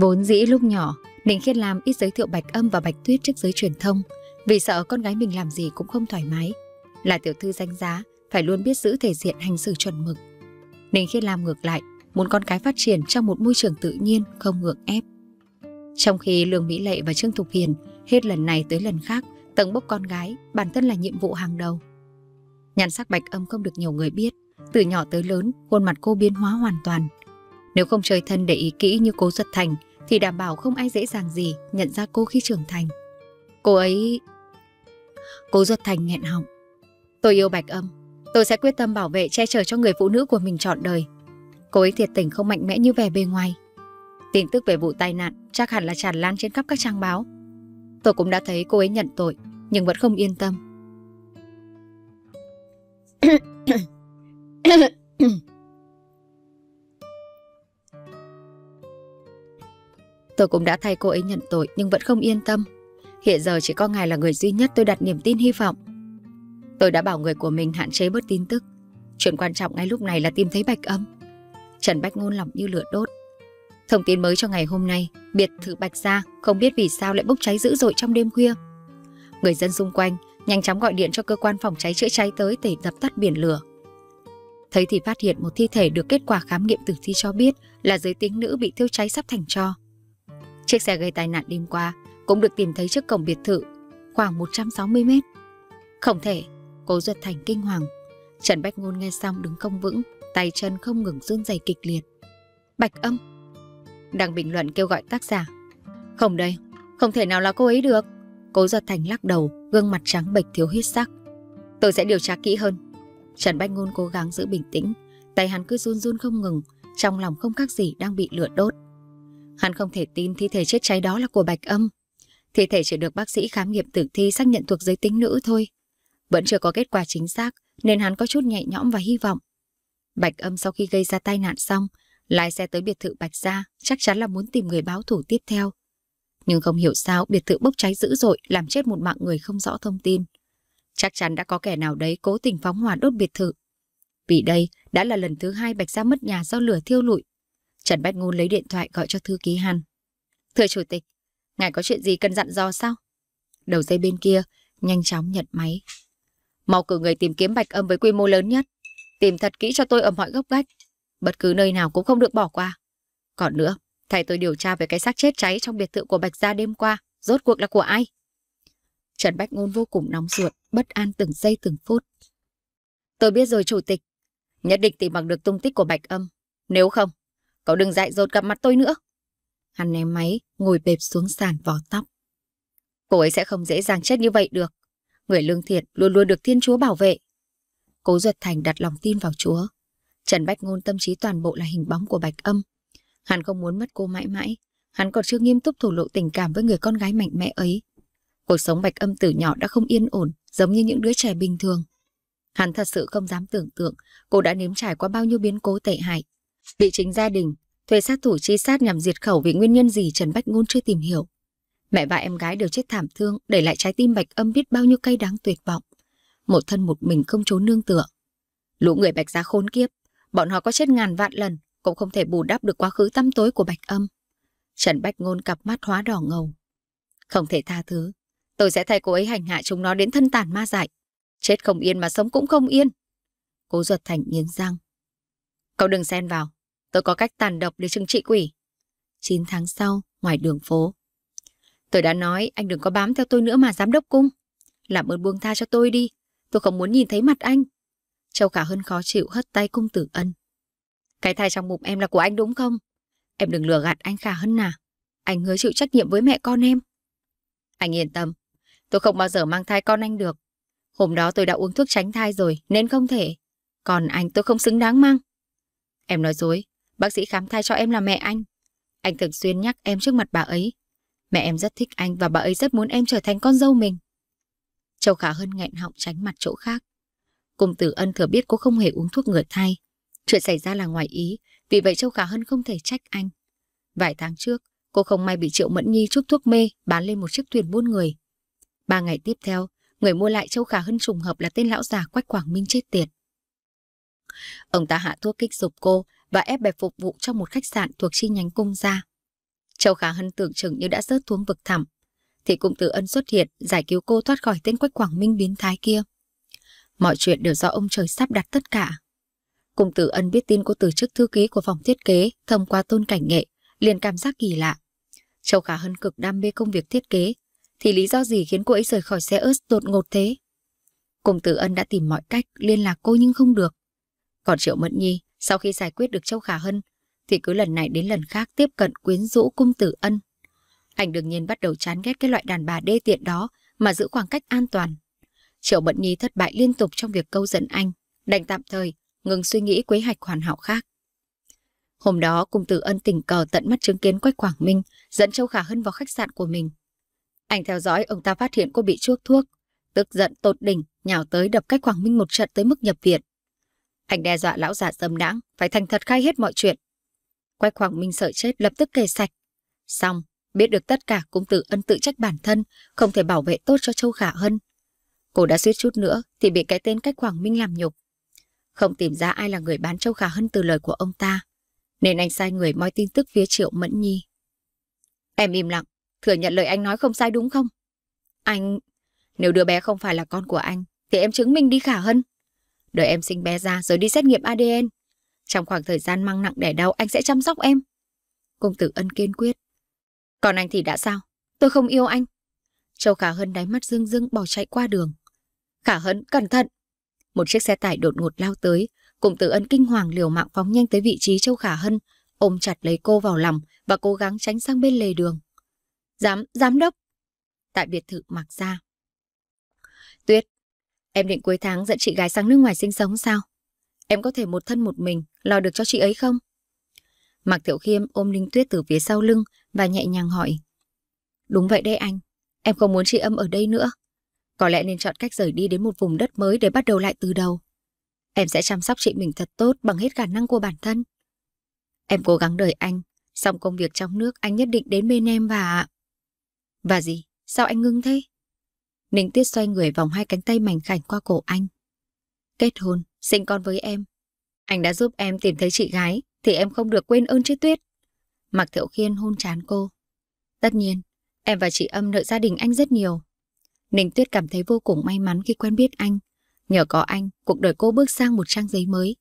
Vốn dĩ lúc nhỏ, Ninh Khiết Lam ít giới thiệu Bạch Âm và Bạch Tuyết trước giới truyền thông, vì sợ con gái mình làm gì cũng không thoải mái. Là tiểu thư danh giá, phải luôn biết giữ thể diện hành xử chuẩn mực. Ninh Khiết Lam ngược lại, muốn con cái phát triển trong một môi trường tự nhiên, không ngượng ép. Trong khi Lương Mỹ Lệ và Trương Thục Hiền hết lần này tới lần khác tầng bốc con gái, bản thân là nhiệm vụ hàng đầu. Nhan sắc Bạch Âm không được nhiều người biết, từ nhỏ tới lớn, khuôn mặt cô biến hóa hoàn toàn. Nếu không chơi thân để ý kỹ như Cố Giật Thành thì đảm bảo không ai dễ dàng gì nhận ra cô khi trưởng thành. Cô ấy... Cô Duật Thành nghẹn họng. Tôi yêu Bạch Âm. Tôi sẽ quyết tâm bảo vệ che chở cho người phụ nữ của mình trọn đời. Cô ấy thiệt tình không mạnh mẽ như vẻ bề ngoài. Tin tức về vụ tai nạn chắc hẳn là tràn lan trên khắp các trang báo. Tôi cũng đã thấy cô ấy nhận tội, nhưng vẫn không yên tâm. Tôi cũng đã thay cô ấy nhận tội nhưng vẫn không yên tâm. Hiện giờ chỉ có ngài là người duy nhất tôi đặt niềm tin hy vọng. Tôi đã bảo người của mình hạn chế bớt tin tức. Chuyện quan trọng ngay lúc này là tìm thấy bạch âm. Trần Bách Ngôn lòng như lửa đốt. Thông tin mới cho ngày hôm nay, biệt thự Bạch Gia không biết vì sao lại bốc cháy dữ dội trong đêm khuya. Người dân xung quanh nhanh chóng gọi điện cho cơ quan phòng cháy chữa cháy tới để dập tắt biển lửa. Thấy thì phát hiện một thi thể được kết quả khám nghiệm tử thi cho biết là giới tính nữ bị thiêu cháy sắp thành cho Chiếc xe gây tai nạn đêm qua cũng được tìm thấy trước cổng biệt thự, khoảng 160 mét. Không thể, Cố Duật Thành kinh hoàng. Trần Bách Ngôn nghe xong đứng không vững, tay chân không ngừng run rẩy kịch liệt. Bạch âm. Đang bình luận kêu gọi tác giả. Không đây, không thể nào là cô ấy được. Cố Duật Thành lắc đầu, gương mặt trắng bệch thiếu huyết sắc. Tôi sẽ điều tra kỹ hơn. Trần Bách Ngôn cố gắng giữ bình tĩnh, tay hắn cứ run run không ngừng, trong lòng không khác gì đang bị lửa đốt. Hắn không thể tin thi thể chết cháy đó là của Bạch Âm. Thi thể chỉ được bác sĩ khám nghiệm tử thi xác nhận thuộc giới tính nữ thôi. Vẫn chưa có kết quả chính xác nên hắn có chút nhẹ nhõm và hy vọng. Bạch Âm sau khi gây ra tai nạn xong, lái xe tới biệt thự Bạch Gia chắc chắn là muốn tìm người báo thủ tiếp theo. Nhưng không hiểu sao biệt thự bốc cháy dữ dội làm chết một mạng người không rõ thông tin. Chắc chắn đã có kẻ nào đấy cố tình phóng hỏa đốt biệt thự. Vì đây đã là lần thứ hai Bạch Gia mất nhà do lửa thiêu lụi Trần Bách Ngôn lấy điện thoại gọi cho thư ký Hàn. Thưa chủ tịch, ngài có chuyện gì cần dặn dò sao? Đầu dây bên kia nhanh chóng nhận máy. Mau cử người tìm kiếm bạch âm với quy mô lớn nhất. Tìm thật kỹ cho tôi ở mọi góc gách. Bất cứ nơi nào cũng không được bỏ qua. Còn nữa, thay tôi điều tra về cái xác chết cháy trong biệt thự của Bạch Gia đêm qua. Rốt cuộc là của ai? Trần Bách Ngôn vô cùng nóng ruột, bất an từng giây từng phút. Tôi biết rồi chủ tịch. Nhất định tìm bằng được tung tích của Bạch Âm. Nếu không, Cậu đừng dại dột gặp mặt tôi nữa. Hắn ném máy, ngồi bẹp xuống sàn vò tóc. Cô ấy sẽ không dễ dàng chết như vậy được. Người lương thiện luôn luôn được Thiên Chúa bảo vệ. Cố Duật Thành đặt lòng tin vào Chúa. Trần Bách Ngôn tâm trí toàn bộ là hình bóng của Bạch Âm. Hắn không muốn mất cô mãi mãi. Hắn còn chưa nghiêm túc thổ lộ tình cảm với người con gái mạnh mẽ ấy. Cuộc sống Bạch Âm từ nhỏ đã không yên ổn, giống như những đứa trẻ bình thường. Hắn thật sự không dám tưởng tượng cô đã nếm trải qua bao nhiêu biến cố tệ hại. Bị chính gia đình, thuê sát thủ chi sát nhằm diệt khẩu vì nguyên nhân gì Trần Bách Ngôn chưa tìm hiểu. Mẹ và em gái đều chết thảm thương, để lại trái tim Bạch Âm biết bao nhiêu cay đắng tuyệt vọng. Một thân một mình không trốn nương tựa. Lũ người Bạch gia khốn kiếp, bọn họ có chết ngàn vạn lần, cũng không thể bù đắp được quá khứ tăm tối của Bạch Âm. Trần Bách Ngôn cặp mắt hóa đỏ ngầu. Không thể tha thứ, tôi sẽ thay cô ấy hành hạ chúng nó đến thân tàn ma dại. Chết không yên mà sống cũng không yên. Cố ruột thành nghiến răng. Cậu đừng xen vào, Tôi có cách tàn độc để trừng trị quỷ. 9 tháng sau, ngoài đường phố. Tôi đã nói anh đừng có bám theo tôi nữa mà giám đốc cung. Làm ơn buông tha cho tôi đi. Tôi không muốn nhìn thấy mặt anh. Châu Khả Hân khó chịu hất tay cung tử ân. Cái thai trong bụng em là của anh đúng không? Em đừng lừa gạt anh Khả Hân nà Anh hứa chịu trách nhiệm với mẹ con em. Anh yên tâm. Tôi không bao giờ mang thai con anh được. Hôm đó tôi đã uống thuốc tránh thai rồi nên không thể. Còn anh tôi không xứng đáng mang. Em nói dối. Bác sĩ khám thai cho em là mẹ anh. Anh thường xuyên nhắc em trước mặt bà ấy. Mẹ em rất thích anh và bà ấy rất muốn em trở thành con dâu mình. Châu Khả Hân nghẹn họng tránh mặt chỗ khác. Cùng tử ân thừa biết cô không hề uống thuốc ngừa thai. Chuyện xảy ra là ngoài ý, vì vậy Châu Khả Hân không thể trách anh. Vài tháng trước, cô không may bị Triệu Mẫn Nhi chút thuốc mê bán lên một chiếc thuyền buôn người. Ba ngày tiếp theo, người mua lại Châu Khả Hân trùng hợp là tên lão già Quách Quảng Minh chết tiệt. Ông ta hạ thuốc kích dục cô và ép bẹp phục vụ trong một khách sạn thuộc chi nhánh cung gia. Châu Khả Hân tưởng chừng như đã rớt xuống vực thẳm, thì cũng tử ân xuất hiện giải cứu cô thoát khỏi tên Quách Quảng Minh biến thái kia. Mọi chuyện đều do ông trời sắp đặt tất cả. Cùng tử ân biết tin cô từ chức thư ký của phòng thiết kế thông qua tôn cảnh nghệ, liền cảm giác kỳ lạ. Châu Khả Hân cực đam mê công việc thiết kế, thì lý do gì khiến cô ấy rời khỏi xe ớt đột ngột thế? Cùng tử ân đã tìm mọi cách liên lạc cô nhưng không được. Còn Triệu Mẫn Nhi sau khi giải quyết được Châu Khả Hân, thì cứ lần này đến lần khác tiếp cận quyến rũ cung tử ân. Anh đương nhiên bắt đầu chán ghét cái loại đàn bà đê tiện đó mà giữ khoảng cách an toàn. Triệu Bận Nhi thất bại liên tục trong việc câu dẫn anh, đành tạm thời ngừng suy nghĩ kế hoạch hoàn hảo khác. Hôm đó, cung tử ân tình cờ tận mắt chứng kiến Quách Quảng Minh dẫn Châu Khả Hân vào khách sạn của mình. Anh theo dõi ông ta phát hiện cô bị chuốc thuốc, tức giận tột đỉnh, nhào tới đập cách Quảng Minh một trận tới mức nhập viện. Anh đe dọa lão giả dâm đãng phải thành thật khai hết mọi chuyện. Quách Hoàng Minh sợ chết lập tức kể sạch. Xong, biết được tất cả cũng tự ân tự trách bản thân, không thể bảo vệ tốt cho Châu Khả Hân. Cô đã suýt chút nữa thì bị cái tên quách Hoàng Minh làm nhục. Không tìm ra ai là người bán Châu Khả Hân từ lời của ông ta. Nên anh sai người moi tin tức phía Triệu Mẫn Nhi. Em im lặng, thừa nhận lời anh nói không sai đúng không? Anh... Nếu đứa bé không phải là con của anh, thì em chứng minh đi Khả Hân. Đợi em sinh bé ra rồi đi xét nghiệm ADN. Trong khoảng thời gian mang nặng đẻ đau anh sẽ chăm sóc em. Công tử ân kiên quyết. Còn anh thì đã sao? Tôi không yêu anh. Châu Khả Hân đáy mắt dương dương bỏ chạy qua đường. Khả Hân, cẩn thận! Một chiếc xe tải đột ngột lao tới. Công tử ân kinh hoàng liều mạng phóng nhanh tới vị trí Châu Khả Hân, ôm chặt lấy cô vào lòng và cố gắng tránh sang bên lề đường. Giám, giám đốc! Tại biệt thự mặc ra. Tuyết, Em định cuối tháng dẫn chị gái sang nước ngoài sinh sống sao? Em có thể một thân một mình, lo được cho chị ấy không? Mạc Thiệu Khiêm ôm Linh Tuyết từ phía sau lưng và nhẹ nhàng hỏi. Đúng vậy đấy anh, em không muốn chị âm ở đây nữa. Có lẽ nên chọn cách rời đi đến một vùng đất mới để bắt đầu lại từ đầu. Em sẽ chăm sóc chị mình thật tốt bằng hết khả năng của bản thân. Em cố gắng đợi anh, xong công việc trong nước anh nhất định đến bên em và... Và gì? Sao anh ngưng thế? Ninh Tuyết xoay người vòng hai cánh tay mảnh khảnh qua cổ anh. Kết hôn, sinh con với em. Anh đã giúp em tìm thấy chị gái, thì em không được quên ơn chứ Tuyết. Mạc Thiệu Khiên hôn chán cô. Tất nhiên, em và chị Âm nợ gia đình anh rất nhiều. Ninh Tuyết cảm thấy vô cùng may mắn khi quen biết anh. Nhờ có anh, cuộc đời cô bước sang một trang giấy mới.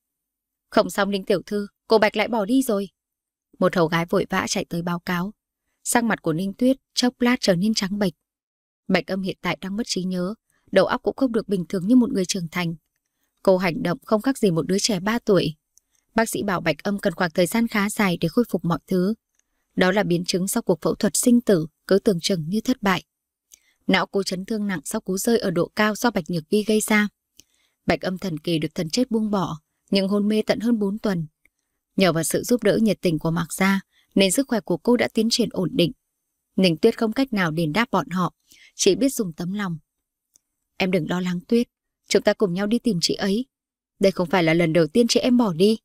Không xong Ninh Tiểu Thư, cô Bạch lại bỏ đi rồi. Một hầu gái vội vã chạy tới báo cáo. Sang mặt của Ninh Tuyết chốc lát trở nên trắng bệch. Bạch âm hiện tại đang mất trí nhớ, đầu óc cũng không được bình thường như một người trưởng thành. Cô hành động không khác gì một đứa trẻ 3 tuổi. Bác sĩ bảo Bạch âm cần khoảng thời gian khá dài để khôi phục mọi thứ. Đó là biến chứng sau cuộc phẫu thuật sinh tử, cứ tưởng chừng như thất bại. Não cô chấn thương nặng sau cú rơi ở độ cao do Bạch Nhược Vi gây ra. Bạch âm thần kỳ được thần chết buông bỏ, nhưng hôn mê tận hơn 4 tuần. Nhờ vào sự giúp đỡ nhiệt tình của Mạc Gia, nên sức khỏe của cô đã tiến triển ổn định. Ninh Tuyết không cách nào đền đáp bọn họ, chỉ biết dùng tấm lòng. Em đừng lo lắng Tuyết, chúng ta cùng nhau đi tìm chị ấy. Đây không phải là lần đầu tiên chị em bỏ đi.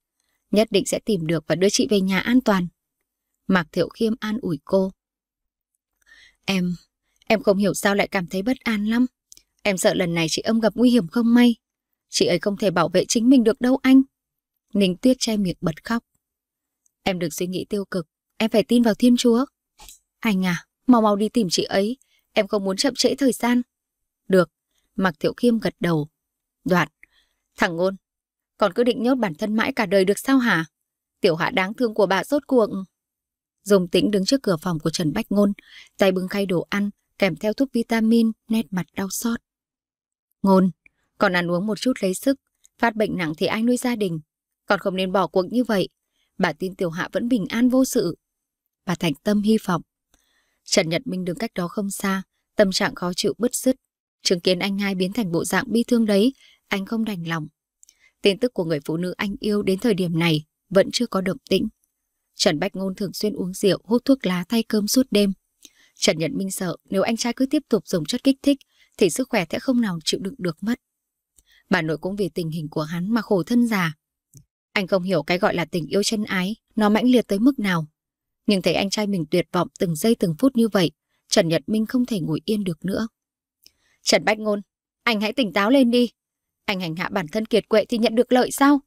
Nhất định sẽ tìm được và đưa chị về nhà an toàn. Mạc Thiệu Khiêm an ủi cô. Em, em không hiểu sao lại cảm thấy bất an lắm. Em sợ lần này chị âm gặp nguy hiểm không may. Chị ấy không thể bảo vệ chính mình được đâu anh. Ninh Tuyết che miệng bật khóc. Em đừng suy nghĩ tiêu cực, em phải tin vào Thiên Chúa. Anh à, mau mau đi tìm chị ấy, Em không muốn chậm trễ thời gian. Được. Mặc Thiệu Khiêm gật đầu. Đoạn. Thằng ngôn. Còn cứ định nhốt bản thân mãi cả đời được sao hả? Tiểu hạ đáng thương của bà rốt cuộc. Dùng tĩnh đứng trước cửa phòng của Trần Bách Ngôn, tay bưng khay đồ ăn, kèm theo thuốc vitamin, nét mặt đau xót. Ngôn, còn ăn uống một chút lấy sức, phát bệnh nặng thì ai nuôi gia đình. Còn không nên bỏ cuộc như vậy. Bà tin Tiểu Hạ vẫn bình an vô sự. Bà thành tâm hy vọng Trần Nhật Minh đứng cách đó không xa, tâm trạng khó chịu bứt rứt. Chứng kiến anh hai biến thành bộ dạng bi thương đấy, anh không đành lòng. Tin tức của người phụ nữ anh yêu đến thời điểm này vẫn chưa có động tĩnh. Trần Bách Ngôn thường xuyên uống rượu, hút thuốc lá thay cơm suốt đêm. Trần Nhật Minh sợ nếu anh trai cứ tiếp tục dùng chất kích thích thì sức khỏe sẽ không nào chịu đựng được mất. Bà nội cũng vì tình hình của hắn mà khổ thân già. Anh không hiểu cái gọi là tình yêu chân ái, nó mãnh liệt tới mức nào. Nhưng thấy anh trai mình tuyệt vọng từng giây từng phút như vậy, Trần Nhật Minh không thể ngồi yên được nữa. Trần Bách Ngôn, anh hãy tỉnh táo lên đi. Anh hành hạ bản thân kiệt quệ thì nhận được lợi sao?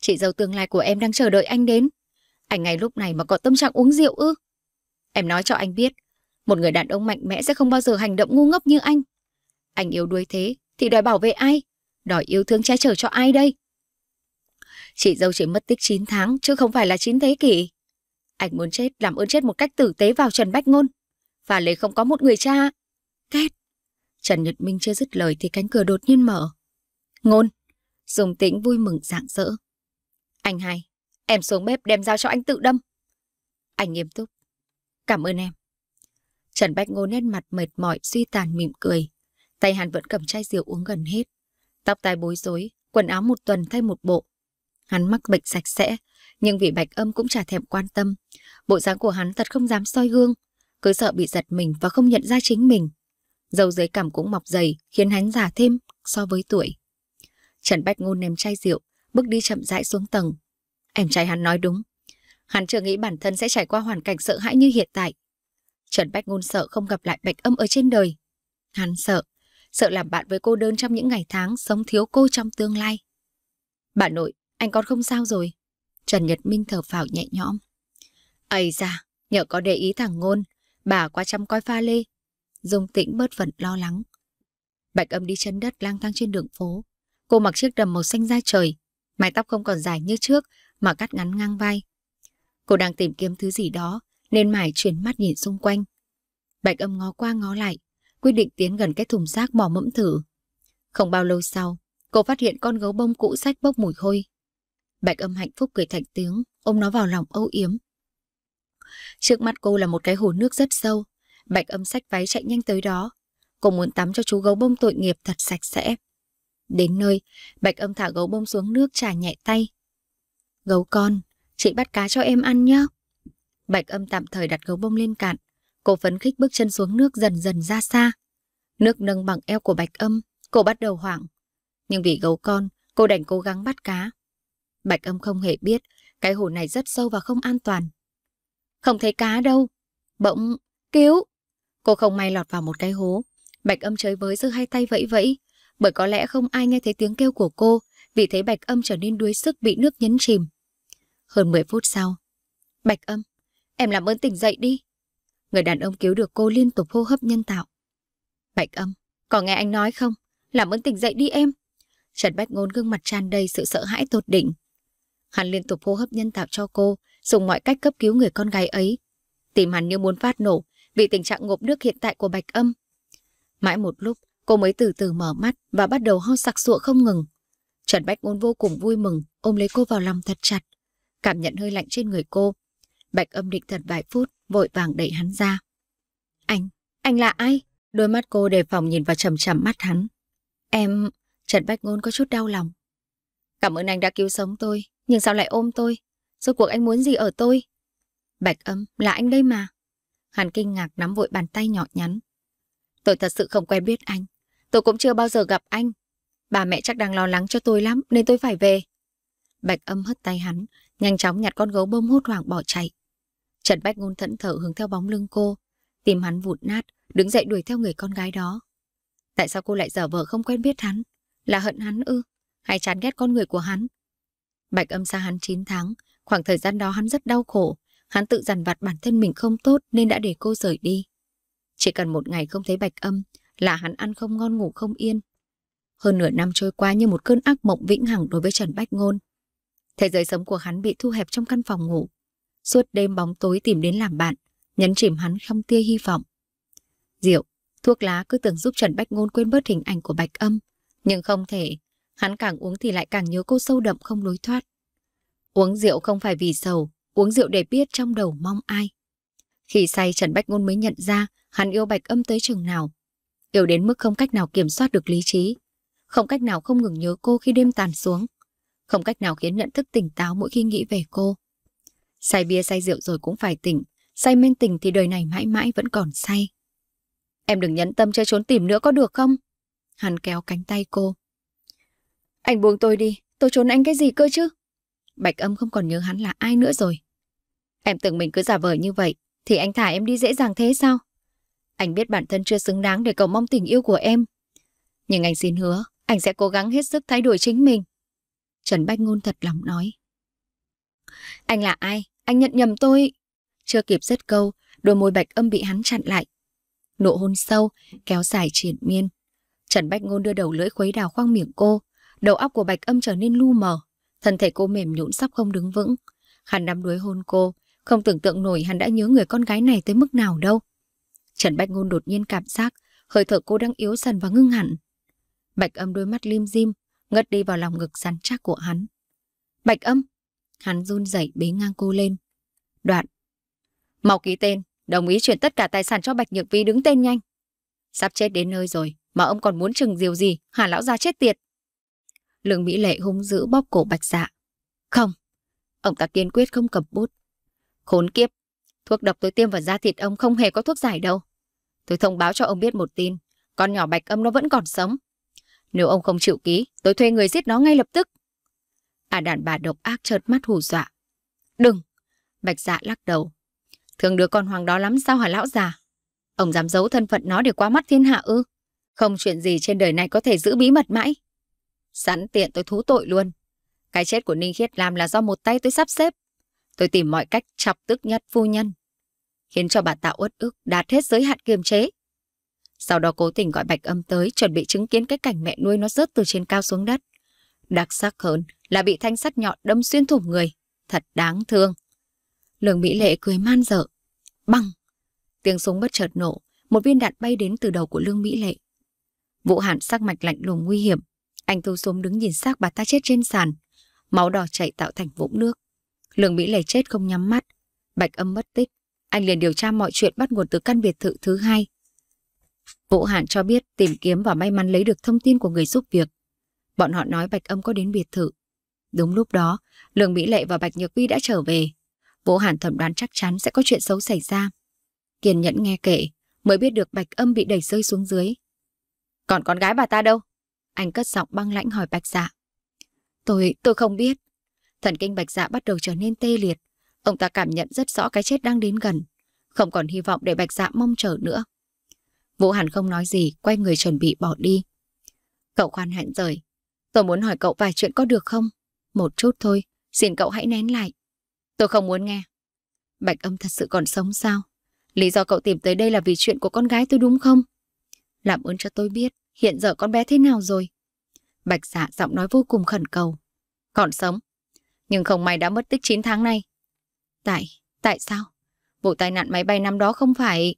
Chị dâu tương lai của em đang chờ đợi anh đến. Anh ngay lúc này mà có tâm trạng uống rượu ư? Em nói cho anh biết, một người đàn ông mạnh mẽ sẽ không bao giờ hành động ngu ngốc như anh. Anh yếu đuối thế thì đòi bảo vệ ai? Đòi yêu thương che chở cho ai đây? Chị dâu chỉ mất tích 9 tháng chứ không phải là 9 thế kỷ. Anh muốn chết làm ơn chết một cách tử tế vào Trần Bách Ngôn. Và lấy không có một người cha. Két. Trần Nhật Minh chưa dứt lời thì cánh cửa đột nhiên mở. Ngôn. Dùng tĩnh vui mừng rạng rỡ. Anh hai, em xuống bếp đem dao cho anh tự đâm. Anh nghiêm túc. Cảm ơn em. Trần Bách Ngôn nét mặt mệt mỏi, suy tàn mỉm cười. Tay hắn vẫn cầm chai rượu uống gần hết. Tóc tai bối rối, quần áo một tuần thay một bộ. Hắn mắc bệnh sạch sẽ, nhưng vị bạch âm cũng chả thèm quan tâm. Bộ dáng của hắn thật không dám soi gương, cứ sợ bị giật mình và không nhận ra chính mình. Dầu dưới cằm cũng mọc dày, khiến hắn già thêm so với tuổi. Trần Bách Ngôn ném chai rượu, bước đi chậm rãi xuống tầng. Em trai hắn nói đúng. Hắn chưa nghĩ bản thân sẽ trải qua hoàn cảnh sợ hãi như hiện tại. Trần Bách Ngôn sợ không gặp lại bạch âm ở trên đời. Hắn sợ, sợ làm bạn với cô đơn trong những ngày tháng sống thiếu cô trong tương lai. Bà nội, anh con không sao rồi. Trần Nhật Minh thở phào nhẹ nhõm. Ây da, nhờ có để ý thằng ngôn, bà qua chăm coi pha lê. Dung tĩnh bớt phần lo lắng. Bạch âm đi chân đất lang thang trên đường phố. Cô mặc chiếc đầm màu xanh da trời, mái tóc không còn dài như trước mà cắt ngắn ngang vai. Cô đang tìm kiếm thứ gì đó nên mải chuyển mắt nhìn xung quanh. Bạch âm ngó qua ngó lại, quyết định tiến gần cái thùng rác bỏ mẫm thử. Không bao lâu sau, cô phát hiện con gấu bông cũ sách bốc mùi hôi. Bạch âm hạnh phúc cười thành tiếng, ôm nó vào lòng âu yếm. Trước mắt cô là một cái hồ nước rất sâu. Bạch âm sách váy chạy nhanh tới đó. Cô muốn tắm cho chú gấu bông tội nghiệp thật sạch sẽ. Đến nơi, Bạch âm thả gấu bông xuống nước trà nhẹ tay. Gấu con, chị bắt cá cho em ăn nhé. Bạch âm tạm thời đặt gấu bông lên cạn. Cô phấn khích bước chân xuống nước dần dần ra xa. Nước nâng bằng eo của bạch âm, cô bắt đầu hoảng. Nhưng vì gấu con, cô đành cố gắng bắt cá. Bạch âm không hề biết, cái hồ này rất sâu và không an toàn. Không thấy cá đâu. Bỗng, cứu! Cô không may lọt vào một cái hố. Bạch âm chơi với giơ hai tay vẫy vẫy. Bởi có lẽ không ai nghe thấy tiếng kêu của cô, vì thế bạch âm trở nên đuối sức bị nước nhấn chìm. Hơn 10 phút sau. Bạch âm, em làm ơn tỉnh dậy đi. Người đàn ông cứu được cô liên tục hô hấp nhân tạo. Bạch âm, có nghe anh nói không? Làm ơn tỉnh dậy đi em. Trần Bách Ngôn gương mặt tràn đầy sự sợ hãi tột đỉnh. Hắn liên tục hô hấp nhân tạo cho cô, dùng mọi cách cấp cứu người con gái ấy. Tìm hắn như muốn phát nổ vì tình trạng ngộp nước hiện tại của Bạch Âm. Mãi một lúc, cô mới từ từ mở mắt và bắt đầu ho sặc sụa không ngừng. Trần Bách Ngôn vô cùng vui mừng, ôm lấy cô vào lòng thật chặt. Cảm nhận hơi lạnh trên người cô. Bạch Âm định thật vài phút, vội vàng đẩy hắn ra. Anh, anh là ai? Đôi mắt cô đề phòng nhìn vào chầm chầm mắt hắn. Em... Trần Bách Ngôn có chút đau lòng. Cảm ơn anh đã cứu sống tôi, nhưng sao lại ôm tôi? Rốt cuộc anh muốn gì ở tôi? Bạch âm là anh đây mà. Hàn kinh ngạc nắm vội bàn tay nhỏ nhắn. Tôi thật sự không quen biết anh. Tôi cũng chưa bao giờ gặp anh. Bà mẹ chắc đang lo lắng cho tôi lắm nên tôi phải về. Bạch âm hất tay hắn, nhanh chóng nhặt con gấu bông hốt hoảng bỏ chạy. Trần Bách Ngôn thẫn thở hướng theo bóng lưng cô. Tìm hắn vụt nát, đứng dậy đuổi theo người con gái đó. Tại sao cô lại dở vờ không quen biết hắn? Là hận hắn ư? hay chán ghét con người của hắn. Bạch âm xa hắn 9 tháng, khoảng thời gian đó hắn rất đau khổ, hắn tự dằn vặt bản thân mình không tốt nên đã để cô rời đi. Chỉ cần một ngày không thấy bạch âm là hắn ăn không ngon ngủ không yên. Hơn nửa năm trôi qua như một cơn ác mộng vĩnh hằng đối với Trần Bách Ngôn. Thế giới sống của hắn bị thu hẹp trong căn phòng ngủ. Suốt đêm bóng tối tìm đến làm bạn, nhấn chìm hắn không tia hy vọng. Rượu, thuốc lá cứ tưởng giúp Trần Bách Ngôn quên bớt hình ảnh của Bạch Âm, nhưng không thể, Hắn càng uống thì lại càng nhớ cô sâu đậm không lối thoát. Uống rượu không phải vì sầu, uống rượu để biết trong đầu mong ai. Khi say Trần Bách Ngôn mới nhận ra hắn yêu Bạch Âm tới chừng nào. Yêu đến mức không cách nào kiểm soát được lý trí. Không cách nào không ngừng nhớ cô khi đêm tàn xuống. Không cách nào khiến nhận thức tỉnh táo mỗi khi nghĩ về cô. Say bia say rượu rồi cũng phải tỉnh. Say men tỉnh thì đời này mãi mãi vẫn còn say. Em đừng nhẫn tâm chơi trốn tìm nữa có được không? Hắn kéo cánh tay cô. Anh buông tôi đi, tôi trốn anh cái gì cơ chứ? Bạch âm không còn nhớ hắn là ai nữa rồi. Em tưởng mình cứ giả vờ như vậy, thì anh thả em đi dễ dàng thế sao? Anh biết bản thân chưa xứng đáng để cầu mong tình yêu của em. Nhưng anh xin hứa, anh sẽ cố gắng hết sức thay đổi chính mình. Trần Bách Ngôn thật lòng nói. Anh là ai? Anh nhận nhầm tôi. Chưa kịp dứt câu, đôi môi bạch âm bị hắn chặn lại. Nụ hôn sâu, kéo dài triển miên. Trần Bách Ngôn đưa đầu lưỡi khuấy đào khoang miệng cô, Đầu óc của Bạch Âm trở nên lu mờ, thân thể cô mềm nhũn sắp không đứng vững. Hắn nắm đuối hôn cô, không tưởng tượng nổi hắn đã nhớ người con gái này tới mức nào đâu. Trần bạch Ngôn đột nhiên cảm giác hơi thở cô đang yếu dần và ngưng hẳn. Bạch Âm đôi mắt lim dim, ngất đi vào lòng ngực rắn chắc của hắn. Bạch Âm! Hắn run rẩy bế ngang cô lên. Đoạn! Mau ký tên, đồng ý chuyển tất cả tài sản cho Bạch Nhược Vi đứng tên nhanh. Sắp chết đến nơi rồi, mà ông còn muốn chừng diều gì, Hà lão gia chết tiệt. Lương Mỹ Lệ hung dữ bóp cổ bạch dạ. Không, ông ta kiên quyết không cầm bút. Khốn kiếp, thuốc độc tôi tiêm vào da thịt ông không hề có thuốc giải đâu. Tôi thông báo cho ông biết một tin, con nhỏ bạch âm nó vẫn còn sống. Nếu ông không chịu ký, tôi thuê người giết nó ngay lập tức. À đàn bà độc ác trợt mắt hù dọa. Đừng, bạch dạ lắc đầu. Thường đứa con hoàng đó lắm sao hả lão già? Ông dám giấu thân phận nó để qua mắt thiên hạ ư? Không chuyện gì trên đời này có thể giữ bí mật mãi. Sẵn tiện tôi thú tội luôn. Cái chết của Ninh Khiết làm là do một tay tôi sắp xếp. Tôi tìm mọi cách chọc tức nhất phu nhân, khiến cho bà ta uất ức đạt hết giới hạn kiềm chế. Sau đó cố tình gọi Bạch Âm tới chuẩn bị chứng kiến cái cảnh mẹ nuôi nó rớt từ trên cao xuống đất. Đặc sắc hơn là bị thanh sắt nhọn đâm xuyên thủng người. Thật đáng thương. Lương Mỹ Lệ cười man dở. Băng! Tiếng súng bất chợt nổ, một viên đạn bay đến từ đầu của Lương Mỹ Lệ. Vũ Hàn sắc mạch lạnh lùng nguy hiểm, anh thu súng đứng nhìn xác bà ta chết trên sàn. Máu đỏ chảy tạo thành vũng nước. Lương Mỹ Lệ chết không nhắm mắt. Bạch âm mất tích. Anh liền điều tra mọi chuyện bắt nguồn từ căn biệt thự thứ hai. Vũ Hạn cho biết tìm kiếm và may mắn lấy được thông tin của người giúp việc. Bọn họ nói Bạch âm có đến biệt thự. Đúng lúc đó, Lương Mỹ Lệ và Bạch Nhược Vi đã trở về. Vũ Hàn thẩm đoán chắc chắn sẽ có chuyện xấu xảy ra. Kiên nhẫn nghe kể, mới biết được Bạch Âm bị đẩy rơi xuống dưới. Còn con gái bà ta đâu? Anh cất giọng băng lãnh hỏi Bạch Dạ. Tôi, tôi không biết. Thần kinh Bạch Dạ bắt đầu trở nên tê liệt. Ông ta cảm nhận rất rõ cái chết đang đến gần. Không còn hy vọng để Bạch Dạ mong chờ nữa. Vũ Hàn không nói gì, quay người chuẩn bị bỏ đi. Cậu khoan hẹn rời. Tôi muốn hỏi cậu vài chuyện có được không? Một chút thôi, xin cậu hãy nén lại. Tôi không muốn nghe. Bạch âm thật sự còn sống sao? Lý do cậu tìm tới đây là vì chuyện của con gái tôi đúng không? Làm ơn cho tôi biết, hiện giờ con bé thế nào rồi? Bạch dạ giọng nói vô cùng khẩn cầu. Còn sống, nhưng không may đã mất tích 9 tháng nay. Tại, tại sao? Vụ tai nạn máy bay năm đó không phải...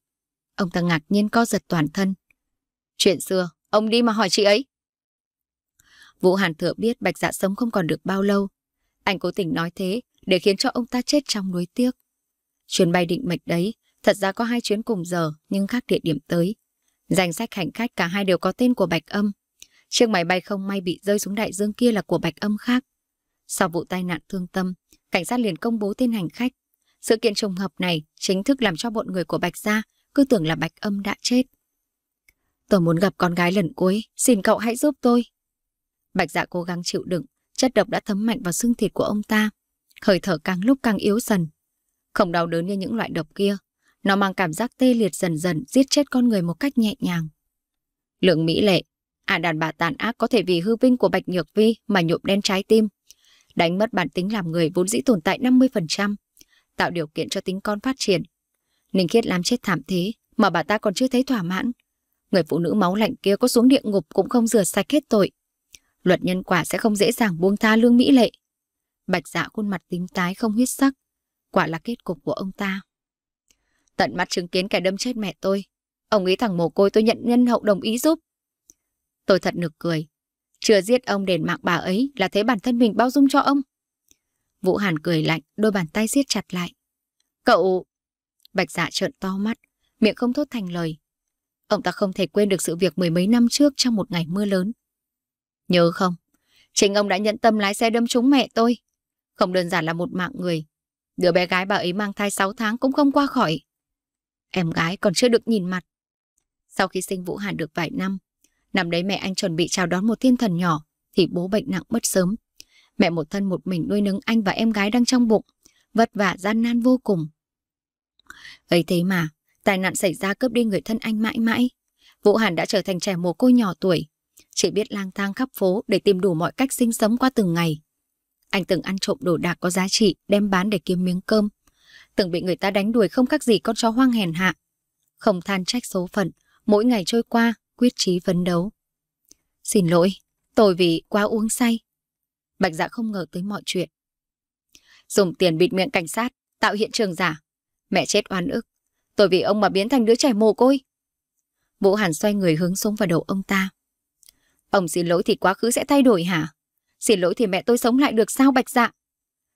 Ông ta ngạc nhiên co giật toàn thân. Chuyện xưa, ông đi mà hỏi chị ấy. Vũ Hàn Thừa biết Bạch Dạ sống không còn được bao lâu. Anh cố tình nói thế để khiến cho ông ta chết trong nuối tiếc. Chuyến bay định mệnh đấy, thật ra có hai chuyến cùng giờ nhưng khác địa điểm tới. Danh sách hành khách cả hai đều có tên của Bạch Âm. Chiếc máy bay không may bị rơi xuống đại dương kia là của Bạch Âm khác. Sau vụ tai nạn thương tâm, cảnh sát liền công bố tên hành khách. Sự kiện trùng hợp này chính thức làm cho bọn người của Bạch Gia cứ tưởng là Bạch Âm đã chết. Tôi muốn gặp con gái lần cuối, xin cậu hãy giúp tôi. Bạch Dạ cố gắng chịu đựng, chất độc đã thấm mạnh vào xương thịt của ông ta. Hơi thở càng lúc càng yếu dần. Không đau đớn như những loại độc kia, nó mang cảm giác tê liệt dần dần giết chết con người một cách nhẹ nhàng. Lượng Mỹ Lệ, ả à đàn bà tàn ác có thể vì hư vinh của Bạch Nhược Vi mà nhuộm đen trái tim. Đánh mất bản tính làm người vốn dĩ tồn tại 50%, tạo điều kiện cho tính con phát triển. Ninh Khiết làm chết thảm thế mà bà ta còn chưa thấy thỏa mãn. Người phụ nữ máu lạnh kia có xuống địa ngục cũng không rửa sạch hết tội. Luật nhân quả sẽ không dễ dàng buông tha lương Mỹ Lệ. Bạch dạ khuôn mặt tím tái không huyết sắc. Quả là kết cục của ông ta tận mắt chứng kiến kẻ đâm chết mẹ tôi. Ông ấy thằng mồ côi tôi nhận nhân hậu đồng ý giúp. Tôi thật nực cười. Chưa giết ông đền mạng bà ấy là thấy bản thân mình bao dung cho ông. Vũ Hàn cười lạnh, đôi bàn tay siết chặt lại. Cậu... Bạch dạ trợn to mắt, miệng không thốt thành lời. Ông ta không thể quên được sự việc mười mấy năm trước trong một ngày mưa lớn. Nhớ không, chính ông đã nhận tâm lái xe đâm trúng mẹ tôi. Không đơn giản là một mạng người. Đứa bé gái bà ấy mang thai 6 tháng cũng không qua khỏi. Em gái còn chưa được nhìn mặt. Sau khi sinh Vũ Hàn được vài năm, năm đấy mẹ anh chuẩn bị chào đón một thiên thần nhỏ, thì bố bệnh nặng mất sớm. Mẹ một thân một mình nuôi nấng anh và em gái đang trong bụng, vất vả gian nan vô cùng. ấy thế mà, tai nạn xảy ra cướp đi người thân anh mãi mãi. Vũ Hàn đã trở thành trẻ mồ côi nhỏ tuổi, chỉ biết lang thang khắp phố để tìm đủ mọi cách sinh sống qua từng ngày. Anh từng ăn trộm đồ đạc có giá trị, đem bán để kiếm miếng cơm từng bị người ta đánh đuổi không khác gì con chó hoang hèn hạ. Không than trách số phận, mỗi ngày trôi qua, quyết chí phấn đấu. Xin lỗi, tôi vì quá uống say. Bạch dạ không ngờ tới mọi chuyện. Dùng tiền bịt miệng cảnh sát, tạo hiện trường giả. Mẹ chết oan ức, tôi vì ông mà biến thành đứa trẻ mồ côi. Vũ Hàn xoay người hướng xuống vào đầu ông ta. Ông xin lỗi thì quá khứ sẽ thay đổi hả? Xin lỗi thì mẹ tôi sống lại được sao bạch dạ?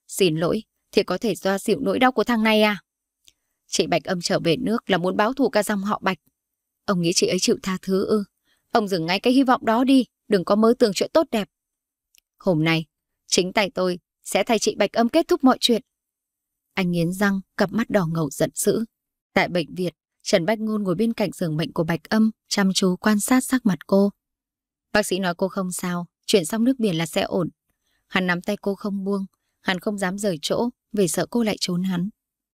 Xin lỗi, thì có thể xoa dịu nỗi đau của thằng này à? Chị Bạch Âm trở về nước là muốn báo thù cả dòng họ Bạch. Ông nghĩ chị ấy chịu tha thứ ư? Ông dừng ngay cái hy vọng đó đi, đừng có mơ tưởng chuyện tốt đẹp. Hôm nay, chính tay tôi sẽ thay chị Bạch Âm kết thúc mọi chuyện. Anh nghiến răng, cặp mắt đỏ ngầu giận dữ. Tại bệnh viện, Trần Bách Ngôn ngồi bên cạnh giường bệnh của Bạch Âm, chăm chú quan sát sắc mặt cô. Bác sĩ nói cô không sao, chuyển xong nước biển là sẽ ổn. Hắn nắm tay cô không buông, Hắn không dám rời chỗ vì sợ cô lại trốn hắn.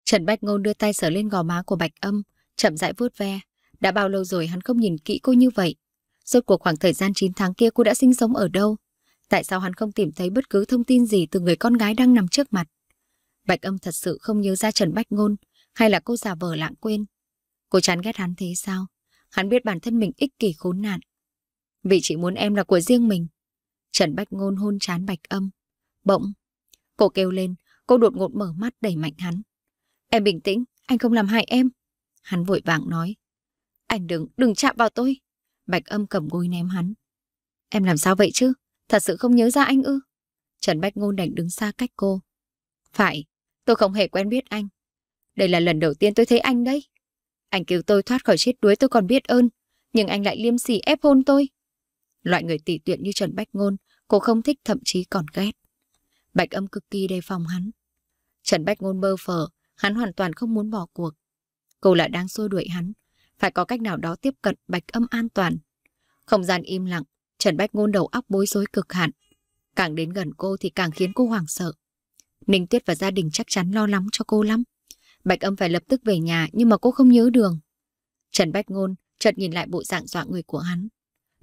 Trần Bách Ngôn đưa tay sờ lên gò má của Bạch Âm, chậm rãi vuốt ve. Đã bao lâu rồi hắn không nhìn kỹ cô như vậy? Rốt cuộc khoảng thời gian 9 tháng kia cô đã sinh sống ở đâu? Tại sao hắn không tìm thấy bất cứ thông tin gì từ người con gái đang nằm trước mặt? Bạch Âm thật sự không nhớ ra Trần Bách Ngôn, hay là cô giả vờ lãng quên. Cô chán ghét hắn thế sao? Hắn biết bản thân mình ích kỷ khốn nạn. Vì chỉ muốn em là của riêng mình. Trần Bách Ngôn hôn chán Bạch Âm. Bỗng, Cô kêu lên, cô đột ngột mở mắt đẩy mạnh hắn. Em bình tĩnh, anh không làm hại em. Hắn vội vàng nói. Anh đừng, đừng chạm vào tôi. Bạch âm cầm gối ném hắn. Em làm sao vậy chứ? Thật sự không nhớ ra anh ư? Trần Bách Ngôn đành đứng xa cách cô. Phải, tôi không hề quen biết anh. Đây là lần đầu tiên tôi thấy anh đấy. Anh cứu tôi thoát khỏi chết đuối tôi còn biết ơn. Nhưng anh lại liêm sỉ ép hôn tôi. Loại người tỷ tuyện như Trần Bách Ngôn, cô không thích thậm chí còn ghét. Bạch âm cực kỳ đề phòng hắn. Trần Bách ngôn bơ phở, hắn hoàn toàn không muốn bỏ cuộc. Cô lại đang xua đuổi hắn, phải có cách nào đó tiếp cận bạch âm an toàn. Không gian im lặng, Trần Bách ngôn đầu óc bối rối cực hạn. Càng đến gần cô thì càng khiến cô hoảng sợ. Ninh Tuyết và gia đình chắc chắn lo lắng cho cô lắm. Bạch âm phải lập tức về nhà nhưng mà cô không nhớ đường. Trần Bách Ngôn chợt nhìn lại bộ dạng dọa người của hắn.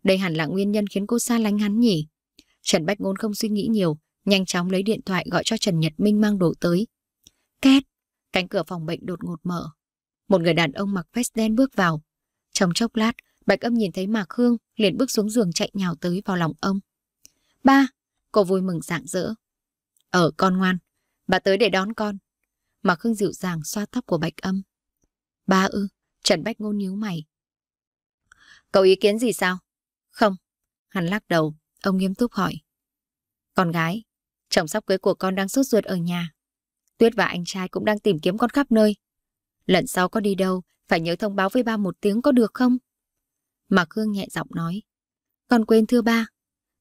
Đây hẳn là nguyên nhân khiến cô xa lánh hắn nhỉ. Trần Bách Ngôn không suy nghĩ nhiều, nhanh chóng lấy điện thoại gọi cho Trần Nhật Minh mang đồ tới. Két, cánh cửa phòng bệnh đột ngột mở. Một người đàn ông mặc vest đen bước vào. Trong chốc lát, Bạch Âm nhìn thấy Mạc Hương liền bước xuống giường chạy nhào tới vào lòng ông. Ba, cô vui mừng rạng rỡ. Ở ờ, con ngoan, bà tới để đón con. Mạc Hương dịu dàng xoa tóc của Bạch Âm. Ba ư, Trần Bách Ngôn nhíu mày. Cậu ý kiến gì sao? Không, hắn lắc đầu, ông nghiêm túc hỏi. Con gái, Chồng sắp cưới của con đang sốt ruột ở nhà. Tuyết và anh trai cũng đang tìm kiếm con khắp nơi. Lần sau có đi đâu, phải nhớ thông báo với ba một tiếng có được không? Mạc Hương nhẹ giọng nói. Con quên thưa ba.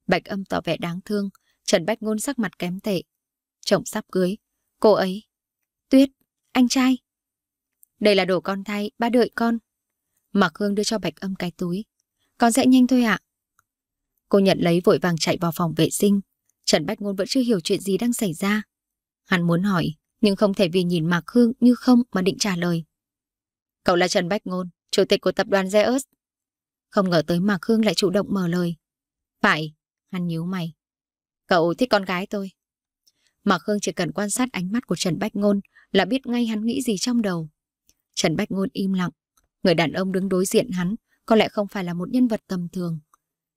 Bạch âm tỏ vẻ đáng thương, Trần Bách Ngôn sắc mặt kém tệ. Chồng sắp cưới, cô ấy. Tuyết, anh trai. Đây là đồ con thay, ba đợi con. Mạc Hương đưa cho Bạch âm cái túi. Con sẽ nhanh thôi ạ. Cô nhận lấy vội vàng chạy vào phòng vệ sinh, Trần Bách Ngôn vẫn chưa hiểu chuyện gì đang xảy ra. Hắn muốn hỏi, nhưng không thể vì nhìn Mạc Hương như không mà định trả lời. Cậu là Trần Bách Ngôn, chủ tịch của tập đoàn Zeus. Không ngờ tới Mạc Hương lại chủ động mở lời. Phải, hắn nhíu mày. Cậu thích con gái tôi. Mạc Hương chỉ cần quan sát ánh mắt của Trần Bách Ngôn là biết ngay hắn nghĩ gì trong đầu. Trần Bách Ngôn im lặng. Người đàn ông đứng đối diện hắn có lẽ không phải là một nhân vật tầm thường.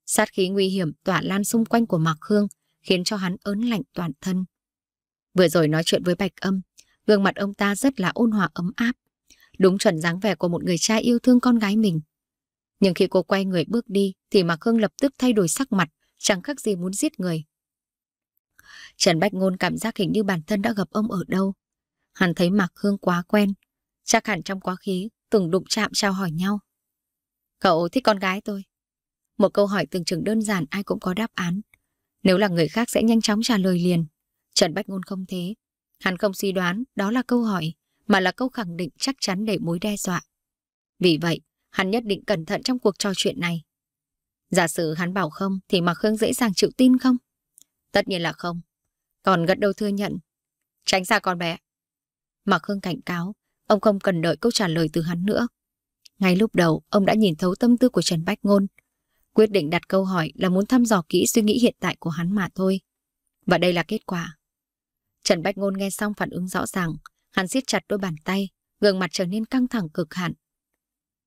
Sát khí nguy hiểm tỏa lan xung quanh của Mạc Hương khiến cho hắn ớn lạnh toàn thân. Vừa rồi nói chuyện với Bạch Âm, gương mặt ông ta rất là ôn hòa ấm áp, đúng chuẩn dáng vẻ của một người cha yêu thương con gái mình. Nhưng khi cô quay người bước đi thì Mạc Hương lập tức thay đổi sắc mặt, chẳng khác gì muốn giết người. Trần Bách Ngôn cảm giác hình như bản thân đã gặp ông ở đâu. Hắn thấy Mạc Hương quá quen, chắc hẳn trong quá khứ từng đụng chạm trao hỏi nhau. Cậu thích con gái tôi. Một câu hỏi từng chừng đơn giản ai cũng có đáp án, nếu là người khác sẽ nhanh chóng trả lời liền. Trần Bách Ngôn không thế. Hắn không suy đoán đó là câu hỏi, mà là câu khẳng định chắc chắn để mối đe dọa. Vì vậy, hắn nhất định cẩn thận trong cuộc trò chuyện này. Giả sử hắn bảo không thì Mạc Khương dễ dàng chịu tin không? Tất nhiên là không. Còn gật đầu thừa nhận. Tránh xa con bé. Mạc Khương cảnh cáo, ông không cần đợi câu trả lời từ hắn nữa. Ngay lúc đầu, ông đã nhìn thấu tâm tư của Trần Bách Ngôn. Quyết định đặt câu hỏi là muốn thăm dò kỹ suy nghĩ hiện tại của hắn mà thôi. Và đây là kết quả. Trần Bách Ngôn nghe xong phản ứng rõ ràng, hắn siết chặt đôi bàn tay, gương mặt trở nên căng thẳng cực hạn.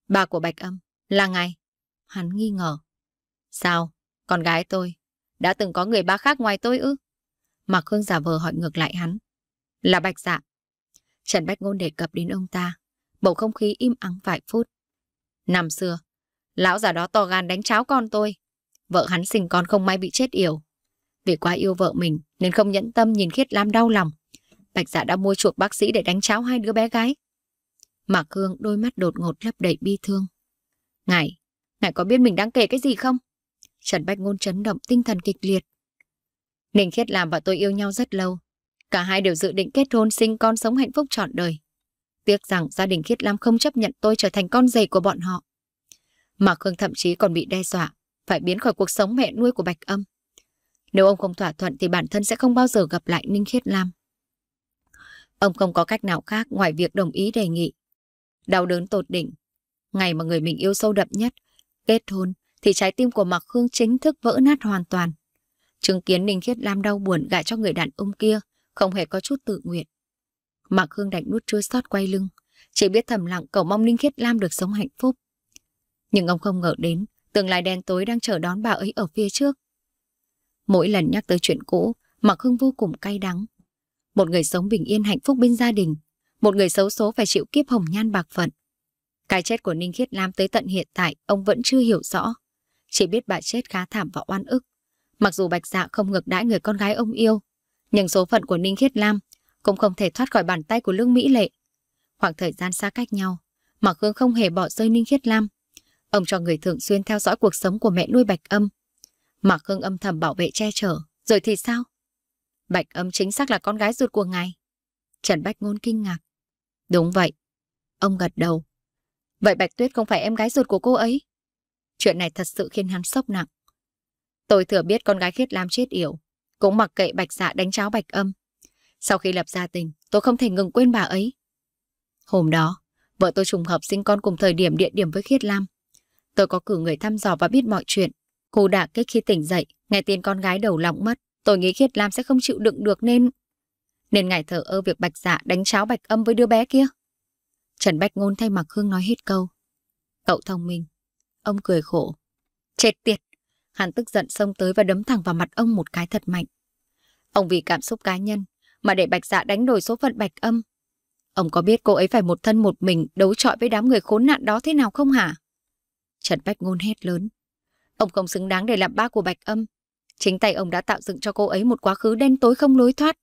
Bà của Bạch Âm, là ngài. Hắn nghi ngờ. Sao, con gái tôi, đã từng có người ba khác ngoài tôi ư? Mạc Khương giả vờ hỏi ngược lại hắn. Là Bạch Dạ. Trần Bách Ngôn đề cập đến ông ta. Bầu không khí im ắng vài phút. Năm xưa, Lão già đó to gan đánh cháo con tôi. Vợ hắn sinh con không may bị chết yểu. Vì quá yêu vợ mình nên không nhẫn tâm nhìn Khiết Lam đau lòng. Bạch dạ đã mua chuộc bác sĩ để đánh cháo hai đứa bé gái. Mạc Hương đôi mắt đột ngột lấp đầy bi thương. Ngài, ngài có biết mình đang kể cái gì không? Trần Bách Ngôn chấn động tinh thần kịch liệt. Ninh Khiết Lam và tôi yêu nhau rất lâu. Cả hai đều dự định kết hôn sinh con sống hạnh phúc trọn đời. Tiếc rằng gia đình Khiết Lam không chấp nhận tôi trở thành con rể của bọn họ. Mà Khương thậm chí còn bị đe dọa, phải biến khỏi cuộc sống mẹ nuôi của Bạch Âm. Nếu ông không thỏa thuận thì bản thân sẽ không bao giờ gặp lại Ninh Khiết Lam. Ông không có cách nào khác ngoài việc đồng ý đề nghị. Đau đớn tột đỉnh, ngày mà người mình yêu sâu đậm nhất, kết hôn, thì trái tim của Mạc Khương chính thức vỡ nát hoàn toàn. Chứng kiến Ninh Khiết Lam đau buồn gả cho người đàn ông kia, không hề có chút tự nguyện. Mạc Khương đành nuốt chua sót quay lưng, chỉ biết thầm lặng cầu mong Ninh Khiết Lam được sống hạnh phúc. Nhưng ông không ngờ đến tương lai đen tối đang chờ đón bà ấy ở phía trước. Mỗi lần nhắc tới chuyện cũ, mặc Hưng vô cùng cay đắng. Một người sống bình yên hạnh phúc bên gia đình, một người xấu số phải chịu kiếp hồng nhan bạc phận. Cái chết của Ninh Khiết Lam tới tận hiện tại ông vẫn chưa hiểu rõ. Chỉ biết bà chết khá thảm và oan ức. Mặc dù Bạch Dạ không ngược đãi người con gái ông yêu, nhưng số phận của Ninh Khiết Lam cũng không thể thoát khỏi bàn tay của Lương Mỹ Lệ. Khoảng thời gian xa cách nhau, mặc Hương không hề bỏ rơi Ninh Khiết Lam. Ông cho người thường xuyên theo dõi cuộc sống của mẹ nuôi Bạch Âm. Mạc Hưng âm thầm bảo vệ che chở. Rồi thì sao? Bạch Âm chính xác là con gái ruột của ngài. Trần Bách Ngôn kinh ngạc. Đúng vậy. Ông gật đầu. Vậy Bạch Tuyết không phải em gái ruột của cô ấy? Chuyện này thật sự khiến hắn sốc nặng. Tôi thừa biết con gái khiết lam chết yểu. Cũng mặc kệ Bạch Dạ đánh cháo Bạch Âm. Sau khi lập gia tình, tôi không thể ngừng quên bà ấy. Hôm đó, vợ tôi trùng hợp sinh con cùng thời điểm địa điểm với Khiết Lam. Tôi có cử người thăm dò và biết mọi chuyện. Cô đã kích khi tỉnh dậy, nghe tin con gái đầu lòng mất, tôi nghĩ Khiết Lam sẽ không chịu đựng được nên... Nên ngài thở ơ việc bạch dạ đánh cháo bạch âm với đứa bé kia. Trần Bách Ngôn thay mặt Khương nói hết câu. Cậu thông minh. Ông cười khổ. Chết tiệt. Hắn tức giận xông tới và đấm thẳng vào mặt ông một cái thật mạnh. Ông vì cảm xúc cá nhân mà để bạch dạ đánh đổi số phận bạch âm. Ông có biết cô ấy phải một thân một mình đấu trọi với đám người khốn nạn đó thế nào không hả? Trần Bách Ngôn hét lớn. Ông không xứng đáng để làm ba của Bạch Âm. Chính tay ông đã tạo dựng cho cô ấy một quá khứ đen tối không lối thoát.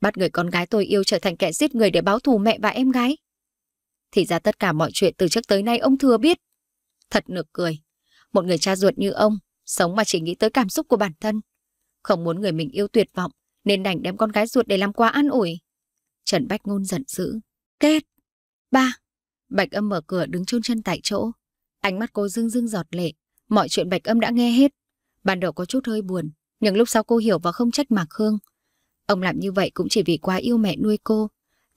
Bắt người con gái tôi yêu trở thành kẻ giết người để báo thù mẹ và em gái. Thì ra tất cả mọi chuyện từ trước tới nay ông thừa biết. Thật nực cười. Một người cha ruột như ông, sống mà chỉ nghĩ tới cảm xúc của bản thân. Không muốn người mình yêu tuyệt vọng, nên đành đem con gái ruột để làm quà an ủi. Trần Bách Ngôn giận dữ. Kết. Ba. Bạch âm mở cửa đứng chôn chân tại chỗ, Ánh mắt cô dưng dưng giọt lệ. Mọi chuyện Bạch Âm đã nghe hết. Ban đầu có chút hơi buồn, nhưng lúc sau cô hiểu và không trách Mạc Hương, Ông làm như vậy cũng chỉ vì quá yêu mẹ nuôi cô.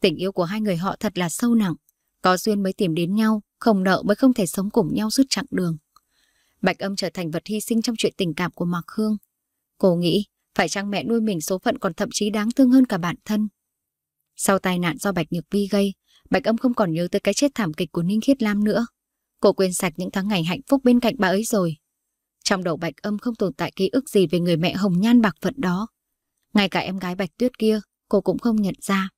Tình yêu của hai người họ thật là sâu nặng. Có duyên mới tìm đến nhau, không nợ mới không thể sống cùng nhau suốt chặng đường. Bạch Âm trở thành vật hy sinh trong chuyện tình cảm của Mạc Hương. Cô nghĩ, phải chăng mẹ nuôi mình số phận còn thậm chí đáng thương hơn cả bản thân? Sau tai nạn do Bạch Nhược Vi gây, Bạch Âm không còn nhớ tới cái chết thảm kịch của Ninh Khiết Lam nữa. Cô quên sạch những tháng ngày hạnh phúc bên cạnh bà ấy rồi. Trong đầu Bạch Âm không tồn tại ký ức gì về người mẹ hồng nhan bạc phận đó. Ngay cả em gái Bạch Tuyết kia, cô cũng không nhận ra.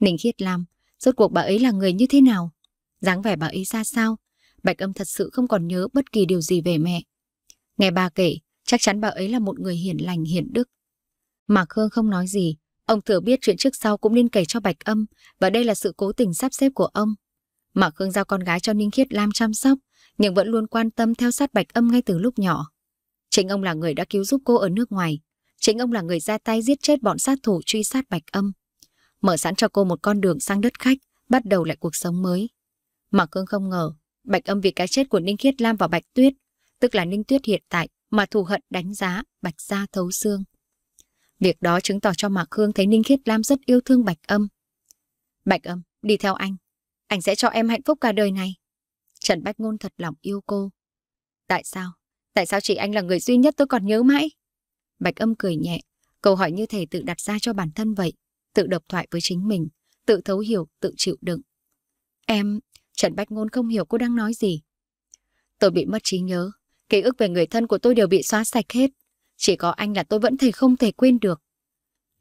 Ninh Khiết làm rốt cuộc bà ấy là người như thế nào? dáng vẻ bà ấy ra sao? Bạch Âm thật sự không còn nhớ bất kỳ điều gì về mẹ. Nghe bà kể, chắc chắn bà ấy là một người hiền lành hiền đức. Mà Khương không nói gì, ông thừa biết chuyện trước sau cũng nên kể cho Bạch Âm và đây là sự cố tình sắp xếp của ông Mạc Khương giao con gái cho Ninh Khiết Lam chăm sóc, nhưng vẫn luôn quan tâm theo sát Bạch Âm ngay từ lúc nhỏ. Chính ông là người đã cứu giúp cô ở nước ngoài. Chính ông là người ra tay giết chết bọn sát thủ truy sát Bạch Âm. Mở sẵn cho cô một con đường sang đất khách, bắt đầu lại cuộc sống mới. Mạc Khương không ngờ, Bạch Âm vì cái chết của Ninh Khiết Lam và Bạch Tuyết, tức là Ninh Tuyết hiện tại mà thù hận đánh giá Bạch Gia thấu xương. Việc đó chứng tỏ cho Mạc Khương thấy Ninh Khiết Lam rất yêu thương Bạch Âm. Bạch Âm, đi theo anh. Anh sẽ cho em hạnh phúc cả đời này. Trần Bách Ngôn thật lòng yêu cô. Tại sao? Tại sao chỉ anh là người duy nhất tôi còn nhớ mãi? Bạch âm cười nhẹ, câu hỏi như thể tự đặt ra cho bản thân vậy, tự độc thoại với chính mình, tự thấu hiểu, tự chịu đựng. Em, Trần Bách Ngôn không hiểu cô đang nói gì. Tôi bị mất trí nhớ, ký ức về người thân của tôi đều bị xóa sạch hết. Chỉ có anh là tôi vẫn thể không thể quên được.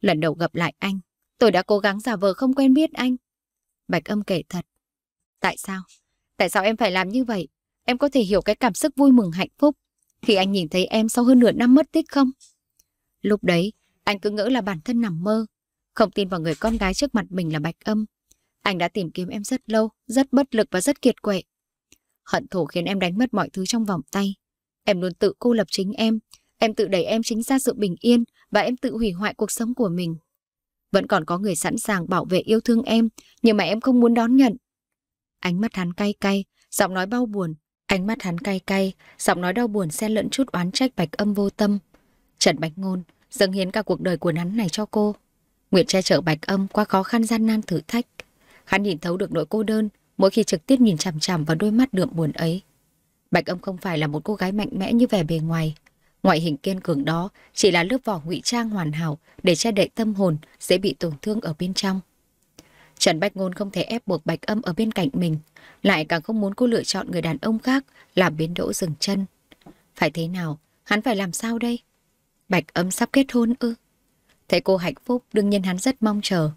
Lần đầu gặp lại anh, tôi đã cố gắng giả vờ không quen biết anh. Bạch âm kể thật, Tại sao? Tại sao em phải làm như vậy? Em có thể hiểu cái cảm xúc vui mừng hạnh phúc khi anh nhìn thấy em sau hơn nửa năm mất tích không? Lúc đấy, anh cứ ngỡ là bản thân nằm mơ, không tin vào người con gái trước mặt mình là Bạch Âm. Anh đã tìm kiếm em rất lâu, rất bất lực và rất kiệt quệ. Hận thù khiến em đánh mất mọi thứ trong vòng tay. Em luôn tự cô lập chính em, em tự đẩy em chính ra sự bình yên và em tự hủy hoại cuộc sống của mình. Vẫn còn có người sẵn sàng bảo vệ yêu thương em, nhưng mà em không muốn đón nhận. Ánh mắt hắn cay cay, giọng nói bao buồn. Ánh mắt hắn cay cay, giọng nói đau buồn xen lẫn chút oán trách bạch âm vô tâm. Trần Bạch Ngôn dâng hiến cả cuộc đời của hắn này cho cô. Nguyện che chở bạch âm qua khó khăn gian nan thử thách. Hắn nhìn thấu được nỗi cô đơn mỗi khi trực tiếp nhìn chằm chằm vào đôi mắt đượm buồn ấy. Bạch âm không phải là một cô gái mạnh mẽ như vẻ bề ngoài. Ngoại hình kiên cường đó chỉ là lớp vỏ ngụy trang hoàn hảo để che đậy tâm hồn dễ bị tổn thương ở bên trong. Trần Bách Ngôn không thể ép buộc Bạch Âm ở bên cạnh mình, lại càng không muốn cô lựa chọn người đàn ông khác làm biến đỗ dừng chân. Phải thế nào? Hắn phải làm sao đây? Bạch Âm sắp kết hôn ư? Thấy cô hạnh phúc, đương nhiên hắn rất mong chờ.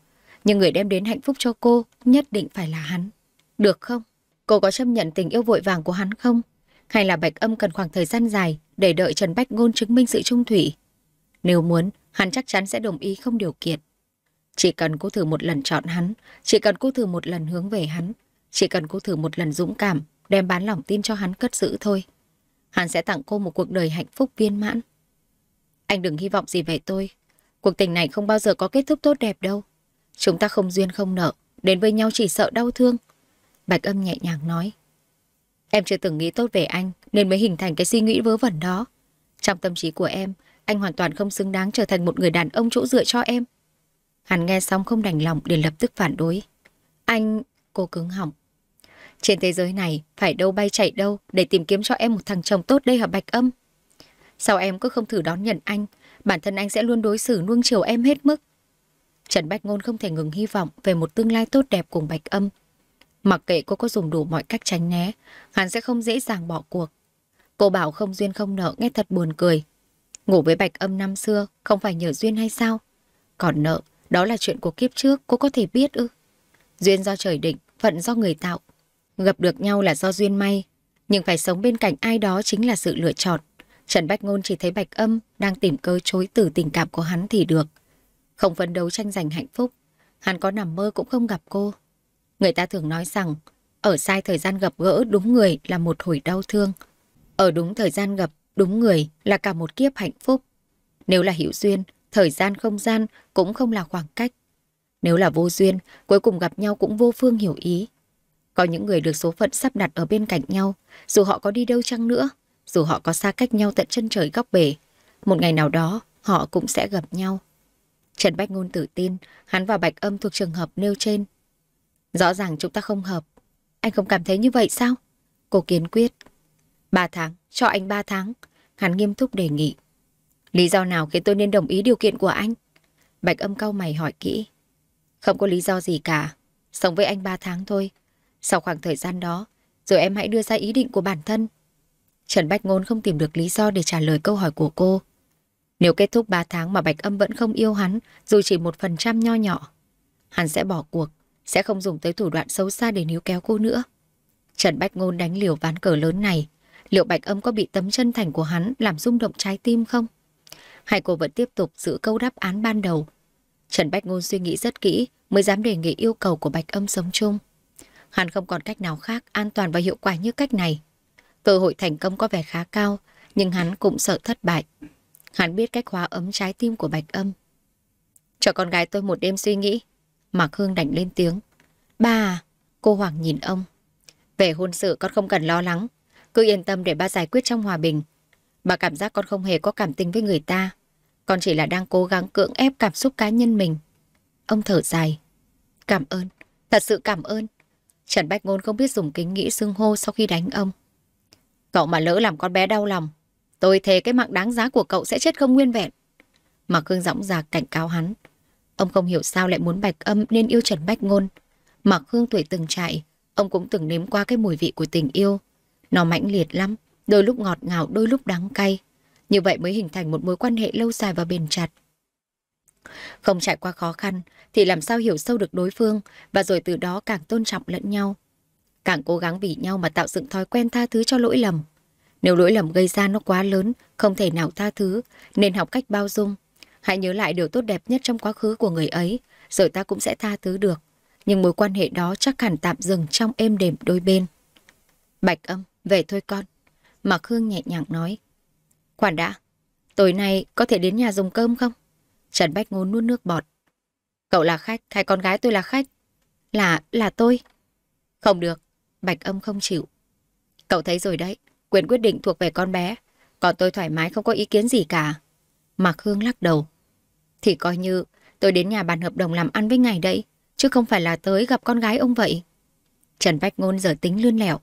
Nhưng người đem đến hạnh phúc cho cô nhất định phải là hắn. Được không? Cô có chấp nhận tình yêu vội vàng của hắn không? Hay là Bạch Âm cần khoảng thời gian dài để đợi Trần Bách Ngôn chứng minh sự trung thủy? Nếu muốn, hắn chắc chắn sẽ đồng ý không điều kiện. Chỉ cần cô thử một lần chọn hắn, chỉ cần cô thử một lần hướng về hắn, chỉ cần cô thử một lần dũng cảm, đem bán lòng tin cho hắn cất giữ thôi. Hắn sẽ tặng cô một cuộc đời hạnh phúc viên mãn. Anh đừng hy vọng gì về tôi. Cuộc tình này không bao giờ có kết thúc tốt đẹp đâu. Chúng ta không duyên không nợ, đến với nhau chỉ sợ đau thương. Bạch âm nhẹ nhàng nói. Em chưa từng nghĩ tốt về anh nên mới hình thành cái suy nghĩ vớ vẩn đó. Trong tâm trí của em, anh hoàn toàn không xứng đáng trở thành một người đàn ông chỗ dựa cho em. Hắn nghe xong không đành lòng để lập tức phản đối. Anh... Cô cứng họng. Trên thế giới này, phải đâu bay chạy đâu để tìm kiếm cho em một thằng chồng tốt đây hả Bạch Âm? Sao em cứ không thử đón nhận anh? Bản thân anh sẽ luôn đối xử nuông chiều em hết mức. Trần Bạch Ngôn không thể ngừng hy vọng về một tương lai tốt đẹp cùng Bạch Âm. Mặc kệ cô có dùng đủ mọi cách tránh né, hắn sẽ không dễ dàng bỏ cuộc. Cô bảo không duyên không nợ nghe thật buồn cười. Ngủ với Bạch Âm năm xưa không phải nhờ duyên hay sao? Còn nợ đó là chuyện của kiếp trước, cô có thể biết ư? Duyên do trời định, phận do người tạo. Gặp được nhau là do duyên may, nhưng phải sống bên cạnh ai đó chính là sự lựa chọn. Trần Bách Ngôn chỉ thấy Bạch Âm đang tìm cơ chối từ tình cảm của hắn thì được. Không phấn đấu tranh giành hạnh phúc, hắn có nằm mơ cũng không gặp cô. Người ta thường nói rằng, ở sai thời gian gặp gỡ đúng người là một hồi đau thương. Ở đúng thời gian gặp đúng người là cả một kiếp hạnh phúc. Nếu là hữu duyên, thời gian không gian cũng không là khoảng cách. Nếu là vô duyên, cuối cùng gặp nhau cũng vô phương hiểu ý. Có những người được số phận sắp đặt ở bên cạnh nhau, dù họ có đi đâu chăng nữa, dù họ có xa cách nhau tận chân trời góc bể, một ngày nào đó họ cũng sẽ gặp nhau. Trần Bách Ngôn tự tin, hắn và Bạch Âm thuộc trường hợp nêu trên. Rõ ràng chúng ta không hợp. Anh không cảm thấy như vậy sao? Cô kiên quyết. Ba tháng, cho anh ba tháng. Hắn nghiêm túc đề nghị. Lý do nào khiến tôi nên đồng ý điều kiện của anh? Bạch âm cau mày hỏi kỹ. Không có lý do gì cả. Sống với anh 3 tháng thôi. Sau khoảng thời gian đó, rồi em hãy đưa ra ý định của bản thân. Trần Bạch Ngôn không tìm được lý do để trả lời câu hỏi của cô. Nếu kết thúc 3 tháng mà Bạch Âm vẫn không yêu hắn, dù chỉ một phần trăm nho nhỏ, hắn sẽ bỏ cuộc, sẽ không dùng tới thủ đoạn xấu xa để níu kéo cô nữa. Trần Bạch Ngôn đánh liều ván cờ lớn này, liệu Bạch Âm có bị tấm chân thành của hắn làm rung động trái tim không? hay cô vẫn tiếp tục giữ câu đáp án ban đầu? Trần Bách Ngôn suy nghĩ rất kỹ mới dám đề nghị yêu cầu của Bạch Âm sống chung. Hắn không còn cách nào khác an toàn và hiệu quả như cách này. Cơ hội thành công có vẻ khá cao, nhưng hắn cũng sợ thất bại. Hắn biết cách hóa ấm trái tim của Bạch Âm. Cho con gái tôi một đêm suy nghĩ. Mạc Hương đành lên tiếng. Ba à, cô Hoàng nhìn ông. Về hôn sự con không cần lo lắng. Cứ yên tâm để ba giải quyết trong hòa bình. Bà cảm giác con không hề có cảm tình với người ta. Con chỉ là đang cố gắng cưỡng ép cảm xúc cá nhân mình. Ông thở dài. Cảm ơn. Thật sự cảm ơn. Trần Bách Ngôn không biết dùng kính nghĩ xưng hô sau khi đánh ông. Cậu mà lỡ làm con bé đau lòng. Tôi thề cái mạng đáng giá của cậu sẽ chết không nguyên vẹn. Mà Khương dõng dạc cảnh cáo hắn. Ông không hiểu sao lại muốn bạch âm nên yêu Trần Bách Ngôn. Mà Khương tuổi từng chạy, ông cũng từng nếm qua cái mùi vị của tình yêu. Nó mãnh liệt lắm. Đôi lúc ngọt ngào, đôi lúc đắng cay. Như vậy mới hình thành một mối quan hệ lâu dài và bền chặt. Không trải qua khó khăn thì làm sao hiểu sâu được đối phương và rồi từ đó càng tôn trọng lẫn nhau. Càng cố gắng vì nhau mà tạo dựng thói quen tha thứ cho lỗi lầm. Nếu lỗi lầm gây ra nó quá lớn, không thể nào tha thứ, nên học cách bao dung. Hãy nhớ lại điều tốt đẹp nhất trong quá khứ của người ấy, rồi ta cũng sẽ tha thứ được. Nhưng mối quan hệ đó chắc hẳn tạm dừng trong êm đềm đôi bên. Bạch âm, về thôi con. Mạc Hương nhẹ nhàng nói. Khoản đã, tối nay có thể đến nhà dùng cơm không? Trần Bách Ngôn nuốt nước bọt. Cậu là khách hay con gái tôi là khách? Là, là tôi. Không được, Bạch Âm không chịu. Cậu thấy rồi đấy, quyền quyết định thuộc về con bé, còn tôi thoải mái không có ý kiến gì cả. Mạc Hương lắc đầu. Thì coi như tôi đến nhà bàn hợp đồng làm ăn với ngài đấy, chứ không phải là tới gặp con gái ông vậy. Trần Bách Ngôn giờ tính lươn lẹo.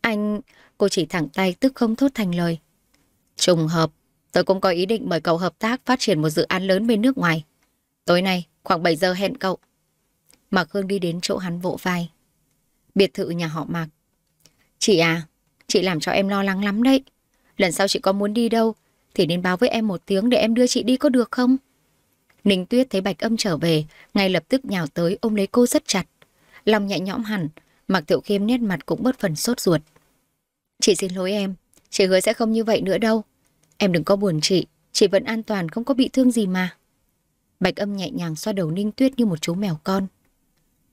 Anh, Cô chỉ thẳng tay tức không thốt thành lời. Trùng hợp, tôi cũng có ý định mời cậu hợp tác phát triển một dự án lớn bên nước ngoài. Tối nay, khoảng 7 giờ hẹn cậu. Mạc Hương đi đến chỗ hắn vỗ vai. Biệt thự nhà họ Mạc. Chị à, chị làm cho em lo lắng lắm đấy. Lần sau chị có muốn đi đâu thì nên báo với em một tiếng để em đưa chị đi có được không? Ninh Tuyết thấy Bạch Âm trở về, ngay lập tức nhào tới ôm lấy cô rất chặt. Lòng nhẹ nhõm hẳn, Mạc thiệu Khiêm nét mặt cũng bớt phần sốt ruột. Chị xin lỗi em, chị hứa sẽ không như vậy nữa đâu. Em đừng có buồn chị, chị vẫn an toàn không có bị thương gì mà. Bạch âm nhẹ nhàng xoa đầu Ninh Tuyết như một chú mèo con.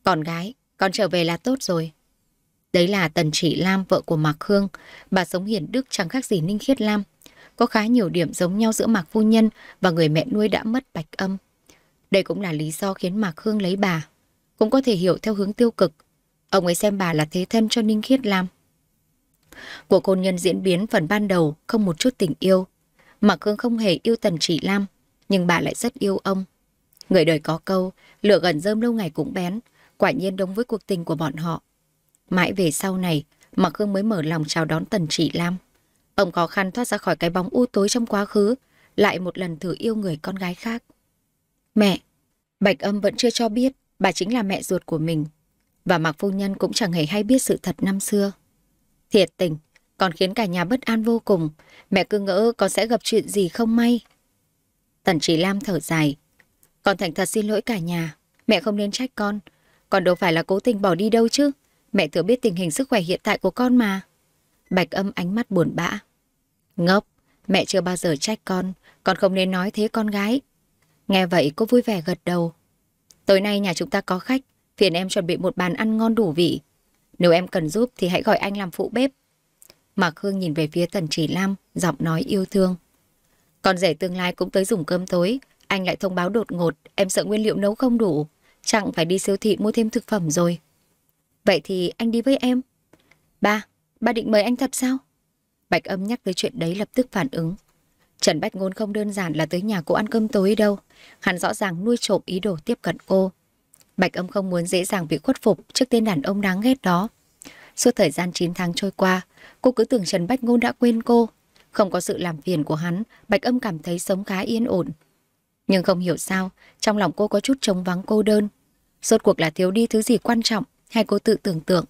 con gái, con trở về là tốt rồi. Đấy là tần chị Lam vợ của Mạc Hương, bà sống hiền đức chẳng khác gì Ninh Khiết Lam. Có khá nhiều điểm giống nhau giữa Mạc Phu Nhân và người mẹ nuôi đã mất Bạch âm. Đây cũng là lý do khiến Mạc Hương lấy bà. Cũng có thể hiểu theo hướng tiêu cực. Ông ấy xem bà là thế thân cho Ninh Khiết Lam. Cuộc hôn nhân diễn biến phần ban đầu không một chút tình yêu. Mạc Khương không hề yêu Tần Chỉ Lam, nhưng bà lại rất yêu ông. Người đời có câu, lửa gần rơm lâu ngày cũng bén, quả nhiên đúng với cuộc tình của bọn họ. Mãi về sau này, Mạc Khương mới mở lòng chào đón Tần Chỉ Lam. Ông khó khăn thoát ra khỏi cái bóng u tối trong quá khứ, lại một lần thử yêu người con gái khác. Mẹ, Bạch Âm vẫn chưa cho biết bà chính là mẹ ruột của mình. Và Mạc Phu Nhân cũng chẳng hề hay biết sự thật năm xưa. Thiệt tình, còn khiến cả nhà bất an vô cùng. Mẹ cứ ngỡ con sẽ gặp chuyện gì không may. Tần Trí Lam thở dài. Con thành thật xin lỗi cả nhà. Mẹ không nên trách con. Con đâu phải là cố tình bỏ đi đâu chứ. Mẹ thừa biết tình hình sức khỏe hiện tại của con mà. Bạch âm ánh mắt buồn bã. Ngốc, mẹ chưa bao giờ trách con. Con không nên nói thế con gái. Nghe vậy cô vui vẻ gật đầu. Tối nay nhà chúng ta có khách. Phiền em chuẩn bị một bàn ăn ngon đủ vị. Nếu em cần giúp thì hãy gọi anh làm phụ bếp. Mạc Hương nhìn về phía Tần Chỉ Lam, giọng nói yêu thương. Con rể tương lai cũng tới dùng cơm tối, anh lại thông báo đột ngột, em sợ nguyên liệu nấu không đủ, chẳng phải đi siêu thị mua thêm thực phẩm rồi. Vậy thì anh đi với em. Ba, ba định mời anh thật sao? Bạch âm nhắc tới chuyện đấy lập tức phản ứng. Trần Bách Ngôn không đơn giản là tới nhà cô ăn cơm tối đâu. Hắn rõ ràng nuôi trộm ý đồ tiếp cận cô, Bạch âm không muốn dễ dàng bị khuất phục trước tên đàn ông đáng ghét đó. Suốt thời gian 9 tháng trôi qua, cô cứ tưởng Trần Bách Ngôn đã quên cô. Không có sự làm phiền của hắn, Bạch âm cảm thấy sống khá yên ổn. Nhưng không hiểu sao, trong lòng cô có chút trống vắng cô đơn. Rốt cuộc là thiếu đi thứ gì quan trọng hay cô tự tưởng tượng.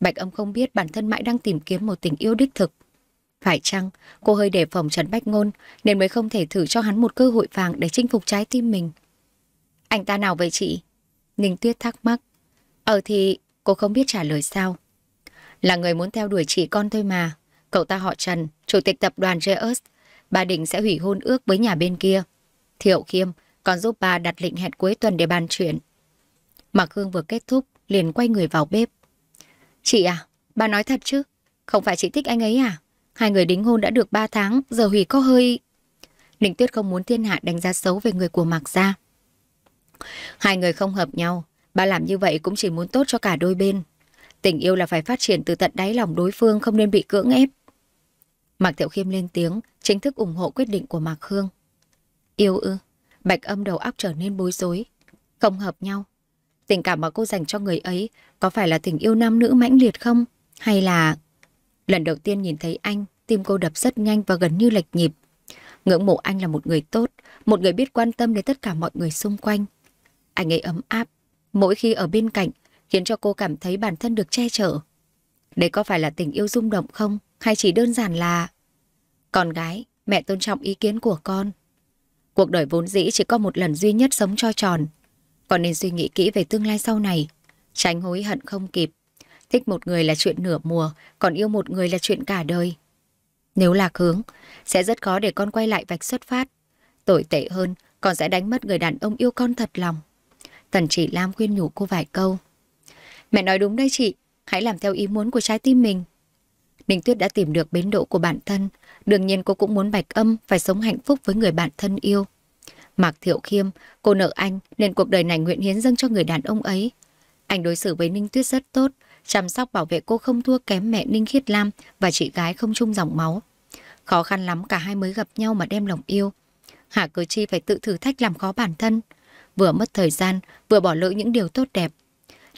Bạch âm không biết bản thân mãi đang tìm kiếm một tình yêu đích thực. Phải chăng cô hơi đề phòng Trần Bách Ngôn nên mới không thể thử cho hắn một cơ hội vàng để chinh phục trái tim mình. Anh ta nào vậy chị? Ninh Tuyết thắc mắc. Ờ thì cô không biết trả lời sao. Là người muốn theo đuổi chị con thôi mà. Cậu ta họ Trần, chủ tịch tập đoàn Jeus. Bà Định sẽ hủy hôn ước với nhà bên kia. Thiệu Khiêm còn giúp bà đặt lịnh hẹn cuối tuần để bàn chuyện. Mạc Hương vừa kết thúc, liền quay người vào bếp. Chị à, bà nói thật chứ? Không phải chị thích anh ấy à? Hai người đính hôn đã được 3 tháng, giờ hủy có hơi... Ninh Tuyết không muốn thiên hạ đánh giá xấu về người của Mạc Gia. Hai người không hợp nhau, bà làm như vậy cũng chỉ muốn tốt cho cả đôi bên. Tình yêu là phải phát triển từ tận đáy lòng đối phương không nên bị cưỡng ép. Mạc Thiệu Khiêm lên tiếng, chính thức ủng hộ quyết định của Mạc Hương. Yêu ư, bạch âm đầu óc trở nên bối rối, không hợp nhau. Tình cảm mà cô dành cho người ấy có phải là tình yêu nam nữ mãnh liệt không? Hay là... Lần đầu tiên nhìn thấy anh, tim cô đập rất nhanh và gần như lệch nhịp. Ngưỡng mộ anh là một người tốt, một người biết quan tâm đến tất cả mọi người xung quanh. Anh ấy ấm áp, mỗi khi ở bên cạnh, khiến cho cô cảm thấy bản thân được che chở. đây có phải là tình yêu rung động không? Hay chỉ đơn giản là... Con gái, mẹ tôn trọng ý kiến của con. Cuộc đời vốn dĩ chỉ có một lần duy nhất sống cho tròn. Còn nên suy nghĩ kỹ về tương lai sau này. Tránh hối hận không kịp. Thích một người là chuyện nửa mùa, còn yêu một người là chuyện cả đời. Nếu lạc hướng, sẽ rất khó để con quay lại vạch xuất phát. Tồi tệ hơn, con sẽ đánh mất người đàn ông yêu con thật lòng. Tần chỉ Lam khuyên nhủ cô vài câu. Mẹ nói đúng đấy chị, hãy làm theo ý muốn của trái tim mình. Ninh Tuyết đã tìm được bến đỗ của bản thân, đương nhiên cô cũng muốn Bạch Âm phải sống hạnh phúc với người bạn thân yêu. Mạc Thiệu Khiêm, cô nợ anh nên cuộc đời này nguyện hiến dâng cho người đàn ông ấy. Anh đối xử với Ninh Tuyết rất tốt, chăm sóc bảo vệ cô không thua kém mẹ Ninh Khiết Lam và chị gái không chung dòng máu. Khó khăn lắm cả hai mới gặp nhau mà đem lòng yêu. Hạ Cử Chi phải tự thử thách làm khó bản thân vừa mất thời gian, vừa bỏ lỡ những điều tốt đẹp.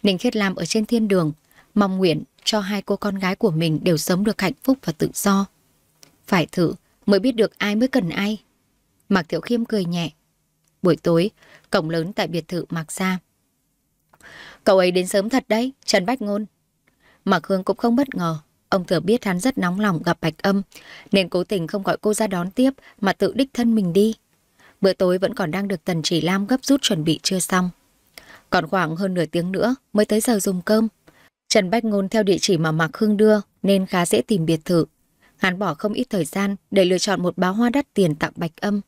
Ninh Khiết Lam ở trên thiên đường, mong nguyện cho hai cô con gái của mình đều sống được hạnh phúc và tự do. Phải thử mới biết được ai mới cần ai. Mạc Thiệu Khiêm cười nhẹ. Buổi tối, cổng lớn tại biệt thự Mạc Gia. Cậu ấy đến sớm thật đấy, Trần Bách Ngôn. Mạc Hương cũng không bất ngờ. Ông thừa biết hắn rất nóng lòng gặp Bạch Âm, nên cố tình không gọi cô ra đón tiếp mà tự đích thân mình đi. Bữa tối vẫn còn đang được Tần Chỉ Lam gấp rút chuẩn bị chưa xong. Còn khoảng hơn nửa tiếng nữa mới tới giờ dùng cơm. Trần Bách Ngôn theo địa chỉ mà Mạc Hương đưa nên khá dễ tìm biệt thự. Hắn bỏ không ít thời gian để lựa chọn một bó hoa đắt tiền tặng Bạch Âm.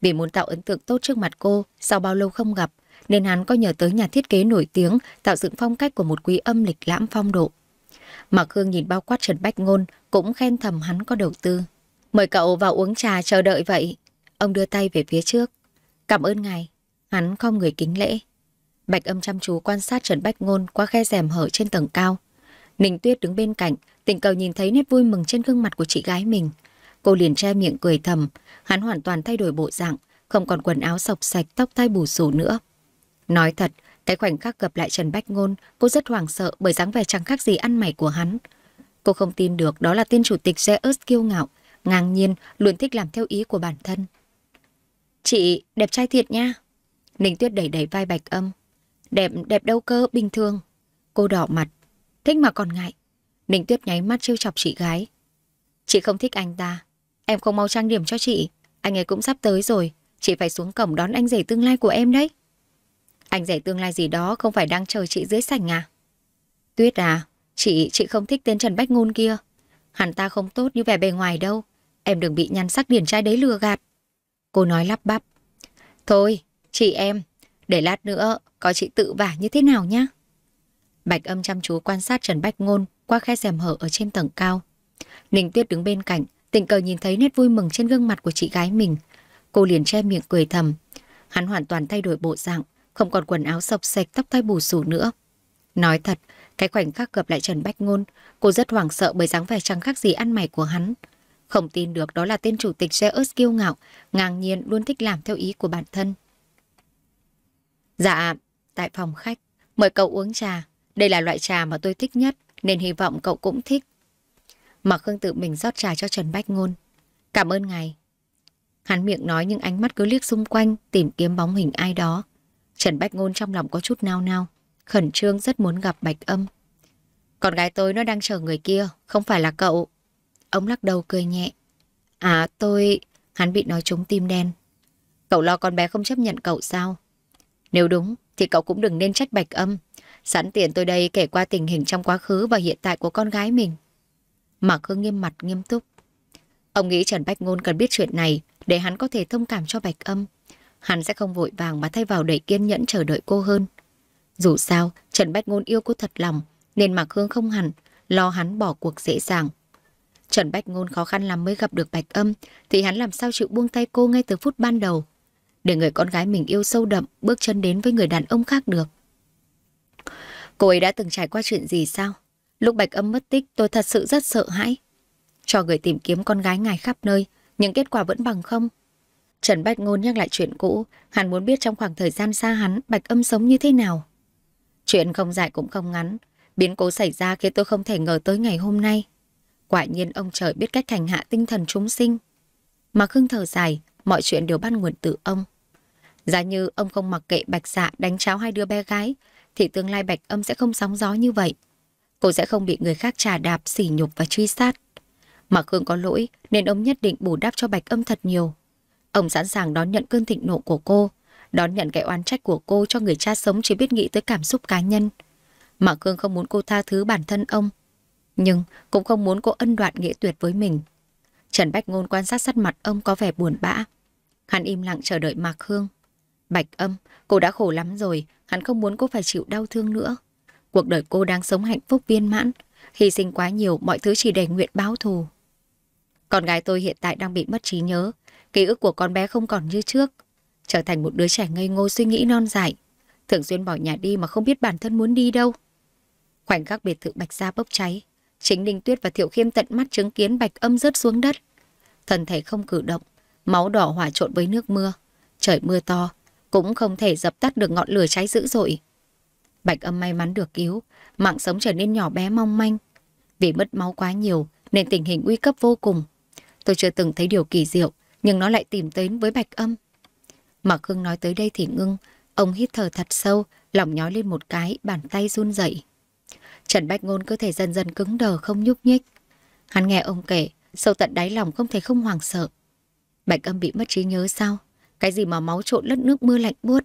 Vì muốn tạo ấn tượng tốt trước mặt cô sau bao lâu không gặp nên hắn có nhờ tới nhà thiết kế nổi tiếng tạo dựng phong cách của một quý âm lịch lãm phong độ. Mạc Hương nhìn bao quát Trần Bách Ngôn cũng khen thầm hắn có đầu tư. Mời cậu vào uống trà chờ đợi vậy. Ông đưa tay về phía trước. Cảm ơn ngài. Hắn không người kính lễ. Bạch âm chăm chú quan sát Trần Bách Ngôn qua khe rèm hở trên tầng cao. Ninh Tuyết đứng bên cạnh, tình cờ nhìn thấy nét vui mừng trên gương mặt của chị gái mình. Cô liền che miệng cười thầm, hắn hoàn toàn thay đổi bộ dạng, không còn quần áo sọc sạch, tóc tai bù xù nữa. Nói thật, cái khoảnh khắc gặp lại Trần Bách Ngôn, cô rất hoảng sợ bởi dáng vẻ chẳng khác gì ăn mày của hắn. Cô không tin được đó là tiên chủ tịch Zeus kiêu ngạo, ngang nhiên, luôn thích làm theo ý của bản thân. Chị đẹp trai thiệt nha. Ninh Tuyết đẩy đẩy vai Bạch Âm. Đẹp, đẹp đâu cơ, bình thường. Cô đỏ mặt. Thích mà còn ngại. Ninh Tuyết nháy mắt trêu chọc chị gái. Chị không thích anh ta. Em không mau trang điểm cho chị. Anh ấy cũng sắp tới rồi. Chị phải xuống cổng đón anh rể tương lai của em đấy. Anh rể tương lai gì đó không phải đang chờ chị dưới sảnh à? Tuyết à, chị, chị không thích tên Trần Bách Ngôn kia. Hắn ta không tốt như vẻ bề ngoài đâu. Em đừng bị nhăn sắc điển trai đấy lừa gạt. Cô nói lắp bắp. Thôi, chị em, để lát nữa có chị tự vả như thế nào nhá. Bạch âm chăm chú quan sát Trần Bách Ngôn qua khe rèm hở ở trên tầng cao. Ninh Tuyết đứng bên cạnh, tình cờ nhìn thấy nét vui mừng trên gương mặt của chị gái mình. Cô liền che miệng cười thầm. Hắn hoàn toàn thay đổi bộ dạng, không còn quần áo sọc sạch tóc tai bù xù nữa. Nói thật, cái khoảnh khắc gặp lại Trần Bách Ngôn, cô rất hoảng sợ bởi dáng vẻ chẳng khác gì ăn mày của hắn. Không tin được đó là tên chủ tịch Zeus kiêu ngạo, ngang nhiên luôn thích làm theo ý của bản thân. Dạ, tại phòng khách, mời cậu uống trà. Đây là loại trà mà tôi thích nhất, nên hy vọng cậu cũng thích. Mạc Khương tự mình rót trà cho Trần Bách Ngôn. Cảm ơn ngài. Hắn miệng nói nhưng ánh mắt cứ liếc xung quanh, tìm kiếm bóng hình ai đó. Trần Bách Ngôn trong lòng có chút nao nao, khẩn trương rất muốn gặp Bạch Âm. Con gái tôi nó đang chờ người kia, không phải là cậu. Ông lắc đầu cười nhẹ. À tôi... Hắn bị nói trúng tim đen. Cậu lo con bé không chấp nhận cậu sao? Nếu đúng thì cậu cũng đừng nên trách bạch âm. Sẵn tiện tôi đây kể qua tình hình trong quá khứ và hiện tại của con gái mình. Mạc Hương nghiêm mặt nghiêm túc. Ông nghĩ Trần Bách Ngôn cần biết chuyện này để hắn có thể thông cảm cho Bạch Âm. Hắn sẽ không vội vàng mà thay vào đầy kiên nhẫn chờ đợi cô hơn. Dù sao, Trần Bách Ngôn yêu cô thật lòng, nên Mạc Hương không hẳn, lo hắn bỏ cuộc dễ dàng. Trần Bách Ngôn khó khăn lắm mới gặp được Bạch Âm, thì hắn làm sao chịu buông tay cô ngay từ phút ban đầu. Để người con gái mình yêu sâu đậm bước chân đến với người đàn ông khác được. Cô ấy đã từng trải qua chuyện gì sao? Lúc Bạch Âm mất tích tôi thật sự rất sợ hãi. Cho người tìm kiếm con gái ngài khắp nơi, nhưng kết quả vẫn bằng không. Trần Bách Ngôn nhắc lại chuyện cũ, hắn muốn biết trong khoảng thời gian xa hắn Bạch Âm sống như thế nào. Chuyện không dài cũng không ngắn, biến cố xảy ra khiến tôi không thể ngờ tới ngày hôm nay. Quả nhiên ông trời biết cách hành hạ tinh thần chúng sinh. Mà Khương thở dài, mọi chuyện đều bắt nguồn từ ông. Giá như ông không mặc kệ Bạch Dạ đánh cháo hai đứa bé gái, thì tương lai Bạch Âm sẽ không sóng gió như vậy. Cô sẽ không bị người khác trà đạp, sỉ nhục và truy sát. Mà Khương có lỗi nên ông nhất định bù đắp cho Bạch Âm thật nhiều. Ông sẵn sàng đón nhận cơn thịnh nộ của cô, đón nhận cái oán trách của cô cho người cha sống chỉ biết nghĩ tới cảm xúc cá nhân. Mà Khương không muốn cô tha thứ bản thân ông, nhưng cũng không muốn cô ân đoạn nghĩa tuyệt với mình. Trần Bách Ngôn quan sát sắc mặt ông có vẻ buồn bã. Hắn im lặng chờ đợi Mạc Hương. Bạch âm, cô đã khổ lắm rồi, hắn không muốn cô phải chịu đau thương nữa. Cuộc đời cô đang sống hạnh phúc viên mãn, hy sinh quá nhiều mọi thứ chỉ để nguyện báo thù. Con gái tôi hiện tại đang bị mất trí nhớ, ký ức của con bé không còn như trước. Trở thành một đứa trẻ ngây ngô suy nghĩ non dại, thường xuyên bỏ nhà đi mà không biết bản thân muốn đi đâu. Khoảnh khắc biệt thự bạch gia bốc cháy, Chính Ninh Tuyết và Thiệu Khiêm tận mắt chứng kiến bạch âm rớt xuống đất. Thân thể không cử động, máu đỏ hòa trộn với nước mưa. Trời mưa to, cũng không thể dập tắt được ngọn lửa cháy dữ dội. Bạch âm may mắn được cứu, mạng sống trở nên nhỏ bé mong manh. Vì mất máu quá nhiều nên tình hình nguy cấp vô cùng. Tôi chưa từng thấy điều kỳ diệu, nhưng nó lại tìm đến với bạch âm. Mạc Hưng nói tới đây thì ngưng, ông hít thở thật sâu, lòng nhói lên một cái, bàn tay run rẩy. Trần Bách Ngôn cơ thể dần dần cứng đờ không nhúc nhích. Hắn nghe ông kể, sâu tận đáy lòng không thể không hoảng sợ. Bạch âm bị mất trí nhớ sao? Cái gì mà máu trộn lất nước mưa lạnh buốt?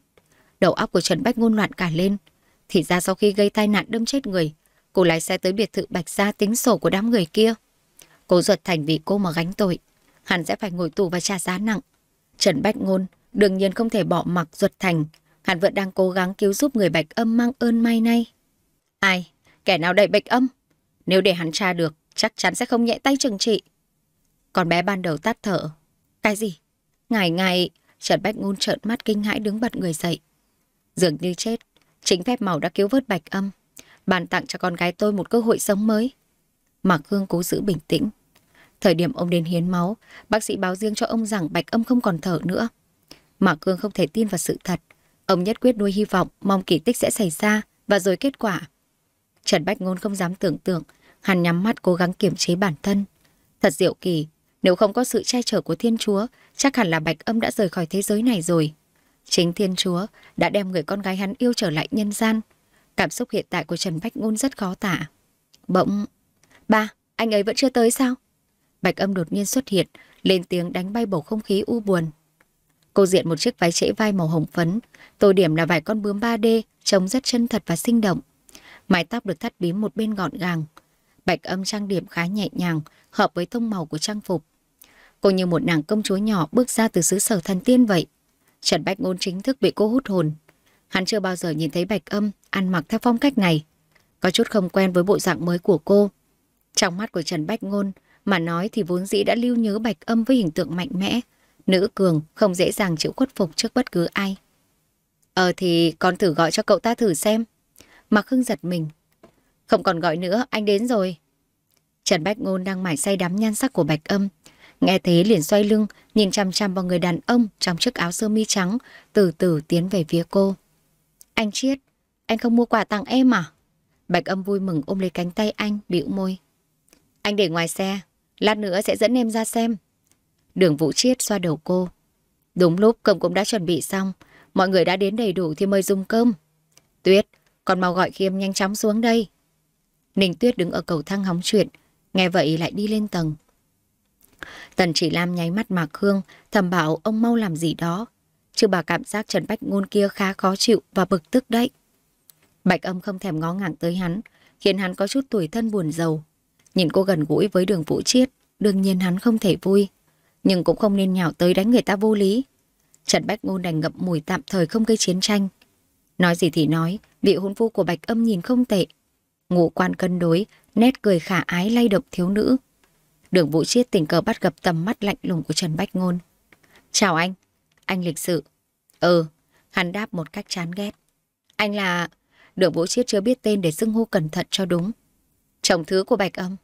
Đầu óc của Trần Bách Ngôn loạn cả lên. Thì ra sau khi gây tai nạn đâm chết người, cô lái xe tới biệt thự Bạch Gia tính sổ của đám người kia. Cố ruột thành vì cô mà gánh tội. Hắn sẽ phải ngồi tù và trả giá nặng. Trần Bách Ngôn đương nhiên không thể bỏ mặc ruột thành. Hắn vẫn đang cố gắng cứu giúp người Bạch âm mang ơn may nay. Ai? kẻ nào đẩy bạch âm. Nếu để hắn tra được, chắc chắn sẽ không nhẹ tay trừng trị. Còn bé ban đầu tắt thở. Cái gì? Ngày ngày, Trần Bách Ngôn trợn mắt kinh hãi đứng bật người dậy. Dường như chết, chính phép màu đã cứu vớt bạch âm. Bàn tặng cho con gái tôi một cơ hội sống mới. Mạc Hương cố giữ bình tĩnh. Thời điểm ông đến hiến máu, bác sĩ báo riêng cho ông rằng bạch âm không còn thở nữa. Mạc Hương không thể tin vào sự thật. Ông nhất quyết nuôi hy vọng, mong kỳ tích sẽ xảy ra và rồi kết quả Trần Bách Ngôn không dám tưởng tượng, hắn nhắm mắt cố gắng kiềm chế bản thân. Thật diệu kỳ, nếu không có sự che chở của Thiên Chúa, chắc hẳn là Bạch Âm đã rời khỏi thế giới này rồi. Chính Thiên Chúa đã đem người con gái hắn yêu trở lại nhân gian. Cảm xúc hiện tại của Trần Bách Ngôn rất khó tả. Bỗng, ba, anh ấy vẫn chưa tới sao? Bạch Âm đột nhiên xuất hiện, lên tiếng đánh bay bầu không khí u buồn. Cô diện một chiếc váy trễ vai màu hồng phấn, tô điểm là vài con bướm 3D, trông rất chân thật và sinh động. Mái tóc được thắt bím một bên gọn gàng. Bạch âm trang điểm khá nhẹ nhàng, hợp với tông màu của trang phục. Cô như một nàng công chúa nhỏ bước ra từ xứ sở thần tiên vậy. Trần Bách Ngôn chính thức bị cô hút hồn. Hắn chưa bao giờ nhìn thấy Bạch Âm ăn mặc theo phong cách này. Có chút không quen với bộ dạng mới của cô. Trong mắt của Trần Bách Ngôn, mà nói thì vốn dĩ đã lưu nhớ Bạch Âm với hình tượng mạnh mẽ. Nữ cường không dễ dàng chịu khuất phục trước bất cứ ai. Ờ thì con thử gọi cho cậu ta thử xem mà Khương giật mình. Không còn gọi nữa, anh đến rồi. Trần Bách Ngôn đang mải say đắm nhan sắc của Bạch Âm. Nghe thế liền xoay lưng, nhìn chăm chăm vào người đàn ông trong chiếc áo sơ mi trắng, từ từ tiến về phía cô. Anh Chiết, anh không mua quà tặng em à? Bạch Âm vui mừng ôm lấy cánh tay anh, bĩu môi. Anh để ngoài xe, lát nữa sẽ dẫn em ra xem. Đường Vũ Chiết xoa đầu cô. Đúng lúc cơm cũng đã chuẩn bị xong, mọi người đã đến đầy đủ thì mời dùng cơm. Tuyết, còn mau gọi Khiêm nhanh chóng xuống đây. Ninh Tuyết đứng ở cầu thang hóng chuyện, nghe vậy lại đi lên tầng. Tần chỉ Lam nháy mắt Mạc khương thầm bảo ông mau làm gì đó. Chứ bà cảm giác Trần Bách Ngôn kia khá khó chịu và bực tức đấy. Bạch âm không thèm ngó ngàng tới hắn, khiến hắn có chút tuổi thân buồn giàu. Nhìn cô gần gũi với đường vũ chiết, đương nhiên hắn không thể vui. Nhưng cũng không nên nhào tới đánh người ta vô lý. Trần Bách Ngôn đành ngậm mùi tạm thời không gây chiến tranh. Nói gì thì nói, vị hôn phu của Bạch Âm nhìn không tệ. Ngũ quan cân đối, nét cười khả ái lay động thiếu nữ. Đường Vũ Chiết tình cờ bắt gặp tầm mắt lạnh lùng của Trần Bách Ngôn. Chào anh, anh lịch sự. Ừ, hắn đáp một cách chán ghét. Anh là... Đường Vũ Chiết chưa biết tên để xưng hô cẩn thận cho đúng. Chồng thứ của Bạch Âm.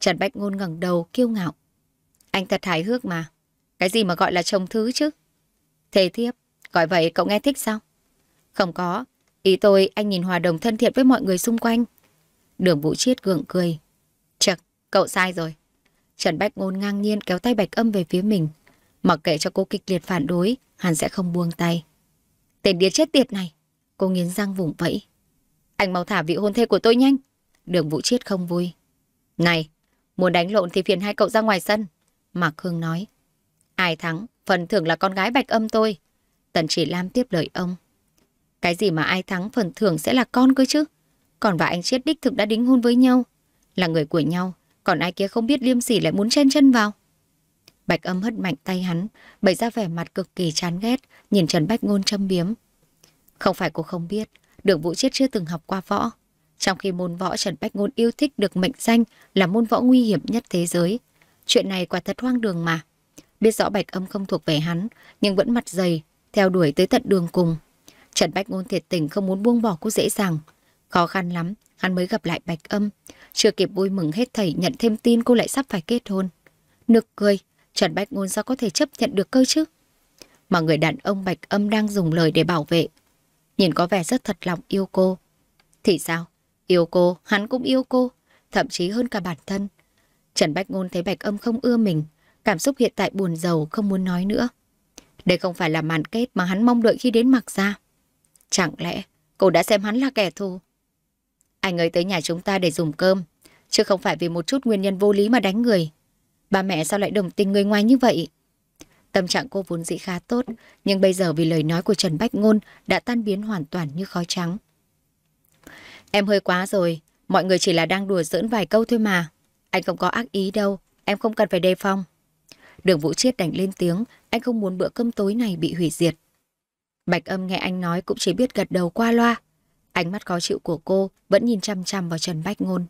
Trần Bách Ngôn ngẩng đầu, kiêu ngạo. Anh thật hài hước mà. Cái gì mà gọi là chồng thứ chứ? Thề thiếp, gọi vậy cậu nghe thích sao? Không có. Ý tôi anh nhìn hòa đồng thân thiện với mọi người xung quanh. Đường Vũ Chiết gượng cười. Chật, cậu sai rồi. Trần Bách Ngôn ngang nhiên kéo tay Bạch Âm về phía mình. Mặc kệ cho cô kịch liệt phản đối, hắn sẽ không buông tay. Tên đĩa chết tiệt này. Cô nghiến răng vùng vẫy. Anh mau thả vị hôn thê của tôi nhanh. Đường Vũ Chiết không vui. Này, muốn đánh lộn thì phiền hai cậu ra ngoài sân. Mạc Hương nói. Ai thắng, phần thưởng là con gái Bạch Âm tôi. Tần Chỉ Lam tiếp lời ông. Cái gì mà ai thắng phần thưởng sẽ là con cơ chứ. Còn và anh chết đích thực đã đính hôn với nhau. Là người của nhau, còn ai kia không biết liêm sỉ lại muốn chen chân vào. Bạch âm hất mạnh tay hắn, bày ra vẻ mặt cực kỳ chán ghét, nhìn Trần Bách Ngôn châm biếm. Không phải cô không biết, đường vũ chết chưa từng học qua võ. Trong khi môn võ Trần Bách Ngôn yêu thích được mệnh danh là môn võ nguy hiểm nhất thế giới. Chuyện này quả thật hoang đường mà. Biết rõ bạch âm không thuộc về hắn, nhưng vẫn mặt dày, theo đuổi tới tận đường cùng. Trần Bách Ngôn thiệt tình không muốn buông bỏ cô dễ dàng. Khó khăn lắm, hắn mới gặp lại Bạch Âm. Chưa kịp vui mừng hết thầy nhận thêm tin cô lại sắp phải kết hôn. Nực cười, Trần Bách Ngôn sao có thể chấp nhận được cơ chứ? Mà người đàn ông Bạch Âm đang dùng lời để bảo vệ. Nhìn có vẻ rất thật lòng yêu cô. Thì sao? Yêu cô, hắn cũng yêu cô, thậm chí hơn cả bản thân. Trần Bách Ngôn thấy Bạch Âm không ưa mình, cảm xúc hiện tại buồn rầu không muốn nói nữa. Đây không phải là màn kết mà hắn mong đợi khi đến mặc ra. Chẳng lẽ cô đã xem hắn là kẻ thù? Anh ấy tới nhà chúng ta để dùng cơm, chứ không phải vì một chút nguyên nhân vô lý mà đánh người. Ba mẹ sao lại đồng tình người ngoài như vậy? Tâm trạng cô vốn dĩ khá tốt, nhưng bây giờ vì lời nói của Trần Bách Ngôn đã tan biến hoàn toàn như khói trắng. Em hơi quá rồi, mọi người chỉ là đang đùa giỡn vài câu thôi mà. Anh không có ác ý đâu, em không cần phải đề phòng. Đường Vũ Chiết đành lên tiếng, anh không muốn bữa cơm tối này bị hủy diệt. Bạch âm nghe anh nói cũng chỉ biết gật đầu qua loa. Ánh mắt khó chịu của cô vẫn nhìn chăm chăm vào Trần Bách Ngôn.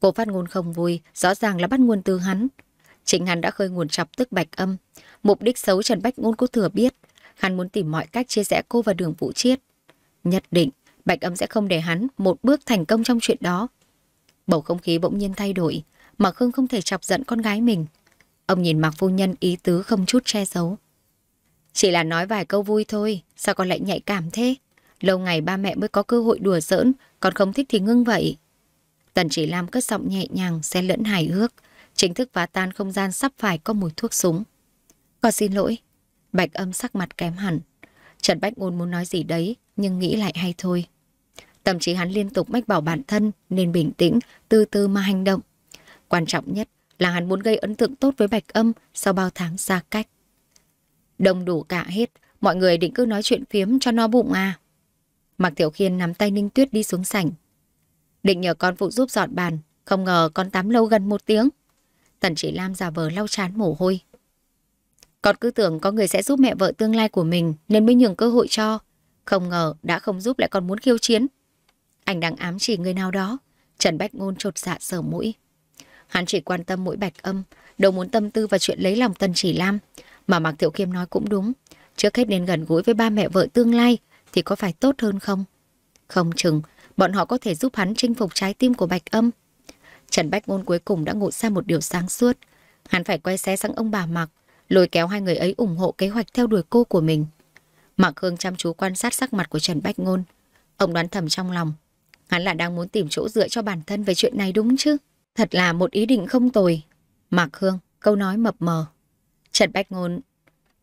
Cô phát ngôn không vui, rõ ràng là bắt nguồn từ hắn. Chính hắn đã khơi nguồn chọc tức Bạch âm. Mục đích xấu Trần Bách Ngôn cô thừa biết. Hắn muốn tìm mọi cách chia rẽ cô và đường vũ chiết. Nhất định, Bạch âm sẽ không để hắn một bước thành công trong chuyện đó. Bầu không khí bỗng nhiên thay đổi, Mạc Khương không thể chọc giận con gái mình. Ông nhìn Mạc Phu Nhân ý tứ không chút che giấu. Chỉ là nói vài câu vui thôi, sao con lại nhạy cảm thế? Lâu ngày ba mẹ mới có cơ hội đùa giỡn, còn không thích thì ngưng vậy. Tần chỉ làm cất giọng nhẹ nhàng, xen lẫn hài hước, chính thức phá tan không gian sắp phải có mùi thuốc súng. Con xin lỗi. Bạch âm sắc mặt kém hẳn. Trần Bách Ngôn muốn nói gì đấy, nhưng nghĩ lại hay thôi. Tâm chí hắn liên tục mách bảo bản thân nên bình tĩnh, từ từ mà hành động. Quan trọng nhất là hắn muốn gây ấn tượng tốt với Bạch Âm sau bao tháng xa cách. Đông đủ cả hết, mọi người định cứ nói chuyện phiếm cho no bụng à. Mạc Tiểu Khiên nắm tay Ninh Tuyết đi xuống sảnh. Định nhờ con phụ giúp dọn bàn, không ngờ con tắm lâu gần một tiếng. Tần chỉ Lam giả vờ lau chán mồ hôi. Con cứ tưởng có người sẽ giúp mẹ vợ tương lai của mình nên mới nhường cơ hội cho. Không ngờ đã không giúp lại còn muốn khiêu chiến. Anh đang ám chỉ người nào đó. Trần Bách Ngôn trột dạ sờ mũi. Hắn chỉ quan tâm mũi bạch âm, đâu muốn tâm tư vào chuyện lấy lòng Tần Chỉ Lam. Mà Mạc tiểu Khiêm nói cũng đúng. Trước hết nên gần gũi với ba mẹ vợ tương lai thì có phải tốt hơn không? Không chừng, bọn họ có thể giúp hắn chinh phục trái tim của Bạch Âm. Trần Bách Ngôn cuối cùng đã ngộ ra một điều sáng suốt. Hắn phải quay xé sang ông bà Mạc, lôi kéo hai người ấy ủng hộ kế hoạch theo đuổi cô của mình. Mạc Hương chăm chú quan sát sắc mặt của Trần Bách Ngôn. Ông đoán thầm trong lòng. Hắn là đang muốn tìm chỗ dựa cho bản thân về chuyện này đúng chứ? Thật là một ý định không tồi. Mạc Hương, câu nói mập mờ. Trần bạch Ngôn.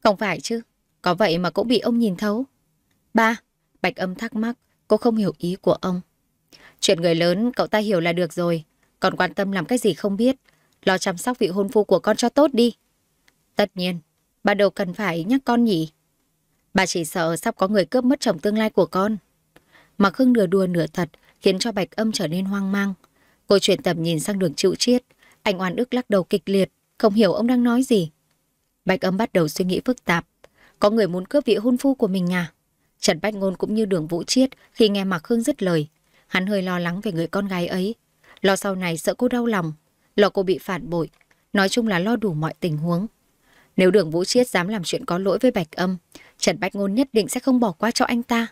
Không phải chứ, có vậy mà cũng bị ông nhìn thấu. Ba, Bạch Âm thắc mắc, cô không hiểu ý của ông. Chuyện người lớn cậu ta hiểu là được rồi, còn quan tâm làm cái gì không biết. Lo chăm sóc vị hôn phu của con cho tốt đi. Tất nhiên, bà đâu cần phải nhắc con nhỉ. Bà chỉ sợ sắp có người cướp mất chồng tương lai của con. Mà Khương nửa đùa nửa thật khiến cho Bạch Âm trở nên hoang mang. Cô chuyển tầm nhìn sang đường chịu chiết. Anh oan ức lắc đầu kịch liệt, không hiểu ông đang nói gì. Bạch Âm bắt đầu suy nghĩ phức tạp. Có người muốn cướp vị hôn phu của mình nhà. Trần Bách Ngôn cũng như đường vũ chiết khi nghe Mạc Khương dứt lời. Hắn hơi lo lắng về người con gái ấy. Lo sau này sợ cô đau lòng, lo cô bị phản bội. Nói chung là lo đủ mọi tình huống. Nếu đường vũ chiết dám làm chuyện có lỗi với Bạch Âm, Trần Bách Ngôn nhất định sẽ không bỏ qua cho anh ta.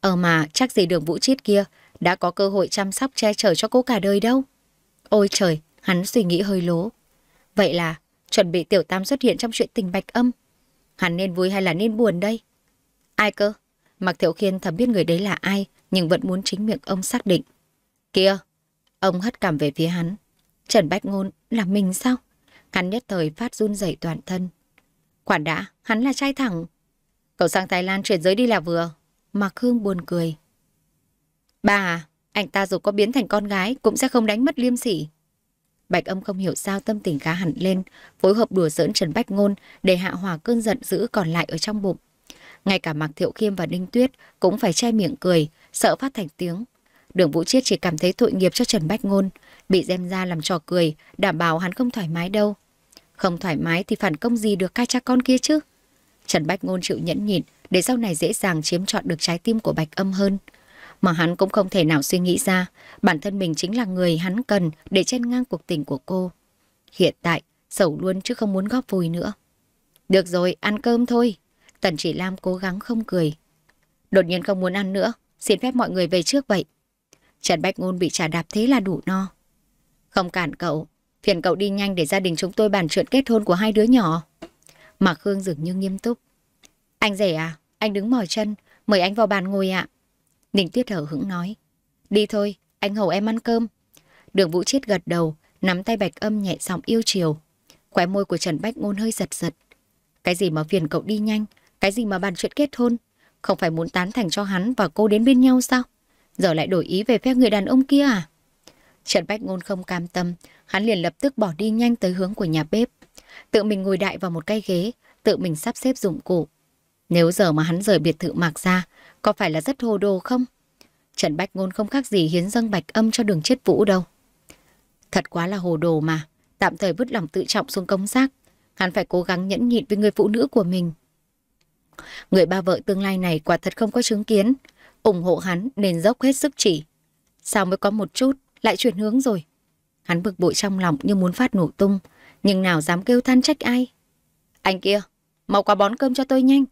Ờ mà chắc gì đường vũ chiết kia đã có cơ hội chăm sóc che chở cho cô cả đời đâu. Ôi trời, hắn suy nghĩ hơi lố. Vậy là chuẩn bị tiểu tam xuất hiện trong chuyện tình bạch âm. Hắn nên vui hay là nên buồn đây? Ai cơ? Mặc Thiệu Khiên thầm biết người đấy là ai, nhưng vẫn muốn chính miệng ông xác định. Kia! Ông hất cảm về phía hắn. Trần Bách Ngôn là mình sao? Hắn nhất thời phát run rẩy toàn thân. Quản đã, hắn là trai thẳng. Cậu sang Thái Lan chuyển giới đi là vừa. mặc Hương buồn cười. Bà à, anh ta dù có biến thành con gái cũng sẽ không đánh mất liêm sỉ. Bạch âm không hiểu sao tâm tình khá hẳn lên, phối hợp đùa giỡn Trần Bách Ngôn để hạ hòa cơn giận giữ còn lại ở trong bụng. Ngay cả Mạc Thiệu Khiêm và Đinh Tuyết cũng phải che miệng cười, sợ phát thành tiếng. Đường Vũ Chiết chỉ cảm thấy tội nghiệp cho Trần Bách Ngôn, bị đem ra làm trò cười, đảm bảo hắn không thoải mái đâu. Không thoải mái thì phản công gì được hai cha con kia chứ? Trần Bách Ngôn chịu nhẫn nhịn để sau này dễ dàng chiếm trọn được trái tim của Bạch Âm hơn mà hắn cũng không thể nào suy nghĩ ra bản thân mình chính là người hắn cần để chen ngang cuộc tình của cô. Hiện tại, sầu luôn chứ không muốn góp vui nữa. Được rồi, ăn cơm thôi. Tần chỉ Lam cố gắng không cười. Đột nhiên không muốn ăn nữa, xin phép mọi người về trước vậy. Trần Bách Ngôn bị trả đạp thế là đủ no. Không cản cậu, phiền cậu đi nhanh để gia đình chúng tôi bàn chuyện kết hôn của hai đứa nhỏ. Mạc Khương dường như nghiêm túc. Anh rể à, anh đứng mỏi chân, mời anh vào bàn ngồi ạ. À. Ninh Tuyết hở hững nói. Đi thôi, anh hầu em ăn cơm. Đường Vũ Chiết gật đầu, nắm tay Bạch Âm nhẹ giọng yêu chiều. Khóe môi của Trần Bách Ngôn hơi giật giật. Cái gì mà phiền cậu đi nhanh, cái gì mà bàn chuyện kết hôn, không phải muốn tán thành cho hắn và cô đến bên nhau sao? Giờ lại đổi ý về phép người đàn ông kia à? Trần Bách Ngôn không cam tâm, hắn liền lập tức bỏ đi nhanh tới hướng của nhà bếp. Tự mình ngồi đại vào một cái ghế, tự mình sắp xếp dụng cụ. Nếu giờ mà hắn rời biệt thự mạc ra, có phải là rất hồ đồ không? Trần Bách Ngôn không khác gì hiến dâng bạch âm cho đường chết vũ đâu. Thật quá là hồ đồ mà, tạm thời vứt lòng tự trọng xuống công giác. Hắn phải cố gắng nhẫn nhịn với người phụ nữ của mình. Người ba vợ tương lai này quả thật không có chứng kiến. ủng hộ hắn nên dốc hết sức chỉ. Sao mới có một chút, lại chuyển hướng rồi. Hắn bực bội trong lòng như muốn phát nổ tung, nhưng nào dám kêu than trách ai. Anh kia, mau qua bón cơm cho tôi nhanh.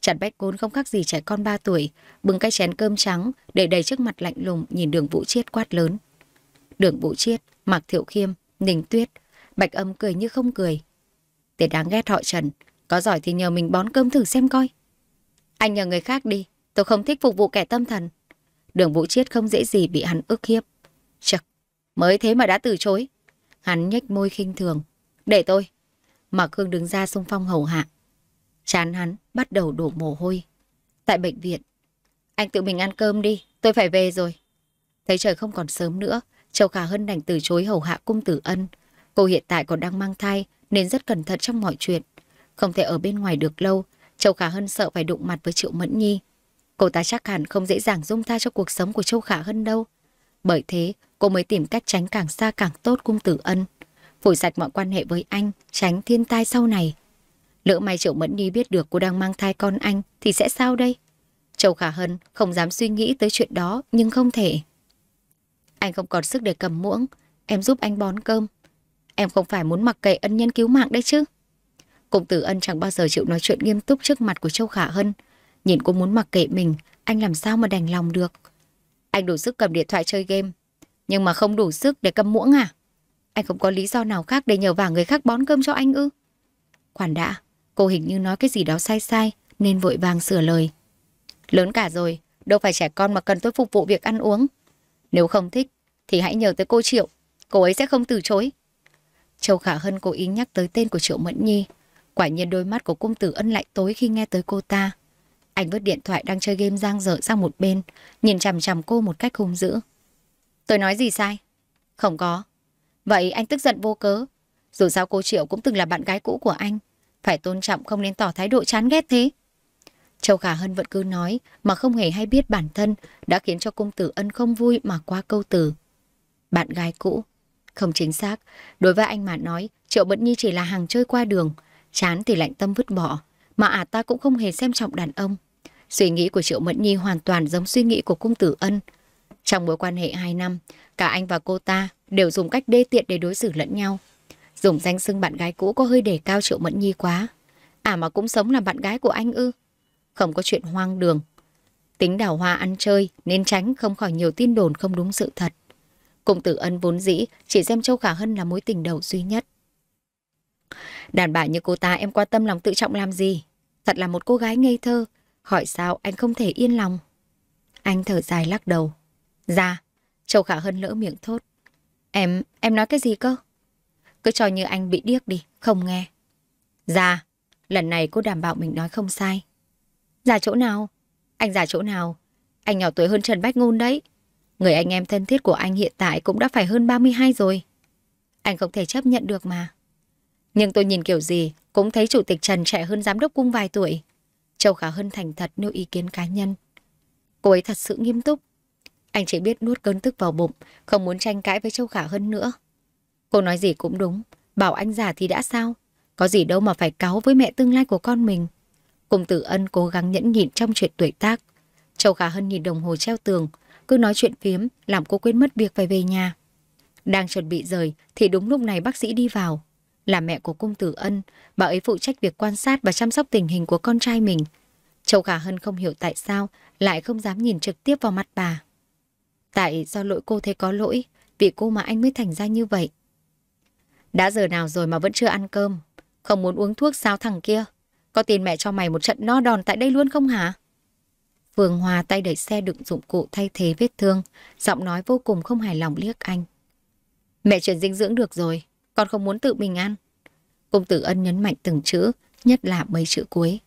Chặt bách côn không khác gì trẻ con 3 tuổi, bưng cái chén cơm trắng để đầy trước mặt lạnh lùng nhìn đường vũ chiết quát lớn. Đường vũ chiết, mặc Thiệu Khiêm, nình Tuyết, Bạch Âm cười như không cười. Tiệt đáng ghét họ Trần, có giỏi thì nhờ mình bón cơm thử xem coi. Anh nhờ người khác đi, tôi không thích phục vụ kẻ tâm thần. Đường vũ chiết không dễ gì bị hắn ức hiếp. Chật, mới thế mà đã từ chối. Hắn nhếch môi khinh thường. Để tôi. Mạc Khương đứng ra xung phong hầu hạ. Chán hắn bắt đầu đổ mồ hôi. Tại bệnh viện, anh tự mình ăn cơm đi, tôi phải về rồi. Thấy trời không còn sớm nữa, Châu Khả Hân đành từ chối hầu hạ cung tử ân. Cô hiện tại còn đang mang thai nên rất cẩn thận trong mọi chuyện. Không thể ở bên ngoài được lâu, Châu Khả Hân sợ phải đụng mặt với Triệu Mẫn Nhi. Cô ta chắc hẳn không dễ dàng dung tha cho cuộc sống của Châu Khả Hân đâu. Bởi thế, cô mới tìm cách tránh càng xa càng tốt cung tử ân. phủ sạch mọi quan hệ với anh, tránh thiên tai sau này. Lỡ mai Triệu Mẫn Nhi biết được cô đang mang thai con anh thì sẽ sao đây? Châu Khả Hân không dám suy nghĩ tới chuyện đó nhưng không thể. Anh không còn sức để cầm muỗng, em giúp anh bón cơm. Em không phải muốn mặc kệ ân nhân cứu mạng đấy chứ. Cùng tử ân chẳng bao giờ chịu nói chuyện nghiêm túc trước mặt của Châu Khả Hân. Nhìn cô muốn mặc kệ mình, anh làm sao mà đành lòng được. Anh đủ sức cầm điện thoại chơi game, nhưng mà không đủ sức để cầm muỗng à? Anh không có lý do nào khác để nhờ vả người khác bón cơm cho anh ư? Khoản đã, Cô hình như nói cái gì đó sai sai nên vội vàng sửa lời. Lớn cả rồi, đâu phải trẻ con mà cần tôi phục vụ việc ăn uống. Nếu không thích thì hãy nhờ tới cô Triệu, cô ấy sẽ không từ chối. Châu Khả Hân cố ý nhắc tới tên của Triệu Mẫn Nhi. Quả nhiên đôi mắt của cung tử ân lạnh tối khi nghe tới cô ta. Anh vứt điện thoại đang chơi game giang dở sang một bên, nhìn chằm chằm cô một cách hung dữ. Tôi nói gì sai? Không có. Vậy anh tức giận vô cớ. Dù sao cô Triệu cũng từng là bạn gái cũ của anh. Phải tôn trọng không nên tỏ thái độ chán ghét thế. Châu Khả Hân vẫn cứ nói mà không hề hay biết bản thân đã khiến cho công tử ân không vui mà qua câu từ. Bạn gái cũ. Không chính xác. Đối với anh mà nói, Triệu Bẫn Nhi chỉ là hàng chơi qua đường. Chán thì lạnh tâm vứt bỏ. Mà à ta cũng không hề xem trọng đàn ông. Suy nghĩ của Triệu Mẫn Nhi hoàn toàn giống suy nghĩ của cung tử ân. Trong mối quan hệ 2 năm, cả anh và cô ta đều dùng cách đê tiện để đối xử lẫn nhau. Dùng danh xưng bạn gái cũ có hơi đề cao Triệu Mẫn Nhi quá. À mà cũng sống là bạn gái của anh ư. Không có chuyện hoang đường. Tính đào hoa ăn chơi nên tránh không khỏi nhiều tin đồn không đúng sự thật. Cùng tử ân vốn dĩ chỉ xem Châu Khả Hân là mối tình đầu duy nhất. Đàn bà như cô ta em quan tâm lòng tự trọng làm gì? Thật là một cô gái ngây thơ. Hỏi sao anh không thể yên lòng? Anh thở dài lắc đầu. Ra, dạ, Châu Khả Hân lỡ miệng thốt. Em, em nói cái gì cơ? Cứ cho như anh bị điếc đi, không nghe. Dạ, lần này cô đảm bảo mình nói không sai. Già dạ chỗ nào? Anh già dạ chỗ nào? Anh nhỏ tuổi hơn Trần Bách Ngôn đấy. Người anh em thân thiết của anh hiện tại cũng đã phải hơn 32 rồi. Anh không thể chấp nhận được mà. Nhưng tôi nhìn kiểu gì cũng thấy Chủ tịch Trần trẻ hơn Giám đốc Cung vài tuổi. Châu Khả Hân thành thật nêu ý kiến cá nhân. Cô ấy thật sự nghiêm túc. Anh chỉ biết nuốt cơn tức vào bụng, không muốn tranh cãi với Châu Khả Hân nữa. Cô nói gì cũng đúng, bảo anh già thì đã sao? Có gì đâu mà phải cáu với mẹ tương lai của con mình. Cùng tử ân cố gắng nhẫn nhịn trong chuyện tuổi tác. Châu Khả Hân nhìn đồng hồ treo tường, cứ nói chuyện phiếm, làm cô quên mất việc phải về nhà. Đang chuẩn bị rời thì đúng lúc này bác sĩ đi vào. Là mẹ của cung tử ân, bà ấy phụ trách việc quan sát và chăm sóc tình hình của con trai mình. Châu Khả Hân không hiểu tại sao lại không dám nhìn trực tiếp vào mặt bà. Tại do lỗi cô thấy có lỗi, vì cô mà anh mới thành ra như vậy. Đã giờ nào rồi mà vẫn chưa ăn cơm? Không muốn uống thuốc sao thằng kia? Có tin mẹ cho mày một trận no đòn tại đây luôn không hả? Phương Hoa tay đẩy xe đựng dụng cụ thay thế vết thương, giọng nói vô cùng không hài lòng liếc anh. Mẹ chuyển dinh dưỡng được rồi, con không muốn tự mình ăn. Công tử ân nhấn mạnh từng chữ, nhất là mấy chữ cuối.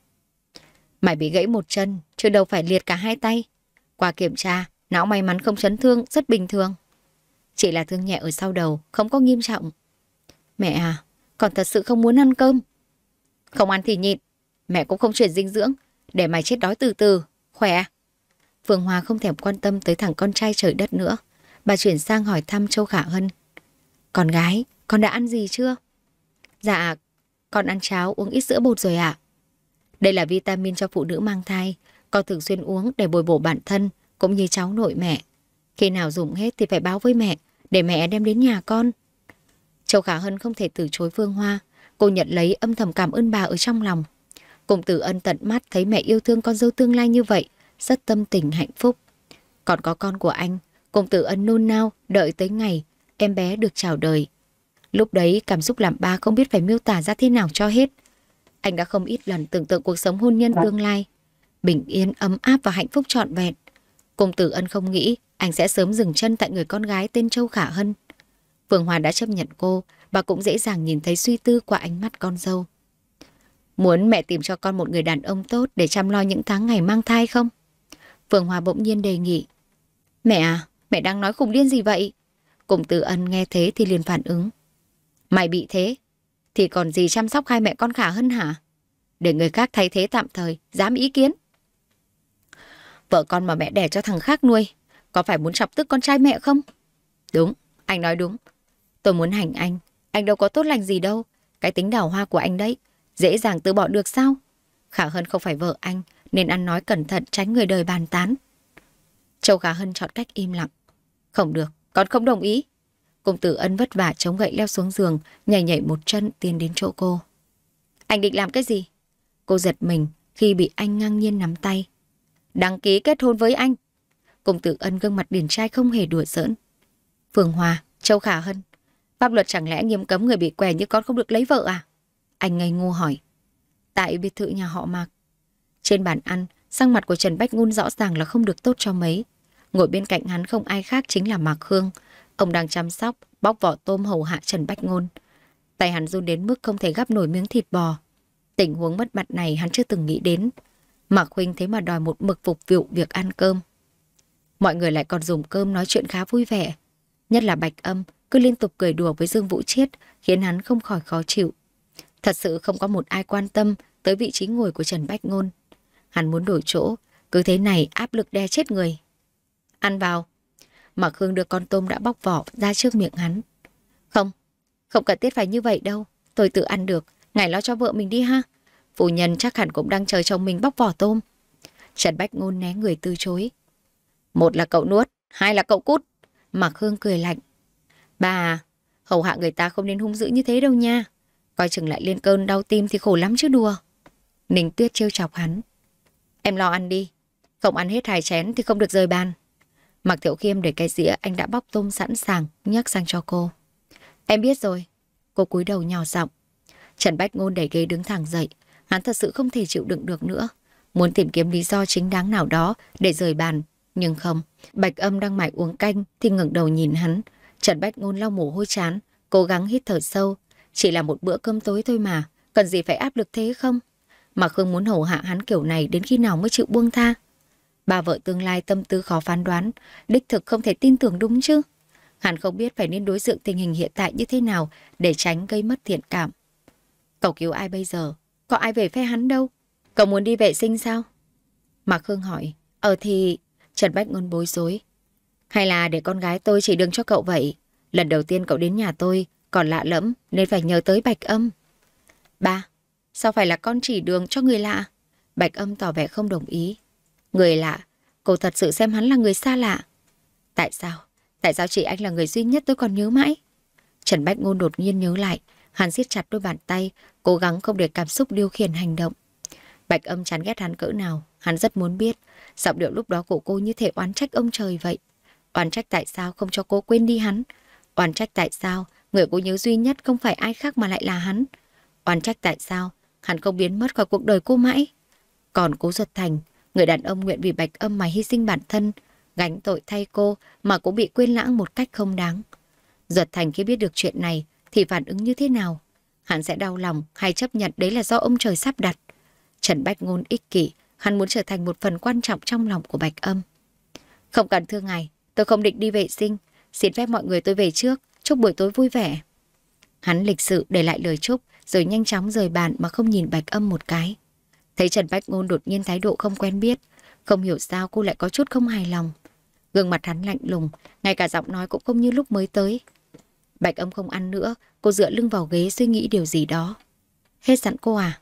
Mày bị gãy một chân, chứ đâu phải liệt cả hai tay. Qua kiểm tra, não may mắn không chấn thương, rất bình thường. Chỉ là thương nhẹ ở sau đầu, không có nghiêm trọng. Mẹ à, con thật sự không muốn ăn cơm. Không ăn thì nhịn, mẹ cũng không chuyển dinh dưỡng, để mày chết đói từ từ, khỏe. Phương Hòa không thèm quan tâm tới thằng con trai trời đất nữa. Bà chuyển sang hỏi thăm Châu Khả Hân. Con gái, con đã ăn gì chưa? Dạ, con ăn cháo uống ít sữa bột rồi ạ. Đây là vitamin cho phụ nữ mang thai, con thường xuyên uống để bồi bổ bản thân cũng như cháu nội mẹ. Khi nào dùng hết thì phải báo với mẹ, để mẹ đem đến nhà con. Châu Khả Hân không thể từ chối Phương Hoa. Cô nhận lấy âm thầm cảm ơn bà ở trong lòng. Cùng tử ân tận mắt thấy mẹ yêu thương con dâu tương lai như vậy, rất tâm tình hạnh phúc. Còn có con của anh, cùng tử ân nôn nao, đợi tới ngày, em bé được chào đời. Lúc đấy cảm xúc làm ba không biết phải miêu tả ra thế nào cho hết. Anh đã không ít lần tưởng tượng cuộc sống hôn nhân dạ. tương lai. Bình yên, ấm áp và hạnh phúc trọn vẹn. Cùng tử ân không nghĩ anh sẽ sớm dừng chân tại người con gái tên Châu Khả Hân. Phương Hoa đã chấp nhận cô, bà cũng dễ dàng nhìn thấy suy tư qua ánh mắt con dâu. Muốn mẹ tìm cho con một người đàn ông tốt để chăm lo những tháng ngày mang thai không? Phương Hoa bỗng nhiên đề nghị. Mẹ à, mẹ đang nói khùng điên gì vậy? Cùng Tử Ân nghe thế thì liền phản ứng. Mày bị thế, thì còn gì chăm sóc hai mẹ con khả hơn hả? Để người khác thay thế tạm thời, dám ý kiến. Vợ con mà mẹ đẻ cho thằng khác nuôi, có phải muốn chọc tức con trai mẹ không? Đúng, anh nói đúng. Tôi muốn hành anh. Anh đâu có tốt lành gì đâu. Cái tính đào hoa của anh đấy. Dễ dàng từ bỏ được sao? Khả Hân không phải vợ anh, nên ăn nói cẩn thận tránh người đời bàn tán. Châu Khả Hân chọn cách im lặng. Không được, con không đồng ý. Công tử ân vất vả chống gậy leo xuống giường, nhảy nhảy một chân tiến đến chỗ cô. Anh định làm cái gì? Cô giật mình khi bị anh ngang nhiên nắm tay. Đăng ký kết hôn với anh. Công tử ân gương mặt điển trai không hề đùa giỡn. Phường Hòa, Châu Khả Hân, Pháp luật chẳng lẽ nghiêm cấm người bị què như con không được lấy vợ à? Anh ngây ngô hỏi. Tại biệt thự nhà họ Mạc. Trên bàn ăn, sang mặt của Trần Bách Ngôn rõ ràng là không được tốt cho mấy. Ngồi bên cạnh hắn không ai khác chính là Mạc Khương. Ông đang chăm sóc, bóc vỏ tôm hầu hạ Trần Bách Ngôn. Tay hắn run đến mức không thể gắp nổi miếng thịt bò. Tình huống mất mặt này hắn chưa từng nghĩ đến. Mạc Huynh thế mà đòi một mực phục vụ việc ăn cơm. Mọi người lại còn dùng cơm nói chuyện khá vui vẻ. Nhất là Bạch Âm, cứ liên tục cười đùa với Dương Vũ Chiết, khiến hắn không khỏi khó chịu. Thật sự không có một ai quan tâm tới vị trí ngồi của Trần Bách Ngôn. Hắn muốn đổi chỗ, cứ thế này áp lực đe chết người. Ăn vào. Mạc Hương đưa con tôm đã bóc vỏ ra trước miệng hắn. Không, không cần thiết phải như vậy đâu. Tôi tự ăn được, ngài lo cho vợ mình đi ha. Phụ nhân chắc hẳn cũng đang chờ chồng mình bóc vỏ tôm. Trần Bách Ngôn né người từ chối. Một là cậu nuốt, hai là cậu cút. Mạc Hương cười lạnh, Bà, hầu hạ người ta không nên hung dữ như thế đâu nha. Coi chừng lại liên cơn đau tim thì khổ lắm chứ đùa. Ninh Tuyết trêu chọc hắn. Em lo ăn đi, không ăn hết hai chén thì không được rời bàn. Mặc Thiệu Khiêm để cái dĩa anh đã bóc tôm sẵn sàng, nhắc sang cho cô. Em biết rồi. Cô cúi đầu nhỏ giọng. Trần Bách Ngôn đẩy ghế đứng thẳng dậy. Hắn thật sự không thể chịu đựng được nữa. Muốn tìm kiếm lý do chính đáng nào đó để rời bàn. Nhưng không, Bạch Âm đang mải uống canh thì ngẩng đầu nhìn hắn. Trần Bách Ngôn lau mồ hôi chán, cố gắng hít thở sâu. Chỉ là một bữa cơm tối thôi mà, cần gì phải áp lực thế không? Mà Khương muốn hầu hạ hắn kiểu này đến khi nào mới chịu buông tha. Bà vợ tương lai tâm tư khó phán đoán, đích thực không thể tin tưởng đúng chứ. Hắn không biết phải nên đối diện tình hình hiện tại như thế nào để tránh gây mất thiện cảm. Cậu cứu ai bây giờ? Có ai về phe hắn đâu? Cậu muốn đi vệ sinh sao? Mà Khương hỏi. Ờ thì... Trần Bách Ngôn bối rối. Hay là để con gái tôi chỉ đường cho cậu vậy? Lần đầu tiên cậu đến nhà tôi, còn lạ lẫm nên phải nhờ tới Bạch Âm. Ba, sao phải là con chỉ đường cho người lạ? Bạch Âm tỏ vẻ không đồng ý. Người lạ, cô thật sự xem hắn là người xa lạ. Tại sao? Tại sao chị anh là người duy nhất tôi còn nhớ mãi? Trần Bách Ngôn đột nhiên nhớ lại, hắn siết chặt đôi bàn tay, cố gắng không để cảm xúc điều khiển hành động. Bạch Âm chán ghét hắn cỡ nào, hắn rất muốn biết, giọng điệu lúc đó của cô như thể oán trách ông trời vậy. Oán trách tại sao không cho cô quên đi hắn. Oán trách tại sao người cô nhớ duy nhất không phải ai khác mà lại là hắn. Oán trách tại sao hắn không biến mất khỏi cuộc đời cô mãi. Còn cố giật Thành, người đàn ông nguyện vì bạch âm mà hy sinh bản thân, gánh tội thay cô mà cũng bị quên lãng một cách không đáng. giật Thành khi biết được chuyện này thì phản ứng như thế nào? Hắn sẽ đau lòng hay chấp nhận đấy là do ông trời sắp đặt. Trần Bách Ngôn ích kỷ, hắn muốn trở thành một phần quan trọng trong lòng của Bạch Âm. Không cần thương ngài, Tôi không định đi vệ sinh, xin phép mọi người tôi về trước, chúc buổi tối vui vẻ. Hắn lịch sự để lại lời chúc, rồi nhanh chóng rời bàn mà không nhìn bạch âm một cái. Thấy Trần Bách Ngôn đột nhiên thái độ không quen biết, không hiểu sao cô lại có chút không hài lòng. Gương mặt hắn lạnh lùng, ngay cả giọng nói cũng không như lúc mới tới. Bạch âm không ăn nữa, cô dựa lưng vào ghế suy nghĩ điều gì đó. Hết sẵn cô à?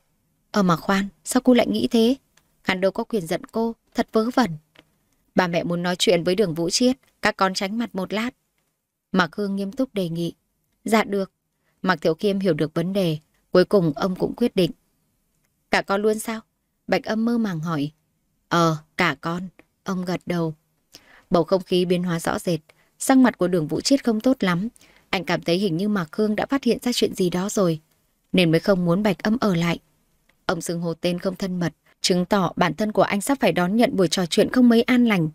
Ờ mà khoan, sao cô lại nghĩ thế? Hắn đâu có quyền giận cô, thật vớ vẩn. Bà mẹ muốn nói chuyện với đường Vũ Chiết, các con tránh mặt một lát. Mạc Hương nghiêm túc đề nghị. Dạ được. Mạc Thiệu Kiêm hiểu được vấn đề, cuối cùng ông cũng quyết định. Cả con luôn sao? Bạch âm mơ màng hỏi. Ờ, cả con. Ông gật đầu. Bầu không khí biến hóa rõ rệt. Sắc mặt của đường Vũ Chiết không tốt lắm. Anh cảm thấy hình như Mạc Hương đã phát hiện ra chuyện gì đó rồi. Nên mới không muốn Bạch âm ở lại. Ông xưng hồ tên không thân mật, chứng tỏ bản thân của anh sắp phải đón nhận buổi trò chuyện không mấy an lành.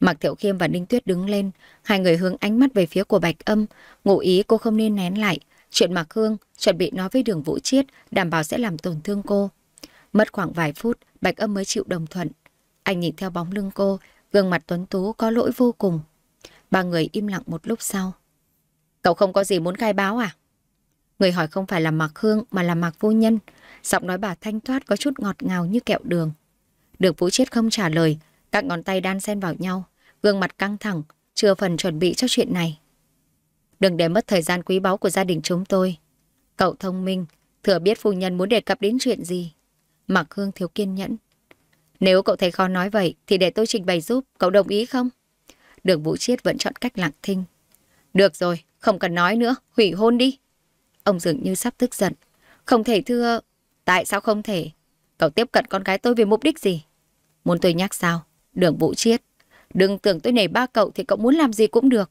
Mạc Thiệu Khiêm và Ninh Tuyết đứng lên, hai người hướng ánh mắt về phía của Bạch Âm, ngụ ý cô không nên nén lại. Chuyện Mạc Hương chuẩn bị nói với đường Vũ Chiết đảm bảo sẽ làm tổn thương cô. Mất khoảng vài phút, Bạch Âm mới chịu đồng thuận. Anh nhìn theo bóng lưng cô, gương mặt tuấn tú có lỗi vô cùng. Ba người im lặng một lúc sau. Cậu không có gì muốn khai báo à? Người hỏi không phải là Mạc Hương mà là Mạc Vô Nhân. Giọng nói bà thanh thoát có chút ngọt ngào như kẹo đường. Được Vũ chết không trả lời, các ngón tay đan xen vào nhau, gương mặt căng thẳng, chưa phần chuẩn bị cho chuyện này. Đừng để mất thời gian quý báu của gia đình chúng tôi. Cậu thông minh, thừa biết phu nhân muốn đề cập đến chuyện gì. Mạc Hương thiếu kiên nhẫn. Nếu cậu thấy khó nói vậy thì để tôi trình bày giúp, cậu đồng ý không? Được Vũ chết vẫn chọn cách lặng thinh. Được rồi, không cần nói nữa, hủy hôn đi. Ông dường như sắp tức giận. Không thể thưa Tại sao không thể? Cậu tiếp cận con gái tôi vì mục đích gì? Muốn tôi nhắc sao? Đường vũ chiết. Đừng tưởng tôi nể ba cậu thì cậu muốn làm gì cũng được.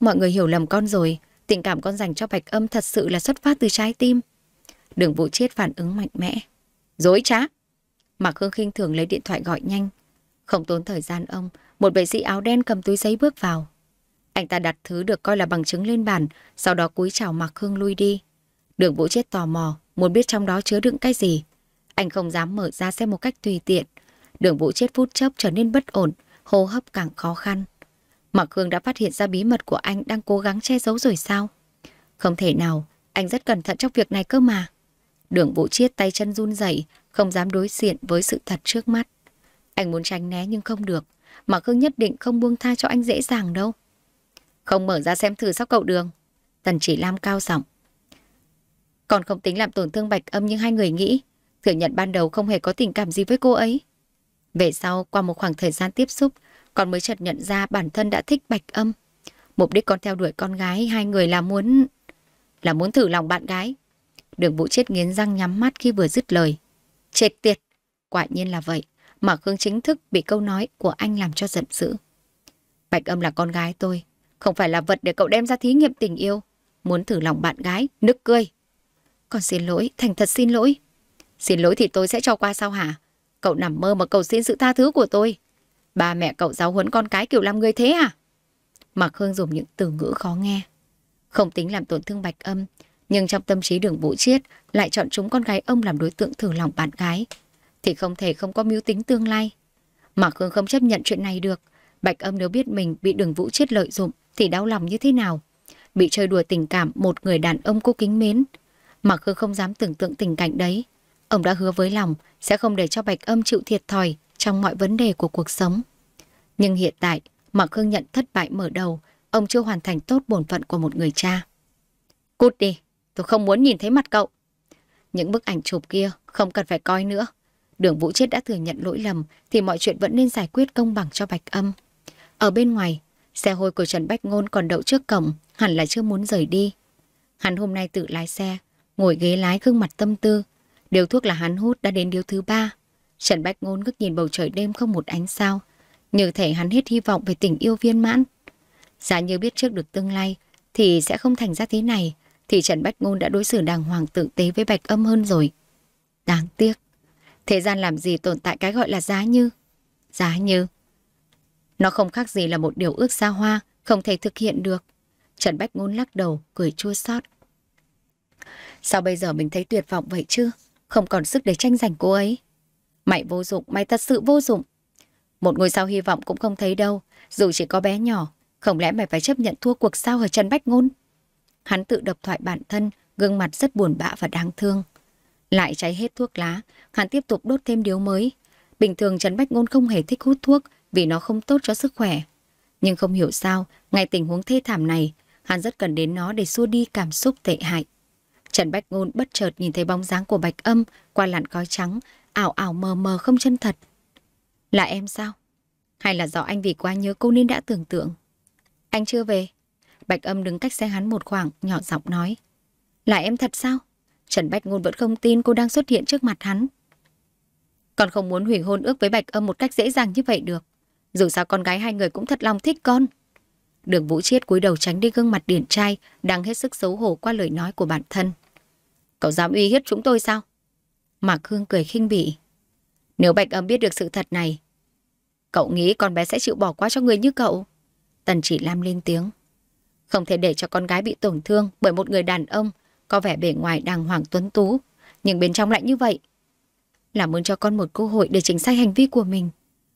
Mọi người hiểu lầm con rồi. Tình cảm con dành cho Bạch Âm thật sự là xuất phát từ trái tim. Đường vũ chiết phản ứng mạnh mẽ. Dối trá. Mạc Hương khinh thường lấy điện thoại gọi nhanh. Không tốn thời gian ông, một vệ sĩ áo đen cầm túi giấy bước vào. Anh ta đặt thứ được coi là bằng chứng lên bàn, sau đó cúi chào Mạc Hương lui đi. Đường Vũ Chết tò mò, muốn biết trong đó chứa đựng cái gì. Anh không dám mở ra xem một cách tùy tiện. Đường vũ chết phút chốc trở nên bất ổn, hô hấp càng khó khăn. Mạc Khương đã phát hiện ra bí mật của anh đang cố gắng che giấu rồi sao? Không thể nào, anh rất cẩn thận trong việc này cơ mà. Đường vũ chết tay chân run rẩy, không dám đối diện với sự thật trước mắt. Anh muốn tránh né nhưng không được, Mạc Khương nhất định không buông tha cho anh dễ dàng đâu. Không mở ra xem thử sao cậu đường. Tần chỉ Lam cao giọng còn không tính làm tổn thương bạch âm như hai người nghĩ. Thừa nhận ban đầu không hề có tình cảm gì với cô ấy. Về sau, qua một khoảng thời gian tiếp xúc, con mới chợt nhận ra bản thân đã thích bạch âm. Mục đích con theo đuổi con gái hai người là muốn... là muốn thử lòng bạn gái. Đường vũ chết nghiến răng nhắm mắt khi vừa dứt lời. Chết tiệt! Quả nhiên là vậy, mà Khương chính thức bị câu nói của anh làm cho giận dữ. Bạch âm là con gái tôi, không phải là vật để cậu đem ra thí nghiệm tình yêu. Muốn thử lòng bạn gái, nức cười. Con xin lỗi, thành thật xin lỗi. Xin lỗi thì tôi sẽ cho qua sao hả? Cậu nằm mơ mà cầu xin sự tha thứ của tôi. Ba mẹ cậu giáo huấn con cái kiểu làm người thế à? Mạc Hương dùng những từ ngữ khó nghe. Không tính làm tổn thương bạch âm, nhưng trong tâm trí đường vũ chiết lại chọn chúng con gái ông làm đối tượng thử lòng bạn gái. Thì không thể không có mưu tính tương lai. Mạc Hương không chấp nhận chuyện này được. Bạch âm nếu biết mình bị đường vũ chiết lợi dụng thì đau lòng như thế nào? Bị chơi đùa tình cảm một người đàn ông cô kính mến. Mặc Khư không dám tưởng tượng tình cảnh đấy. Ông đã hứa với lòng sẽ không để cho Bạch Âm chịu thiệt thòi trong mọi vấn đề của cuộc sống. Nhưng hiện tại, Mạc Khương nhận thất bại mở đầu, ông chưa hoàn thành tốt bổn phận của một người cha. Cút đi, tôi không muốn nhìn thấy mặt cậu. Những bức ảnh chụp kia không cần phải coi nữa. Đường Vũ Chết đã thừa nhận lỗi lầm thì mọi chuyện vẫn nên giải quyết công bằng cho Bạch Âm. Ở bên ngoài, xe hôi của Trần Bách Ngôn còn đậu trước cổng, hẳn là chưa muốn rời đi. Hắn hôm nay tự lái xe, ngồi ghế lái gương mặt tâm tư. Điều thuốc là hắn hút đã đến điều thứ ba. Trần Bách Ngôn ngước nhìn bầu trời đêm không một ánh sao. Như thể hắn hết hy vọng về tình yêu viên mãn. Giả như biết trước được tương lai, thì sẽ không thành ra thế này. Thì Trần Bách Ngôn đã đối xử đàng hoàng tự tế với Bạch Âm hơn rồi. Đáng tiếc. Thế gian làm gì tồn tại cái gọi là giá như? Giá như. Nó không khác gì là một điều ước xa hoa, không thể thực hiện được. Trần Bách Ngôn lắc đầu, cười chua xót. Sao bây giờ mình thấy tuyệt vọng vậy chứ? Không còn sức để tranh giành cô ấy. Mày vô dụng, mày thật sự vô dụng. Một ngôi sao hy vọng cũng không thấy đâu, dù chỉ có bé nhỏ. Không lẽ mày phải chấp nhận thua cuộc sao ở Trần Bách Ngôn? Hắn tự độc thoại bản thân, gương mặt rất buồn bã và đáng thương. Lại cháy hết thuốc lá, hắn tiếp tục đốt thêm điếu mới. Bình thường Trần Bách Ngôn không hề thích hút thuốc vì nó không tốt cho sức khỏe. Nhưng không hiểu sao, ngay tình huống thê thảm này, hắn rất cần đến nó để xua đi cảm xúc tệ hại. Trần Bách Ngôn bất chợt nhìn thấy bóng dáng của Bạch Âm qua làn khói trắng, ảo ảo mờ mờ không chân thật. Là em sao? Hay là do anh vì quá nhớ cô nên đã tưởng tượng? Anh chưa về. Bạch Âm đứng cách xe hắn một khoảng, nhỏ giọng nói. Là em thật sao? Trần Bách Ngôn vẫn không tin cô đang xuất hiện trước mặt hắn. Con không muốn hủy hôn ước với Bạch Âm một cách dễ dàng như vậy được. Dù sao con gái hai người cũng thật lòng thích con. Đường Vũ Chiết cúi đầu tránh đi gương mặt điển trai, đang hết sức xấu hổ qua lời nói của bản thân. Cậu dám uy hiếp chúng tôi sao? Mạc Hương cười khinh bỉ. Nếu Bạch Âm biết được sự thật này, cậu nghĩ con bé sẽ chịu bỏ qua cho người như cậu? Tần chỉ Lam lên tiếng. Không thể để cho con gái bị tổn thương bởi một người đàn ông có vẻ bề ngoài đàng hoàng tuấn tú, nhưng bên trong lại như vậy. Làm ơn cho con một cơ hội để chỉnh sai hành vi của mình.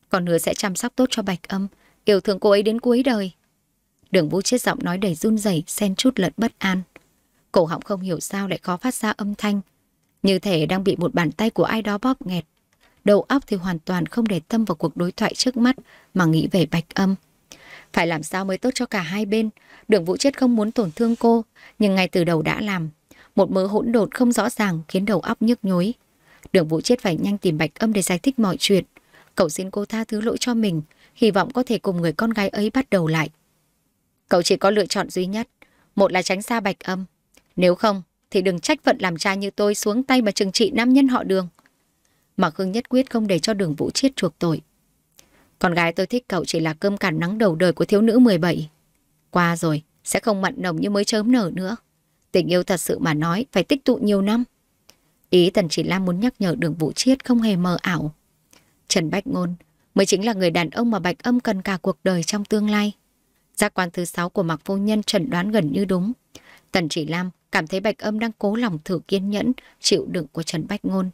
Con hứa sẽ chăm sóc tốt cho Bạch Âm, yêu thương cô ấy đến cuối đời. Đường Vũ chết giọng nói đầy run rẩy, xen chút lẫn bất an cổ họng không hiểu sao lại khó phát ra âm thanh. Như thể đang bị một bàn tay của ai đó bóp nghẹt. Đầu óc thì hoàn toàn không để tâm vào cuộc đối thoại trước mắt mà nghĩ về bạch âm. Phải làm sao mới tốt cho cả hai bên. Đường Vũ Chết không muốn tổn thương cô, nhưng ngay từ đầu đã làm. Một mớ hỗn độn không rõ ràng khiến đầu óc nhức nhối. Đường Vũ Chết phải nhanh tìm bạch âm để giải thích mọi chuyện. Cậu xin cô tha thứ lỗi cho mình, hy vọng có thể cùng người con gái ấy bắt đầu lại. Cậu chỉ có lựa chọn duy nhất. Một là tránh xa bạch âm, nếu không, thì đừng trách phận làm trai như tôi xuống tay mà trừng trị nam nhân họ đường. Mạc Hưng nhất quyết không để cho đường vũ chiết chuộc tội. Con gái tôi thích cậu chỉ là cơm cản nắng đầu đời của thiếu nữ 17. Qua rồi, sẽ không mặn nồng như mới chớm nở nữa. Tình yêu thật sự mà nói, phải tích tụ nhiều năm. Ý Tần Chỉ Lam muốn nhắc nhở đường vũ chiết không hề mờ ảo. Trần Bách Ngôn mới chính là người đàn ông mà Bạch Âm cần cả cuộc đời trong tương lai. Giác quan thứ sáu của Mạc Phu Nhân trần đoán gần như đúng. Tần Chỉ Lam cảm thấy Bạch Âm đang cố lòng thử kiên nhẫn, chịu đựng của Trần Bách Ngôn.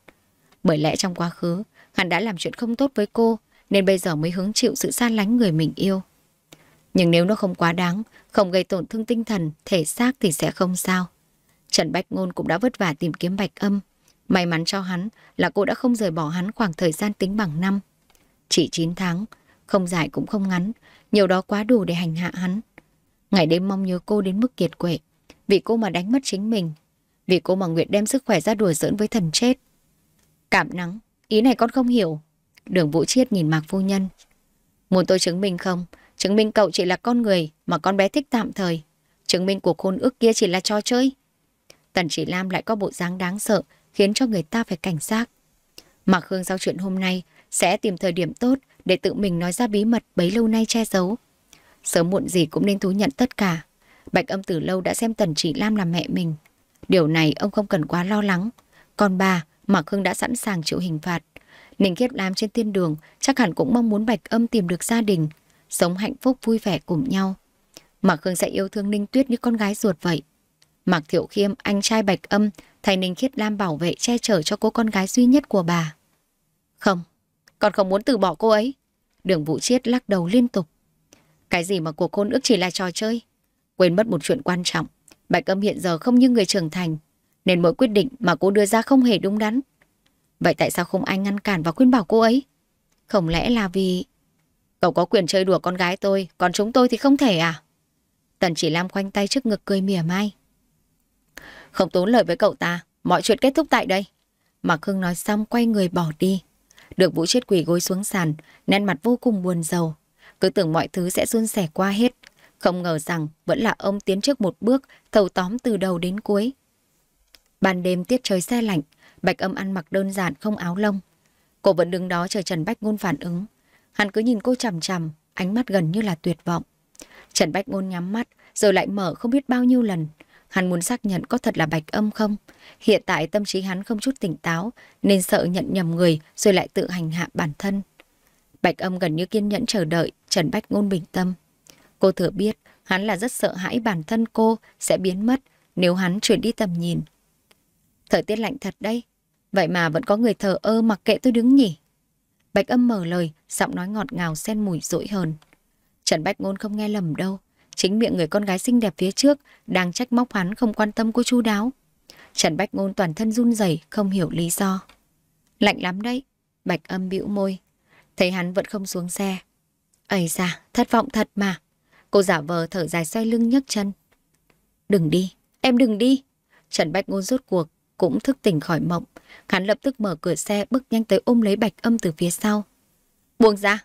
Bởi lẽ trong quá khứ, hắn đã làm chuyện không tốt với cô, nên bây giờ mới hứng chịu sự xa lánh người mình yêu. Nhưng nếu nó không quá đáng, không gây tổn thương tinh thần, thể xác thì sẽ không sao. Trần Bách Ngôn cũng đã vất vả tìm kiếm Bạch Âm. May mắn cho hắn là cô đã không rời bỏ hắn khoảng thời gian tính bằng năm. Chỉ 9 tháng, không dài cũng không ngắn, nhiều đó quá đủ để hành hạ hắn. Ngày đêm mong nhớ cô đến mức kiệt quệ. Vì cô mà đánh mất chính mình Vì cô mà nguyện đem sức khỏe ra đùa giỡn với thần chết Cảm nắng Ý này con không hiểu Đường Vũ Chiết nhìn Mạc Phu Nhân Muốn tôi chứng minh không Chứng minh cậu chỉ là con người Mà con bé thích tạm thời Chứng minh cuộc hôn ước kia chỉ là trò chơi Tần Chỉ Lam lại có bộ dáng đáng sợ Khiến cho người ta phải cảnh giác Mạc Khương giao chuyện hôm nay Sẽ tìm thời điểm tốt Để tự mình nói ra bí mật bấy lâu nay che giấu Sớm muộn gì cũng nên thú nhận tất cả Bạch âm từ lâu đã xem Tần Chỉ Lam là mẹ mình. Điều này ông không cần quá lo lắng. Còn bà, Mạc Hưng đã sẵn sàng chịu hình phạt. Ninh Kiết Lam trên thiên đường chắc hẳn cũng mong muốn Bạch âm tìm được gia đình, sống hạnh phúc vui vẻ cùng nhau. Mạc Hưng sẽ yêu thương Ninh Tuyết như con gái ruột vậy. Mạc Thiệu Khiêm, anh trai Bạch Âm, thay Ninh Khiết Lam bảo vệ che chở cho cô con gái duy nhất của bà. Không, con không muốn từ bỏ cô ấy. Đường Vũ Chiết lắc đầu liên tục. Cái gì mà cuộc hôn ước chỉ là trò chơi? quên mất một chuyện quan trọng. Bạch Âm hiện giờ không như người trưởng thành, nên mỗi quyết định mà cô đưa ra không hề đúng đắn. Vậy tại sao không ai ngăn cản và khuyên bảo cô ấy? Không lẽ là vì... Cậu có quyền chơi đùa con gái tôi, còn chúng tôi thì không thể à? Tần chỉ Lam khoanh tay trước ngực cười mỉa mai. Không tốn lời với cậu ta, mọi chuyện kết thúc tại đây. Mạc Hưng nói xong quay người bỏ đi. Được vũ chết quỷ gối xuống sàn, nét mặt vô cùng buồn rầu. Cứ tưởng mọi thứ sẽ suôn sẻ qua hết. Không ngờ rằng vẫn là ông tiến trước một bước, thầu tóm từ đầu đến cuối. Ban đêm tiết trời xe lạnh, Bạch Âm ăn mặc đơn giản không áo lông. Cô vẫn đứng đó chờ Trần Bách Ngôn phản ứng. Hắn cứ nhìn cô chằm chằm, ánh mắt gần như là tuyệt vọng. Trần Bách Ngôn nhắm mắt, rồi lại mở không biết bao nhiêu lần. Hắn muốn xác nhận có thật là Bạch Âm không. Hiện tại tâm trí hắn không chút tỉnh táo, nên sợ nhận nhầm người rồi lại tự hành hạ bản thân. Bạch Âm gần như kiên nhẫn chờ đợi, Trần Bách Ngôn bình tâm. Cô thừa biết hắn là rất sợ hãi bản thân cô sẽ biến mất nếu hắn chuyển đi tầm nhìn. Thời tiết lạnh thật đây, vậy mà vẫn có người thờ ơ mặc kệ tôi đứng nhỉ. Bạch âm mở lời, giọng nói ngọt ngào xen mùi dỗi hờn. Trần Bách Ngôn không nghe lầm đâu, chính miệng người con gái xinh đẹp phía trước đang trách móc hắn không quan tâm cô chú đáo. Trần Bách Ngôn toàn thân run rẩy không hiểu lý do. Lạnh lắm đấy, Bạch âm bĩu môi. Thấy hắn vẫn không xuống xe. Ây da, thất vọng thật mà. Cô giả vờ thở dài xoay lưng nhấc chân. Đừng đi, em đừng đi. Trần Bách Ngôn rút cuộc, cũng thức tỉnh khỏi mộng. Hắn lập tức mở cửa xe bước nhanh tới ôm lấy bạch âm từ phía sau. Buông ra.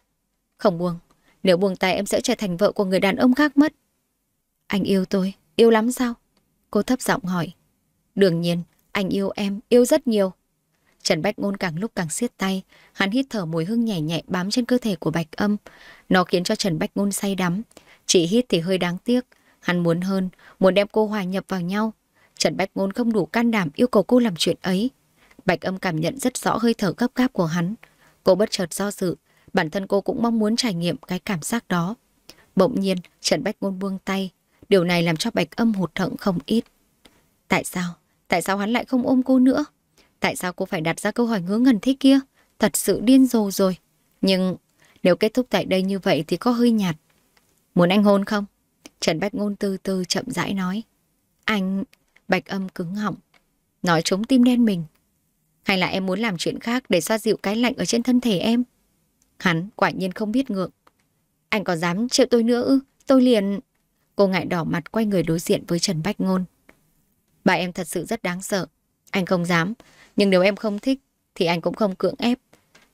Không buông. Nếu buông tay em sẽ trở thành vợ của người đàn ông khác mất. Anh yêu tôi, yêu lắm sao? Cô thấp giọng hỏi. Đương nhiên, anh yêu em, yêu rất nhiều. Trần Bách Ngôn càng lúc càng siết tay, hắn hít thở mùi hương nhẹ nhẹ bám trên cơ thể của Bạch Âm. Nó khiến cho Trần Bách Ngôn say đắm. Chị hít thì hơi đáng tiếc, hắn muốn hơn, muốn đem cô hòa nhập vào nhau. Trần Bách Ngôn không đủ can đảm yêu cầu cô làm chuyện ấy. Bạch âm cảm nhận rất rõ hơi thở gấp gáp của hắn. Cô bất chợt do dự, bản thân cô cũng mong muốn trải nghiệm cái cảm giác đó. Bỗng nhiên, Trần Bách Ngôn buông tay. Điều này làm cho Bạch âm hụt thận không ít. Tại sao? Tại sao hắn lại không ôm cô nữa? Tại sao cô phải đặt ra câu hỏi ngớ ngẩn thế kia? Thật sự điên rồ rồi. Nhưng nếu kết thúc tại đây như vậy thì có hơi nhạt. Muốn anh hôn không? Trần Bách Ngôn từ từ chậm rãi nói. Anh... Bạch âm cứng họng. Nói trống tim đen mình. Hay là em muốn làm chuyện khác để xoa dịu cái lạnh ở trên thân thể em? Hắn quả nhiên không biết ngượng. Anh có dám chịu tôi nữa ư? Tôi liền... Cô ngại đỏ mặt quay người đối diện với Trần Bách Ngôn. Bà em thật sự rất đáng sợ. Anh không dám. Nhưng nếu em không thích thì anh cũng không cưỡng ép.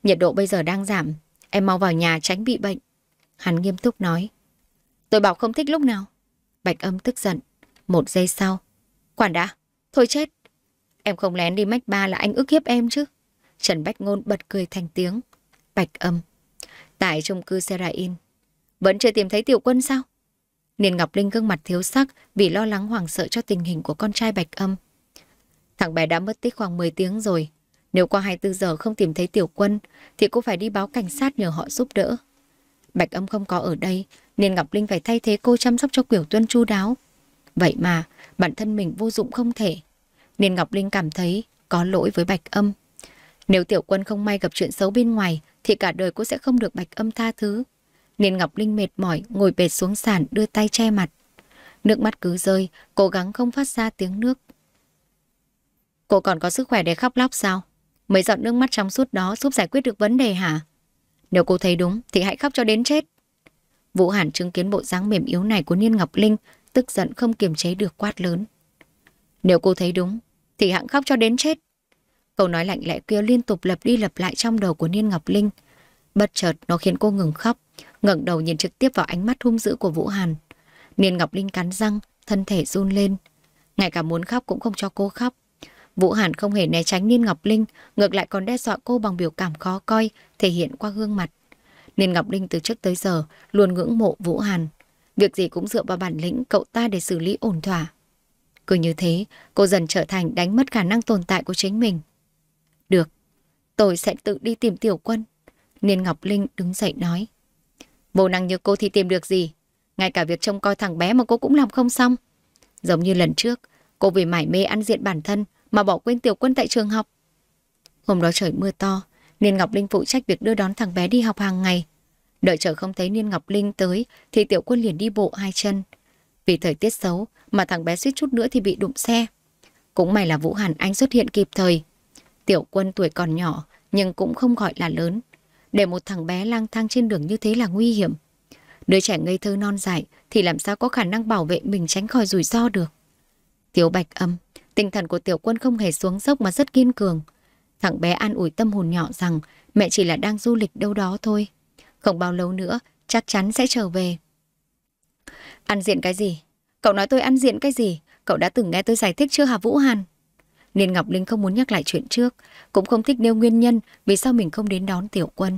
Nhiệt độ bây giờ đang giảm. Em mau vào nhà tránh bị bệnh. Hắn nghiêm túc nói. Tôi bảo không thích lúc nào. Bạch âm tức giận. Một giây sau. Quản đã. Thôi chết. Em không lén đi mách ba là anh ức hiếp em chứ. Trần Bách Ngôn bật cười thành tiếng. Bạch âm. Tại chung cư Serain. Vẫn chưa tìm thấy tiểu quân sao? Niên Ngọc Linh gương mặt thiếu sắc vì lo lắng hoảng sợ cho tình hình của con trai Bạch âm. Thằng bé đã mất tích khoảng 10 tiếng rồi. Nếu qua 24 giờ không tìm thấy tiểu quân thì cô phải đi báo cảnh sát nhờ họ giúp đỡ. Bạch âm không có ở đây nên Ngọc Linh phải thay thế cô chăm sóc cho Quyểu Tuân chu đáo. Vậy mà, bản thân mình vô dụng không thể. Nên Ngọc Linh cảm thấy có lỗi với Bạch Âm. Nếu Tiểu Quân không may gặp chuyện xấu bên ngoài, thì cả đời cô sẽ không được Bạch Âm tha thứ. Nên Ngọc Linh mệt mỏi, ngồi bệt xuống sàn, đưa tay che mặt. Nước mắt cứ rơi, cố gắng không phát ra tiếng nước. Cô còn có sức khỏe để khóc lóc sao? Mấy giọt nước mắt trong suốt đó giúp giải quyết được vấn đề hả? Nếu cô thấy đúng thì hãy khóc cho đến chết. Vũ Hàn chứng kiến bộ dáng mềm yếu này của Niên Ngọc Linh, tức giận không kiềm chế được quát lớn. Nếu cô thấy đúng, thì hạng khóc cho đến chết. Câu nói lạnh lẽ kia liên tục lặp đi lặp lại trong đầu của Niên Ngọc Linh. Bất chợt nó khiến cô ngừng khóc, ngẩng đầu nhìn trực tiếp vào ánh mắt hung dữ của Vũ Hàn. Niên Ngọc Linh cắn răng, thân thể run lên. Ngay cả muốn khóc cũng không cho cô khóc. Vũ Hàn không hề né tránh Niên Ngọc Linh, ngược lại còn đe dọa cô bằng biểu cảm khó coi, thể hiện qua gương mặt nên Ngọc Linh từ trước tới giờ luôn ngưỡng mộ Vũ Hàn. Việc gì cũng dựa vào bản lĩnh cậu ta để xử lý ổn thỏa. Cứ như thế, cô dần trở thành đánh mất khả năng tồn tại của chính mình. Được, tôi sẽ tự đi tìm tiểu quân. nên Ngọc Linh đứng dậy nói. Vô năng như cô thì tìm được gì? Ngay cả việc trông coi thằng bé mà cô cũng làm không xong. Giống như lần trước, cô vì mải mê ăn diện bản thân mà bỏ quên tiểu quân tại trường học. Hôm đó trời mưa to, Niên Ngọc Linh phụ trách việc đưa đón thằng bé đi học hàng ngày. Đợi chờ không thấy Niên Ngọc Linh tới thì Tiểu Quân liền đi bộ hai chân. Vì thời tiết xấu mà thằng bé suýt chút nữa thì bị đụng xe. Cũng may là Vũ Hàn Anh xuất hiện kịp thời. Tiểu Quân tuổi còn nhỏ nhưng cũng không gọi là lớn. Để một thằng bé lang thang trên đường như thế là nguy hiểm. Đứa trẻ ngây thơ non dại thì làm sao có khả năng bảo vệ mình tránh khỏi rủi ro được. Tiểu Bạch Âm, tinh thần của Tiểu Quân không hề xuống dốc mà rất kiên cường. Thằng bé an ủi tâm hồn nhỏ rằng mẹ chỉ là đang du lịch đâu đó thôi. Không bao lâu nữa, chắc chắn sẽ trở về. Ăn diện cái gì? Cậu nói tôi ăn diện cái gì? Cậu đã từng nghe tôi giải thích chưa hả Vũ Hàn? Nên Ngọc Linh không muốn nhắc lại chuyện trước, cũng không thích nêu nguyên nhân vì sao mình không đến đón Tiểu Quân.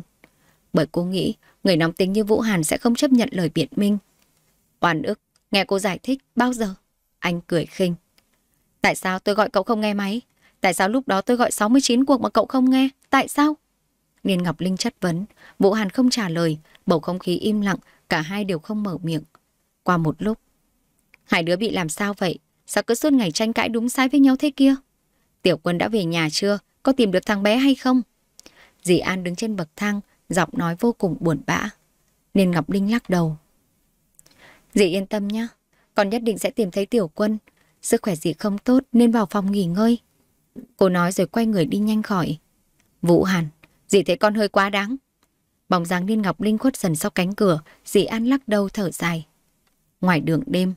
Bởi cô nghĩ người nóng tính như Vũ Hàn sẽ không chấp nhận lời biện minh. Oan ức, nghe cô giải thích bao giờ? Anh cười khinh. Tại sao tôi gọi cậu không nghe máy? Tại sao lúc đó tôi gọi 69 cuộc mà cậu không nghe? Tại sao? Niên Ngọc Linh chất vấn, Vũ Hàn không trả lời, bầu không khí im lặng, cả hai đều không mở miệng. Qua một lúc, hai đứa bị làm sao vậy? Sao cứ suốt ngày tranh cãi đúng sai với nhau thế kia? Tiểu quân đã về nhà chưa? Có tìm được thằng bé hay không? Dì An đứng trên bậc thang, giọng nói vô cùng buồn bã. Niên Ngọc Linh lắc đầu. Dì yên tâm nhé, con nhất định sẽ tìm thấy tiểu quân. Sức khỏe dì không tốt nên vào phòng nghỉ ngơi. Cô nói rồi quay người đi nhanh khỏi. Vũ Hàn, dì thấy con hơi quá đáng. Bóng dáng Liên Ngọc Linh khuất dần sau cánh cửa, dì An lắc đầu thở dài. Ngoài đường đêm,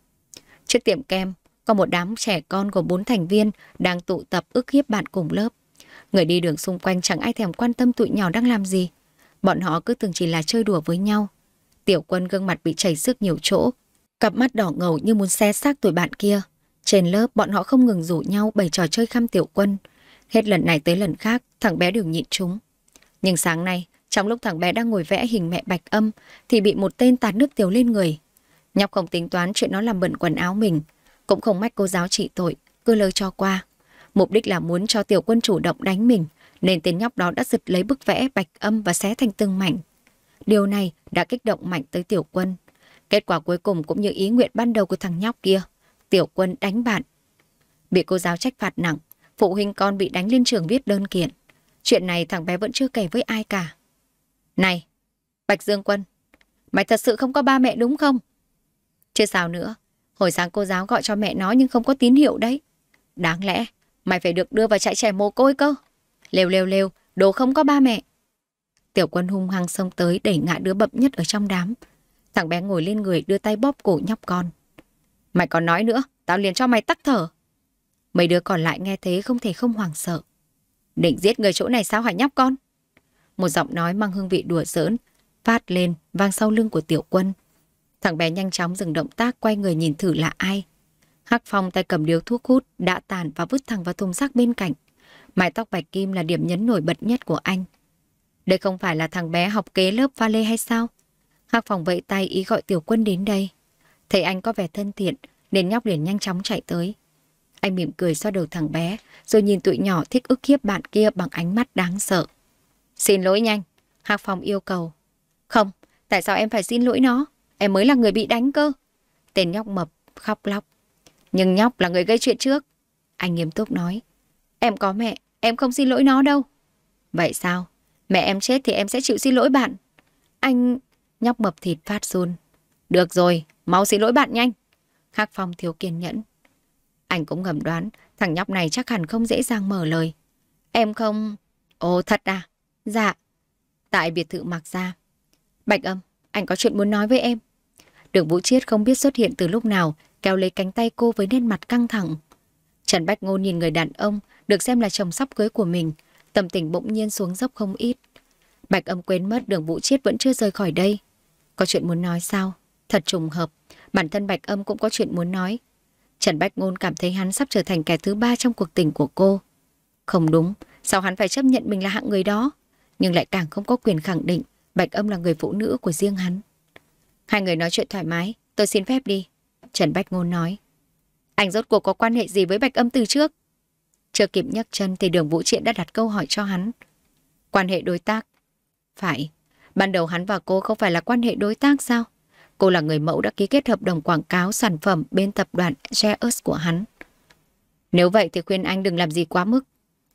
trước tiệm kem có một đám trẻ con gồm bốn thành viên đang tụ tập ức hiếp bạn cùng lớp. Người đi đường xung quanh chẳng ai thèm quan tâm tụi nhỏ đang làm gì. Bọn họ cứ tưởng chỉ là chơi đùa với nhau. Tiểu quân gương mặt bị chảy xước nhiều chỗ, cặp mắt đỏ ngầu như muốn xe xác tuổi bạn kia. Trên lớp bọn họ không ngừng rủ nhau bày trò chơi khăm tiểu quân. Hết lần này tới lần khác, thằng bé đều nhịn chúng. Nhưng sáng nay, trong lúc thằng bé đang ngồi vẽ hình mẹ bạch âm, thì bị một tên tạt nước tiểu lên người. Nhóc không tính toán chuyện nó làm bẩn quần áo mình, cũng không mách cô giáo trị tội, cứ lơ cho qua. Mục đích là muốn cho tiểu quân chủ động đánh mình, nên tên nhóc đó đã giật lấy bức vẽ bạch âm và xé thành từng mảnh. Điều này đã kích động mạnh tới tiểu quân. Kết quả cuối cùng cũng như ý nguyện ban đầu của thằng nhóc kia. Tiểu quân đánh bạn. Bị cô giáo trách phạt nặng, phụ huynh con bị đánh lên trường viết đơn kiện. Chuyện này thằng bé vẫn chưa kể với ai cả. Này, Bạch Dương Quân, mày thật sự không có ba mẹ đúng không? Chưa sao nữa, hồi sáng cô giáo gọi cho mẹ nó nhưng không có tín hiệu đấy. Đáng lẽ, mày phải được đưa vào trại trẻ mồ côi cơ. Lêu lêu lêu, đồ không có ba mẹ. Tiểu quân hung hăng xông tới đẩy ngã đứa bậm nhất ở trong đám. Thằng bé ngồi lên người đưa tay bóp cổ nhóc con. Mày còn nói nữa, tao liền cho mày tắc thở. Mấy đứa còn lại nghe thế không thể không hoảng sợ. Định giết người chỗ này sao hả nhóc con? Một giọng nói mang hương vị đùa giỡn, phát lên, vang sau lưng của tiểu quân. Thằng bé nhanh chóng dừng động tác quay người nhìn thử là ai. Hắc Phong tay cầm điếu thuốc hút đã tàn và vứt thẳng vào thùng rác bên cạnh. Mái tóc bạch kim là điểm nhấn nổi bật nhất của anh. Đây không phải là thằng bé học kế lớp pha lê hay sao? Hắc Phong vẫy tay ý gọi tiểu quân đến đây. Thấy anh có vẻ thân thiện, nên nhóc liền nhanh chóng chạy tới. Anh mỉm cười xoa đầu thằng bé, rồi nhìn tụi nhỏ thích ức hiếp bạn kia bằng ánh mắt đáng sợ. Xin lỗi nhanh, Hạc Phong yêu cầu. Không, tại sao em phải xin lỗi nó? Em mới là người bị đánh cơ. Tên nhóc mập, khóc lóc. Nhưng nhóc là người gây chuyện trước. Anh nghiêm túc nói. Em có mẹ, em không xin lỗi nó đâu. Vậy sao? Mẹ em chết thì em sẽ chịu xin lỗi bạn. Anh... Nhóc mập thịt phát run. Được rồi, Mau xin lỗi bạn nhanh. Hắc Phong thiếu kiên nhẫn. Anh cũng ngầm đoán, thằng nhóc này chắc hẳn không dễ dàng mở lời. Em không... Ồ thật à? Dạ. Tại biệt thự mặc ra. Bạch âm, anh có chuyện muốn nói với em. Đường Vũ Chiết không biết xuất hiện từ lúc nào, kéo lấy cánh tay cô với nét mặt căng thẳng. Trần Bách Ngô nhìn người đàn ông, được xem là chồng sắp cưới của mình, tâm tình bỗng nhiên xuống dốc không ít. Bạch âm quên mất đường Vũ Chiết vẫn chưa rời khỏi đây. Có chuyện muốn nói sao? Thật trùng hợp, bản thân Bạch Âm cũng có chuyện muốn nói. Trần bạch Ngôn cảm thấy hắn sắp trở thành kẻ thứ ba trong cuộc tình của cô. Không đúng, sao hắn phải chấp nhận mình là hạng người đó? Nhưng lại càng không có quyền khẳng định Bạch Âm là người phụ nữ của riêng hắn. Hai người nói chuyện thoải mái, tôi xin phép đi. Trần bạch Ngôn nói. Anh rốt cuộc có quan hệ gì với Bạch Âm từ trước? Chưa kịp nhấc chân thì đường Vũ Triện đã đặt câu hỏi cho hắn. Quan hệ đối tác. Phải, ban đầu hắn và cô không phải là quan hệ đối tác sao? Cô là người mẫu đã ký kết hợp đồng quảng cáo sản phẩm bên tập đoàn Geus của hắn. Nếu vậy thì khuyên anh đừng làm gì quá mức.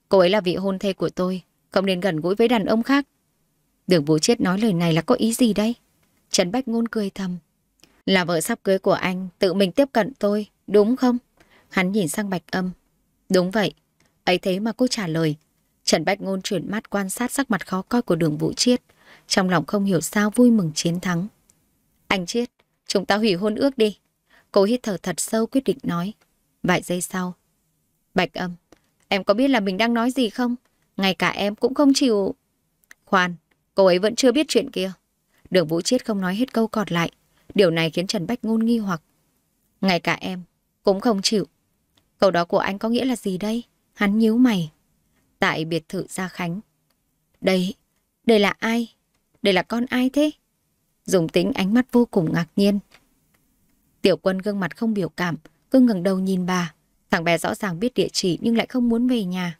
Cô ấy là vị hôn thê của tôi, không nên gần gũi với đàn ông khác. Đường Vũ Chiết nói lời này là có ý gì đây? Trần Bách Ngôn cười thầm. Là vợ sắp cưới của anh, tự mình tiếp cận tôi, đúng không? Hắn nhìn sang Bạch Âm. Đúng vậy, ấy thế mà cô trả lời. Trần Bách Ngôn chuyển mắt quan sát sắc mặt khó coi của đường Vũ Chiết. Trong lòng không hiểu sao vui mừng chiến thắng. Anh Chiết, chúng ta hủy hôn ước đi. Cô hít thở thật sâu quyết định nói. Vài giây sau. Bạch âm, em có biết là mình đang nói gì không? Ngay cả em cũng không chịu. Khoan, cô ấy vẫn chưa biết chuyện kia. Đường Vũ Chiết không nói hết câu còn lại. Điều này khiến Trần Bách Ngôn nghi hoặc. Ngay cả em, cũng không chịu. Câu đó của anh có nghĩa là gì đây? Hắn nhíu mày. Tại biệt thự Gia Khánh. Đây, đây là ai? Đây là con ai thế? Dùng tính ánh mắt vô cùng ngạc nhiên. Tiểu quân gương mặt không biểu cảm, cứ ngẩng đầu nhìn bà. Thằng bé rõ ràng biết địa chỉ nhưng lại không muốn về nhà.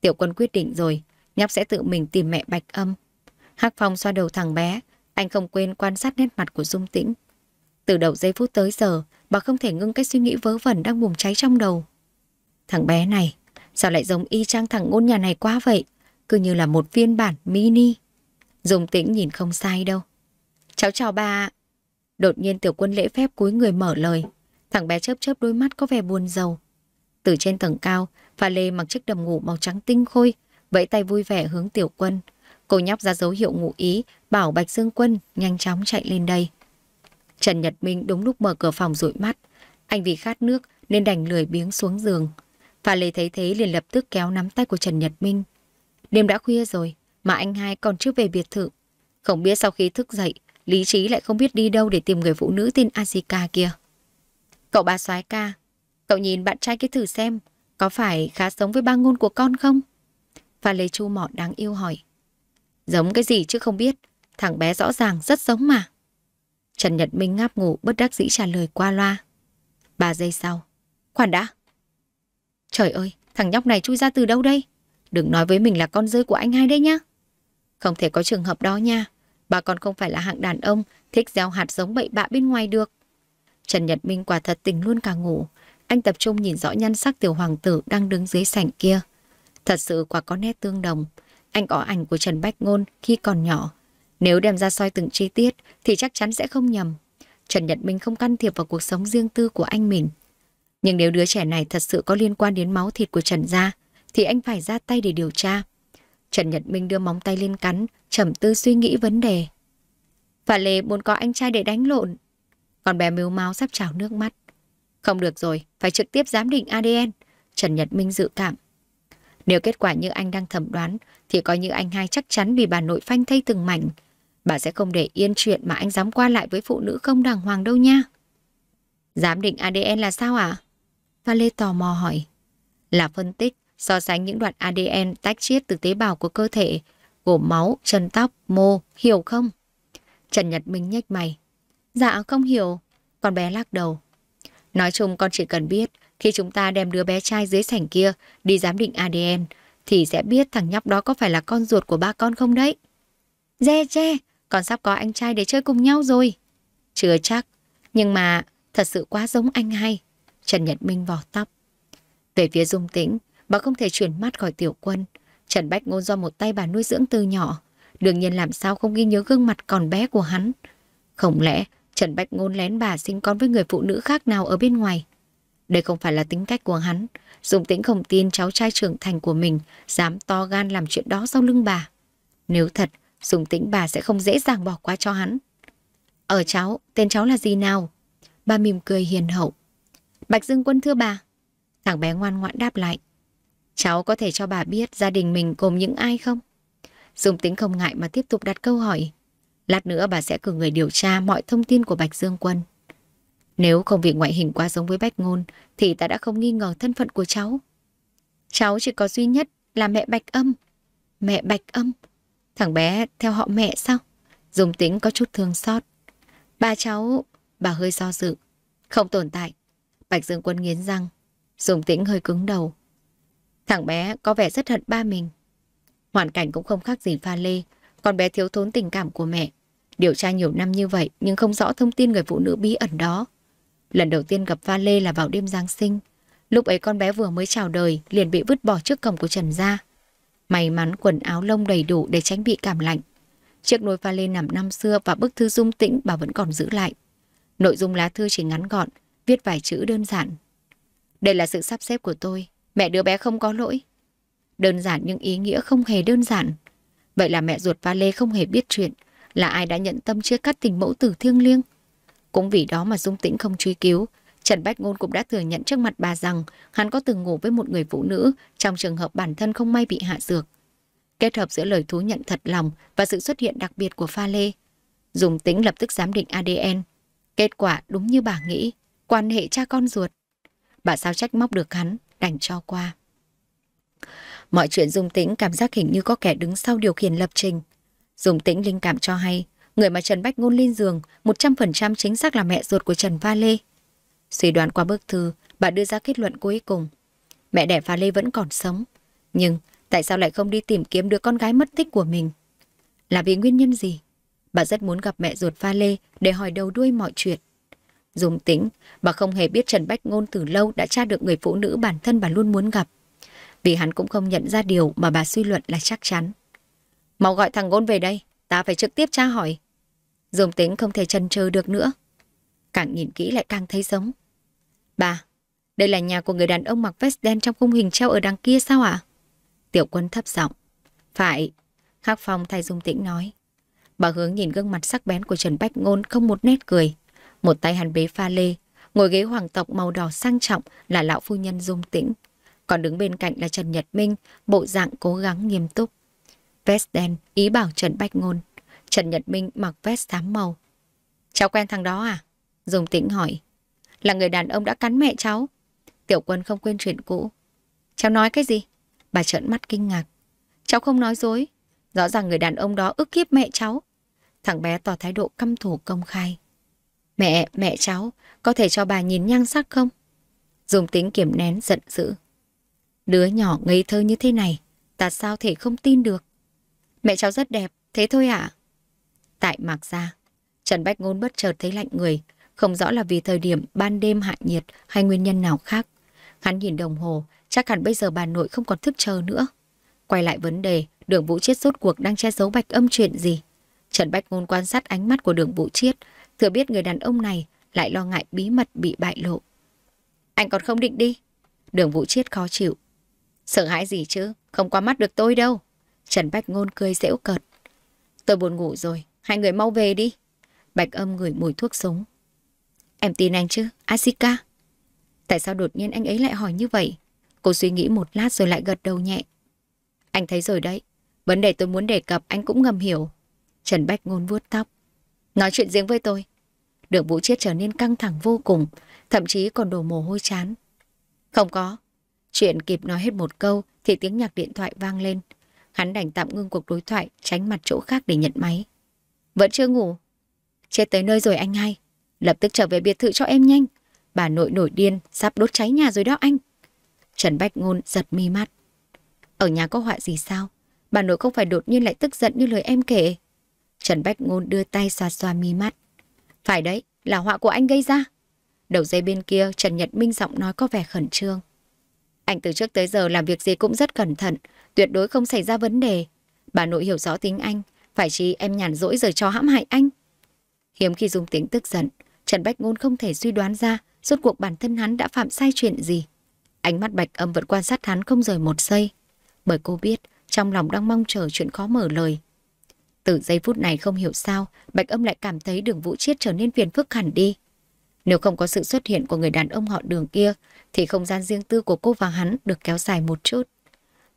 Tiểu quân quyết định rồi, nhóc sẽ tự mình tìm mẹ Bạch Âm. Hắc Phong xoa đầu thằng bé, anh không quên quan sát nét mặt của Dung Tĩnh. Từ đầu giây phút tới giờ, bà không thể ngưng cái suy nghĩ vớ vẩn đang bùng cháy trong đầu. Thằng bé này, sao lại giống y chang thằng ngôn nhà này quá vậy? Cứ như là một phiên bản mini. Dung Tĩnh nhìn không sai đâu. Cháu chào ba Đột nhiên tiểu quân lễ phép cúi người mở lời. Thằng bé chớp chớp đôi mắt có vẻ buồn rầu. Từ trên tầng cao, pha Lê mặc chiếc đầm ngủ màu trắng tinh khôi, vẫy tay vui vẻ hướng tiểu quân. Cô nhóc ra dấu hiệu ngụ ý, bảo Bạch Dương Quân nhanh chóng chạy lên đây. Trần Nhật Minh đúng lúc mở cửa phòng rụi mắt. Anh vì khát nước nên đành lười biếng xuống giường. pha Lê thấy thế liền lập tức kéo nắm tay của Trần Nhật Minh. Đêm đã khuya rồi, mà anh hai còn chưa về biệt thự. Không biết sau khi thức dậy, lý trí lại không biết đi đâu để tìm người phụ nữ tên Asika kia. Cậu bà soái ca, cậu nhìn bạn trai kia thử xem, có phải khá giống với ba ngôn của con không? Và Lê chu mỏ đáng yêu hỏi. Giống cái gì chứ không biết, thằng bé rõ ràng rất giống mà. Trần Nhật Minh ngáp ngủ bất đắc dĩ trả lời qua loa. Ba giây sau, khoản đã. Trời ơi, thằng nhóc này chui ra từ đâu đây? Đừng nói với mình là con rơi của anh hai đấy nhá. Không thể có trường hợp đó nha. Bà còn không phải là hạng đàn ông thích gieo hạt giống bậy bạ bên ngoài được. Trần Nhật Minh quả thật tình luôn cả ngủ. Anh tập trung nhìn rõ nhan sắc tiểu hoàng tử đang đứng dưới sảnh kia. Thật sự quả có nét tương đồng. Anh có ảnh của Trần Bách Ngôn khi còn nhỏ. Nếu đem ra soi từng chi tiết thì chắc chắn sẽ không nhầm. Trần Nhật Minh không can thiệp vào cuộc sống riêng tư của anh mình. Nhưng nếu đứa trẻ này thật sự có liên quan đến máu thịt của Trần Gia, thì anh phải ra tay để điều tra. Trần Nhật Minh đưa móng tay lên cắn, trầm tư suy nghĩ vấn đề. Phả lề muốn có anh trai để đánh lộn. Còn bé mếu máu sắp trào nước mắt. Không được rồi, phải trực tiếp giám định ADN. Trần Nhật Minh dự cảm. Nếu kết quả như anh đang thẩm đoán, thì coi như anh hai chắc chắn bị bà nội phanh thay từng mảnh. Bà sẽ không để yên chuyện mà anh dám qua lại với phụ nữ không đàng hoàng đâu nha. Giám định ADN là sao ạ? À? Pha Lê tò mò hỏi. Là phân tích So sánh những đoạn ADN tách chiết từ tế bào của cơ thể, gồm máu, chân tóc, mô, hiểu không? Trần Nhật Minh nhếch mày. Dạ không hiểu. Con bé lắc đầu. Nói chung con chỉ cần biết khi chúng ta đem đứa bé trai dưới sảnh kia đi giám định ADN thì sẽ biết thằng nhóc đó có phải là con ruột của ba con không đấy. Dê chê, con sắp có anh trai để chơi cùng nhau rồi. Chưa chắc, nhưng mà thật sự quá giống anh hay. Trần Nhật Minh vò tóc. Về phía Dung Tĩnh, Bà không thể chuyển mắt khỏi tiểu quân. Trần Bách Ngôn do một tay bà nuôi dưỡng từ nhỏ. Đương nhiên làm sao không ghi nhớ gương mặt còn bé của hắn. Không lẽ Trần Bách Ngôn lén bà sinh con với người phụ nữ khác nào ở bên ngoài? Đây không phải là tính cách của hắn. Dùng tĩnh không tin cháu trai trưởng thành của mình dám to gan làm chuyện đó sau lưng bà. Nếu thật, dùng tĩnh bà sẽ không dễ dàng bỏ qua cho hắn. Ở cháu, tên cháu là gì nào? Bà mỉm cười hiền hậu. Bạch Dương Quân thưa bà. Thằng bé ngoan ngoãn đáp lại. Cháu có thể cho bà biết gia đình mình gồm những ai không? Dung tính không ngại mà tiếp tục đặt câu hỏi. Lát nữa bà sẽ cử người điều tra mọi thông tin của Bạch Dương Quân. Nếu không vì ngoại hình quá giống với Bách Ngôn thì ta đã không nghi ngờ thân phận của cháu. Cháu chỉ có duy nhất là mẹ Bạch Âm. Mẹ Bạch Âm? Thằng bé theo họ mẹ sao? Dung tính có chút thương xót. Ba cháu... Bà hơi do dự. Không tồn tại. Bạch Dương Quân nghiến răng. Dung tĩnh hơi cứng đầu. Thằng bé có vẻ rất hận ba mình. Hoàn cảnh cũng không khác gì pha lê, con bé thiếu thốn tình cảm của mẹ. Điều tra nhiều năm như vậy nhưng không rõ thông tin người phụ nữ bí ẩn đó. Lần đầu tiên gặp pha lê là vào đêm Giáng sinh. Lúc ấy con bé vừa mới chào đời liền bị vứt bỏ trước cổng của Trần Gia. May mắn quần áo lông đầy đủ để tránh bị cảm lạnh. Chiếc nồi pha lê nằm năm xưa và bức thư dung tĩnh bà vẫn còn giữ lại. Nội dung lá thư chỉ ngắn gọn, viết vài chữ đơn giản. Đây là sự sắp xếp của tôi. Mẹ đứa bé không có lỗi. Đơn giản nhưng ý nghĩa không hề đơn giản. Vậy là mẹ ruột và Lê không hề biết chuyện là ai đã nhận tâm chia cắt tình mẫu tử thiêng liêng. Cũng vì đó mà Dung Tĩnh không truy cứu, Trần Bách Ngôn cũng đã thừa nhận trước mặt bà rằng hắn có từng ngủ với một người phụ nữ trong trường hợp bản thân không may bị hạ dược. Kết hợp giữa lời thú nhận thật lòng và sự xuất hiện đặc biệt của pha lê. dung tĩnh lập tức giám định ADN. Kết quả đúng như bà nghĩ, quan hệ cha con ruột. Bà sao trách móc được hắn, đành cho qua. Mọi chuyện Dung Tĩnh cảm giác hình như có kẻ đứng sau điều khiển lập trình. Dung Tĩnh linh cảm cho hay, người mà Trần Bách Ngôn lên giường 100% chính xác là mẹ ruột của Trần Va Lê. Suy đoán qua bức thư, bà đưa ra kết luận cuối cùng. Mẹ đẻ Va Lê vẫn còn sống. Nhưng tại sao lại không đi tìm kiếm đứa con gái mất tích của mình? Là vì nguyên nhân gì? Bà rất muốn gặp mẹ ruột Va Lê để hỏi đầu đuôi mọi chuyện. Dung tính, bà không hề biết Trần Bách Ngôn từ lâu đã tra được người phụ nữ bản thân bà luôn muốn gặp. Vì hắn cũng không nhận ra điều mà bà suy luận là chắc chắn. Mau gọi thằng Ngôn về đây, ta phải trực tiếp tra hỏi. Dung tính không thể chần chờ được nữa. Càng nhìn kỹ lại càng thấy giống. Bà, đây là nhà của người đàn ông mặc vest đen trong khung hình treo ở đằng kia sao ạ? À? Tiểu quân thấp giọng. Phải, Khắc Phong thay Dung Tĩnh nói. Bà hướng nhìn gương mặt sắc bén của Trần Bách Ngôn không một nét cười, một tay hắn bế pha lê, ngồi ghế hoàng tộc màu đỏ sang trọng là lão phu nhân dung tĩnh. Còn đứng bên cạnh là Trần Nhật Minh, bộ dạng cố gắng nghiêm túc. Vest đen, ý bảo Trần Bách Ngôn. Trần Nhật Minh mặc vest tám màu. Cháu quen thằng đó à? Dung tĩnh hỏi. Là người đàn ông đã cắn mẹ cháu. Tiểu quân không quên chuyện cũ. Cháu nói cái gì? Bà trợn mắt kinh ngạc. Cháu không nói dối. Rõ ràng người đàn ông đó ức hiếp mẹ cháu. Thằng bé tỏ thái độ căm thù công khai. Mẹ, mẹ cháu, có thể cho bà nhìn nhan sắc không? Dùng tính kiểm nén giận dữ. Đứa nhỏ ngây thơ như thế này, ta sao thể không tin được? Mẹ cháu rất đẹp, thế thôi ạ. Tại mạc ra, Trần Bách Ngôn bất chợt thấy lạnh người, không rõ là vì thời điểm ban đêm hạ nhiệt hay nguyên nhân nào khác. Hắn nhìn đồng hồ, chắc hẳn bây giờ bà nội không còn thức chờ nữa. Quay lại vấn đề, đường vũ chết rốt cuộc đang che giấu bạch âm chuyện gì? Trần Bách Ngôn quan sát ánh mắt của đường vũ chiết, Thừa biết người đàn ông này lại lo ngại bí mật bị bại lộ. Anh còn không định đi. Đường Vũ Chiết khó chịu. Sợ hãi gì chứ, không qua mắt được tôi đâu. Trần Bách Ngôn cười dễu cợt. Tôi buồn ngủ rồi, hai người mau về đi. Bạch âm ngửi mùi thuốc súng. Em tin anh chứ, Asika? Tại sao đột nhiên anh ấy lại hỏi như vậy? Cô suy nghĩ một lát rồi lại gật đầu nhẹ. Anh thấy rồi đấy, vấn đề tôi muốn đề cập anh cũng ngầm hiểu. Trần Bách Ngôn vuốt tóc. Nói chuyện riêng với tôi, Đường Vũ chết trở nên căng thẳng vô cùng, thậm chí còn đổ mồ hôi chán. Không có. Chuyện kịp nói hết một câu thì tiếng nhạc điện thoại vang lên. Hắn đành tạm ngưng cuộc đối thoại, tránh mặt chỗ khác để nhận máy. Vẫn chưa ngủ. Chết tới nơi rồi anh hai. Lập tức trở về biệt thự cho em nhanh. Bà nội nổi điên, sắp đốt cháy nhà rồi đó anh. Trần Bách Ngôn giật mi mắt. Ở nhà có họa gì sao? Bà nội không phải đột nhiên lại tức giận như lời em kể. Trần Bách Ngôn đưa tay xoa xoa mi mắt. Phải đấy, là họa của anh gây ra. Đầu dây bên kia, Trần Nhật Minh giọng nói có vẻ khẩn trương. Anh từ trước tới giờ làm việc gì cũng rất cẩn thận, tuyệt đối không xảy ra vấn đề. Bà nội hiểu rõ tính anh, phải chi em nhàn rỗi rồi cho hãm hại anh. Hiếm khi dùng tiếng tức giận, Trần Bách Ngôn không thể suy đoán ra suốt cuộc bản thân hắn đã phạm sai chuyện gì. Ánh mắt bạch âm vẫn quan sát hắn không rời một giây. Bởi cô biết, trong lòng đang mong chờ chuyện khó mở lời. Từ giây phút này không hiểu sao, Bạch Âm lại cảm thấy đường Vũ Chiết trở nên phiền phức hẳn đi. Nếu không có sự xuất hiện của người đàn ông họ đường kia, thì không gian riêng tư của cô và hắn được kéo dài một chút.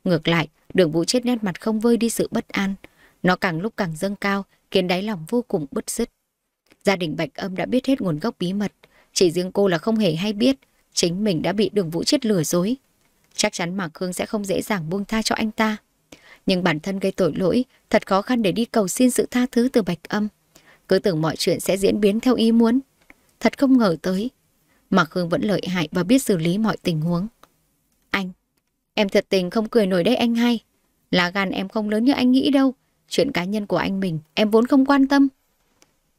Ngược lại, đường Vũ chết nét mặt không vơi đi sự bất an. Nó càng lúc càng dâng cao, khiến đáy lòng vô cùng bứt rứt. Gia đình Bạch Âm đã biết hết nguồn gốc bí mật, chỉ riêng cô là không hề hay biết, chính mình đã bị đường Vũ chết lừa dối. Chắc chắn mạc Khương sẽ không dễ dàng buông tha cho anh ta. Nhưng bản thân gây tội lỗi, thật khó khăn để đi cầu xin sự tha thứ từ bạch âm. Cứ tưởng mọi chuyện sẽ diễn biến theo ý muốn. Thật không ngờ tới. Mạc Hương vẫn lợi hại và biết xử lý mọi tình huống. Anh, em thật tình không cười nổi đấy anh hay. là gan em không lớn như anh nghĩ đâu. Chuyện cá nhân của anh mình em vốn không quan tâm.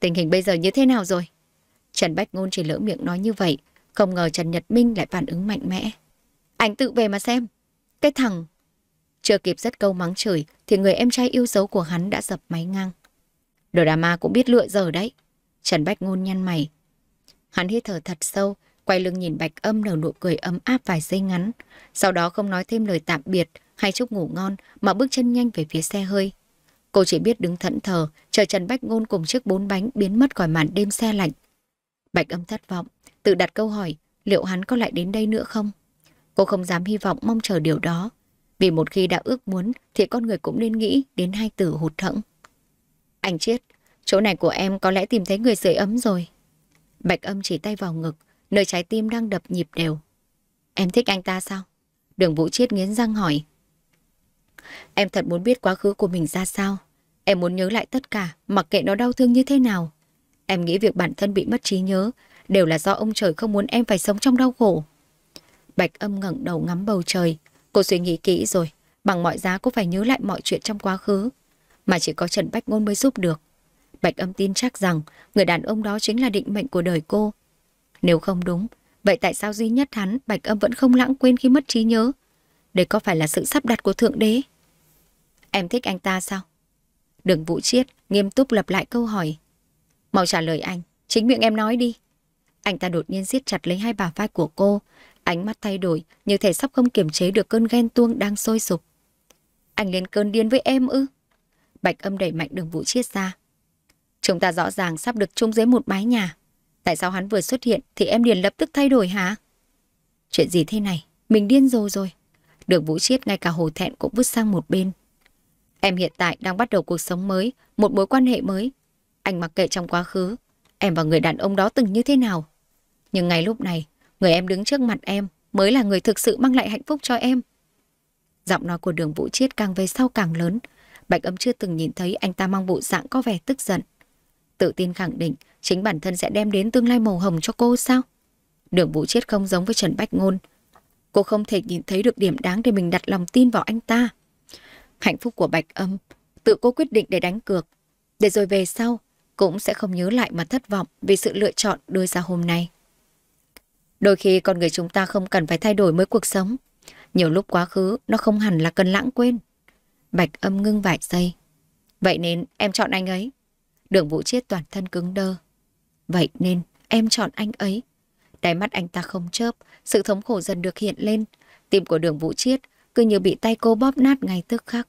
Tình hình bây giờ như thế nào rồi? Trần Bách Ngôn chỉ lỡ miệng nói như vậy. Không ngờ Trần Nhật Minh lại phản ứng mạnh mẽ. Anh tự về mà xem. Cái thằng chưa kịp dứt câu mắng chửi thì người em trai yêu dấu của hắn đã dập máy ngang. Đồ đà ma cũng biết lựa giờ đấy. Trần Bách Ngôn nhăn mày. Hắn hít thở thật sâu, quay lưng nhìn Bạch Âm nở nụ cười ấm áp vài giây ngắn. Sau đó không nói thêm lời tạm biệt hay chúc ngủ ngon mà bước chân nhanh về phía xe hơi. Cô chỉ biết đứng thẫn thờ, chờ Trần Bách Ngôn cùng chiếc bốn bánh biến mất khỏi màn đêm xe lạnh. Bạch Âm thất vọng, tự đặt câu hỏi liệu hắn có lại đến đây nữa không? Cô không dám hy vọng mong chờ điều đó. Vì một khi đã ước muốn thì con người cũng nên nghĩ đến hai từ hụt hẫng. Anh chết chỗ này của em có lẽ tìm thấy người sưởi ấm rồi. Bạch âm chỉ tay vào ngực, nơi trái tim đang đập nhịp đều. Em thích anh ta sao? Đường Vũ chết nghiến răng hỏi. Em thật muốn biết quá khứ của mình ra sao. Em muốn nhớ lại tất cả, mặc kệ nó đau thương như thế nào. Em nghĩ việc bản thân bị mất trí nhớ đều là do ông trời không muốn em phải sống trong đau khổ. Bạch âm ngẩng đầu ngắm bầu trời, Cô suy nghĩ kỹ rồi, bằng mọi giá cô phải nhớ lại mọi chuyện trong quá khứ, mà chỉ có Trần Bách Ngôn mới giúp được. Bạch âm tin chắc rằng người đàn ông đó chính là định mệnh của đời cô. Nếu không đúng, vậy tại sao duy nhất hắn Bạch âm vẫn không lãng quên khi mất trí nhớ? Đây có phải là sự sắp đặt của Thượng Đế? Em thích anh ta sao? đừng Vũ Chiết nghiêm túc lặp lại câu hỏi. Mau trả lời anh, chính miệng em nói đi. Anh ta đột nhiên siết chặt lấy hai bà vai của cô, Ánh mắt thay đổi, như thể sắp không kiềm chế được cơn ghen tuông đang sôi sục. Anh lên cơn điên với em ư? Bạch âm đẩy mạnh đường vũ chiết ra. Chúng ta rõ ràng sắp được chung dưới một mái nhà. Tại sao hắn vừa xuất hiện thì em liền lập tức thay đổi hả? Chuyện gì thế này? Mình điên rồi rồi. Đường vũ chiết ngay cả hồ thẹn cũng vứt sang một bên. Em hiện tại đang bắt đầu cuộc sống mới, một mối quan hệ mới. Anh mặc kệ trong quá khứ, em và người đàn ông đó từng như thế nào. Nhưng ngay lúc này, Người em đứng trước mặt em mới là người thực sự mang lại hạnh phúc cho em. Giọng nói của đường vũ chiết càng về sau càng lớn. Bạch âm chưa từng nhìn thấy anh ta mang bộ dạng có vẻ tức giận. Tự tin khẳng định chính bản thân sẽ đem đến tương lai màu hồng cho cô sao? Đường vũ chiết không giống với Trần Bách Ngôn. Cô không thể nhìn thấy được điểm đáng để mình đặt lòng tin vào anh ta. Hạnh phúc của Bạch âm, tự cô quyết định để đánh cược. Để rồi về sau, cũng sẽ không nhớ lại mà thất vọng vì sự lựa chọn đưa ra hôm nay. Đôi khi con người chúng ta không cần phải thay đổi mới cuộc sống. Nhiều lúc quá khứ nó không hẳn là cần lãng quên. Bạch âm ngưng vài giây. Vậy nên em chọn anh ấy. Đường vũ chiết toàn thân cứng đơ. Vậy nên em chọn anh ấy. Đáy mắt anh ta không chớp, sự thống khổ dần được hiện lên. Tim của đường vũ chiết cứ như bị tay cô bóp nát ngay tức khắc.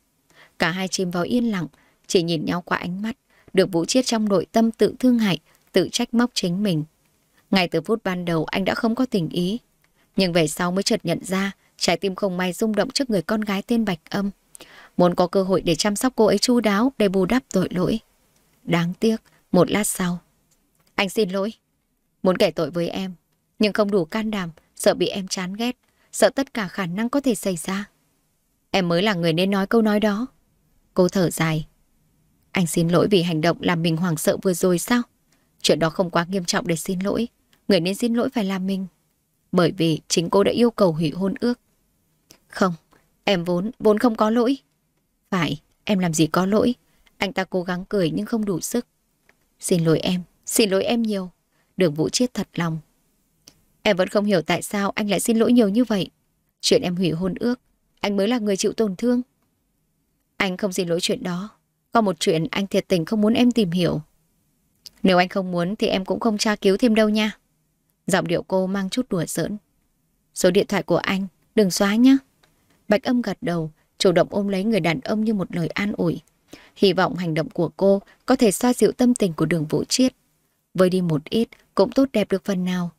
Cả hai chìm vào yên lặng, chỉ nhìn nhau qua ánh mắt. Đường vũ chiết trong nội tâm tự thương hại, tự trách móc chính mình. Ngay từ phút ban đầu anh đã không có tình ý. Nhưng về sau mới chợt nhận ra trái tim không may rung động trước người con gái tên Bạch Âm. Muốn có cơ hội để chăm sóc cô ấy chu đáo để bù đắp tội lỗi. Đáng tiếc, một lát sau. Anh xin lỗi. Muốn kể tội với em, nhưng không đủ can đảm, sợ bị em chán ghét, sợ tất cả khả năng có thể xảy ra. Em mới là người nên nói câu nói đó. Cô thở dài. Anh xin lỗi vì hành động làm mình hoảng sợ vừa rồi sao? Chuyện đó không quá nghiêm trọng để xin lỗi. Người nên xin lỗi phải là mình. Bởi vì chính cô đã yêu cầu hủy hôn ước. Không, em vốn, vốn không có lỗi. Phải, em làm gì có lỗi. Anh ta cố gắng cười nhưng không đủ sức. Xin lỗi em, xin lỗi em nhiều. Đường Vũ chết thật lòng. Em vẫn không hiểu tại sao anh lại xin lỗi nhiều như vậy. Chuyện em hủy hôn ước, anh mới là người chịu tổn thương. Anh không xin lỗi chuyện đó. Có một chuyện anh thiệt tình không muốn em tìm hiểu. Nếu anh không muốn thì em cũng không tra cứu thêm đâu nha. Giọng điệu cô mang chút đùa giỡn. Số điện thoại của anh, đừng xóa nhé. Bạch âm gật đầu, chủ động ôm lấy người đàn ông như một lời an ủi. Hy vọng hành động của cô có thể xoa dịu tâm tình của đường vũ triết. Với đi một ít cũng tốt đẹp được phần nào.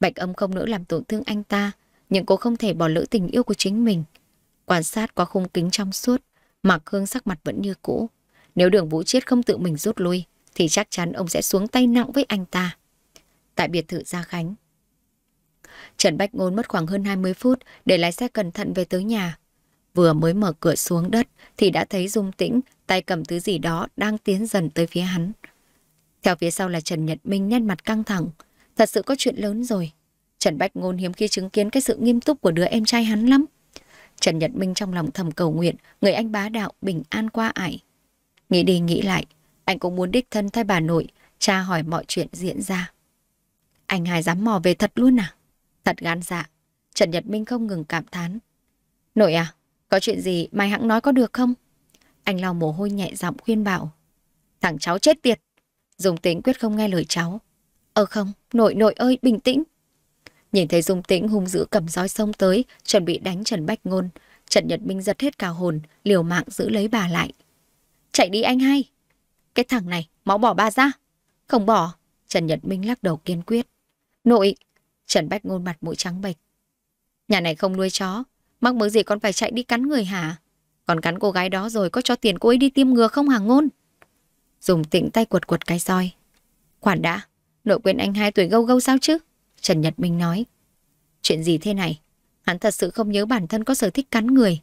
Bạch âm không nữa làm tổn thương anh ta, nhưng cô không thể bỏ lỡ tình yêu của chính mình. Quan sát qua khung kính trong suốt, mặc Hương sắc mặt vẫn như cũ. Nếu đường vũ triết không tự mình rút lui, thì chắc chắn ông sẽ xuống tay nặng với anh ta. Tại biệt thự Gia Khánh. Trần Bách Ngôn mất khoảng hơn 20 phút để lái xe cẩn thận về tới nhà. Vừa mới mở cửa xuống đất thì đã thấy Dung Tĩnh tay cầm thứ gì đó đang tiến dần tới phía hắn. Theo phía sau là Trần Nhật Minh nét mặt căng thẳng. Thật sự có chuyện lớn rồi. Trần Bách Ngôn hiếm khi chứng kiến cái sự nghiêm túc của đứa em trai hắn lắm. Trần Nhật Minh trong lòng thầm cầu nguyện, người anh bá đạo bình an qua ải. Nghĩ đi nghĩ lại, anh cũng muốn đích thân thay bà nội, tra hỏi mọi chuyện diễn ra. Anh hai dám mò về thật luôn à? Thật gan dạ. Trần Nhật Minh không ngừng cảm thán. Nội à, có chuyện gì mày hãng nói có được không? Anh lau mồ hôi nhẹ giọng khuyên bảo. Thằng cháu chết tiệt. Dùng tĩnh quyết không nghe lời cháu. Ờ không, nội nội ơi, bình tĩnh. Nhìn thấy Dung Tĩnh hung dữ cầm roi sông tới, chuẩn bị đánh Trần Bách Ngôn. Trần Nhật Minh giật hết cả hồn, liều mạng giữ lấy bà lại. Chạy đi anh hai. Cái thằng này, máu bỏ ba ra. Không bỏ. Trần Nhật Minh lắc đầu kiên quyết. Nội. Trần Bách Ngôn mặt mũi trắng bệch. Nhà này không nuôi chó. Mắc mớ gì con phải chạy đi cắn người hả? Còn cắn cô gái đó rồi có cho tiền cô ấy đi tiêm ngừa không hàng ngôn? Dùng tịnh tay quật quật cái roi. Khoản đã. Nội quên anh hai tuổi gâu gâu sao chứ? Trần Nhật Minh nói. Chuyện gì thế này? Hắn thật sự không nhớ bản thân có sở thích cắn người.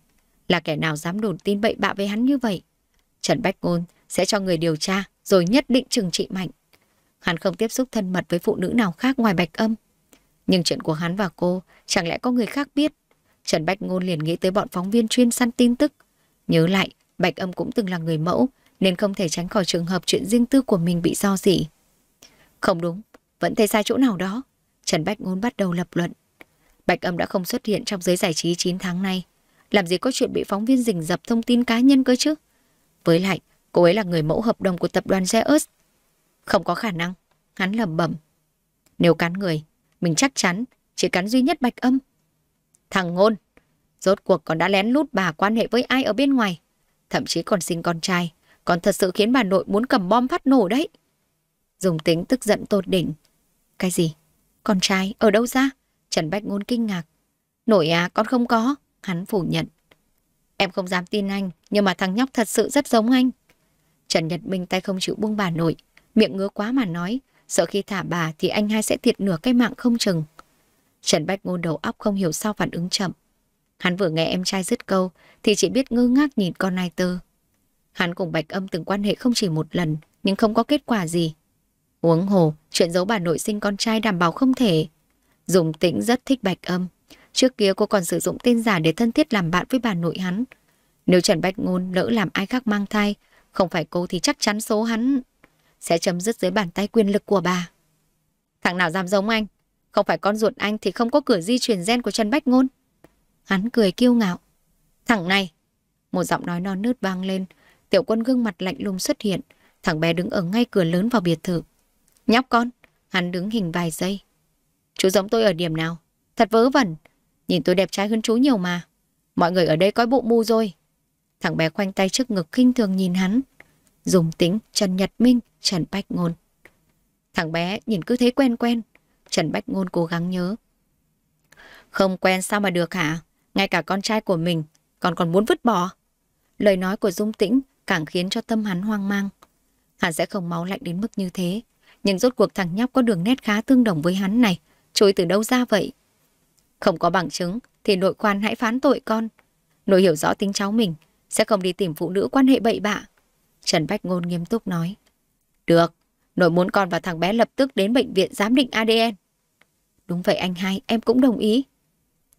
Là kẻ nào dám đồn tin bậy bạ với hắn như vậy? Trần Bách Ngôn sẽ cho người điều tra rồi nhất định trừng trị mạnh. Hắn không tiếp xúc thân mật với phụ nữ nào khác ngoài Bạch Âm. Nhưng chuyện của hắn và cô chẳng lẽ có người khác biết. Trần Bách Ngôn liền nghĩ tới bọn phóng viên chuyên săn tin tức. Nhớ lại, Bạch Âm cũng từng là người mẫu nên không thể tránh khỏi trường hợp chuyện riêng tư của mình bị do gì. Không đúng, vẫn thấy sai chỗ nào đó. Trần Bách Ngôn bắt đầu lập luận. Bạch Âm đã không xuất hiện trong giới giải trí 9 tháng nay. Làm gì có chuyện bị phóng viên rình dập thông tin cá nhân cơ chứ? Với lại, Cô ấy là người mẫu hợp đồng của tập đoàn Zeus. Không có khả năng. Hắn lầm bẩm. Nếu cắn người, mình chắc chắn chỉ cắn duy nhất bạch âm. Thằng ngôn, rốt cuộc còn đã lén lút bà quan hệ với ai ở bên ngoài. Thậm chí còn sinh con trai. Còn thật sự khiến bà nội muốn cầm bom phát nổ đấy. Dùng tính tức giận tột đỉnh. Cái gì? Con trai ở đâu ra? Trần Bách Ngôn kinh ngạc. Nội à, con không có. Hắn phủ nhận. Em không dám tin anh, nhưng mà thằng nhóc thật sự rất giống anh. Trần Nhật Minh tay không chịu buông bà nội, miệng ngứa quá mà nói, sợ khi thả bà thì anh hai sẽ thiệt nửa cái mạng không chừng. Trần Bách Ngôn đầu óc không hiểu sao phản ứng chậm. Hắn vừa nghe em trai dứt câu thì chỉ biết ngơ ngác nhìn con nai tơ. Hắn cùng Bạch Âm từng quan hệ không chỉ một lần nhưng không có kết quả gì. Uống hồ, chuyện giấu bà nội sinh con trai đảm bảo không thể. Dùng tĩnh rất thích Bạch Âm. Trước kia cô còn sử dụng tên giả để thân thiết làm bạn với bà nội hắn. Nếu Trần Bạch Ngôn lỡ làm ai khác mang thai không phải cô thì chắc chắn số hắn sẽ chấm dứt dưới bàn tay quyền lực của bà. Thằng nào dám giống anh? Không phải con ruột anh thì không có cửa di chuyển gen của Trần Bách Ngôn. Hắn cười kiêu ngạo. Thằng này! Một giọng nói non nớt vang lên. Tiểu quân gương mặt lạnh lùng xuất hiện. Thằng bé đứng ở ngay cửa lớn vào biệt thự. Nhóc con! Hắn đứng hình vài giây. Chú giống tôi ở điểm nào? Thật vớ vẩn. Nhìn tôi đẹp trai hơn chú nhiều mà. Mọi người ở đây coi bộ mù rồi. Thằng bé khoanh tay trước ngực khinh thường nhìn hắn. Dùng tính, Trần Nhật Minh, Trần Bách Ngôn. Thằng bé nhìn cứ thế quen quen. Trần Bách Ngôn cố gắng nhớ. Không quen sao mà được hả? Ngay cả con trai của mình, còn còn muốn vứt bỏ. Lời nói của Dung Tĩnh càng khiến cho tâm hắn hoang mang. Hắn sẽ không máu lạnh đến mức như thế. Nhưng rốt cuộc thằng nhóc có đường nét khá tương đồng với hắn này. Trôi từ đâu ra vậy? Không có bằng chứng thì nội quan hãy phán tội con. Nội hiểu rõ tính cháu mình sẽ không đi tìm phụ nữ quan hệ bậy bạ. Trần Bách Ngôn nghiêm túc nói. Được, nội muốn con và thằng bé lập tức đến bệnh viện giám định ADN. Đúng vậy anh hai, em cũng đồng ý.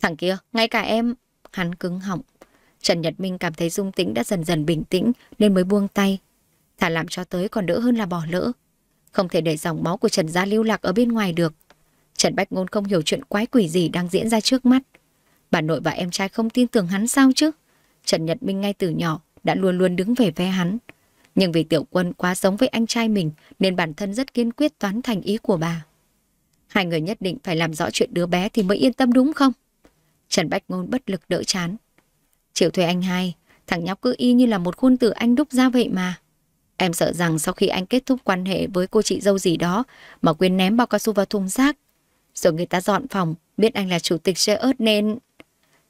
Thằng kia, ngay cả em... Hắn cứng họng. Trần Nhật Minh cảm thấy dung tĩnh đã dần dần bình tĩnh nên mới buông tay. Thả làm cho tới còn đỡ hơn là bỏ lỡ. Không thể để dòng máu của Trần Gia lưu lạc ở bên ngoài được. Trần Bách Ngôn không hiểu chuyện quái quỷ gì đang diễn ra trước mắt. Bà nội và em trai không tin tưởng hắn sao chứ? Trần Nhật Minh ngay từ nhỏ đã luôn luôn đứng về ve hắn. Nhưng vì tiểu quân quá giống với anh trai mình nên bản thân rất kiên quyết toán thành ý của bà. Hai người nhất định phải làm rõ chuyện đứa bé thì mới yên tâm đúng không? Trần Bách Ngôn bất lực đỡ chán. Chịu thuê anh hai, thằng nhóc cứ y như là một khuôn tử anh đúc ra vậy mà. Em sợ rằng sau khi anh kết thúc quan hệ với cô chị dâu gì đó mà quên ném bao cao su vào thùng rác. Rồi người ta dọn phòng, biết anh là chủ tịch xe ớt nên...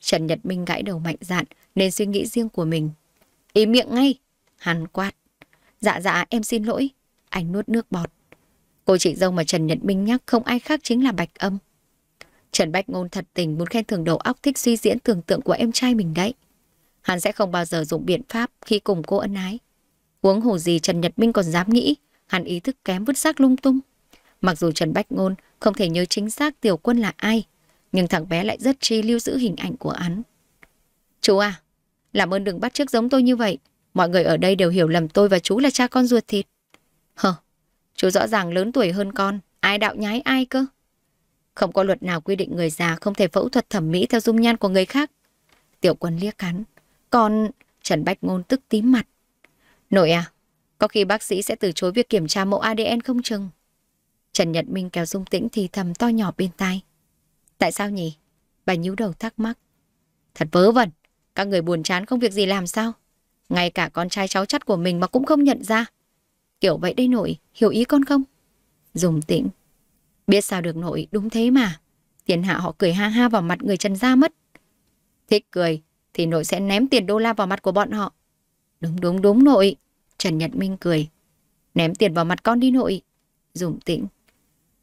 Trần Nhật Minh gãi đầu mạnh dạn nên suy nghĩ riêng của mình. Ý miệng ngay, hắn quát. Dạ dạ em xin lỗi, anh nuốt nước bọt. Cô chị dâu mà Trần Nhật Minh nhắc không ai khác chính là Bạch Âm. Trần Bách Ngôn thật tình muốn khen thường đầu óc thích suy diễn tưởng tượng của em trai mình đấy. Hắn sẽ không bao giờ dùng biện pháp khi cùng cô ân ái. Uống hồ gì Trần Nhật Minh còn dám nghĩ, hắn ý thức kém vứt xác lung tung. Mặc dù Trần Bách Ngôn không thể nhớ chính xác tiểu quân là ai, nhưng thằng bé lại rất chi lưu giữ hình ảnh của hắn. Chú à, làm ơn đừng bắt chước giống tôi như vậy. Mọi người ở đây đều hiểu lầm tôi và chú là cha con ruột thịt. Hờ, chú rõ ràng lớn tuổi hơn con. Ai đạo nhái ai cơ? Không có luật nào quy định người già không thể phẫu thuật thẩm mỹ theo dung nhan của người khác. Tiểu quân liếc hắn. Còn Trần Bách Ngôn tức tím mặt. Nội à, có khi bác sĩ sẽ từ chối việc kiểm tra mẫu ADN không chừng. Trần Nhật Minh kéo dung tĩnh thì thầm to nhỏ bên tai. Tại sao nhỉ? Bà nhíu đầu thắc mắc. Thật vớ vẩn, các người buồn chán không việc gì làm sao? Ngay cả con trai cháu chắt của mình mà cũng không nhận ra. Kiểu vậy đây nội, hiểu ý con không? Dùng tĩnh. Biết sao được nội, đúng thế mà. Tiền hạ họ cười ha ha vào mặt người trần ra mất. Thích cười, thì nội sẽ ném tiền đô la vào mặt của bọn họ. Đúng đúng đúng nội. Trần Nhật Minh cười. Ném tiền vào mặt con đi nội. Dùng tĩnh.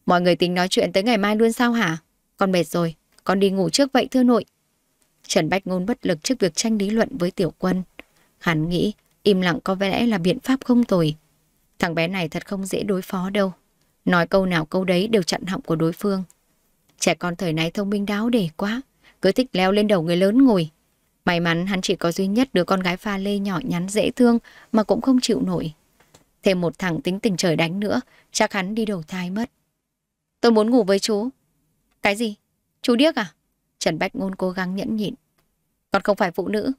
Mọi người tính nói chuyện tới ngày mai luôn sao hả? Con mệt rồi, con đi ngủ trước vậy thưa nội. Trần Bách Ngôn bất lực trước việc tranh lý luận với tiểu quân. Hắn nghĩ im lặng có vẻ là biện pháp không tồi. Thằng bé này thật không dễ đối phó đâu. Nói câu nào câu đấy đều chặn họng của đối phương. Trẻ con thời này thông minh đáo để quá, cứ thích leo lên đầu người lớn ngồi. May mắn hắn chỉ có duy nhất đứa con gái pha lê nhỏ nhắn dễ thương mà cũng không chịu nổi. Thêm một thằng tính tình trời đánh nữa, chắc hắn đi đầu thai mất. Tôi muốn ngủ với chú. Cái gì? Chú điếc à? Trần Bách Ngôn cố gắng nhẫn nhịn. Con không phải phụ nữ.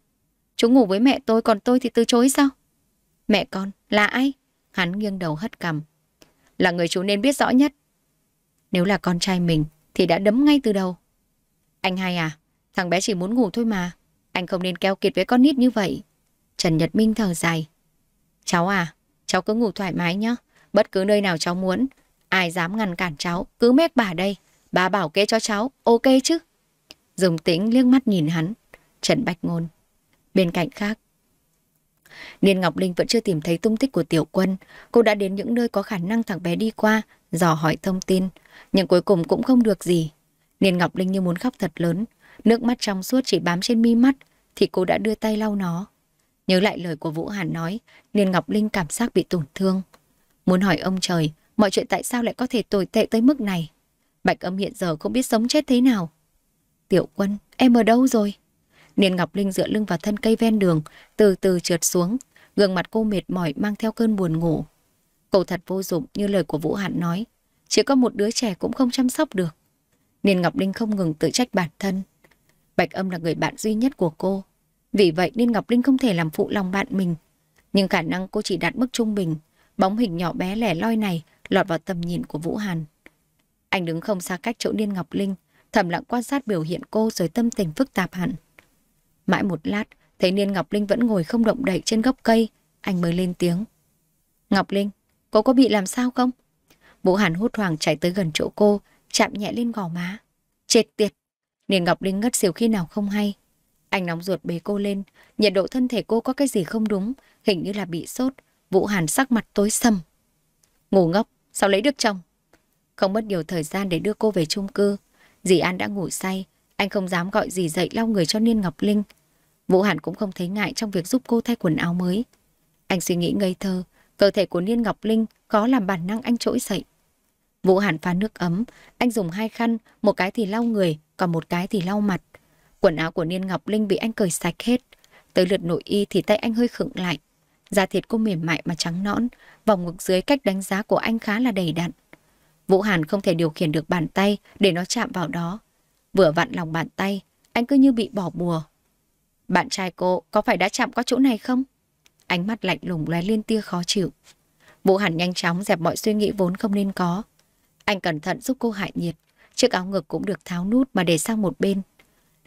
Chú ngủ với mẹ tôi còn tôi thì từ chối sao? Mẹ con là ai? Hắn nghiêng đầu hất cằm. Là người chú nên biết rõ nhất. Nếu là con trai mình thì đã đấm ngay từ đầu. Anh hai à, thằng bé chỉ muốn ngủ thôi mà. Anh không nên keo kiệt với con nít như vậy. Trần Nhật Minh thở dài. Cháu à, cháu cứ ngủ thoải mái nhé. Bất cứ nơi nào cháu muốn. Ai dám ngăn cản cháu, cứ mép bà đây. Bà bảo kê cho cháu, ok chứ? Dùng tĩnh liếc mắt nhìn hắn. Trần Bạch Ngôn. Bên cạnh khác. Niên Ngọc Linh vẫn chưa tìm thấy tung tích của tiểu quân. Cô đã đến những nơi có khả năng thằng bé đi qua, dò hỏi thông tin. Nhưng cuối cùng cũng không được gì. Niên Ngọc Linh như muốn khóc thật lớn. Nước mắt trong suốt chỉ bám trên mi mắt thì cô đã đưa tay lau nó. Nhớ lại lời của Vũ Hàn nói, Niên Ngọc Linh cảm giác bị tổn thương. Muốn hỏi ông trời, mọi chuyện tại sao lại có thể tồi tệ tới mức này? Bạch âm hiện giờ không biết sống chết thế nào. Tiểu quân, em ở đâu rồi? Niên Ngọc Linh dựa lưng vào thân cây ven đường, từ từ trượt xuống, gương mặt cô mệt mỏi mang theo cơn buồn ngủ. Cậu thật vô dụng như lời của Vũ Hạn nói, chỉ có một đứa trẻ cũng không chăm sóc được. Niên Ngọc Linh không ngừng tự trách bản thân. Bạch Âm là người bạn duy nhất của cô, vì vậy Niên Ngọc Linh không thể làm phụ lòng bạn mình. Nhưng khả năng cô chỉ đạt mức trung bình, bóng hình nhỏ bé lẻ loi này lọt vào tầm nhìn của Vũ Hàn. Anh đứng không xa cách chỗ Niên Ngọc Linh, thầm lặng quan sát biểu hiện cô rồi tâm tình phức tạp hẳn. Mãi một lát, thấy Niên Ngọc Linh vẫn ngồi không động đậy trên gốc cây, anh mới lên tiếng. Ngọc Linh, cô có bị làm sao không? Vũ Hàn hốt hoảng chạy tới gần chỗ cô, chạm nhẹ lên gò má. Chết tiệt! Niên Ngọc Linh ngất xỉu khi nào không hay. Anh nóng ruột bế cô lên, nhiệt độ thân thể cô có cái gì không đúng, hình như là bị sốt. Vũ Hàn sắc mặt tối sầm. Ngủ ngốc, sao lấy được chồng? Không mất nhiều thời gian để đưa cô về chung cư. Dì An đã ngủ say, anh không dám gọi dì dậy lau người cho Niên Ngọc Linh. Vũ Hàn cũng không thấy ngại trong việc giúp cô thay quần áo mới. Anh suy nghĩ ngây thơ, cơ thể của Niên Ngọc Linh có làm bản năng anh trỗi dậy. Vũ Hàn pha nước ấm, anh dùng hai khăn, một cái thì lau người, còn một cái thì lau mặt. Quần áo của Niên Ngọc Linh bị anh cởi sạch hết. Tới lượt nội y thì tay anh hơi khựng lại. Da thịt cô mềm mại mà trắng nõn, vòng ngực dưới cách đánh giá của anh khá là đầy đặn. Vũ Hàn không thể điều khiển được bàn tay để nó chạm vào đó. Vừa vặn lòng bàn tay, anh cứ như bị bỏ bùa. Bạn trai cô có phải đã chạm qua chỗ này không? Ánh mắt lạnh lùng lóe liên tia khó chịu. Vũ Hàn nhanh chóng dẹp mọi suy nghĩ vốn không nên có. Anh cẩn thận giúp cô hại nhiệt, chiếc áo ngực cũng được tháo nút mà để sang một bên.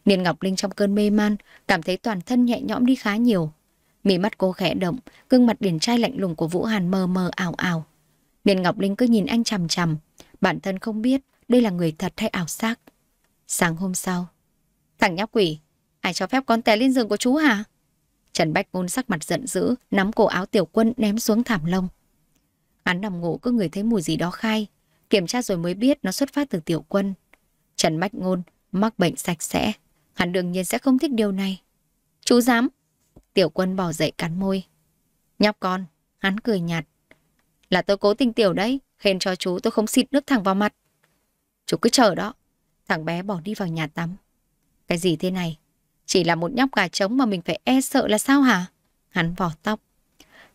Niên Ngọc Linh trong cơn mê man, cảm thấy toàn thân nhẹ nhõm đi khá nhiều. Mí mắt cô khẽ động, gương mặt điển trai lạnh lùng của Vũ Hàn mờ mờ ảo ảo. Niên Ngọc Linh cứ nhìn anh chằm chằm, Bản thân không biết đây là người thật hay ảo giác. Sáng hôm sau, thằng nhóc quỷ, ai cho phép con té lên giường của chú hả? Trần Bách Ngôn sắc mặt giận dữ, nắm cổ áo tiểu quân ném xuống thảm lông. Hắn nằm ngủ có người thấy mùi gì đó khai, kiểm tra rồi mới biết nó xuất phát từ tiểu quân. Trần Bách Ngôn mắc bệnh sạch sẽ, hắn đương nhiên sẽ không thích điều này. Chú dám. Tiểu quân bỏ dậy cắn môi. Nhóc con, hắn cười nhạt. Là tôi cố tình tiểu đấy, Khen cho chú tôi không xịt nước thẳng vào mặt. Chú cứ chờ đó. Thằng bé bỏ đi vào nhà tắm. Cái gì thế này? Chỉ là một nhóc gà trống mà mình phải e sợ là sao hả? Hắn vỏ tóc.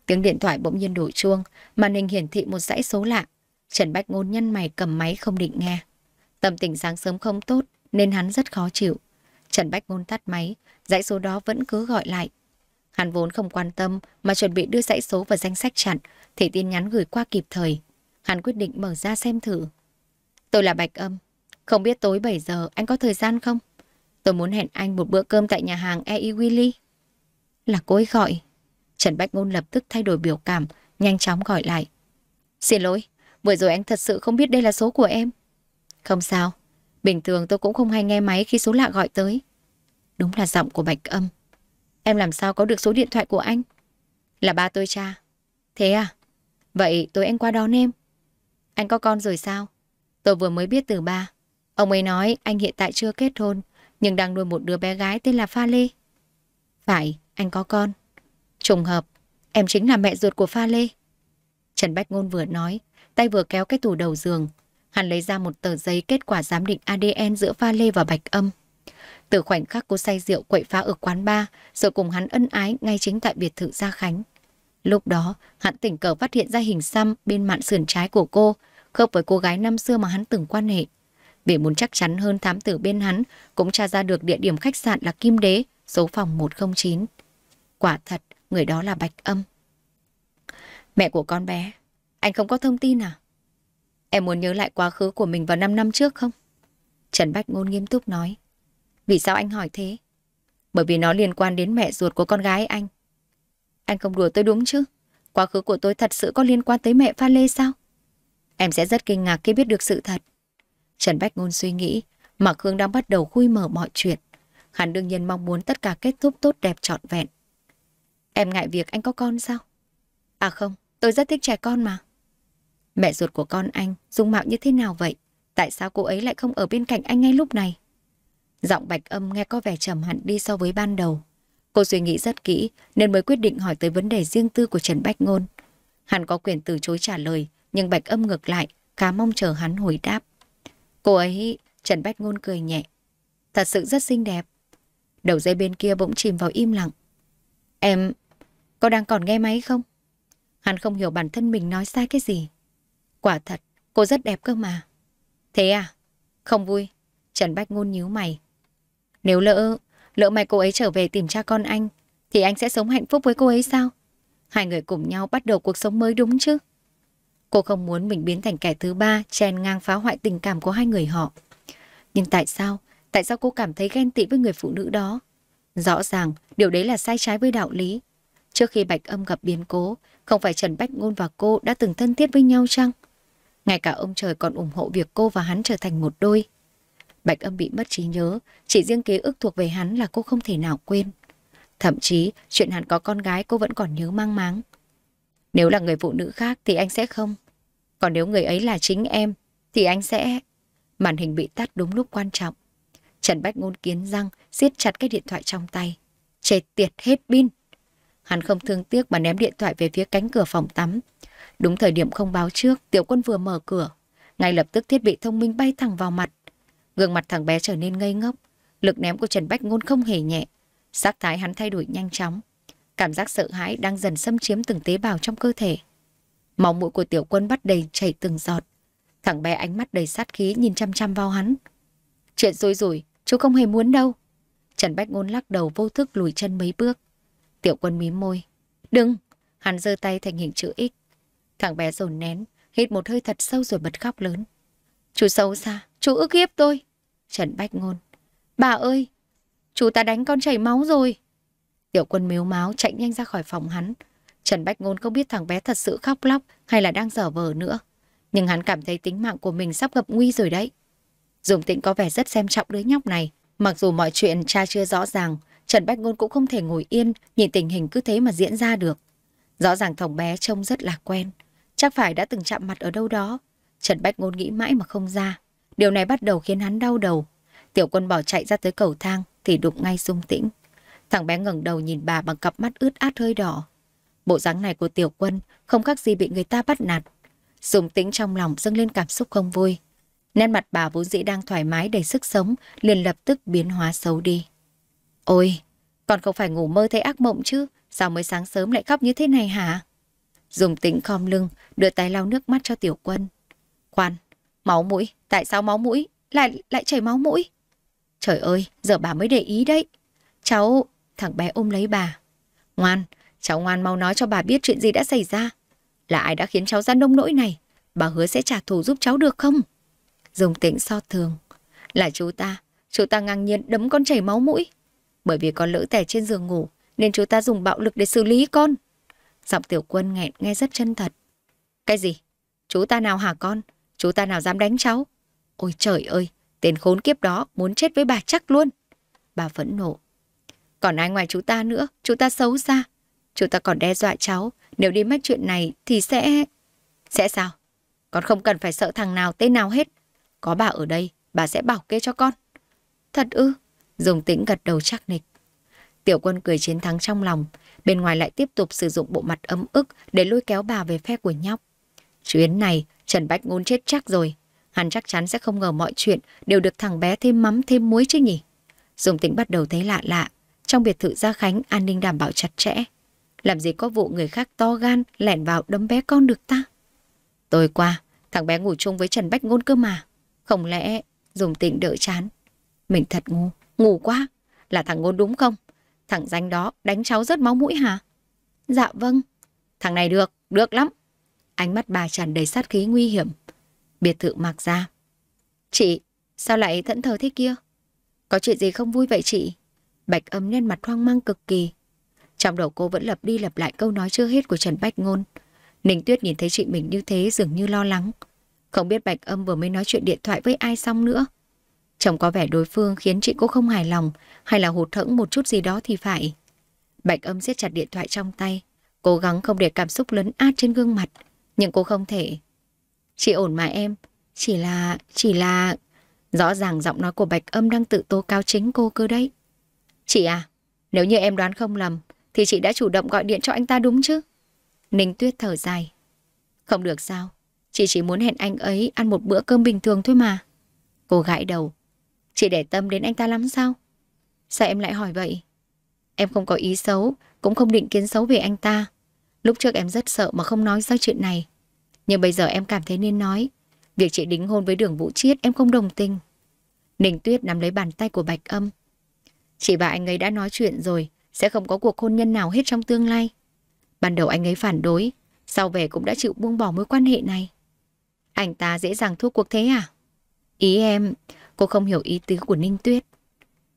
Tiếng điện thoại bỗng nhiên đổ chuông, màn hình hiển thị một dãy số lạ. Trần Bách Ngôn nhân mày cầm máy không định nghe. Tâm tình sáng sớm không tốt nên hắn rất khó chịu. Trần Bách Ngôn tắt máy, dãy số đó vẫn cứ gọi lại. Hắn vốn không quan tâm mà chuẩn bị đưa dãy số vào danh sách chặn thì tin nhắn gửi qua kịp thời. Hắn quyết định mở ra xem thử. Tôi là Bạch Âm. Không biết tối 7 giờ anh có thời gian không? Tôi muốn hẹn anh một bữa cơm tại nhà hàng E.E. Willy. Là cô ấy gọi. Trần Bách Ngôn lập tức thay đổi biểu cảm, nhanh chóng gọi lại. Xin lỗi, vừa rồi anh thật sự không biết đây là số của em. Không sao, bình thường tôi cũng không hay nghe máy khi số lạ gọi tới. Đúng là giọng của Bạch Âm. Em làm sao có được số điện thoại của anh? Là ba tôi cha. Thế à? Vậy tôi anh qua đón em. Anh có con rồi sao? Tôi vừa mới biết từ ba. Ông ấy nói anh hiện tại chưa kết hôn, nhưng đang nuôi một đứa bé gái tên là Pha Lê. Phải, anh có con. Trùng hợp, em chính là mẹ ruột của Pha Lê. Trần Bách Ngôn vừa nói, tay vừa kéo cái tủ đầu giường. Hắn lấy ra một tờ giấy kết quả giám định ADN giữa Pha Lê và Bạch Âm. Từ khoảnh khắc cô say rượu quậy phá ở quán bar, rồi cùng hắn ân ái ngay chính tại biệt thự Gia Khánh. Lúc đó, hắn tỉnh cờ phát hiện ra hình xăm bên mạn sườn trái của cô, khớp với cô gái năm xưa mà hắn từng quan hệ. Vì muốn chắc chắn hơn thám tử bên hắn, cũng tra ra được địa điểm khách sạn là Kim Đế, số phòng 109. Quả thật, người đó là Bạch Âm. Mẹ của con bé, anh không có thông tin à? Em muốn nhớ lại quá khứ của mình vào 5 năm trước không? Trần Bách Ngôn nghiêm túc nói. Vì sao anh hỏi thế? Bởi vì nó liên quan đến mẹ ruột của con gái anh. Anh không đùa tôi đúng chứ? Quá khứ của tôi thật sự có liên quan tới mẹ pha lê sao? Em sẽ rất kinh ngạc khi biết được sự thật. Trần Bách Ngôn suy nghĩ, Mạc Khương đang bắt đầu khui mở mọi chuyện. Hắn đương nhiên mong muốn tất cả kết thúc tốt đẹp trọn vẹn. Em ngại việc anh có con sao? À không, tôi rất thích trẻ con mà. Mẹ ruột của con anh, dung mạo như thế nào vậy? Tại sao cô ấy lại không ở bên cạnh anh ngay lúc này? Giọng bạch âm nghe có vẻ trầm hẳn đi so với ban đầu. Cô suy nghĩ rất kỹ nên mới quyết định hỏi tới vấn đề riêng tư của Trần Bách Ngôn. Hắn có quyền từ chối trả lời, nhưng Bạch Âm ngược lại, khá mong chờ hắn hồi đáp. Cô ấy, Trần Bách Ngôn cười nhẹ. Thật sự rất xinh đẹp. Đầu dây bên kia bỗng chìm vào im lặng. Em, cô đang còn nghe máy không? Hắn không hiểu bản thân mình nói sai cái gì. Quả thật, cô rất đẹp cơ mà. Thế à? Không vui. Trần Bách Ngôn nhíu mày. Nếu lỡ Lỡ mày cô ấy trở về tìm cha con anh, thì anh sẽ sống hạnh phúc với cô ấy sao? Hai người cùng nhau bắt đầu cuộc sống mới đúng chứ? Cô không muốn mình biến thành kẻ thứ ba chen ngang phá hoại tình cảm của hai người họ. Nhưng tại sao? Tại sao cô cảm thấy ghen tị với người phụ nữ đó? Rõ ràng, điều đấy là sai trái với đạo lý. Trước khi Bạch Âm gặp biến cố, không phải Trần Bách Ngôn và cô đã từng thân thiết với nhau chăng? Ngay cả ông trời còn ủng hộ việc cô và hắn trở thành một đôi. Bạch âm bị mất trí nhớ, chỉ riêng ký ức thuộc về hắn là cô không thể nào quên. Thậm chí, chuyện hắn có con gái cô vẫn còn nhớ mang máng. Nếu là người phụ nữ khác thì anh sẽ không. Còn nếu người ấy là chính em, thì anh sẽ... Màn hình bị tắt đúng lúc quan trọng. Trần Bách ngôn kiến răng, siết chặt cái điện thoại trong tay. Chết tiệt hết pin. Hắn không thương tiếc mà ném điện thoại về phía cánh cửa phòng tắm. Đúng thời điểm không báo trước, tiểu quân vừa mở cửa. Ngay lập tức thiết bị thông minh bay thẳng vào mặt. Gương mặt thằng bé trở nên ngây ngốc. Lực ném của Trần Bách Ngôn không hề nhẹ. Sắc thái hắn thay đổi nhanh chóng. Cảm giác sợ hãi đang dần xâm chiếm từng tế bào trong cơ thể. Máu mũi của tiểu quân bắt đầy chảy từng giọt. Thằng bé ánh mắt đầy sát khí nhìn chăm chăm vào hắn. Chuyện rối rủi, chú không hề muốn đâu. Trần Bách Ngôn lắc đầu vô thức lùi chân mấy bước. Tiểu quân mím môi. Đừng, hắn giơ tay thành hình chữ X. Thằng bé dồn nén, hít một hơi thật sâu rồi bật khóc lớn. Chú xấu xa, chú ức hiếp tôi. Trần Bách Ngôn. Bà ơi, chú ta đánh con chảy máu rồi. Tiểu quân miếu máu chạy nhanh ra khỏi phòng hắn. Trần Bách Ngôn không biết thằng bé thật sự khóc lóc hay là đang dở vờ nữa. Nhưng hắn cảm thấy tính mạng của mình sắp gặp nguy rồi đấy. Dùng tịnh có vẻ rất xem trọng đứa nhóc này. Mặc dù mọi chuyện cha chưa rõ ràng, Trần Bách Ngôn cũng không thể ngồi yên, nhìn tình hình cứ thế mà diễn ra được. Rõ ràng thằng bé trông rất là quen. Chắc phải đã từng chạm mặt ở đâu đó. Trần Bách Ngôn nghĩ mãi mà không ra. Điều này bắt đầu khiến hắn đau đầu. Tiểu quân bỏ chạy ra tới cầu thang thì đụng ngay dung tĩnh. Thằng bé ngẩng đầu nhìn bà bằng cặp mắt ướt át hơi đỏ. Bộ dáng này của tiểu quân không khác gì bị người ta bắt nạt. Dung tĩnh trong lòng dâng lên cảm xúc không vui. nên mặt bà vốn dĩ đang thoải mái đầy sức sống liền lập tức biến hóa xấu đi. Ôi, còn không phải ngủ mơ thấy ác mộng chứ, sao mới sáng sớm lại khóc như thế này hả? Dùng tĩnh khom lưng, đưa tay lau nước mắt cho tiểu quân. Khoan, Máu mũi, tại sao máu mũi? Lại lại chảy máu mũi. Trời ơi, giờ bà mới để ý đấy. Cháu, thằng bé ôm lấy bà. Ngoan, cháu ngoan mau nói cho bà biết chuyện gì đã xảy ra. Là ai đã khiến cháu ra nông nỗi này? Bà hứa sẽ trả thù giúp cháu được không? Dùng tĩnh so thường. Là chú ta, chú ta ngang nhiên đấm con chảy máu mũi. Bởi vì con lỡ tẻ trên giường ngủ, nên chú ta dùng bạo lực để xử lý con. Giọng tiểu quân nghẹn nghe rất chân thật. Cái gì? Chú ta nào hả con? Chú ta nào dám đánh cháu? Ôi trời ơi, tên khốn kiếp đó muốn chết với bà chắc luôn. Bà vẫn nộ. Còn ai ngoài chú ta nữa, chú ta xấu xa. Chú ta còn đe dọa cháu, nếu đi mất chuyện này thì sẽ... Sẽ sao? Con không cần phải sợ thằng nào tên nào hết. Có bà ở đây, bà sẽ bảo kê cho con. Thật ư? Dùng tĩnh gật đầu chắc nịch. Tiểu quân cười chiến thắng trong lòng, bên ngoài lại tiếp tục sử dụng bộ mặt ấm ức để lôi kéo bà về phe của nhóc. Chuyến này, Trần Bách Ngôn chết chắc rồi. Hắn chắc chắn sẽ không ngờ mọi chuyện đều được thằng bé thêm mắm thêm muối chứ nhỉ. Dùng tính bắt đầu thấy lạ lạ. Trong biệt thự Gia Khánh, an ninh đảm bảo chặt chẽ. Làm gì có vụ người khác to gan lẻn vào đấm bé con được ta? Tối qua, thằng bé ngủ chung với Trần Bách Ngôn cơ mà. Không lẽ dùng tịnh đỡ chán. Mình thật ngu, ngủ quá. Là thằng Ngôn đúng không? Thằng danh đó đánh cháu rớt máu mũi hả? Dạ vâng. Thằng này được, được lắm. Ánh mắt bà tràn đầy sát khí nguy hiểm. Biệt thự mặc ra. Chị, sao lại thẫn thờ thế kia? Có chuyện gì không vui vậy chị? Bạch âm lên mặt hoang mang cực kỳ. Trong đầu cô vẫn lặp đi lặp lại câu nói chưa hết của Trần Bách Ngôn. Ninh Tuyết nhìn thấy chị mình như thế dường như lo lắng. Không biết Bạch âm vừa mới nói chuyện điện thoại với ai xong nữa. Chồng có vẻ đối phương khiến chị cô không hài lòng hay là hụt thẫn một chút gì đó thì phải. Bạch âm siết chặt điện thoại trong tay, cố gắng không để cảm xúc lấn át trên gương mặt. Nhưng cô không thể. Chị ổn mà em. Chỉ là... Chỉ là... Rõ ràng giọng nói của Bạch Âm đang tự tố cao chính cô cơ đấy. Chị à, nếu như em đoán không lầm, thì chị đã chủ động gọi điện cho anh ta đúng chứ? Ninh Tuyết thở dài. Không được sao, chị chỉ muốn hẹn anh ấy ăn một bữa cơm bình thường thôi mà. Cô gãi đầu. Chị để tâm đến anh ta lắm sao? Sao em lại hỏi vậy? Em không có ý xấu, cũng không định kiến xấu về anh ta. Lúc trước em rất sợ mà không nói ra chuyện này. Nhưng bây giờ em cảm thấy nên nói. Việc chị đính hôn với đường vũ chiết em không đồng tình. Ninh Tuyết nắm lấy bàn tay của Bạch Âm. Chị và anh ấy đã nói chuyện rồi, sẽ không có cuộc hôn nhân nào hết trong tương lai. Ban đầu anh ấy phản đối, sau về cũng đã chịu buông bỏ mối quan hệ này. Anh ta dễ dàng thua cuộc thế à? Ý em, cô không hiểu ý tứ của Ninh Tuyết.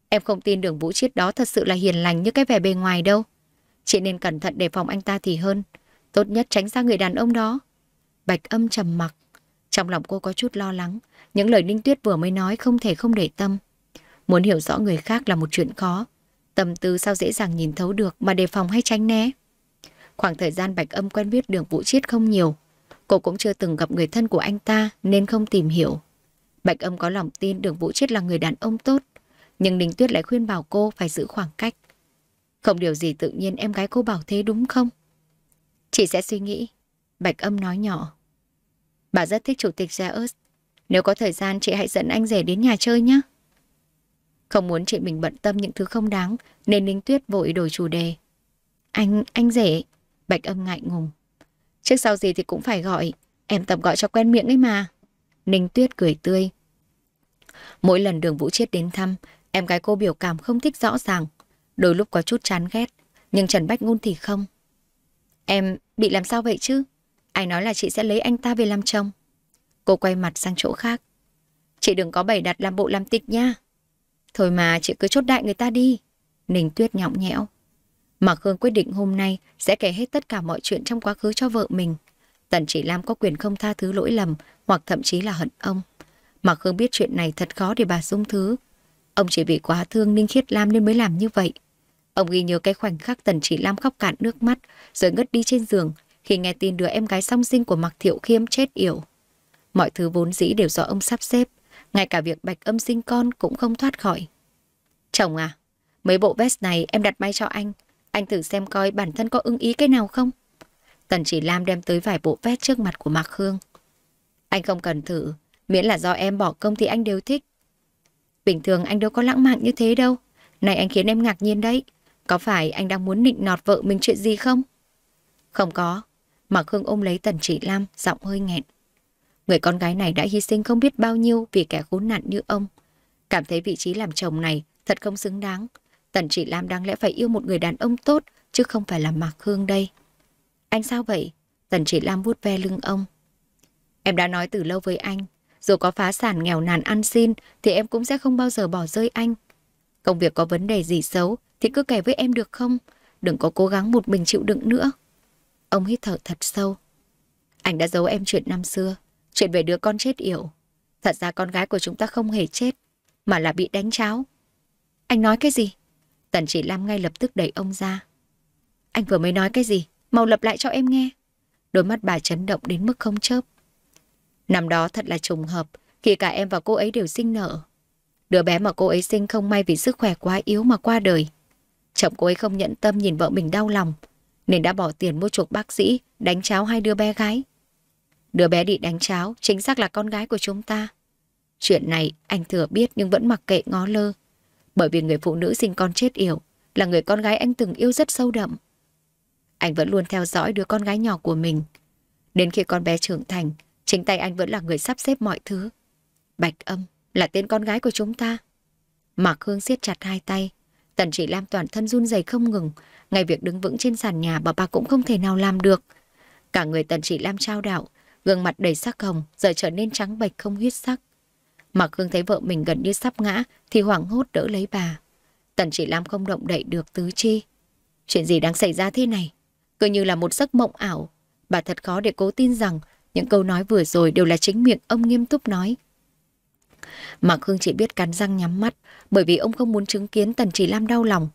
Em không tin đường vũ chiết đó thật sự là hiền lành như cái vẻ bề ngoài đâu. Chị nên cẩn thận đề phòng anh ta thì hơn. Tốt nhất tránh xa người đàn ông đó. Bạch âm trầm mặc. Trong lòng cô có chút lo lắng. Những lời Ninh Tuyết vừa mới nói không thể không để tâm. Muốn hiểu rõ người khác là một chuyện khó. Tâm tư sao dễ dàng nhìn thấu được mà đề phòng hay tránh né. Khoảng thời gian Bạch âm quen biết đường Vũ Chiết không nhiều. Cô cũng chưa từng gặp người thân của anh ta nên không tìm hiểu. Bạch âm có lòng tin đường Vũ Chiết là người đàn ông tốt. Nhưng Ninh Tuyết lại khuyên bảo cô phải giữ khoảng cách. Không điều gì tự nhiên em gái cô bảo thế đúng không? Chị sẽ suy nghĩ. Bạch âm nói nhỏ. Bà rất thích chủ tịch Zeus. Nếu có thời gian chị hãy dẫn anh rể đến nhà chơi nhé. Không muốn chị mình bận tâm những thứ không đáng nên Ninh Tuyết vội đổi chủ đề. Anh, anh rể. Bạch âm ngại ngùng. Trước sau gì thì cũng phải gọi. Em tập gọi cho quen miệng ấy mà. Ninh Tuyết cười tươi. Mỗi lần đường Vũ chết đến thăm, em gái cô biểu cảm không thích rõ ràng. Đôi lúc có chút chán ghét, nhưng Trần Bách Ngôn thì không. Em bị làm sao vậy chứ? Ai nói là chị sẽ lấy anh ta về làm chồng? Cô quay mặt sang chỗ khác. Chị đừng có bày đặt làm bộ làm tịch nha. Thôi mà chị cứ chốt đại người ta đi. Ninh Tuyết nhọng nhẽo. Mạc Khương quyết định hôm nay sẽ kể hết tất cả mọi chuyện trong quá khứ cho vợ mình. Tần Chỉ Lam có quyền không tha thứ lỗi lầm hoặc thậm chí là hận ông. Mạc Khương biết chuyện này thật khó để bà dung thứ. Ông chỉ vì quá thương Ninh Khiết Lam nên mới làm như vậy. Ông ghi nhớ cái khoảnh khắc Tần Chỉ Lam khóc cạn nước mắt, rồi ngất đi trên giường khi nghe tin đứa em gái song sinh của Mạc Thiệu Khiêm chết yểu. Mọi thứ vốn dĩ đều do ông sắp xếp, ngay cả việc bạch âm sinh con cũng không thoát khỏi. Chồng à, mấy bộ vest này em đặt may cho anh, anh thử xem coi bản thân có ưng ý cái nào không. Tần Chỉ Lam đem tới vài bộ vest trước mặt của Mạc Hương. Anh không cần thử, miễn là do em bỏ công thì anh đều thích. Bình thường anh đâu có lãng mạn như thế đâu. Này anh khiến em ngạc nhiên đấy. Có phải anh đang muốn nịnh nọt vợ mình chuyện gì không? Không có. Mạc khương ôm lấy Tần trị Lam, giọng hơi nghẹn. Người con gái này đã hy sinh không biết bao nhiêu vì kẻ khốn nạn như ông. Cảm thấy vị trí làm chồng này thật không xứng đáng. Tần trị Lam đáng lẽ phải yêu một người đàn ông tốt chứ không phải là Mạc khương đây. Anh sao vậy? Tần trị Lam vuốt ve lưng ông. Em đã nói từ lâu với anh, dù có phá sản nghèo nàn ăn xin thì em cũng sẽ không bao giờ bỏ rơi anh. Công việc có vấn đề gì xấu thì cứ kể với em được không? Đừng có cố gắng một mình chịu đựng nữa. Ông hít thở thật sâu. Anh đã giấu em chuyện năm xưa, chuyện về đứa con chết yểu. Thật ra con gái của chúng ta không hề chết, mà là bị đánh cháo. Anh nói cái gì? Tần chỉ Lam ngay lập tức đẩy ông ra. Anh vừa mới nói cái gì? Mau lập lại cho em nghe. Đôi mắt bà chấn động đến mức không chớp. Năm đó thật là trùng hợp, khi cả em và cô ấy đều sinh nở. Đứa bé mà cô ấy sinh không may vì sức khỏe quá yếu mà qua đời. Chồng cô ấy không nhận tâm nhìn vợ mình đau lòng, nên đã bỏ tiền mua chuộc bác sĩ, đánh cháo hai đứa bé gái. Đứa bé bị đánh cháo chính xác là con gái của chúng ta. Chuyện này anh thừa biết nhưng vẫn mặc kệ ngó lơ. Bởi vì người phụ nữ sinh con chết yểu là người con gái anh từng yêu rất sâu đậm. Anh vẫn luôn theo dõi đứa con gái nhỏ của mình. Đến khi con bé trưởng thành, chính tay anh vẫn là người sắp xếp mọi thứ. Bạch âm là tên con gái của chúng ta. Mạc Hương siết chặt hai tay, Tần chỉ Lam toàn thân run rẩy không ngừng, ngay việc đứng vững trên sàn nhà bà bà cũng không thể nào làm được. Cả người Tần chỉ Lam trao đảo, gương mặt đầy sắc hồng giờ trở nên trắng bệch không huyết sắc. Mặc Hương thấy vợ mình gần như sắp ngã thì hoảng hốt đỡ lấy bà. Tần chỉ Lam không động đậy được tứ chi. Chuyện gì đang xảy ra thế này? Cứ như là một giấc mộng ảo. Bà thật khó để cố tin rằng những câu nói vừa rồi đều là chính miệng ông nghiêm túc nói. Mạc Hương chỉ biết cắn răng nhắm mắt bởi vì ông không muốn chứng kiến Tần Chỉ Lam đau lòng.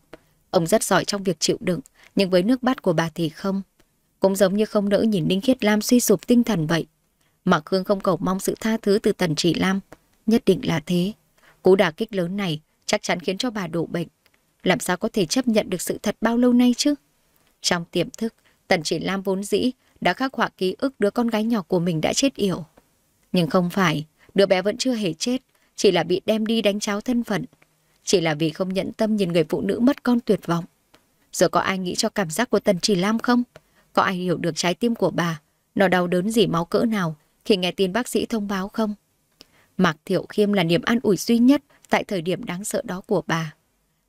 Ông rất giỏi trong việc chịu đựng, nhưng với nước bát của bà thì không. Cũng giống như không nỡ nhìn Đinh Khiết Lam suy sụp tinh thần vậy. Mạc Hương không cầu mong sự tha thứ từ Tần Chỉ Lam. Nhất định là thế. Cú đả kích lớn này chắc chắn khiến cho bà đổ bệnh. Làm sao có thể chấp nhận được sự thật bao lâu nay chứ? Trong tiềm thức, Tần Chỉ Lam vốn dĩ đã khắc họa ký ức đứa con gái nhỏ của mình đã chết yểu. Nhưng không phải, Đứa bé vẫn chưa hề chết, chỉ là bị đem đi đánh cháo thân phận. Chỉ là vì không nhẫn tâm nhìn người phụ nữ mất con tuyệt vọng. Giờ có ai nghĩ cho cảm giác của Tần Chỉ Lam không? Có ai hiểu được trái tim của bà? Nó đau đớn gì máu cỡ nào khi nghe tin bác sĩ thông báo không? Mạc Thiệu Khiêm là niềm an ủi duy nhất tại thời điểm đáng sợ đó của bà.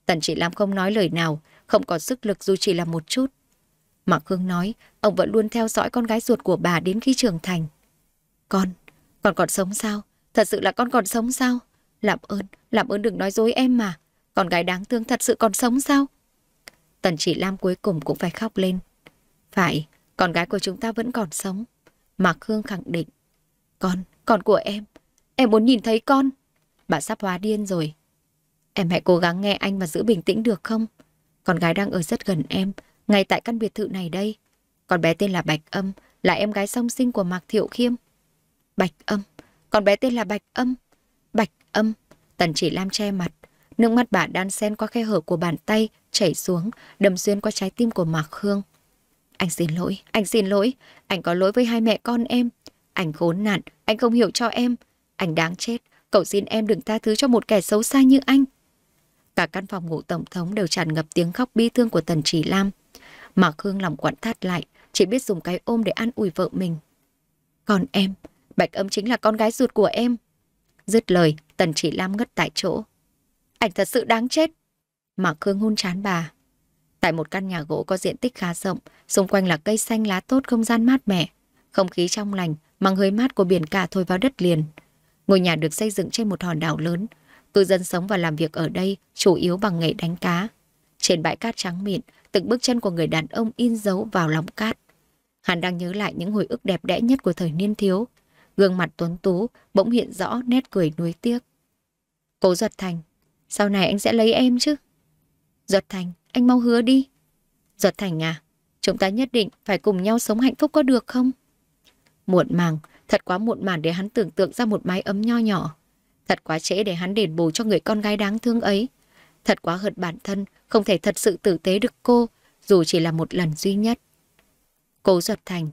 Tần Chỉ Lam không nói lời nào, không có sức lực dù chỉ là một chút. Mạc Khương nói, ông vẫn luôn theo dõi con gái ruột của bà đến khi trưởng thành. Con, con còn sống sao? Thật sự là con còn sống sao? Làm ơn, làm ơn đừng nói dối em mà. Con gái đáng thương thật sự còn sống sao? Tần chỉ Lam cuối cùng cũng phải khóc lên. Phải, con gái của chúng ta vẫn còn sống. Mạc Hương khẳng định. Con, con của em. Em muốn nhìn thấy con. Bà sắp hóa điên rồi. Em hãy cố gắng nghe anh và giữ bình tĩnh được không? Con gái đang ở rất gần em, ngay tại căn biệt thự này đây. Con bé tên là Bạch Âm, là em gái song sinh của Mạc Thiệu Khiêm. Bạch Âm. Con bé tên là Bạch Âm. Bạch Âm. Tần chỉ Lam che mặt. Nước mắt bà đan xen qua khe hở của bàn tay, chảy xuống, đầm xuyên qua trái tim của Mạc hương Anh xin lỗi, anh xin lỗi. Anh có lỗi với hai mẹ con em. Anh khốn nạn, anh không hiểu cho em. Anh đáng chết. Cậu xin em đừng tha thứ cho một kẻ xấu xa như anh. Cả căn phòng ngủ tổng thống đều tràn ngập tiếng khóc bi thương của Tần Chỉ Lam. Mạc hương lòng quặn thắt lại, chỉ biết dùng cái ôm để an ủi vợ mình. Còn em, Bạch Âm chính là con gái ruột của em. Dứt lời, Tần Chỉ Lam ngất tại chỗ. Anh thật sự đáng chết. Mạc Khương hôn chán bà. Tại một căn nhà gỗ có diện tích khá rộng, xung quanh là cây xanh lá tốt không gian mát mẻ. Không khí trong lành, mang hơi mát của biển cả thổi vào đất liền. Ngôi nhà được xây dựng trên một hòn đảo lớn. Cư dân sống và làm việc ở đây chủ yếu bằng nghề đánh cá. Trên bãi cát trắng mịn, từng bước chân của người đàn ông in dấu vào lòng cát. Hắn đang nhớ lại những hồi ức đẹp đẽ nhất của thời niên thiếu, Gương mặt tuấn tú bỗng hiện rõ nét cười nuối tiếc. Cố Duật Thành, sau này anh sẽ lấy em chứ? Duật Thành, anh mau hứa đi. Duật Thành à, chúng ta nhất định phải cùng nhau sống hạnh phúc có được không? Muộn màng, thật quá muộn màng để hắn tưởng tượng ra một mái ấm nho nhỏ. Thật quá trễ để hắn đền bù cho người con gái đáng thương ấy. Thật quá hận bản thân, không thể thật sự tử tế được cô, dù chỉ là một lần duy nhất. Cố Duật Thành,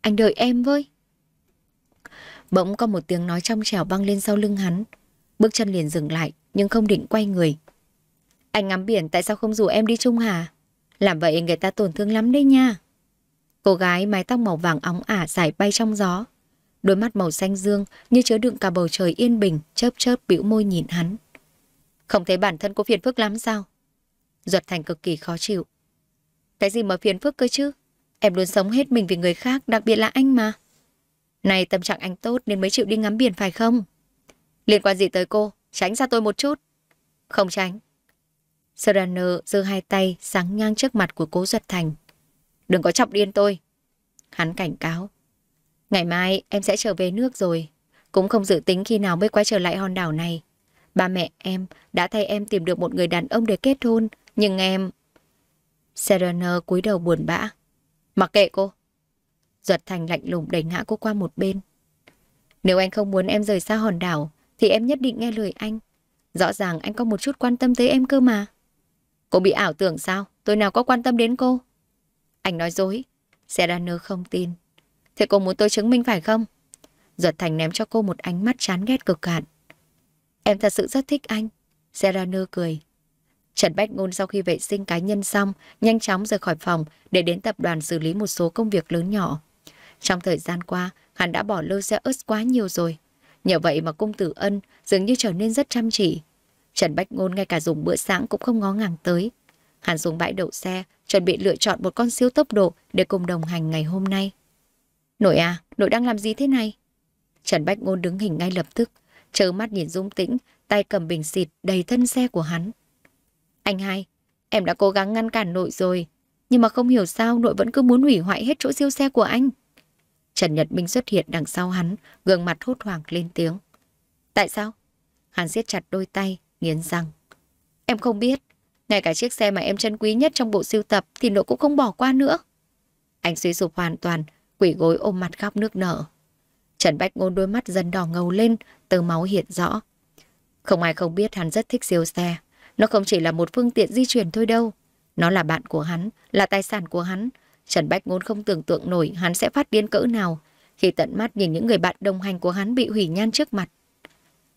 anh đợi em với. Bỗng có một tiếng nói trong trẻo băng lên sau lưng hắn. Bước chân liền dừng lại, nhưng không định quay người. Anh ngắm biển tại sao không rủ em đi chung hả? Làm vậy người ta tổn thương lắm đấy nha. Cô gái mái tóc màu vàng óng ả dài bay trong gió. Đôi mắt màu xanh dương như chứa đựng cả bầu trời yên bình, chớp chớp bĩu môi nhìn hắn. Không thấy bản thân có phiền phức lắm sao? Duật Thành cực kỳ khó chịu. Cái gì mà phiền phức cơ chứ? Em luôn sống hết mình vì người khác, đặc biệt là anh mà. Này tâm trạng anh tốt nên mới chịu đi ngắm biển phải không? Liên quan gì tới cô? Tránh ra tôi một chút. Không tránh. Serena giơ hai tay sáng ngang trước mặt của cố Duật Thành. Đừng có chọc điên tôi. Hắn cảnh cáo. Ngày mai em sẽ trở về nước rồi. Cũng không dự tính khi nào mới quay trở lại hòn đảo này. Ba mẹ em đã thay em tìm được một người đàn ông để kết hôn. Nhưng em... Serena cúi đầu buồn bã. Mặc kệ cô. Duật Thành lạnh lùng đẩy ngã cô qua một bên. Nếu anh không muốn em rời xa hòn đảo, thì em nhất định nghe lời anh. Rõ ràng anh có một chút quan tâm tới em cơ mà. Cô bị ảo tưởng sao? Tôi nào có quan tâm đến cô? Anh nói dối. Serana không tin. Thế cô muốn tôi chứng minh phải không? Duật Thành ném cho cô một ánh mắt chán ghét cực hạn. Em thật sự rất thích anh. Serana cười. Trần Bách Ngôn sau khi vệ sinh cá nhân xong, nhanh chóng rời khỏi phòng để đến tập đoàn xử lý một số công việc lớn nhỏ. Trong thời gian qua, hắn đã bỏ lơ xe Zeus quá nhiều rồi. Nhờ vậy mà cung tử ân dường như trở nên rất chăm chỉ. Trần Bách Ngôn ngay cả dùng bữa sáng cũng không ngó ngàng tới. Hắn dùng bãi đậu xe, chuẩn bị lựa chọn một con siêu tốc độ để cùng đồng hành ngày hôm nay. Nội à, nội đang làm gì thế này? Trần Bách Ngôn đứng hình ngay lập tức, trơ mắt nhìn Dung Tĩnh, tay cầm bình xịt đầy thân xe của hắn. Anh hai, em đã cố gắng ngăn cản nội rồi, nhưng mà không hiểu sao nội vẫn cứ muốn hủy hoại hết chỗ siêu xe của anh. Trần Nhật Minh xuất hiện đằng sau hắn, gương mặt hốt hoảng lên tiếng. Tại sao? Hắn siết chặt đôi tay, nghiến răng. Em không biết, ngay cả chiếc xe mà em trân quý nhất trong bộ siêu tập thì nó cũng không bỏ qua nữa. Anh suy sụp hoàn toàn, quỷ gối ôm mặt khóc nước nở. Trần Bách Ngôn đôi mắt dần đỏ ngầu lên, tờ máu hiện rõ. Không ai không biết hắn rất thích siêu xe. Nó không chỉ là một phương tiện di chuyển thôi đâu. Nó là bạn của hắn, là tài sản của hắn, Trần Bách Ngôn không tưởng tượng nổi hắn sẽ phát điên cỡ nào khi tận mắt nhìn những người bạn đồng hành của hắn bị hủy nhan trước mặt.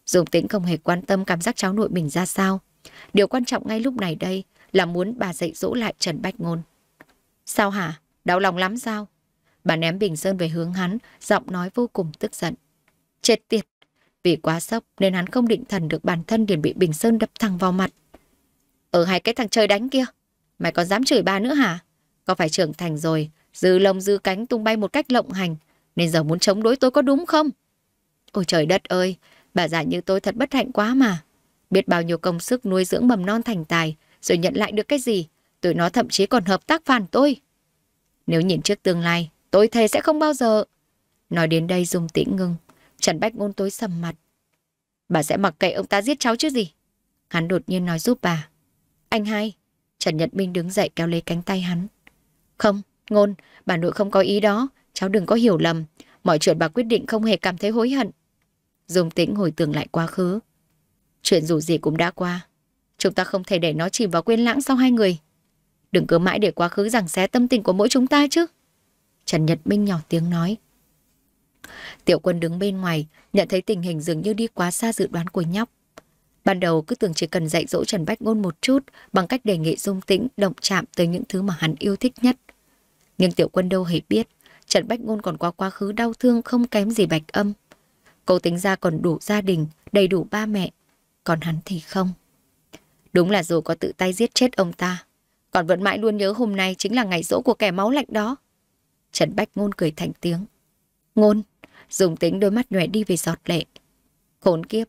Dùng tính không hề quan tâm cảm giác cháu nội mình ra sao. Điều quan trọng ngay lúc này đây là muốn bà dạy dỗ lại Trần Bách Ngôn. Sao hả? Đau lòng lắm sao? Bà ném Bình Sơn về hướng hắn, giọng nói vô cùng tức giận. Chết tiệt! Vì quá sốc nên hắn không định thần được bản thân liền bị Bình Sơn đập thẳng vào mặt. Ở hai cái thằng chơi đánh kia, mày còn dám chửi ba nữa hả? Có phải trưởng thành rồi, dư lông dư cánh tung bay một cách lộng hành, nên giờ muốn chống đối tôi có đúng không? Ôi trời đất ơi, bà già như tôi thật bất hạnh quá mà. Biết bao nhiêu công sức nuôi dưỡng mầm non thành tài, rồi nhận lại được cái gì, tụi nó thậm chí còn hợp tác phản tôi. Nếu nhìn trước tương lai, tôi thề sẽ không bao giờ. Nói đến đây dùng tĩnh ngưng, Trần Bách ngôn tối sầm mặt. Bà sẽ mặc kệ ông ta giết cháu chứ gì? Hắn đột nhiên nói giúp bà. Anh hai, Trần Nhật Minh đứng dậy kéo lấy cánh tay hắn. Không, ngôn, bà nội không có ý đó, cháu đừng có hiểu lầm. Mọi chuyện bà quyết định không hề cảm thấy hối hận. Dung tĩnh hồi tưởng lại quá khứ. Chuyện dù gì cũng đã qua. Chúng ta không thể để nó chìm vào quên lãng sau hai người. Đừng cứ mãi để quá khứ rằng xé tâm tình của mỗi chúng ta chứ. Trần Nhật Minh nhỏ tiếng nói. Tiểu quân đứng bên ngoài, nhận thấy tình hình dường như đi quá xa dự đoán của nhóc. Ban đầu cứ tưởng chỉ cần dạy dỗ Trần Bách Ngôn một chút bằng cách đề nghị dung tĩnh, động chạm tới những thứ mà hắn yêu thích nhất. Nhưng tiểu quân đâu hề biết, Trần Bách Ngôn còn có quá khứ đau thương không kém gì bạch âm. Cô tính ra còn đủ gia đình, đầy đủ ba mẹ, còn hắn thì không. Đúng là dù có tự tay giết chết ông ta, còn vẫn mãi luôn nhớ hôm nay chính là ngày rỗ của kẻ máu lạnh đó. Trần Bách Ngôn cười thành tiếng. Ngôn, dùng tính đôi mắt nhòe đi về giọt lệ. Khốn kiếp,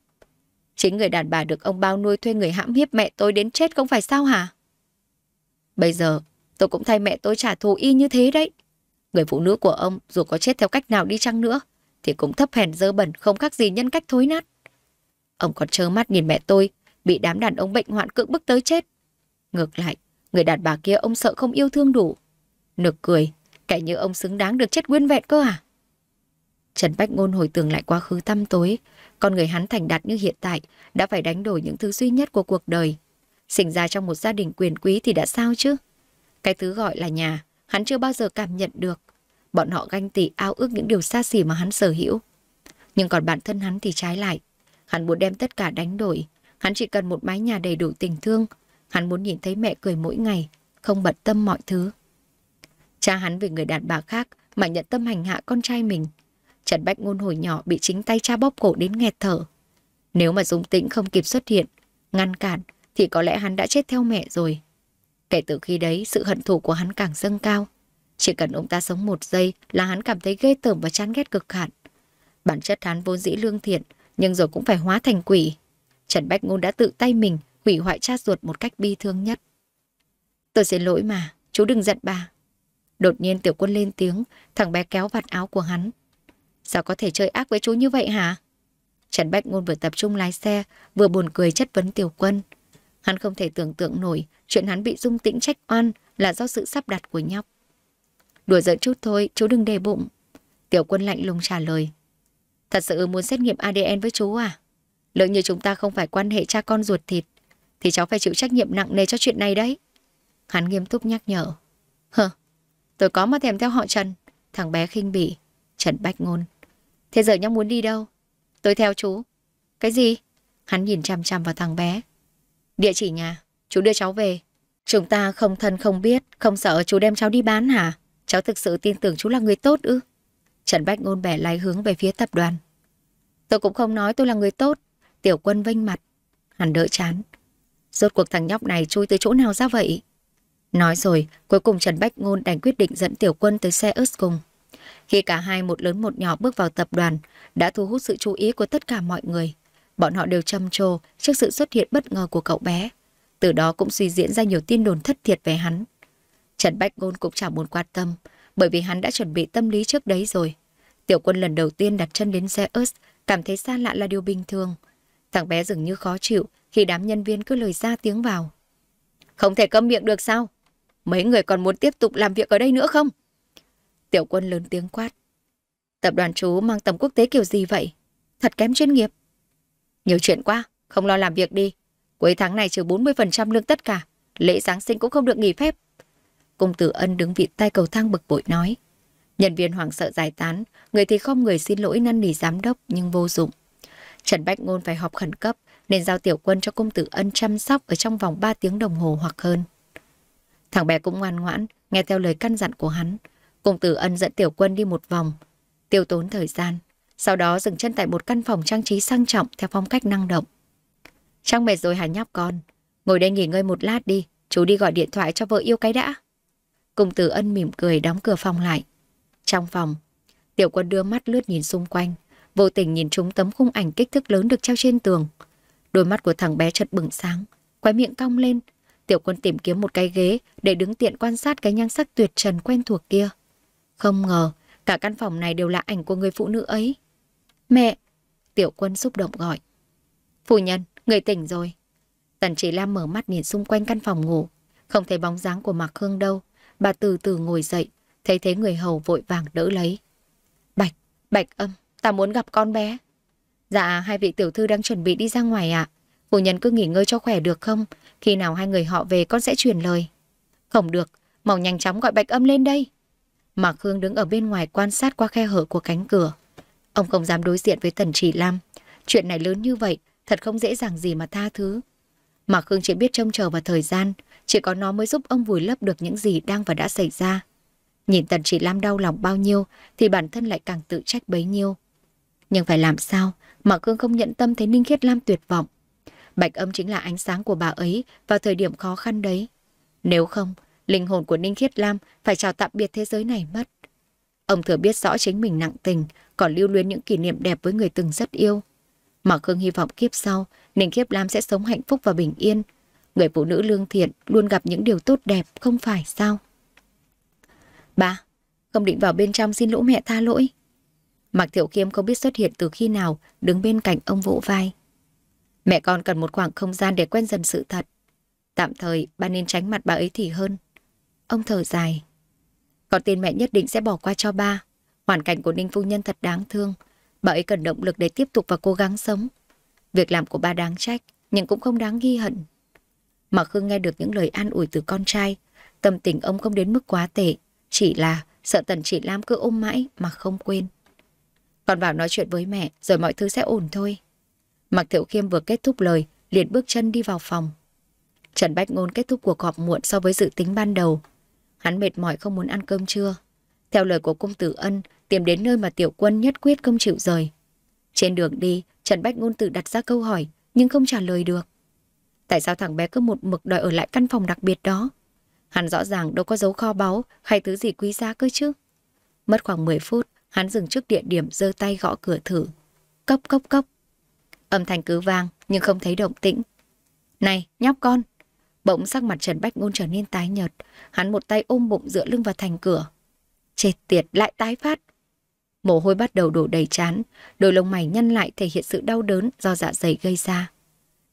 chính người đàn bà được ông bao nuôi thuê người hãm hiếp mẹ tôi đến chết không phải sao hả? Bây giờ Tôi cũng thay mẹ tôi trả thù y như thế đấy. Người phụ nữ của ông dù có chết theo cách nào đi chăng nữa thì cũng thấp hèn dơ bẩn không khác gì nhân cách thối nát. Ông còn trơ mắt nhìn mẹ tôi bị đám đàn ông bệnh hoạn cưỡng bức tới chết. Ngược lại, người đàn bà kia ông sợ không yêu thương đủ. Nực cười, kẻ như ông xứng đáng được chết nguyên vẹn cơ à? Trần Bách Ngôn hồi tưởng lại quá khứ tăm tối, con người hắn thành đạt như hiện tại đã phải đánh đổi những thứ duy nhất của cuộc đời. Sinh ra trong một gia đình quyền quý thì đã sao chứ? Cái thứ gọi là nhà, hắn chưa bao giờ cảm nhận được. Bọn họ ganh tị ao ước những điều xa xỉ mà hắn sở hữu. Nhưng còn bản thân hắn thì trái lại. Hắn muốn đem tất cả đánh đổi. Hắn chỉ cần một mái nhà đầy đủ tình thương. Hắn muốn nhìn thấy mẹ cười mỗi ngày, không bận tâm mọi thứ. Cha hắn vì người đàn bà khác mà nhận tâm hành hạ con trai mình. Trần Bách Ngôn hồi nhỏ bị chính tay cha bóp cổ đến nghẹt thở. Nếu mà Dung Tĩnh không kịp xuất hiện, ngăn cản, thì có lẽ hắn đã chết theo mẹ rồi. Kể từ khi đấy, sự hận thù của hắn càng dâng cao. Chỉ cần ông ta sống một giây là hắn cảm thấy ghê tởm và chán ghét cực hạn. Bản chất hắn vốn dĩ lương thiện, nhưng rồi cũng phải hóa thành quỷ. Trần Bách Ngôn đã tự tay mình hủy hoại cha ruột một cách bi thương nhất. Tôi xin lỗi mà, chú đừng giận bà. Đột nhiên tiểu quân lên tiếng, thằng bé kéo vạt áo của hắn. Sao có thể chơi ác với chú như vậy hả? Trần Bách Ngôn vừa tập trung lái xe, vừa buồn cười chất vấn tiểu quân. Hắn không thể tưởng tượng nổi chuyện hắn bị dung tĩnh trách oan là do sự sắp đặt của nhóc. Đùa giỡn chút thôi, chú đừng đề bụng. Tiểu quân lạnh lùng trả lời. Thật sự muốn xét nghiệm ADN với chú à? Lỡ như chúng ta không phải quan hệ cha con ruột thịt, thì cháu phải chịu trách nhiệm nặng nề cho chuyện này đấy. Hắn nghiêm túc nhắc nhở. Hờ, tôi có mà thèm theo họ Trần. Thằng bé khinh bỉ. Trần Bách Ngôn. Thế giờ nhóc muốn đi đâu? Tôi theo chú. Cái gì? Hắn nhìn chăm chăm vào thằng bé. Địa chỉ nhà, chú đưa cháu về. Chúng ta không thân không biết, không sợ chú đem cháu đi bán hả? Cháu thực sự tin tưởng chú là người tốt ư? Trần Bách Ngôn bẻ lái hướng về phía tập đoàn. Tôi cũng không nói tôi là người tốt. Tiểu quân vênh mặt. hẳn đỡ chán. Rốt cuộc thằng nhóc này chui từ chỗ nào ra vậy? Nói rồi, cuối cùng Trần Bách Ngôn đành quyết định dẫn tiểu quân tới xe ướt cùng. Khi cả hai một lớn một nhỏ bước vào tập đoàn, đã thu hút sự chú ý của tất cả mọi người. Bọn họ đều châm trồ trước sự xuất hiện bất ngờ của cậu bé. Từ đó cũng suy diễn ra nhiều tin đồn thất thiệt về hắn. Trần Bách Ngôn cũng chẳng muốn quan tâm, bởi vì hắn đã chuẩn bị tâm lý trước đấy rồi. Tiểu quân lần đầu tiên đặt chân đến xe Zeus, cảm thấy xa lạ là điều bình thường. Thằng bé dường như khó chịu khi đám nhân viên cứ lời ra tiếng vào. Không thể câm miệng được sao? Mấy người còn muốn tiếp tục làm việc ở đây nữa không? Tiểu quân lớn tiếng quát. Tập đoàn chú mang tầm quốc tế kiểu gì vậy? Thật kém chuyên nghiệp. Nhiều chuyện quá, không lo làm việc đi. Cuối tháng này trừ 40% lương tất cả, lễ Giáng sinh cũng không được nghỉ phép. Công tử ân đứng vịt tay cầu thang bực bội nói. Nhân viên hoảng sợ giải tán, người thì không người xin lỗi năn nỉ giám đốc nhưng vô dụng. Trần Bách Ngôn phải họp khẩn cấp nên giao tiểu quân cho công tử ân chăm sóc ở trong vòng 3 tiếng đồng hồ hoặc hơn. Thằng bé cũng ngoan ngoãn, nghe theo lời căn dặn của hắn. Công tử ân dẫn tiểu quân đi một vòng, tiêu tốn thời gian. Sau đó dừng chân tại một căn phòng trang trí sang trọng theo phong cách năng động. Trang mệt rồi hả nhóc con, ngồi đây nghỉ ngơi một lát đi, chú đi gọi điện thoại cho vợ yêu cái đã. Cùng tử ân mỉm cười đóng cửa phòng lại. Trong phòng, tiểu quân đưa mắt lướt nhìn xung quanh, vô tình nhìn trúng tấm khung ảnh kích thước lớn được treo trên tường. Đôi mắt của thằng bé chợt bừng sáng, quái miệng cong lên. Tiểu quân tìm kiếm một cái ghế để đứng tiện quan sát cái nhan sắc tuyệt trần quen thuộc kia. Không ngờ, cả căn phòng này đều là ảnh của người phụ nữ ấy. Mẹ! Tiểu quân xúc động gọi. Phu nhân, người tỉnh rồi. Tần Chỉ Lam mở mắt nhìn xung quanh căn phòng ngủ. Không thấy bóng dáng của Mạc Hương đâu. Bà từ từ ngồi dậy, thấy thế người hầu vội vàng đỡ lấy. Bạch, Bạch âm, ta muốn gặp con bé. Dạ, hai vị tiểu thư đang chuẩn bị đi ra ngoài ạ. À. nhân cứ nghỉ ngơi cho khỏe được không? Khi nào hai người họ về con sẽ truyền lời. Không được, mau nhanh chóng gọi Bạch âm lên đây. Mạc Hương đứng ở bên ngoài quan sát qua khe hở của cánh cửa. Ông không dám đối diện với Tần Chỉ Lam. Chuyện này lớn như vậy, thật không dễ dàng gì mà tha thứ. Mà Khương chỉ biết trông chờ vào thời gian, chỉ có nó mới giúp ông vùi lấp được những gì đang và đã xảy ra. Nhìn Tần Chỉ Lam đau lòng bao nhiêu thì bản thân lại càng tự trách bấy nhiêu. Nhưng phải làm sao mà Khương không nhận tâm thấy Ninh Khiết Lam tuyệt vọng. Bạch âm chính là ánh sáng của bà ấy vào thời điểm khó khăn đấy. Nếu không, linh hồn của Ninh Khiết Lam phải chào tạm biệt thế giới này mất. Ông thừa biết rõ chính mình nặng tình, còn lưu luyến những kỷ niệm đẹp với người từng rất yêu. Mà Khương hy vọng kiếp sau, Ninh Kiếp Lam sẽ sống hạnh phúc và bình yên. Người phụ nữ lương thiện luôn gặp những điều tốt đẹp, không phải sao? Ba, không định vào bên trong xin lỗi mẹ tha lỗi. Mạc Thiệu Khiêm không biết xuất hiện từ khi nào, đứng bên cạnh ông vỗ vai. Mẹ con cần một khoảng không gian để quen dần sự thật. Tạm thời, ba nên tránh mặt bà ấy thì hơn. Ông thở dài. còn tin mẹ nhất định sẽ bỏ qua cho ba. Hoàn cảnh của Ninh Phu Nhân thật đáng thương. Bà ấy cần động lực để tiếp tục và cố gắng sống. Việc làm của bà đáng trách, nhưng cũng không đáng ghi hận. Mà Khương nghe được những lời an ủi từ con trai. Tâm tình ông không đến mức quá tệ. Chỉ là sợ tần chị Lam cứ ôm mãi mà không quên. Còn vào nói chuyện với mẹ, rồi mọi thứ sẽ ổn thôi. mặc Thiệu Khiêm vừa kết thúc lời, liền bước chân đi vào phòng. Trần Bách Ngôn kết thúc cuộc họp muộn so với dự tính ban đầu. Hắn mệt mỏi không muốn ăn cơm trưa. Theo lời của công tử Ân, tìm đến nơi mà tiểu quân nhất quyết không chịu rời. Trên đường đi, Trần Bách Ngôn tự đặt ra câu hỏi, nhưng không trả lời được. Tại sao thằng bé cứ một mực đòi ở lại căn phòng đặc biệt đó? Hắn rõ ràng đâu có dấu kho báu hay thứ gì quý giá cơ chứ. Mất khoảng 10 phút, hắn dừng trước địa điểm giơ tay gõ cửa thử. Cốc cốc cốc. Âm thanh cứ vang nhưng không thấy động tĩnh. Này, nhóc con. Bỗng sắc mặt Trần Bách Ngôn trở nên tái nhợt. Hắn một tay ôm bụng dựa lưng vào thành cửa. Chết tiệt lại tái phát. Mồ hôi bắt đầu đổ đầy chán, đôi lông mày nhăn lại thể hiện sự đau đớn do dạ dày gây ra.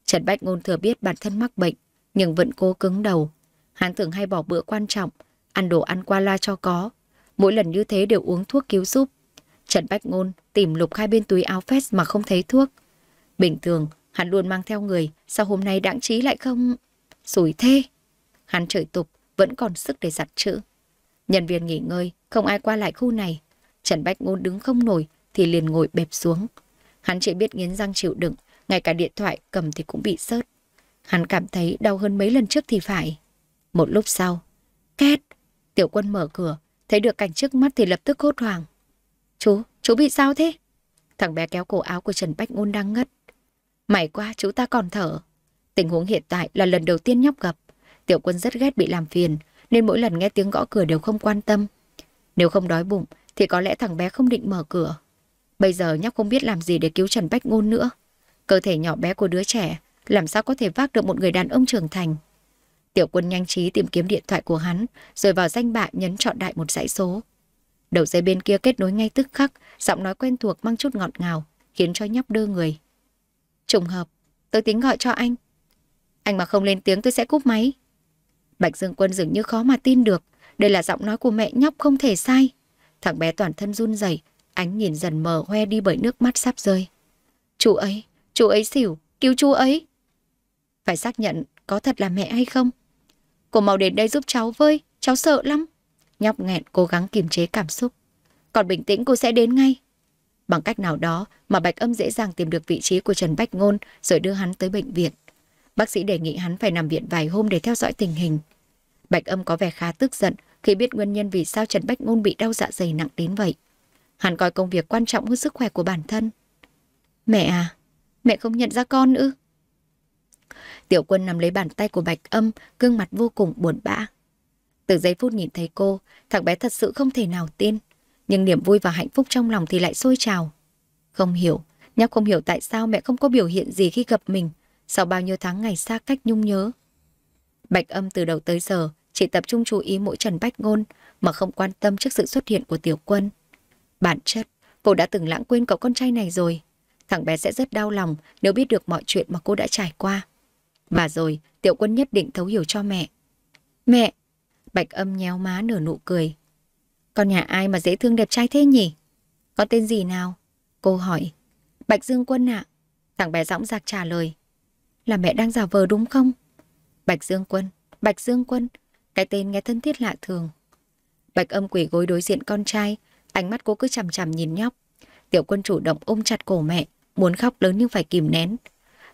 Trần Bách Ngôn thừa biết bản thân mắc bệnh, nhưng vẫn cố cứng đầu. Hắn thường hay bỏ bữa quan trọng, ăn đồ ăn qua loa cho có. Mỗi lần như thế đều uống thuốc cứu giúp. Trần Bách Ngôn tìm lục khai bên túi áo vest mà không thấy thuốc. Bình thường, hắn luôn mang theo người, sao hôm nay đáng trí lại không... Sủi thế. Hắn trời tục, vẫn còn sức để giặt chữ. Nhân viên nghỉ ngơi, không ai qua lại khu này. Trần Bách Ngôn đứng không nổi thì liền ngồi bẹp xuống. Hắn chỉ biết nghiến răng chịu đựng, ngay cả điện thoại cầm thì cũng bị sớt. Hắn cảm thấy đau hơn mấy lần trước thì phải. Một lúc sau, két, tiểu quân mở cửa, thấy được cảnh trước mắt thì lập tức hốt hoảng. Chú, chú bị sao thế? Thằng bé kéo cổ áo của Trần Bách Ngôn đang ngất. May quá chú ta còn thở. Tình huống hiện tại là lần đầu tiên nhóc gặp. Tiểu quân rất ghét bị làm phiền, nên mỗi lần nghe tiếng gõ cửa đều không quan tâm. Nếu không đói bụng, thì có lẽ thằng bé không định mở cửa. Bây giờ nhóc không biết làm gì để cứu Trần Bách Ngôn nữa. Cơ thể nhỏ bé của đứa trẻ làm sao có thể vác được một người đàn ông trưởng thành. Tiểu quân nhanh trí tìm kiếm điện thoại của hắn, rồi vào danh bạ nhấn chọn đại một dãy số. Đầu dây bên kia kết nối ngay tức khắc, giọng nói quen thuộc mang chút ngọt ngào, khiến cho nhóc đưa người. Trùng hợp, tôi tính gọi cho anh. Anh mà không lên tiếng tôi sẽ cúp máy. Bạch Dương Quân dường như khó mà tin được, đây là giọng nói của mẹ nhóc không thể sai. Thằng bé toàn thân run rẩy, ánh nhìn dần mờ hoe đi bởi nước mắt sắp rơi. Chú ấy, chú ấy xỉu, cứu chú ấy. Phải xác nhận có thật là mẹ hay không. Cô mau đến đây giúp cháu với, cháu sợ lắm. Nhóc nghẹn cố gắng kiềm chế cảm xúc. Còn bình tĩnh cô sẽ đến ngay. Bằng cách nào đó mà Bạch Âm dễ dàng tìm được vị trí của Trần Bách Ngôn rồi đưa hắn tới bệnh viện. Bác sĩ đề nghị hắn phải nằm viện vài hôm để theo dõi tình hình. Bạch Âm có vẻ khá tức giận khi biết nguyên nhân vì sao Trần Bách Ngôn bị đau dạ dày nặng đến vậy. Hắn coi công việc quan trọng hơn sức khỏe của bản thân. Mẹ à, mẹ không nhận ra con ư? Tiểu quân nắm lấy bàn tay của Bạch Âm, gương mặt vô cùng buồn bã. Từ giây phút nhìn thấy cô, thằng bé thật sự không thể nào tin. Nhưng niềm vui và hạnh phúc trong lòng thì lại sôi trào. Không hiểu, nhóc không hiểu tại sao mẹ không có biểu hiện gì khi gặp mình, sau bao nhiêu tháng ngày xa cách nhung nhớ. Bạch âm từ đầu tới giờ chỉ tập trung chú ý mỗi Trần Bách Ngôn mà không quan tâm trước sự xuất hiện của Tiểu Quân. Bản chất, cô đã từng lãng quên cậu con trai này rồi. Thằng bé sẽ rất đau lòng nếu biết được mọi chuyện mà cô đã trải qua. Và rồi, Tiểu Quân nhất định thấu hiểu cho mẹ. Mẹ! Bạch âm nhéo má nửa nụ cười. Con nhà ai mà dễ thương đẹp trai thế nhỉ? Con tên gì nào? Cô hỏi. Bạch Dương Quân ạ. Thằng bé dõng dạc trả lời. Là mẹ đang giả vờ đúng không? Bạch Dương Quân, Bạch Dương Quân, cái tên nghe thân thiết lạ thường. Bạch âm quỷ gối đối diện con trai, ánh mắt cô cứ chằm chằm nhìn nhóc. Tiểu quân chủ động ôm chặt cổ mẹ, muốn khóc lớn nhưng phải kìm nén.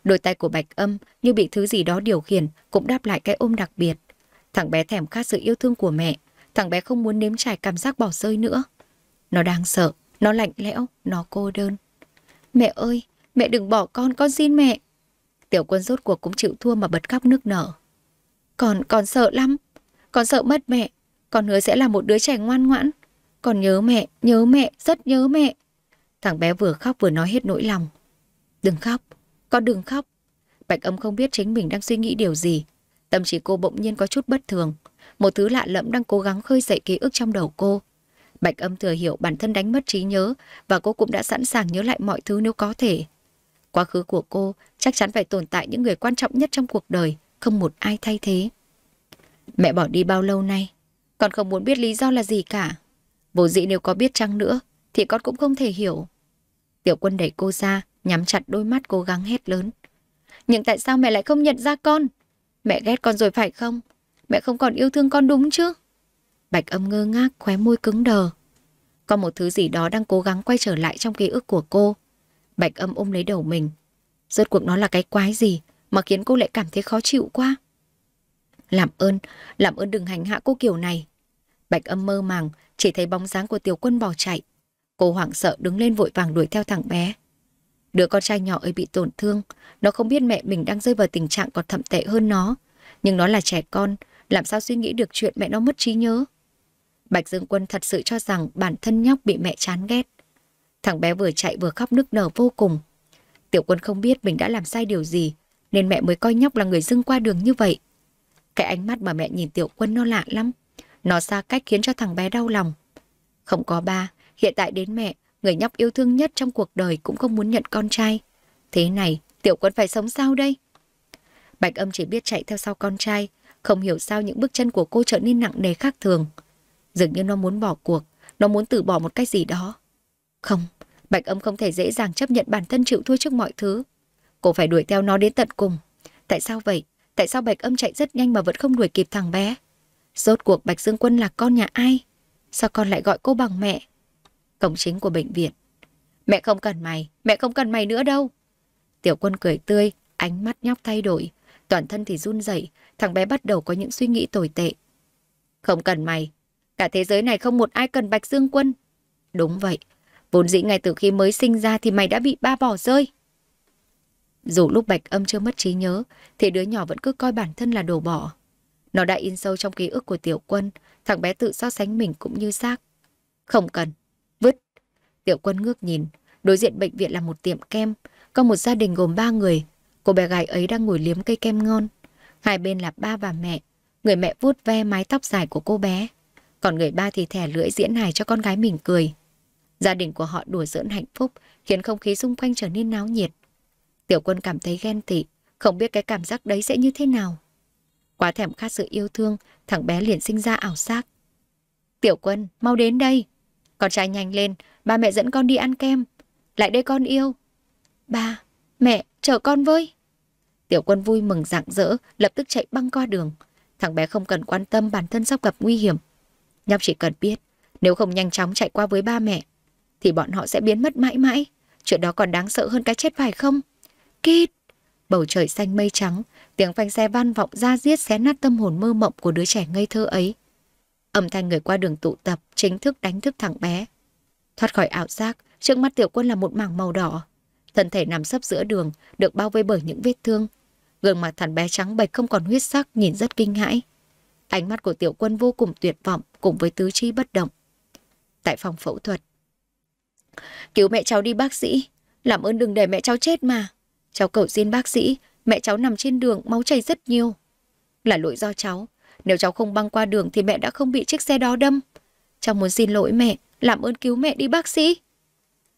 Đôi tay của bạch âm như bị thứ gì đó điều khiển cũng đáp lại cái ôm đặc biệt. Thằng bé thèm khát sự yêu thương của mẹ, thằng bé không muốn nếm trải cảm giác bỏ rơi nữa. Nó đang sợ, nó lạnh lẽo, nó cô đơn. Mẹ ơi, mẹ đừng bỏ con, con xin mẹ. Tiểu quân rốt cuộc cũng chịu thua mà bật khóc nước nở. Còn, còn sợ lắm, con sợ mất mẹ, con hứa sẽ là một đứa trẻ ngoan ngoãn. Con nhớ mẹ, nhớ mẹ, rất nhớ mẹ. Thằng bé vừa khóc vừa nói hết nỗi lòng. Đừng khóc, con đừng khóc. Bạch âm không biết chính mình đang suy nghĩ điều gì. Tâm trí cô bỗng nhiên có chút bất thường. Một thứ lạ lẫm đang cố gắng khơi dậy ký ức trong đầu cô. Bạch âm thừa hiểu bản thân đánh mất trí nhớ và cô cũng đã sẵn sàng nhớ lại mọi thứ nếu có thể. Quá khứ của cô chắc chắn phải tồn tại những người quan trọng nhất trong cuộc đời, không một ai thay thế. Mẹ bỏ đi bao lâu nay, con không muốn biết lý do là gì cả. Vô dĩ nếu có biết chăng nữa, thì con cũng không thể hiểu. Tiểu quân đẩy cô ra, nhắm chặt đôi mắt cố gắng hét lớn. Nhưng tại sao mẹ lại không nhận ra con? Mẹ ghét con rồi phải không? Mẹ không còn yêu thương con đúng chứ? Bạch âm ngơ ngác, khóe môi cứng đờ. Có một thứ gì đó đang cố gắng quay trở lại trong ký ức của cô. Bạch âm ôm lấy đầu mình. Rốt cuộc nó là cái quái gì mà khiến cô lại cảm thấy khó chịu quá? Làm ơn, làm ơn đừng hành hạ cô kiểu này. Bạch âm mơ màng, chỉ thấy bóng dáng của tiểu quân bỏ chạy. Cô hoảng sợ đứng lên vội vàng đuổi theo thằng bé. Đứa con trai nhỏ ấy bị tổn thương, nó không biết mẹ mình đang rơi vào tình trạng còn thậm tệ hơn nó. Nhưng nó là trẻ con, làm sao suy nghĩ được chuyện mẹ nó mất trí nhớ. Bạch Dương Quân thật sự cho rằng bản thân nhóc bị mẹ chán ghét. Thằng bé vừa chạy vừa khóc nức nở vô cùng. Tiểu quân không biết mình đã làm sai điều gì, nên mẹ mới coi nhóc là người dưng qua đường như vậy. Cái ánh mắt mà mẹ nhìn Tiểu Quân nó lạ lắm. Nó xa cách khiến cho thằng bé đau lòng. Không có ba, hiện tại đến mẹ, người nhóc yêu thương nhất trong cuộc đời cũng không muốn nhận con trai. Thế này, Tiểu Quân phải sống sao đây? Bạch âm chỉ biết chạy theo sau con trai, không hiểu sao những bước chân của cô trở nên nặng nề khác thường. Dường như nó muốn bỏ cuộc, nó muốn từ bỏ một cái gì đó. Không, Bạch âm không thể dễ dàng chấp nhận bản thân chịu thua trước mọi thứ. Cô phải đuổi theo nó đến tận cùng. Tại sao vậy? tại sao Bạch Âm chạy rất nhanh mà vẫn không đuổi kịp thằng bé? Rốt cuộc Bạch Dương Quân là con nhà ai? Sao con lại gọi cô bằng mẹ? Cổng chính của bệnh viện. Mẹ không cần mày, mẹ không cần mày nữa đâu. Tiểu quân cười tươi, ánh mắt nhóc thay đổi. Toàn thân thì run rẩy thằng bé bắt đầu có những suy nghĩ tồi tệ. Không cần mày, cả thế giới này không một ai cần Bạch Dương Quân. Đúng vậy, vốn dĩ ngay từ khi mới sinh ra thì mày đã bị ba bỏ rơi. Dù lúc Bạch Âm chưa mất trí nhớ, thì đứa nhỏ vẫn cứ coi bản thân là đồ bỏ. Nó đã in sâu trong ký ức của Tiểu Quân, thằng bé tự so sánh mình cũng như xác. Không cần, vứt. Tiểu Quân ngước nhìn, đối diện bệnh viện là một tiệm kem, có một gia đình gồm ba người. Cô bé gái ấy đang ngồi liếm cây kem ngon. Hai bên là ba và mẹ, người mẹ vuốt ve mái tóc dài của cô bé. Còn người ba thì thẻ lưỡi diễn hài cho con gái mình cười. Gia đình của họ đùa giỡn hạnh phúc, khiến không khí xung quanh trở nên náo nhiệt. Tiểu quân cảm thấy ghen tị, không biết cái cảm giác đấy sẽ như thế nào. Quá thèm khát sự yêu thương, thằng bé liền sinh ra ảo giác. Tiểu quân, mau đến đây. Con trai nhanh lên, ba mẹ dẫn con đi ăn kem. Lại đây con yêu. Ba, mẹ, chở con với. Tiểu quân vui mừng rạng rỡ, lập tức chạy băng qua đường. Thằng bé không cần quan tâm bản thân sắp gặp nguy hiểm. Nhóc chỉ cần biết, nếu không nhanh chóng chạy qua với ba mẹ, thì bọn họ sẽ biến mất mãi mãi. Chuyện đó còn đáng sợ hơn cái chết phải không? Kít! Bầu trời xanh mây trắng, tiếng phanh xe vang vọng ra giết xé nát tâm hồn mơ mộng của đứa trẻ ngây thơ ấy. Âm thanh người qua đường tụ tập chính thức đánh thức thằng bé. Thoát khỏi ảo giác, trước mắt tiểu quân là một mảng màu đỏ. Thân thể nằm sấp giữa đường, được bao vây bởi những vết thương. Gương mặt thằng bé trắng bệch không còn huyết sắc, nhìn rất kinh hãi. Ánh mắt của tiểu quân vô cùng tuyệt vọng cùng với tứ chi bất động. Tại phòng phẫu thuật. Cứu mẹ cháu đi bác sĩ, làm ơn đừng để mẹ cháu chết mà. Cháu cầu xin bác sĩ, mẹ cháu nằm trên đường, máu chảy rất nhiều. Là lỗi do cháu. Nếu cháu không băng qua đường thì mẹ đã không bị chiếc xe đó đâm. Cháu muốn xin lỗi mẹ, làm ơn cứu mẹ đi bác sĩ.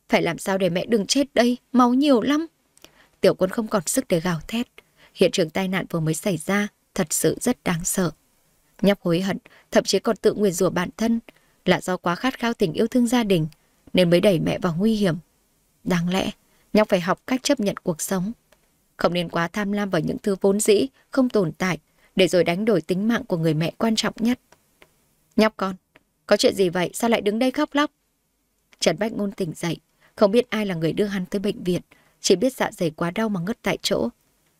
Phải làm sao để mẹ đừng chết đây, máu nhiều lắm. Tiểu quân không còn sức để gào thét. Hiện trường tai nạn vừa mới xảy ra, thật sự rất đáng sợ. Nhóc hối hận, thậm chí còn tự nguyền rủa bản thân, là do quá khát khao tình yêu thương gia đình, nên mới đẩy mẹ vào nguy hiểm. Đáng lẽ, Nhóc phải học cách chấp nhận cuộc sống. Không nên quá tham lam vào những thứ vốn dĩ, không tồn tại, để rồi đánh đổi tính mạng của người mẹ quan trọng nhất. Nhóc con, có chuyện gì vậy? Sao lại đứng đây khóc lóc? Trần Bách Ngôn tỉnh dậy, không biết ai là người đưa hắn tới bệnh viện, chỉ biết dạ dày quá đau mà ngất tại chỗ.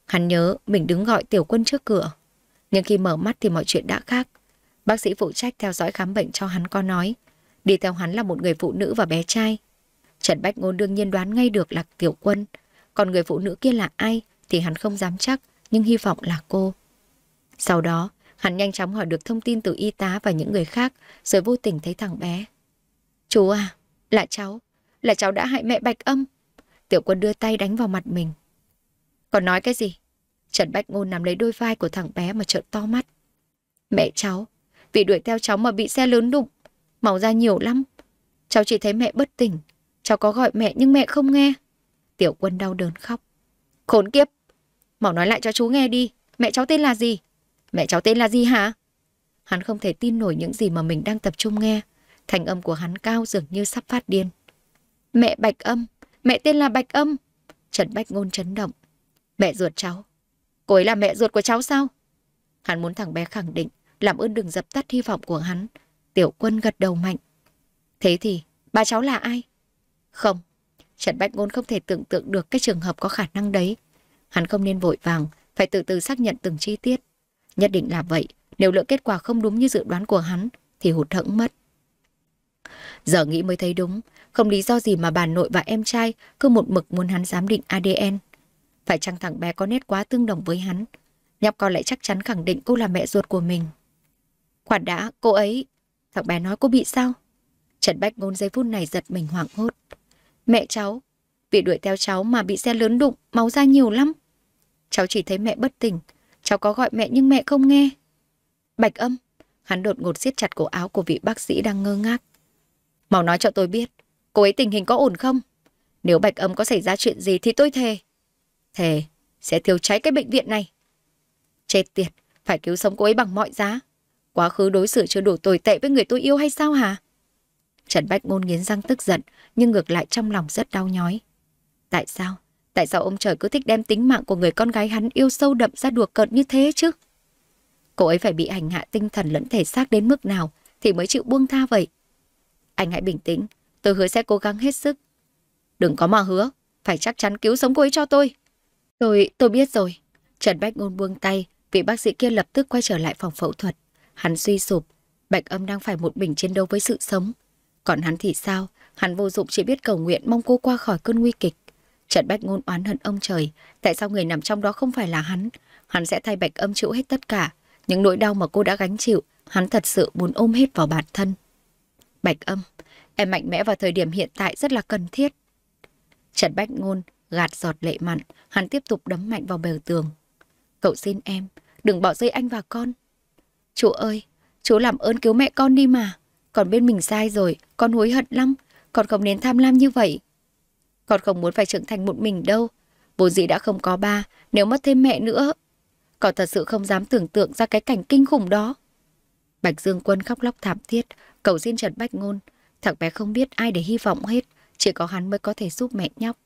Hắn nhớ mình đứng gọi tiểu quân trước cửa. Nhưng khi mở mắt thì mọi chuyện đã khác. Bác sĩ phụ trách theo dõi khám bệnh cho hắn có nói, đi theo hắn là một người phụ nữ và bé trai. Trần Bách Ngôn đương nhiên đoán ngay được là Tiểu Quân. Còn người phụ nữ kia là ai thì hắn không dám chắc, nhưng hy vọng là cô. Sau đó, hắn nhanh chóng hỏi được thông tin từ y tá và những người khác, rồi vô tình thấy thằng bé. Chú à, là cháu, là cháu đã hại mẹ Bạch Âm. Tiểu Quân đưa tay đánh vào mặt mình. Còn nói cái gì? Trần Bách Ngôn nắm lấy đôi vai của thằng bé mà trợn to mắt. Mẹ cháu, vì đuổi theo cháu mà bị xe lớn đụng, máu ra nhiều lắm. Cháu chỉ thấy mẹ bất tỉnh, Cháu có gọi mẹ nhưng mẹ không nghe. Tiểu quân đau đớn khóc. Khốn kiếp! Mỏ nói lại cho chú nghe đi. Mẹ cháu tên là gì? Mẹ cháu tên là gì hả? Hắn không thể tin nổi những gì mà mình đang tập trung nghe. Thành âm của hắn cao dường như sắp phát điên. Mẹ Bạch Âm! Mẹ tên là Bạch Âm! Trần Bách Ngôn chấn động. Mẹ ruột cháu. Cô ấy là mẹ ruột của cháu sao? Hắn muốn thằng bé khẳng định, làm ơn đừng dập tắt hy vọng của hắn. Tiểu quân gật đầu mạnh. Thế thì, ba cháu là ai? Không, Trần Bách Ngôn không thể tưởng tượng được cái trường hợp có khả năng đấy. Hắn không nên vội vàng, phải từ từ xác nhận từng chi tiết. Nhất định là vậy, nếu lượng kết quả không đúng như dự đoán của hắn, thì hụt hẫng mất. Giờ nghĩ mới thấy đúng, không lý do gì mà bà nội và em trai cứ một mực muốn hắn giám định ADN. Phải chăng thằng bé có nét quá tương đồng với hắn? Nhóc con lại chắc chắn khẳng định cô là mẹ ruột của mình. Khoản đã, cô ấy... Thằng bé nói cô bị sao? Trần Bách ngôn giây phút này giật mình hoảng hốt. Mẹ cháu, vì đuổi theo cháu mà bị xe lớn đụng, máu ra nhiều lắm. Cháu chỉ thấy mẹ bất tỉnh, cháu có gọi mẹ nhưng mẹ không nghe. Bạch âm, hắn đột ngột siết chặt cổ áo của vị bác sĩ đang ngơ ngác. Mau nói cho tôi biết, cô ấy tình hình có ổn không? Nếu bạch âm có xảy ra chuyện gì thì tôi thề. Thề, sẽ thiêu cháy cái bệnh viện này. Chết tiệt, phải cứu sống cô ấy bằng mọi giá. Quá khứ đối xử chưa đủ tồi tệ với người tôi yêu hay sao hả? Trần Bách Ngôn nghiến răng tức giận, nhưng ngược lại trong lòng rất đau nhói. Tại sao? Tại sao ông trời cứ thích đem tính mạng của người con gái hắn yêu sâu đậm ra đùa cợt như thế chứ? Cô ấy phải bị hành hạ tinh thần lẫn thể xác đến mức nào thì mới chịu buông tha vậy? Anh hãy bình tĩnh, tôi hứa sẽ cố gắng hết sức. Đừng có mà hứa, phải chắc chắn cứu sống cô ấy cho tôi. Tôi, tôi biết rồi. Trần Bách Ngôn buông tay, vị bác sĩ kia lập tức quay trở lại phòng phẫu thuật. Hắn suy sụp, Bạch Âm đang phải một mình chiến đấu với sự sống. Còn hắn thì sao? Hắn vô dụng chỉ biết cầu nguyện mong cô qua khỏi cơn nguy kịch. Trận Bách Ngôn oán hận ông trời. Tại sao người nằm trong đó không phải là hắn? Hắn sẽ thay Bạch Âm chịu hết tất cả. Những nỗi đau mà cô đã gánh chịu, hắn thật sự muốn ôm hết vào bản thân. Bạch Âm, em mạnh mẽ vào thời điểm hiện tại rất là cần thiết. Trận Bách Ngôn gạt giọt lệ mặn, hắn tiếp tục đấm mạnh vào bờ tường. Cậu xin em, đừng bỏ rơi anh và con. Chú ơi, chú làm ơn cứu mẹ con đi mà. Còn bên mình sai rồi, con hối hận lắm, con không nên tham lam như vậy. Con không muốn phải trưởng thành một mình đâu. Bố dĩ đã không có ba, nếu mất thêm mẹ nữa. Con thật sự không dám tưởng tượng ra cái cảnh kinh khủng đó. Bạch Dương Quân khóc lóc thảm thiết, cầu xin Trần Bách Ngôn. Thằng bé không biết ai để hy vọng hết, chỉ có hắn mới có thể giúp mẹ nhóc.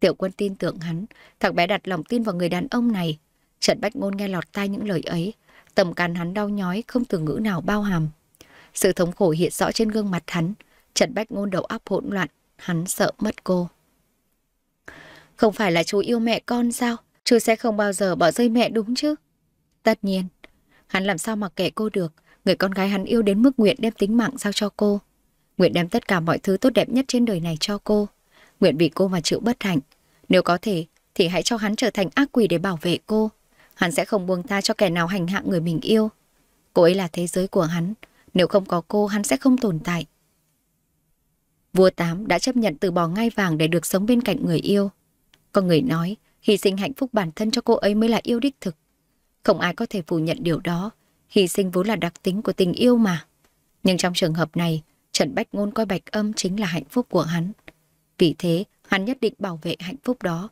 Tiểu quân tin tưởng hắn, thằng bé đặt lòng tin vào người đàn ông này. Trần Bách Ngôn nghe lọt tai những lời ấy, tầm can hắn đau nhói không từ ngữ nào bao hàm. Sự thống khổ hiện rõ trên gương mặt hắn. Trần Bách Ngôn đầu óc hỗn loạn, hắn sợ mất cô. Không phải là chú yêu mẹ con sao? Chú sẽ không bao giờ bỏ rơi mẹ đúng chứ? Tất nhiên, hắn làm sao mà kệ cô được. Người con gái hắn yêu đến mức nguyện đem tính mạng giao cho cô. Nguyện đem tất cả mọi thứ tốt đẹp nhất trên đời này cho cô. Nguyện vì cô mà chịu bất hạnh. Nếu có thể, thì hãy cho hắn trở thành ác quỷ để bảo vệ cô. Hắn sẽ không buông tha cho kẻ nào hành hạ người mình yêu. Cô ấy là thế giới của hắn, nếu không có cô hắn sẽ không tồn tại. Vua Tám đã chấp nhận từ bỏ ngai vàng để được sống bên cạnh người yêu. Có người nói, hy sinh hạnh phúc bản thân cho cô ấy mới là yêu đích thực. Không ai có thể phủ nhận điều đó. Hy sinh vốn là đặc tính của tình yêu mà. Nhưng trong trường hợp này, Trần Bách Ngôn coi bạch âm chính là hạnh phúc của hắn. Vì thế, hắn nhất định bảo vệ hạnh phúc đó.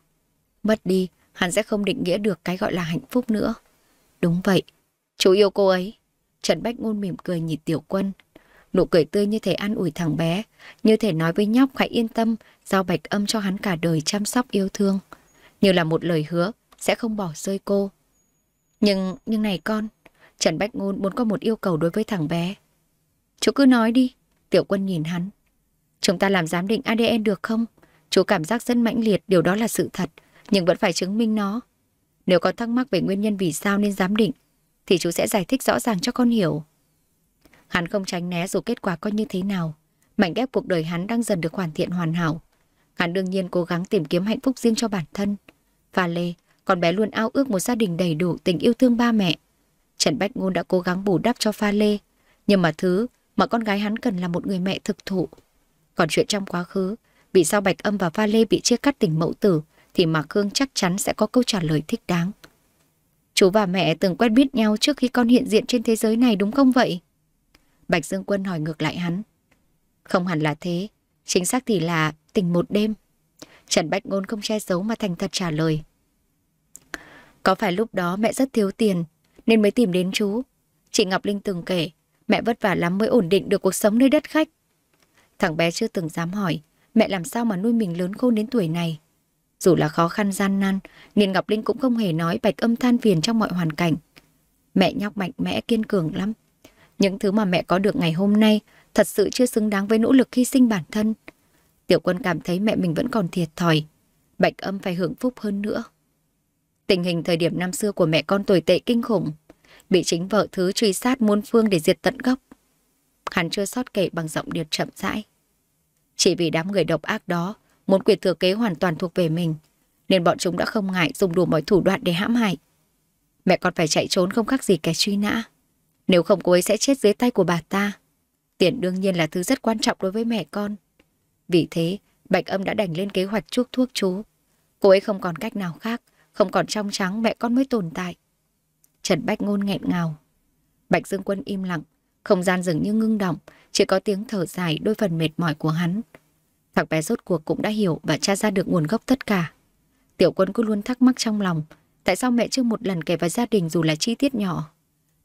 Mất đi, hắn sẽ không định nghĩa được cái gọi là hạnh phúc nữa. Đúng vậy, chú yêu cô ấy. Trần Bách Ngôn mỉm cười nhìn Tiểu Quân. Nụ cười tươi như thể an ủi thằng bé, như thể nói với nhóc hãy yên tâm, giao bạch âm cho hắn cả đời chăm sóc yêu thương. Như là một lời hứa, sẽ không bỏ rơi cô. Nhưng, nhưng này con, Trần Bách Ngôn muốn có một yêu cầu đối với thằng bé. Chú cứ nói đi, Tiểu Quân nhìn hắn. Chúng ta làm giám định ADN được không? Chú cảm giác rất mãnh liệt điều đó là sự thật, nhưng vẫn phải chứng minh nó. Nếu có thắc mắc về nguyên nhân vì sao nên giám định, thì chú sẽ giải thích rõ ràng cho con hiểu. Hắn không tránh né dù kết quả có như thế nào. Mảnh ghép cuộc đời hắn đang dần được hoàn thiện hoàn hảo. Hắn đương nhiên cố gắng tìm kiếm hạnh phúc riêng cho bản thân. Và Lê, con bé luôn ao ước một gia đình đầy đủ tình yêu thương ba mẹ. Trần Bách Ngôn đã cố gắng bù đắp cho Pha Lê. Nhưng mà thứ mà con gái hắn cần là một người mẹ thực thụ. Còn chuyện trong quá khứ, bị sao Bạch Âm và Pha Lê bị chia cắt tình mẫu tử, thì Mạc Khương chắc chắn sẽ có câu trả lời thích đáng. Chú và mẹ từng quen biết nhau trước khi con hiện diện trên thế giới này đúng không vậy? Bạch Dương Quân hỏi ngược lại hắn. Không hẳn là thế, chính xác thì là tình một đêm. Trần Bạch Ngôn không che giấu mà thành thật trả lời. Có phải lúc đó mẹ rất thiếu tiền nên mới tìm đến chú? Chị Ngọc Linh từng kể, mẹ vất vả lắm mới ổn định được cuộc sống nơi đất khách. Thằng bé chưa từng dám hỏi, mẹ làm sao mà nuôi mình lớn khôn đến tuổi này. Dù là khó khăn gian nan, Nghiền Ngọc Linh cũng không hề nói bạch âm than phiền trong mọi hoàn cảnh. Mẹ nhóc mạnh mẽ kiên cường lắm. Những thứ mà mẹ có được ngày hôm nay thật sự chưa xứng đáng với nỗ lực hy sinh bản thân. Tiểu quân cảm thấy mẹ mình vẫn còn thiệt thòi. Bạch âm phải hưởng phúc hơn nữa. Tình hình thời điểm năm xưa của mẹ con tồi tệ kinh khủng. Bị chính vợ thứ truy sát muôn phương để diệt tận gốc. Hắn chưa sót kể bằng giọng điệt chậm rãi. Chỉ vì đám người độc ác đó muốn quyền thừa kế hoàn toàn thuộc về mình, nên bọn chúng đã không ngại dùng đủ mọi thủ đoạn để hãm hại. Mẹ con phải chạy trốn không khác gì kẻ truy nã. Nếu không cô ấy sẽ chết dưới tay của bà ta. Tiền đương nhiên là thứ rất quan trọng đối với mẹ con. Vì thế, Bạch Âm đã đành lên kế hoạch chuốc thuốc chú. Cô ấy không còn cách nào khác, không còn trong trắng mẹ con mới tồn tại. Trần Bách Ngôn nghẹn ngào. Bạch Dương Quân im lặng, không gian dường như ngưng động, chỉ có tiếng thở dài đôi phần mệt mỏi của hắn. Thằng bé rốt cuộc cũng đã hiểu và tra ra được nguồn gốc tất cả. Tiểu quân cứ luôn thắc mắc trong lòng, tại sao mẹ chưa một lần kể vào gia đình dù là chi tiết nhỏ.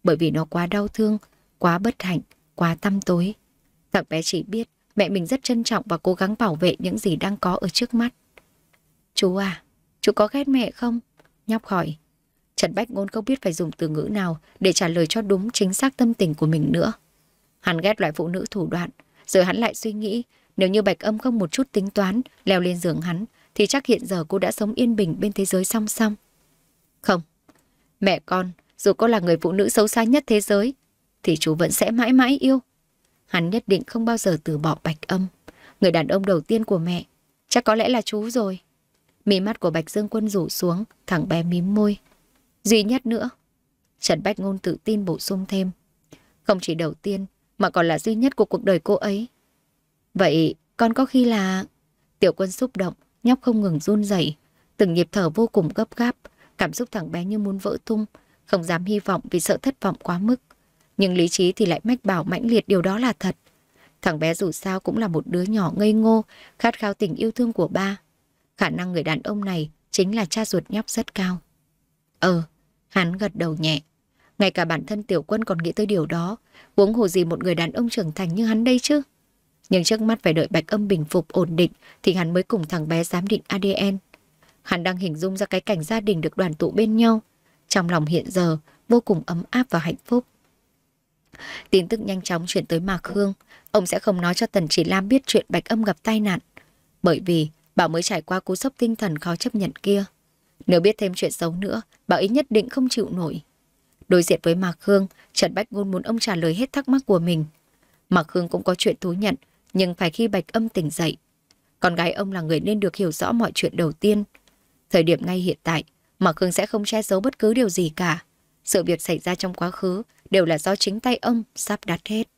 Bởi vì nó quá đau thương, quá bất hạnh, quá tăm tối. Thằng bé chỉ biết mẹ mình rất trân trọng và cố gắng bảo vệ những gì đang có ở trước mắt. Chú à, chú có ghét mẹ không? Nhóc hỏi. Trần Bách Ngôn không biết phải dùng từ ngữ nào để trả lời cho đúng chính xác tâm tình của mình nữa. Hắn ghét loại phụ nữ thủ đoạn, rồi hắn lại suy nghĩ nếu như Bạch Âm không một chút tính toán, leo lên giường hắn, thì chắc hiện giờ cô đã sống yên bình bên thế giới song song. Không, mẹ con, dù cô là người phụ nữ xấu xa nhất thế giới, thì chú vẫn sẽ mãi mãi yêu. Hắn nhất định không bao giờ từ bỏ Bạch Âm, người đàn ông đầu tiên của mẹ. Chắc có lẽ là chú rồi. Mí mắt của Bạch Dương Quân rủ xuống, thằng bé mím môi. Duy nhất nữa. Trần Bách Ngôn tự tin bổ sung thêm. Không chỉ đầu tiên, mà còn là duy nhất của cuộc đời cô ấy. Vậy còn có khi là... Tiểu quân xúc động, nhóc không ngừng run rẩy, Từng nhịp thở vô cùng gấp gáp, cảm xúc thằng bé như muốn vỡ tung, không dám hy vọng vì sợ thất vọng quá mức. Nhưng lý trí thì lại mách bảo mãnh liệt điều đó là thật. Thằng bé dù sao cũng là một đứa nhỏ ngây ngô, khát khao tình yêu thương của ba. Khả năng người đàn ông này chính là cha ruột nhóc rất cao. Ờ, hắn gật đầu nhẹ. Ngay cả bản thân tiểu quân còn nghĩ tới điều đó, uống hồ gì một người đàn ông trưởng thành như hắn đây chứ. Nhưng trước mắt phải đợi Bạch Âm bình phục ổn định thì hắn mới cùng thằng bé giám định ADN. Hắn đang hình dung ra cái cảnh gia đình được đoàn tụ bên nhau. Trong lòng hiện giờ vô cùng ấm áp và hạnh phúc. Tin tức nhanh chóng chuyển tới Mạc Hương. Ông sẽ không nói cho Tần Chỉ Lam biết chuyện Bạch Âm gặp tai nạn. Bởi vì bảo mới trải qua cú sốc tinh thần khó chấp nhận kia. Nếu biết thêm chuyện xấu nữa, bảo ý nhất định không chịu nổi. Đối diện với Mạc Hương, Trần Bách Ngôn muốn ông trả lời hết thắc mắc của mình. Mạc Hương cũng có chuyện thú nhận nhưng phải khi Bạch Âm tỉnh dậy, con gái ông là người nên được hiểu rõ mọi chuyện đầu tiên. Thời điểm ngay hiện tại, mà Khương sẽ không che giấu bất cứ điều gì cả. Sự việc xảy ra trong quá khứ đều là do chính tay ông sắp đặt hết.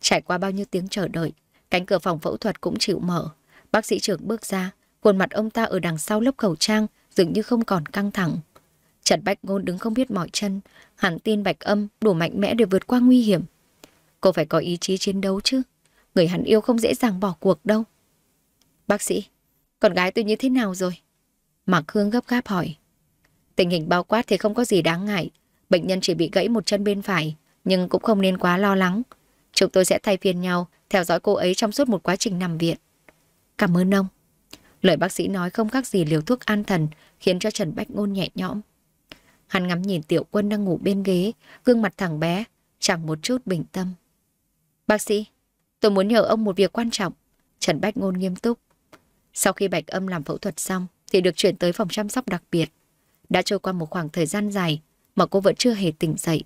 Trải qua bao nhiêu tiếng chờ đợi, cánh cửa phòng phẫu thuật cũng chịu mở. Bác sĩ trưởng bước ra, khuôn mặt ông ta ở đằng sau lớp khẩu trang dường như không còn căng thẳng. Trần Bách Ngôn đứng không biết mỏi chân, hẳn tin Bạch Âm đủ mạnh mẽ để vượt qua nguy hiểm. Cô phải có ý chí chiến đấu chứ. Người hắn yêu không dễ dàng bỏ cuộc đâu. Bác sĩ, con gái tôi như thế nào rồi? Mạc Hương gấp gáp hỏi. Tình hình bao quát thì không có gì đáng ngại. Bệnh nhân chỉ bị gãy một chân bên phải, nhưng cũng không nên quá lo lắng. Chúng tôi sẽ thay phiên nhau, theo dõi cô ấy trong suốt một quá trình nằm viện. Cảm ơn ông. Lời bác sĩ nói không khác gì liều thuốc an thần, khiến cho Trần Bách Ngôn nhẹ nhõm. Hắn ngắm nhìn tiểu quân đang ngủ bên ghế, gương mặt thẳng bé, chẳng một chút bình tâm. Bác sĩ, Tôi muốn nhờ ông một việc quan trọng. Trần Bách Ngôn nghiêm túc. Sau khi Bạch Âm làm phẫu thuật xong thì được chuyển tới phòng chăm sóc đặc biệt. Đã trôi qua một khoảng thời gian dài mà cô vẫn chưa hề tỉnh dậy.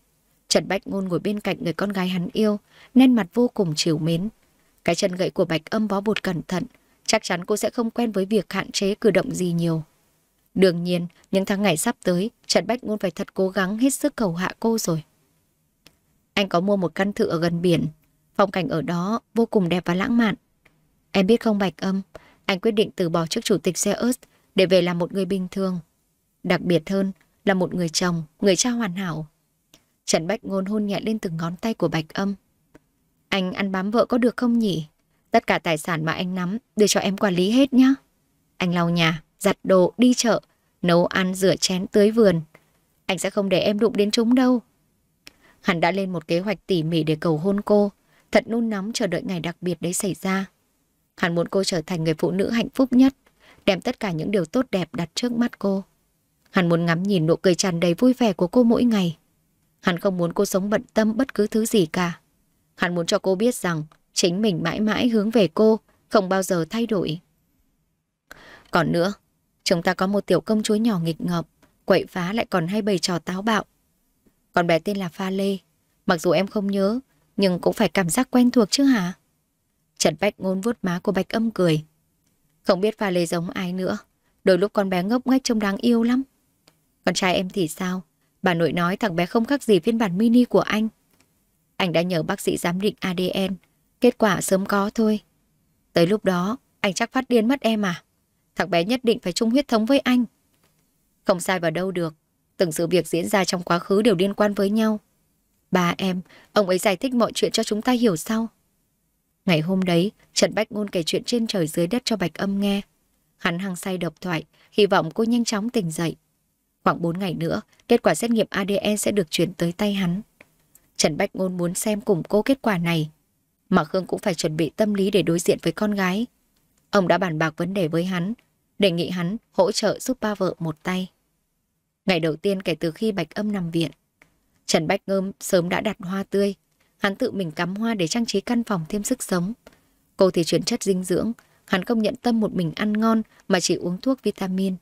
Trần Bách Ngôn ngồi bên cạnh người con gái hắn yêu, nên mặt vô cùng chiều mến. Cái chân gậy của Bạch Âm bó bột cẩn thận, chắc chắn cô sẽ không quen với việc hạn chế cử động gì nhiều. Đương nhiên, những tháng ngày sắp tới, Trần Bách Ngôn phải thật cố gắng hết sức cầu hạ cô rồi. Anh có mua một căn thự ở gần biển, Phong cảnh ở đó vô cùng đẹp và lãng mạn. Em biết không Bạch Âm, anh quyết định từ bỏ chức chủ tịch Zeus để về làm một người bình thường. Đặc biệt hơn là một người chồng, người cha hoàn hảo. Trần Bách Ngôn hôn nhẹ lên từng ngón tay của Bạch Âm. Anh ăn bám vợ có được không nhỉ? Tất cả tài sản mà anh nắm đưa cho em quản lý hết nhé. Anh lau nhà, giặt đồ, đi chợ, nấu ăn, rửa chén, tưới vườn. Anh sẽ không để em đụng đến chúng đâu. Hắn đã lên một kế hoạch tỉ mỉ để cầu hôn cô. Thật nôn nóng chờ đợi ngày đặc biệt đấy xảy ra. Hắn muốn cô trở thành người phụ nữ hạnh phúc nhất, đem tất cả những điều tốt đẹp đặt trước mắt cô. Hắn muốn ngắm nhìn nụ cười tràn đầy vui vẻ của cô mỗi ngày. Hắn không muốn cô sống bận tâm bất cứ thứ gì cả. Hắn muốn cho cô biết rằng chính mình mãi mãi hướng về cô, không bao giờ thay đổi. Còn nữa, chúng ta có một tiểu công chúa nhỏ nghịch ngợp, quậy phá lại còn hay bày trò táo bạo. Con bé tên là Pha Lê, mặc dù em không nhớ nhưng cũng phải cảm giác quen thuộc chứ hả? Trần Bách ngôn vuốt má của Bạch Âm cười. Không biết pha lê giống ai nữa, đôi lúc con bé ngốc nghếch trông đáng yêu lắm. Con trai em thì sao? Bà nội nói thằng bé không khác gì phiên bản mini của anh. Anh đã nhờ bác sĩ giám định ADN, kết quả sớm có thôi. Tới lúc đó, anh chắc phát điên mất em à? Thằng bé nhất định phải chung huyết thống với anh. Không sai vào đâu được, từng sự việc diễn ra trong quá khứ đều liên quan với nhau. Ba em, ông ấy giải thích mọi chuyện cho chúng ta hiểu sau. Ngày hôm đấy, Trần Bách Ngôn kể chuyện trên trời dưới đất cho Bạch Âm nghe. Hắn hăng say độc thoại, hy vọng cô nhanh chóng tỉnh dậy. Khoảng 4 ngày nữa, kết quả xét nghiệm ADN e sẽ được chuyển tới tay hắn. Trần Bách Ngôn muốn xem cùng cô kết quả này. Mà Khương cũng phải chuẩn bị tâm lý để đối diện với con gái. Ông đã bàn bạc vấn đề với hắn, đề nghị hắn hỗ trợ giúp ba vợ một tay. Ngày đầu tiên kể từ khi Bạch Âm nằm viện, Trần Bách Ngơm sớm đã đặt hoa tươi. Hắn tự mình cắm hoa để trang trí căn phòng thêm sức sống. Cô thì chuyển chất dinh dưỡng. Hắn không nhận tâm một mình ăn ngon mà chỉ uống thuốc vitamin.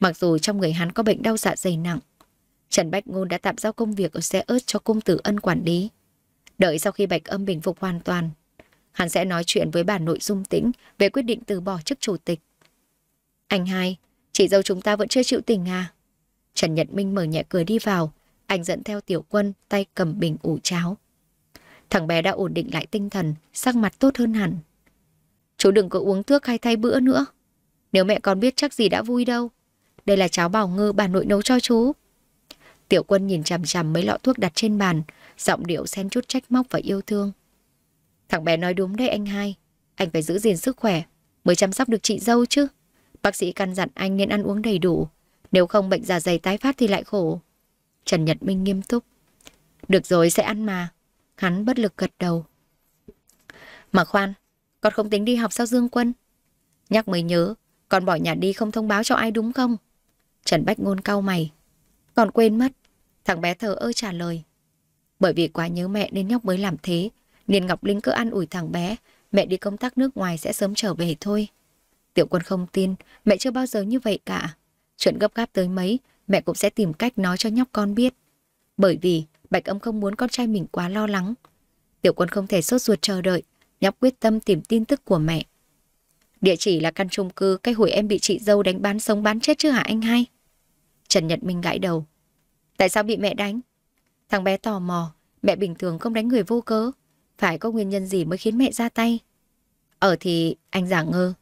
Mặc dù trong người hắn có bệnh đau dạ dày nặng. Trần Bách Ngôn đã tạm giao công việc ở xe ớt cho công tử ân quản lý. Đợi sau khi Bạch Âm bình phục hoàn toàn, hắn sẽ nói chuyện với bà nội dung tĩnh về quyết định từ bỏ chức chủ tịch. Anh hai, chị dâu chúng ta vẫn chưa chịu tình à? Trần Nhật Minh mở nhẹ cười đi vào, anh dẫn theo tiểu quân tay cầm bình ủ cháo. Thằng bé đã ổn định lại tinh thần, sắc mặt tốt hơn hẳn. Chú đừng có uống tước hay thay bữa nữa. Nếu mẹ con biết chắc gì đã vui đâu. Đây là cháo bào ngư bà nội nấu cho chú. Tiểu quân nhìn chằm chằm mấy lọ thuốc đặt trên bàn, giọng điệu xen chút trách móc và yêu thương. Thằng bé nói đúng đấy anh hai. Anh phải giữ gìn sức khỏe, mới chăm sóc được chị dâu chứ. Bác sĩ căn dặn anh nên ăn uống đầy đủ, nếu không bệnh dạ dày tái phát thì lại khổ. Trần Nhật Minh nghiêm túc. Được rồi, sẽ ăn mà. Hắn bất lực gật đầu. Mà khoan, con không tính đi học sao Dương Quân? Nhắc mới nhớ, con bỏ nhà đi không thông báo cho ai đúng không? Trần Bách Ngôn cau mày. Còn quên mất. Thằng bé thờ ơ trả lời. Bởi vì quá nhớ mẹ nên nhóc mới làm thế. Nên Ngọc Linh cứ ăn ủi thằng bé. Mẹ đi công tác nước ngoài sẽ sớm trở về thôi. Tiểu quân không tin. Mẹ chưa bao giờ như vậy cả. Chuyện gấp gáp tới mấy mẹ cũng sẽ tìm cách nói cho nhóc con biết. Bởi vì Bạch Âm không muốn con trai mình quá lo lắng. Tiểu quân không thể sốt ruột chờ đợi, nhóc quyết tâm tìm tin tức của mẹ. Địa chỉ là căn chung cư cái hồi em bị chị dâu đánh bán sống bán chết chứ hả anh hai? Trần Nhật Minh gãi đầu. Tại sao bị mẹ đánh? Thằng bé tò mò, mẹ bình thường không đánh người vô cớ. Phải có nguyên nhân gì mới khiến mẹ ra tay? Ở thì anh giả ngơ.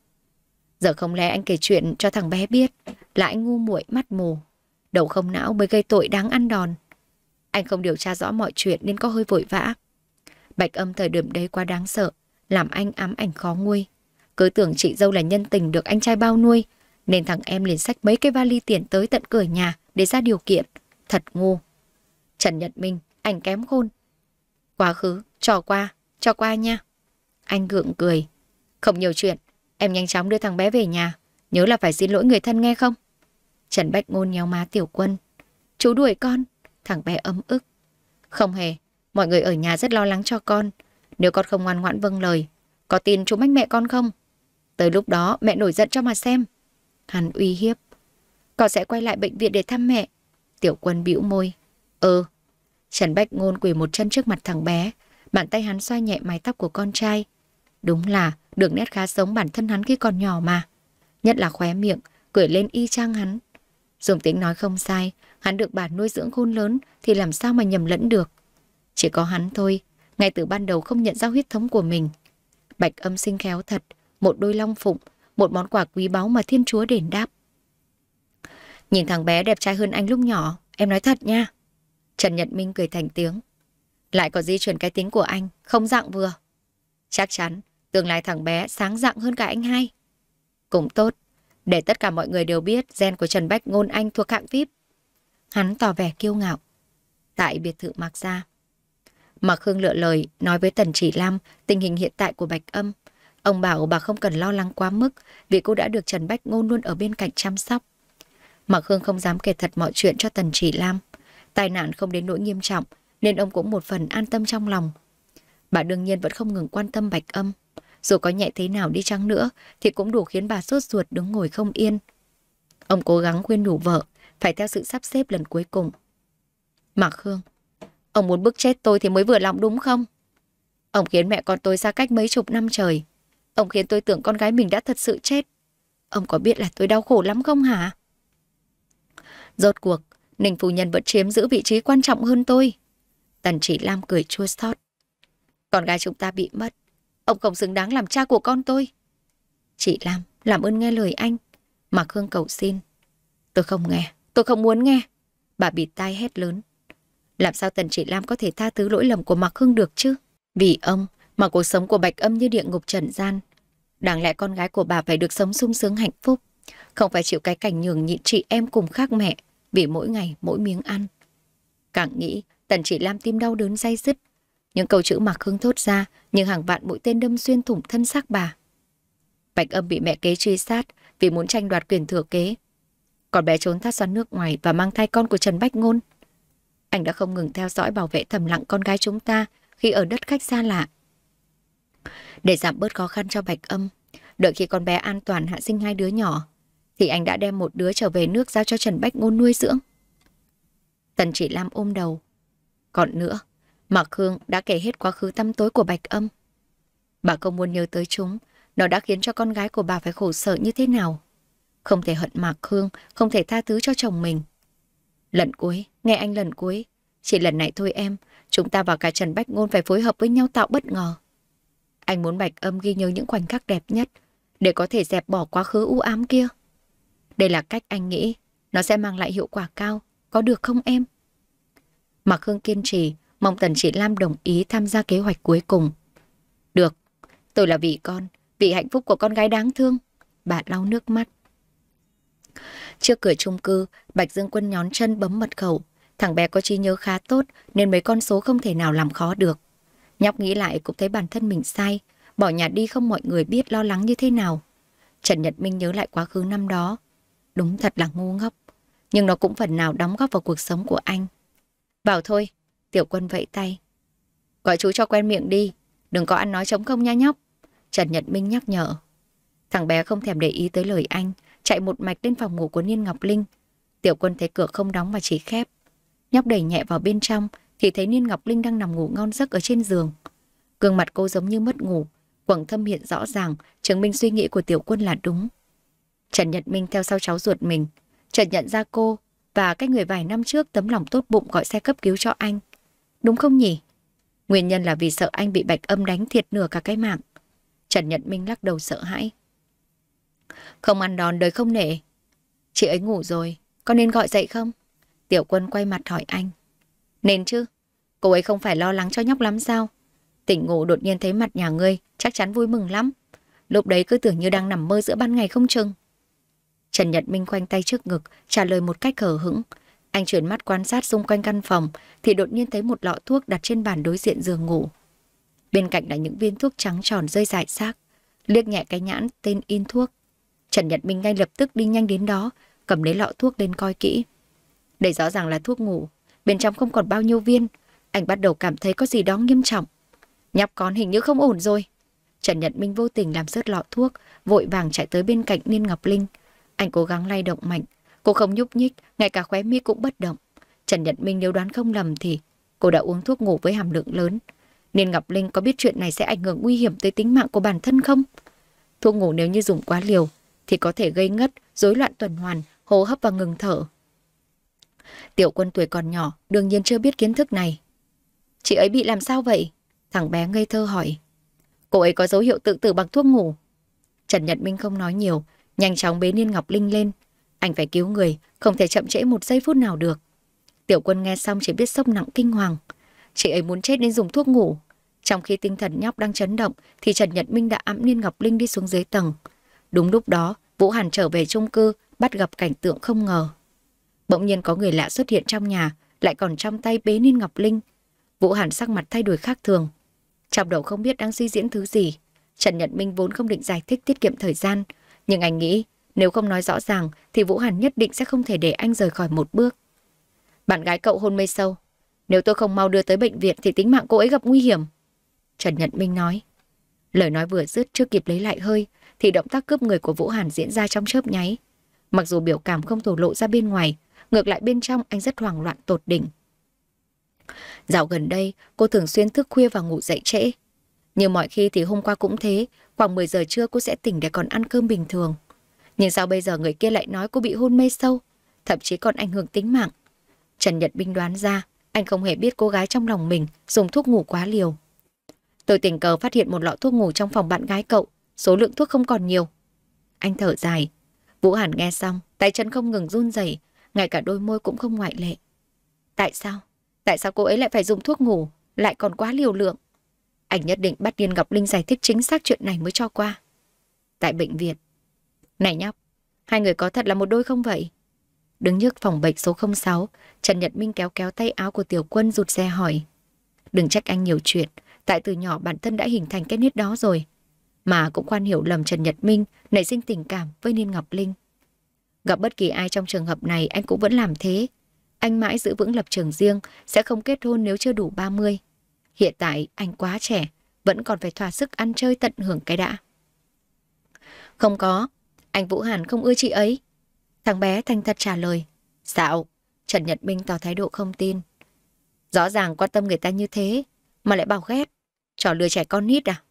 Giờ không lẽ anh kể chuyện cho thằng bé biết là anh ngu muội mắt mù Đầu không não mới gây tội đáng ăn đòn. Anh không điều tra rõ mọi chuyện nên có hơi vội vã. Bạch âm thời điểm đấy quá đáng sợ, làm anh ám ảnh khó nguôi. Cứ tưởng chị dâu là nhân tình được anh trai bao nuôi, nên thằng em liền sách mấy cái vali tiền tới tận cửa nhà để ra điều kiện. Thật ngu. Trần Nhật Minh, anh kém khôn. Quá khứ, cho qua, cho qua nha. Anh gượng cười. Không nhiều chuyện, em nhanh chóng đưa thằng bé về nhà. Nhớ là phải xin lỗi người thân nghe không? Trần Bách Ngôn nhéo má Tiểu Quân. Chú đuổi con. Thằng bé ấm ức. Không hề. Mọi người ở nhà rất lo lắng cho con. Nếu con không ngoan ngoãn vâng lời, có tin chú mách mẹ con không? Tới lúc đó mẹ nổi giận cho mà xem. Hắn uy hiếp. Con sẽ quay lại bệnh viện để thăm mẹ. Tiểu Quân bĩu môi. Ừ. Trần Bách Ngôn quỳ một chân trước mặt thằng bé. Bàn tay hắn xoa nhẹ mái tóc của con trai. Đúng là đường nét khá giống bản thân hắn khi còn nhỏ mà. Nhất là khóe miệng, cười lên y chang hắn Dùng tiếng nói không sai, hắn được bà nuôi dưỡng khôn lớn thì làm sao mà nhầm lẫn được. Chỉ có hắn thôi, ngay từ ban đầu không nhận ra huyết thống của mình. Bạch âm sinh khéo thật, một đôi long phụng, một món quà quý báu mà thiên chúa đền đáp. Nhìn thằng bé đẹp trai hơn anh lúc nhỏ, em nói thật nha. Trần Nhật Minh cười thành tiếng. Lại có di chuyển cái tính của anh, không dạng vừa. Chắc chắn, tương lai thằng bé sáng dạng hơn cả anh hai. Cũng tốt, để tất cả mọi người đều biết gen của Trần Bách Ngôn Anh thuộc hạng VIP. Hắn tỏ vẻ kiêu ngạo. Tại biệt thự Mạc Gia. Mạc Khương lựa lời nói với Tần Chỉ Lam tình hình hiện tại của Bạch Âm. Ông bảo bà không cần lo lắng quá mức vì cô đã được Trần Bách Ngôn luôn ở bên cạnh chăm sóc. Mạc Khương không dám kể thật mọi chuyện cho Tần Chỉ Lam. Tai nạn không đến nỗi nghiêm trọng nên ông cũng một phần an tâm trong lòng. Bà đương nhiên vẫn không ngừng quan tâm Bạch Âm. Dù có nhẹ thế nào đi chăng nữa thì cũng đủ khiến bà sốt ruột đứng ngồi không yên. Ông cố gắng khuyên đủ vợ, phải theo sự sắp xếp lần cuối cùng. Mạc khương ông muốn bức chết tôi thì mới vừa lòng đúng không? Ông khiến mẹ con tôi xa cách mấy chục năm trời. Ông khiến tôi tưởng con gái mình đã thật sự chết. Ông có biết là tôi đau khổ lắm không hả? Rốt cuộc, Ninh Phu Nhân vẫn chiếm giữ vị trí quan trọng hơn tôi. Tần chỉ Lam cười chua xót. Con gái chúng ta bị mất. Ông không xứng đáng làm cha của con tôi. Chị Lam, làm ơn nghe lời anh. Mạc Hương cầu xin. Tôi không nghe, tôi không muốn nghe. Bà bịt tai hét lớn. Làm sao tần chị Lam có thể tha thứ lỗi lầm của Mạc Hương được chứ? Vì ông mà cuộc sống của Bạch Âm như địa ngục trần gian. Đáng lẽ con gái của bà phải được sống sung sướng hạnh phúc. Không phải chịu cái cảnh nhường nhịn chị em cùng khác mẹ vì mỗi ngày mỗi miếng ăn. Càng nghĩ, tần chị Lam tim đau đớn dây dứt. Những câu chữ mặc Hương thốt ra, nhưng hàng vạn mũi tên đâm xuyên thủng thân xác bà. Bạch Âm bị mẹ kế truy sát vì muốn tranh đoạt quyền thừa kế. Còn bé trốn thoát xoắn nước ngoài và mang thai con của Trần Bách Ngôn. Anh đã không ngừng theo dõi bảo vệ thầm lặng con gái chúng ta khi ở đất khách xa lạ. Để giảm bớt khó khăn cho Bạch Âm, đợi khi con bé an toàn hạ sinh hai đứa nhỏ, thì anh đã đem một đứa trở về nước giao cho Trần Bách Ngôn nuôi dưỡng. Tần chỉ Lam ôm đầu. Còn nữa, Mạc Hương đã kể hết quá khứ tăm tối của Bạch Âm. Bà không muốn nhớ tới chúng, nó đã khiến cho con gái của bà phải khổ sở như thế nào. Không thể hận Mạc Hương, không thể tha thứ cho chồng mình. Lần cuối, nghe anh lần cuối, chỉ lần này thôi em, chúng ta và cả Trần Bách Ngôn phải phối hợp với nhau tạo bất ngờ. Anh muốn Bạch Âm ghi nhớ những khoảnh khắc đẹp nhất để có thể dẹp bỏ quá khứ u ám kia. Đây là cách anh nghĩ nó sẽ mang lại hiệu quả cao, có được không em? Mạc Hương kiên trì, mong Tần Chị Lam đồng ý tham gia kế hoạch cuối cùng. Được, tôi là vị con, vị hạnh phúc của con gái đáng thương. Bà lau nước mắt. Trước cửa chung cư, Bạch Dương Quân nhón chân bấm mật khẩu. Thằng bé có trí nhớ khá tốt nên mấy con số không thể nào làm khó được. Nhóc nghĩ lại cũng thấy bản thân mình sai, bỏ nhà đi không mọi người biết lo lắng như thế nào. Trần Nhật Minh nhớ lại quá khứ năm đó. Đúng thật là ngu ngốc, nhưng nó cũng phần nào đóng góp vào cuộc sống của anh. Vào thôi, Tiểu quân vẫy tay. Gọi chú cho quen miệng đi, đừng có ăn nói trống không nha nhóc. Trần Nhật Minh nhắc nhở. Thằng bé không thèm để ý tới lời anh, chạy một mạch lên phòng ngủ của Niên Ngọc Linh. Tiểu quân thấy cửa không đóng mà chỉ khép. Nhóc đẩy nhẹ vào bên trong thì thấy Niên Ngọc Linh đang nằm ngủ ngon giấc ở trên giường. Gương mặt cô giống như mất ngủ, quầng thâm hiện rõ ràng, chứng minh suy nghĩ của tiểu quân là đúng. Trần Nhật Minh theo sau cháu ruột mình. Trần nhận ra cô và cái người vài năm trước tấm lòng tốt bụng gọi xe cấp cứu cho anh đúng không nhỉ? Nguyên nhân là vì sợ anh bị bạch âm đánh thiệt nửa cả cái mạng. Trần Nhật Minh lắc đầu sợ hãi. Không ăn đòn đời không nể. Chị ấy ngủ rồi, có nên gọi dậy không? Tiểu quân quay mặt hỏi anh. Nên chứ, cô ấy không phải lo lắng cho nhóc lắm sao? Tỉnh ngủ đột nhiên thấy mặt nhà ngươi, chắc chắn vui mừng lắm. Lúc đấy cứ tưởng như đang nằm mơ giữa ban ngày không chừng. Trần Nhật Minh khoanh tay trước ngực, trả lời một cách hờ hững, anh chuyển mắt quan sát xung quanh căn phòng thì đột nhiên thấy một lọ thuốc đặt trên bàn đối diện giường ngủ. Bên cạnh là những viên thuốc trắng tròn rơi rải rác, liếc nhẹ cái nhãn tên in thuốc. Trần Nhật Minh ngay lập tức đi nhanh đến đó, cầm lấy lọ thuốc lên coi kỹ. Đây rõ ràng là thuốc ngủ, bên trong không còn bao nhiêu viên, anh bắt đầu cảm thấy có gì đó nghiêm trọng. Nhóc con hình như không ổn rồi. Trần Nhật Minh vô tình làm rớt lọ thuốc, vội vàng chạy tới bên cạnh Niên Ngọc Linh. Anh cố gắng lay động mạnh, Cô không nhúc nhích, ngay cả khóe mi cũng bất động. Trần Nhật Minh nếu đoán không lầm thì cô đã uống thuốc ngủ với hàm lượng lớn. Nên Ngọc Linh có biết chuyện này sẽ ảnh hưởng nguy hiểm tới tính mạng của bản thân không? Thuốc ngủ nếu như dùng quá liều thì có thể gây ngất, rối loạn tuần hoàn, hô hấp và ngừng thở. Tiểu quân tuổi còn nhỏ, đương nhiên chưa biết kiến thức này. Chị ấy bị làm sao vậy? Thằng bé ngây thơ hỏi. Cô ấy có dấu hiệu tự tử bằng thuốc ngủ. Trần Nhật Minh không nói nhiều, nhanh chóng bế Niên Ngọc Linh lên, anh phải cứu người, không thể chậm trễ một giây phút nào được. Tiểu quân nghe xong chỉ biết sốc nặng kinh hoàng. Chị ấy muốn chết nên dùng thuốc ngủ. Trong khi tinh thần nhóc đang chấn động thì Trần Nhật Minh đã ẵm Niên Ngọc Linh đi xuống dưới tầng. Đúng lúc đó, Vũ Hàn trở về chung cư, bắt gặp cảnh tượng không ngờ. Bỗng nhiên có người lạ xuất hiện trong nhà, lại còn trong tay bế Niên Ngọc Linh. Vũ Hàn sắc mặt thay đổi khác thường. Trong đầu không biết đang suy diễn thứ gì. Trần Nhật Minh vốn không định giải thích tiết kiệm thời gian, nhưng anh nghĩ nếu không nói rõ ràng thì Vũ Hàn nhất định sẽ không thể để anh rời khỏi một bước. Bạn gái cậu hôn mê sâu. Nếu tôi không mau đưa tới bệnh viện thì tính mạng cô ấy gặp nguy hiểm. Trần Nhật Minh nói. Lời nói vừa dứt chưa kịp lấy lại hơi thì động tác cướp người của Vũ Hàn diễn ra trong chớp nháy. Mặc dù biểu cảm không thổ lộ ra bên ngoài, ngược lại bên trong anh rất hoảng loạn tột đỉnh. Dạo gần đây, cô thường xuyên thức khuya và ngủ dậy trễ. Như mọi khi thì hôm qua cũng thế, khoảng 10 giờ trưa cô sẽ tỉnh để còn ăn cơm bình thường. Nhưng sao bây giờ người kia lại nói cô bị hôn mê sâu, thậm chí còn ảnh hưởng tính mạng? Trần Nhật Binh đoán ra, anh không hề biết cô gái trong lòng mình dùng thuốc ngủ quá liều. Tôi tình cờ phát hiện một lọ thuốc ngủ trong phòng bạn gái cậu, số lượng thuốc không còn nhiều. Anh thở dài. Vũ Hàn nghe xong, tay chân không ngừng run rẩy, ngay cả đôi môi cũng không ngoại lệ. Tại sao? Tại sao cô ấy lại phải dùng thuốc ngủ, lại còn quá liều lượng? Anh nhất định bắt Điên Ngọc Linh giải thích chính xác chuyện này mới cho qua. Tại bệnh viện, này nhóc, hai người có thật là một đôi không vậy? Đứng nhức phòng bệnh số 06, Trần Nhật Minh kéo kéo tay áo của Tiểu Quân rụt xe hỏi. Đừng trách anh nhiều chuyện, tại từ nhỏ bản thân đã hình thành cái nết đó rồi. Mà cũng quan hiểu lầm Trần Nhật Minh nảy sinh tình cảm với Niên Ngọc Linh. Gặp bất kỳ ai trong trường hợp này anh cũng vẫn làm thế. Anh mãi giữ vững lập trường riêng, sẽ không kết hôn nếu chưa đủ 30. Hiện tại anh quá trẻ, vẫn còn phải thỏa sức ăn chơi tận hưởng cái đã. Không có, anh Vũ Hàn không ưa chị ấy. Thằng bé thanh thật trả lời. Dạo, Trần Nhật Minh tỏ thái độ không tin. Rõ ràng quan tâm người ta như thế, mà lại bảo ghét. Trò lừa trẻ con nít à?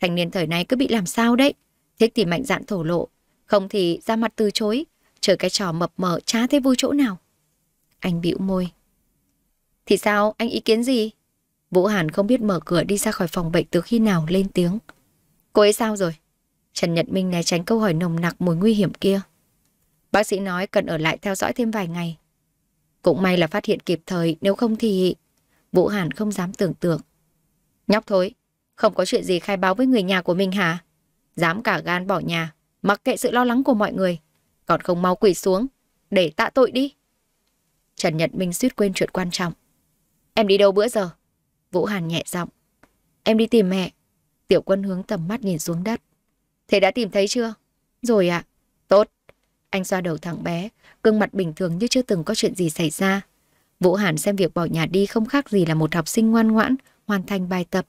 Thành niên thời này cứ bị làm sao đấy. Thích thì mạnh dạn thổ lộ, không thì ra mặt từ chối. Chờ cái trò mập mờ chá thấy vui chỗ nào. Anh bĩu môi. Thì sao, anh ý kiến gì? Vũ Hàn không biết mở cửa đi ra khỏi phòng bệnh từ khi nào lên tiếng. Cô ấy sao rồi? Trần Nhật Minh né tránh câu hỏi nồng nặc mùi nguy hiểm kia. Bác sĩ nói cần ở lại theo dõi thêm vài ngày. Cũng may là phát hiện kịp thời, nếu không thì... Vũ Hàn không dám tưởng tượng. Nhóc thối, không có chuyện gì khai báo với người nhà của mình hả? Dám cả gan bỏ nhà, mặc kệ sự lo lắng của mọi người. Còn không mau quỷ xuống, để tạ tội đi. Trần Nhật Minh suýt quên chuyện quan trọng. Em đi đâu bữa giờ? Vũ Hàn nhẹ giọng. Em đi tìm mẹ. Tiểu quân hướng tầm mắt nhìn xuống đất. Thế đã tìm thấy chưa? Rồi ạ. Tốt. Anh xoa đầu thằng bé, gương mặt bình thường như chưa từng có chuyện gì xảy ra. Vũ Hàn xem việc bỏ nhà đi không khác gì là một học sinh ngoan ngoãn, hoàn thành bài tập.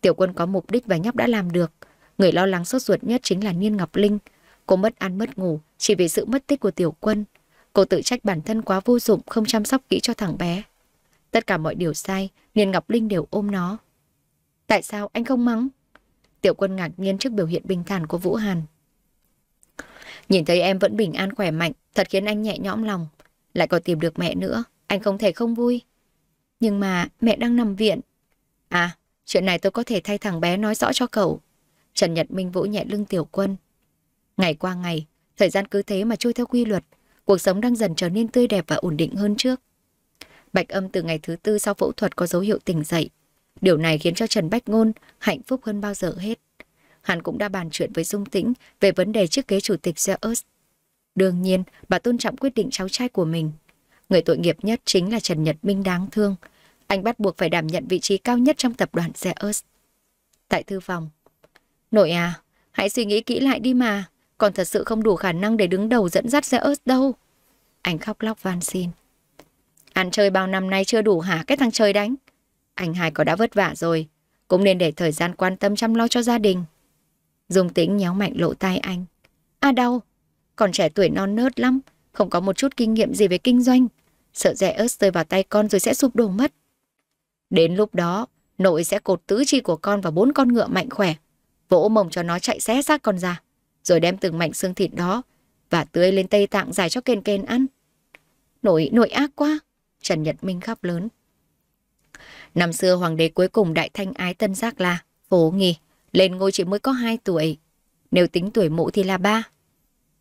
Tiểu quân có mục đích và nhóc đã làm được. Người lo lắng sốt ruột nhất chính là Niên Ngọc Linh. Cô mất ăn mất ngủ chỉ vì sự mất tích của tiểu quân. Cô tự trách bản thân quá vô dụng, không chăm sóc kỹ cho thằng bé. Tất cả mọi điều sai, Niên Ngọc Linh đều ôm nó. Tại sao anh không mắng? Tiểu quân ngạc nhiên trước biểu hiện bình thản của Vũ Hàn. Nhìn thấy em vẫn bình an khỏe mạnh, thật khiến anh nhẹ nhõm lòng. Lại còn tìm được mẹ nữa, anh không thể không vui. Nhưng mà mẹ đang nằm viện. À, chuyện này tôi có thể thay thằng bé nói rõ cho cậu. Trần Nhật Minh vỗ nhẹ lưng tiểu quân. Ngày qua ngày, thời gian cứ thế mà trôi theo quy luật. Cuộc sống đang dần trở nên tươi đẹp và ổn định hơn trước. Bạch âm từ ngày thứ tư sau phẫu thuật có dấu hiệu tỉnh dậy. Điều này khiến cho Trần Bách Ngôn hạnh phúc hơn bao giờ hết. Hắn cũng đã bàn chuyện với Dung Tĩnh về vấn đề chiếc ghế chủ tịch Zeus. Đương nhiên, bà tôn trọng quyết định cháu trai của mình. Người tội nghiệp nhất chính là Trần Nhật Minh đáng thương. Anh bắt buộc phải đảm nhận vị trí cao nhất trong tập đoàn Zeus. Tại thư phòng. Nội à, hãy suy nghĩ kỹ lại đi mà. Còn thật sự không đủ khả năng để đứng đầu dẫn dắt Zeus đâu. Anh khóc lóc van xin. Ăn chơi bao năm nay chưa đủ hả cái thằng chơi đánh? Anh hai có đã vất vả rồi, cũng nên để thời gian quan tâm chăm lo cho gia đình. Dung tĩnh nhéo mạnh lộ tai anh. À đau, còn trẻ tuổi non nớt lắm, không có một chút kinh nghiệm gì về kinh doanh. Sợ rẻ ớt rơi vào tay con rồi sẽ sụp đổ mất. Đến lúc đó, nội sẽ cột tứ chi của con và bốn con ngựa mạnh khỏe, vỗ mông cho nó chạy xé xác con ra, rồi đem từng mảnh xương thịt đó và tươi lên Tây Tạng dài cho kền kền ăn. Nội, nội ác quá! Trần Nhật Minh khóc lớn. Năm xưa hoàng đế cuối cùng đại thanh ái tân giác là phố Nghi, lên ngôi chỉ mới có 2 tuổi. Nếu tính tuổi mụ thì là ba.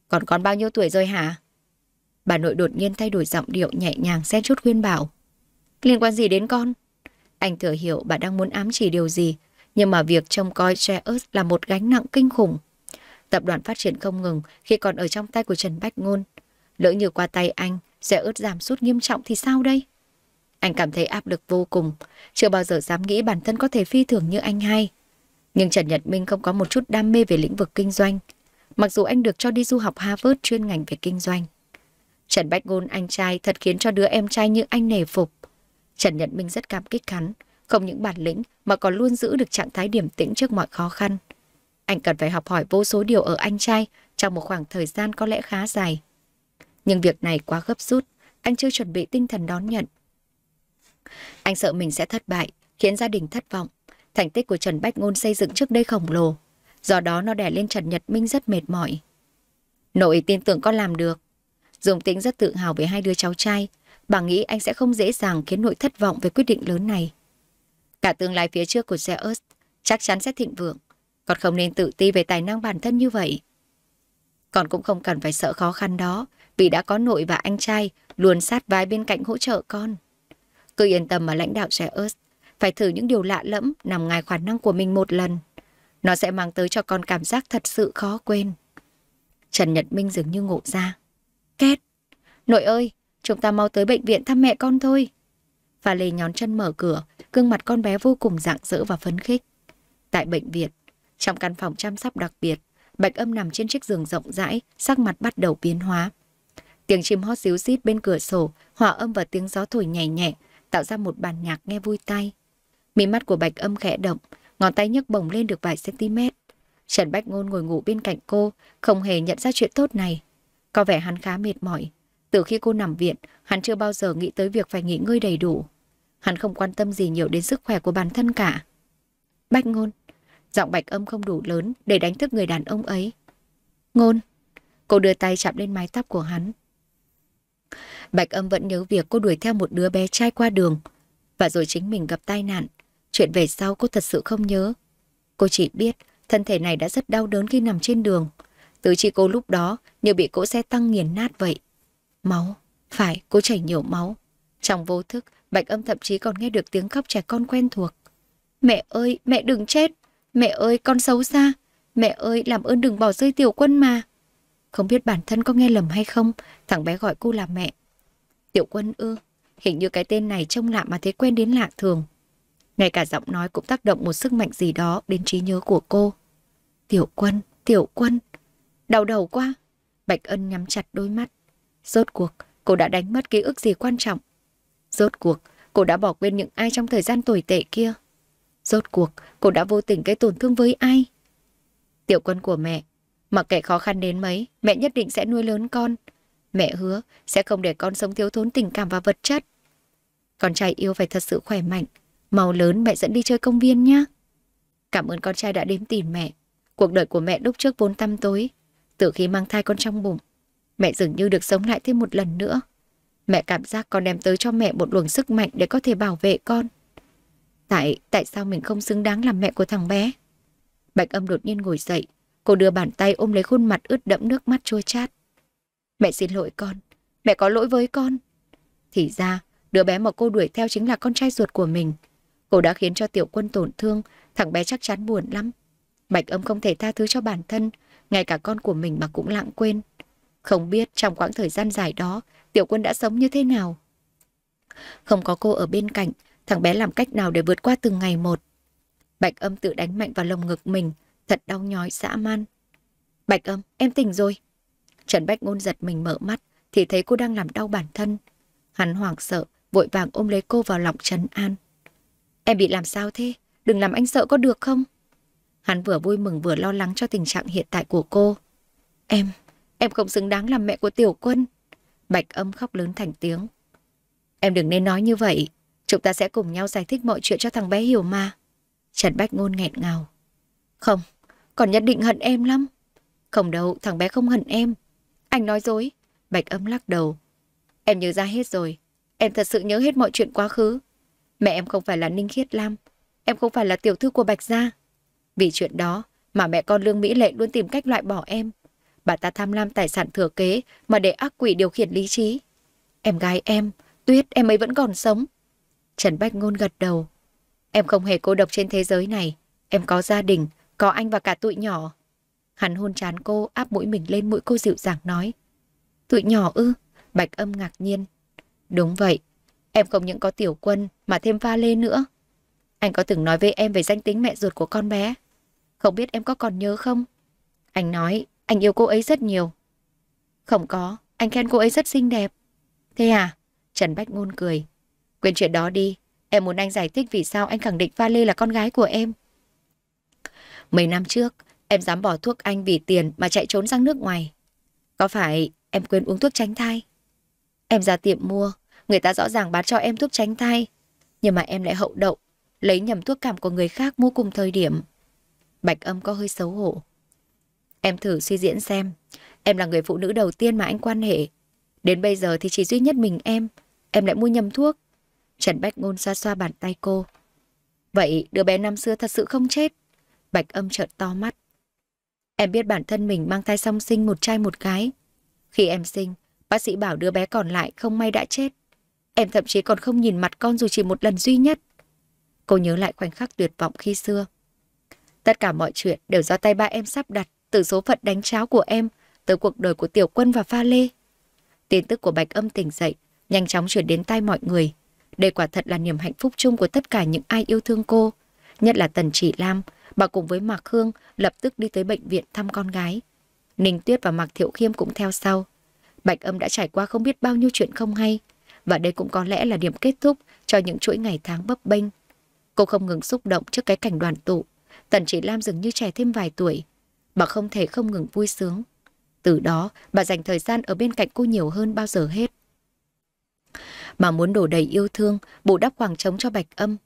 Còn con bao nhiêu tuổi rồi hả? Bà nội đột nhiên thay đổi giọng điệu nhẹ nhàng xen chút khuyên bảo. Liên quan gì đến con? Anh thừa hiểu bà đang muốn ám chỉ điều gì, nhưng mà việc trông coi Cheers là một gánh nặng kinh khủng. Tập đoàn phát triển không ngừng khi còn ở trong tay của Trần Bách Ngôn. Lỡ như qua tay anh, ướt giảm sút nghiêm trọng thì sao đây? Anh cảm thấy áp lực vô cùng, chưa bao giờ dám nghĩ bản thân có thể phi thường như anh hay. Nhưng Trần Nhật Minh không có một chút đam mê về lĩnh vực kinh doanh, mặc dù anh được cho đi du học Harvard chuyên ngành về kinh doanh. Trần Bách Ngôn anh trai thật khiến cho đứa em trai như anh nề phục. Trần Nhật Minh rất cảm kích hắn, không những bản lĩnh mà còn luôn giữ được trạng thái điểm tĩnh trước mọi khó khăn. Anh cần phải học hỏi vô số điều ở anh trai trong một khoảng thời gian có lẽ khá dài. Nhưng việc này quá gấp rút, anh chưa chuẩn bị tinh thần đón nhận. Anh sợ mình sẽ thất bại, khiến gia đình thất vọng. Thành tích của Trần Bách Ngôn xây dựng trước đây khổng lồ. Do đó nó đè lên Trần Nhật Minh rất mệt mỏi. Nội tin tưởng con làm được. Dùng tính rất tự hào về hai đứa cháu trai. Bà nghĩ anh sẽ không dễ dàng khiến nội thất vọng về quyết định lớn này. Cả tương lai phía trước của xe Zeus chắc chắn sẽ thịnh vượng. Con không nên tự ti về tài năng bản thân như vậy. Con cũng không cần phải sợ khó khăn đó, vì đã có nội và anh trai luôn sát vai bên cạnh hỗ trợ con. Cứ yên tâm mà lãnh đạo Zeus phải thử những điều lạ lẫm nằm ngoài khả năng của mình một lần. Nó sẽ mang tới cho con cảm giác thật sự khó quên. Trần Nhật Minh dường như ngộ ra. kết Nội ơi, chúng ta mau tới bệnh viện thăm mẹ con thôi. Và Lê nhón chân mở cửa, gương mặt con bé vô cùng rạng rỡ và phấn khích. Tại bệnh viện, trong căn phòng chăm sóc đặc biệt, Bạch Âm nằm trên chiếc giường rộng rãi, sắc mặt bắt đầu biến hóa. Tiếng chim hót xíu xít bên cửa sổ, hòa âm và tiếng gió thổi nhẹ nhẹ, tạo ra một bản nhạc nghe vui tai. Mí mắt của Bạch Âm khẽ động, ngón tay nhấc bổng lên được vài cm. Trần Bách Ngôn ngồi ngủ bên cạnh cô, không hề nhận ra chuyện tốt này. Có vẻ hắn khá mệt mỏi. Từ khi cô nằm viện, hắn chưa bao giờ nghĩ tới việc phải nghỉ ngơi đầy đủ. Hắn không quan tâm gì nhiều đến sức khỏe của bản thân cả. Bách Ngôn, giọng Bạch Âm không đủ lớn để đánh thức người đàn ông ấy. Ngôn, cô đưa tay chạm lên mái tóc của hắn, Bạch Âm vẫn nhớ việc cô đuổi theo một đứa bé trai qua đường. Và rồi chính mình gặp tai nạn. Chuyện về sau cô thật sự không nhớ. Cô chỉ biết thân thể này đã rất đau đớn khi nằm trên đường. Tứ chi cô lúc đó như bị cỗ xe tăng nghiền nát vậy. Máu. Phải, cô chảy nhiều máu. Trong vô thức, Bạch Âm thậm chí còn nghe được tiếng khóc trẻ con quen thuộc. Mẹ ơi, mẹ đừng chết. Mẹ ơi, con xấu xa. Mẹ ơi, làm ơn đừng bỏ rơi tiểu quân mà. Không biết bản thân có nghe lầm hay không, thằng bé gọi cô là mẹ. Tiểu quân ư, hình như cái tên này trông lạ mà thấy quen đến lạ thường. Ngay cả giọng nói cũng tác động một sức mạnh gì đó đến trí nhớ của cô. Tiểu quân, tiểu quân. Đau đầu quá. Bạch Ân nhắm chặt đôi mắt. Rốt cuộc, cô đã đánh mất ký ức gì quan trọng. Rốt cuộc, cô đã bỏ quên những ai trong thời gian tồi tệ kia. Rốt cuộc, cô đã vô tình gây tổn thương với ai? Tiểu quân của mẹ Mặc kệ khó khăn đến mấy, mẹ nhất định sẽ nuôi lớn con. Mẹ hứa sẽ không để con sống thiếu thốn tình cảm và vật chất. Con trai yêu phải thật sự khỏe mạnh. Màu lớn mẹ dẫn đi chơi công viên nhé. Cảm ơn con trai đã đến tìm mẹ. Cuộc đời của mẹ lúc trước vốn tăm tối. Từ khi mang thai con trong bụng, mẹ dường như được sống lại thêm một lần nữa. Mẹ cảm giác con đem tới cho mẹ một luồng sức mạnh để có thể bảo vệ con. Tại, tại sao mình không xứng đáng làm mẹ của thằng bé? Bạch âm đột nhiên ngồi dậy, Cô đưa bàn tay ôm lấy khuôn mặt ướt đẫm nước mắt chua chát. Mẹ xin lỗi con, mẹ có lỗi với con. Thì ra, đứa bé mà cô đuổi theo chính là con trai ruột của mình. Cô đã khiến cho tiểu quân tổn thương, thằng bé chắc chắn buồn lắm. Bạch âm không thể tha thứ cho bản thân, ngay cả con của mình mà cũng lãng quên. Không biết trong quãng thời gian dài đó, tiểu quân đã sống như thế nào. Không có cô ở bên cạnh, thằng bé làm cách nào để vượt qua từng ngày một. Bạch âm tự đánh mạnh vào lồng ngực mình, Thật đau nhói dã man. Bạch âm, em tỉnh rồi. Trần Bách Ngôn giật mình mở mắt, thì thấy cô đang làm đau bản thân. Hắn hoảng sợ, vội vàng ôm lấy cô vào lòng trấn an. Em bị làm sao thế? Đừng làm anh sợ có được không? Hắn vừa vui mừng vừa lo lắng cho tình trạng hiện tại của cô. Em, em không xứng đáng làm mẹ của tiểu quân. Bạch âm khóc lớn thành tiếng. Em đừng nên nói như vậy. Chúng ta sẽ cùng nhau giải thích mọi chuyện cho thằng bé hiểu mà. Trần Bách Ngôn nghẹn ngào. Không, còn nhất định hận em lắm. Không đâu, thằng bé không hận em. Anh nói dối. Bạch âm lắc đầu. Em nhớ ra hết rồi. Em thật sự nhớ hết mọi chuyện quá khứ. Mẹ em không phải là Ninh Khiết Lam. Em không phải là tiểu thư của Bạch Gia. Vì chuyện đó mà mẹ con Lương Mỹ Lệ luôn tìm cách loại bỏ em. Bà ta tham lam tài sản thừa kế mà để ác quỷ điều khiển lý trí. Em gái em, Tuyết em ấy vẫn còn sống. Trần Bách Ngôn gật đầu. Em không hề cô độc trên thế giới này. Em có gia đình, có anh và cả tụi nhỏ. Hắn hôn chán cô, áp mũi mình lên mũi cô dịu dàng nói. Tụi nhỏ ư? Bạch âm ngạc nhiên. Đúng vậy. Em không những có tiểu quân mà thêm pha lê nữa. Anh có từng nói với em về danh tính mẹ ruột của con bé. Không biết em có còn nhớ không? Anh nói anh yêu cô ấy rất nhiều. Không có, anh khen cô ấy rất xinh đẹp. Thế à? Trần Bách Ngôn cười. Quên chuyện đó đi, em muốn anh giải thích vì sao anh khẳng định pha lê là con gái của em. Mấy năm trước, em dám bỏ thuốc anh vì tiền mà chạy trốn sang nước ngoài. Có phải em quên uống thuốc tránh thai? Em ra tiệm mua, người ta rõ ràng bán cho em thuốc tránh thai. Nhưng mà em lại hậu đậu, lấy nhầm thuốc cảm của người khác mua cùng thời điểm. Bạch âm có hơi xấu hổ. Em thử suy diễn xem, em là người phụ nữ đầu tiên mà anh quan hệ. Đến bây giờ thì chỉ duy nhất mình em, em lại mua nhầm thuốc. Trần Bách Ngôn xoa xoa bàn tay cô. Vậy đứa bé năm xưa thật sự không chết. Bạch âm trợn to mắt. Em biết bản thân mình mang thai song sinh một trai một gái. Khi em sinh, bác sĩ bảo đứa bé còn lại không may đã chết. Em thậm chí còn không nhìn mặt con dù chỉ một lần duy nhất. Cô nhớ lại khoảnh khắc tuyệt vọng khi xưa. Tất cả mọi chuyện đều do tay ba em sắp đặt, từ số phận đánh cháo của em, tới cuộc đời của Tiểu Quân và Pha Lê. Tin tức của Bạch Âm tỉnh dậy, nhanh chóng chuyển đến tai mọi người. Đây quả thật là niềm hạnh phúc chung của tất cả những ai yêu thương cô, nhất là Tần Chỉ Lam, Bà cùng với Mạc Hương lập tức đi tới bệnh viện thăm con gái. Ninh Tuyết và Mạc Thiệu Khiêm cũng theo sau. Bạch Âm đã trải qua không biết bao nhiêu chuyện không hay, và đây cũng có lẽ là điểm kết thúc cho những chuỗi ngày tháng bấp bênh. Cô không ngừng xúc động trước cái cảnh đoàn tụ. Tần Chỉ Lam dường như trẻ thêm vài tuổi. Bà không thể không ngừng vui sướng. Từ đó, bà dành thời gian ở bên cạnh cô nhiều hơn bao giờ hết. Bà muốn đổ đầy yêu thương, bù đắp khoảng trống cho Bạch Âm.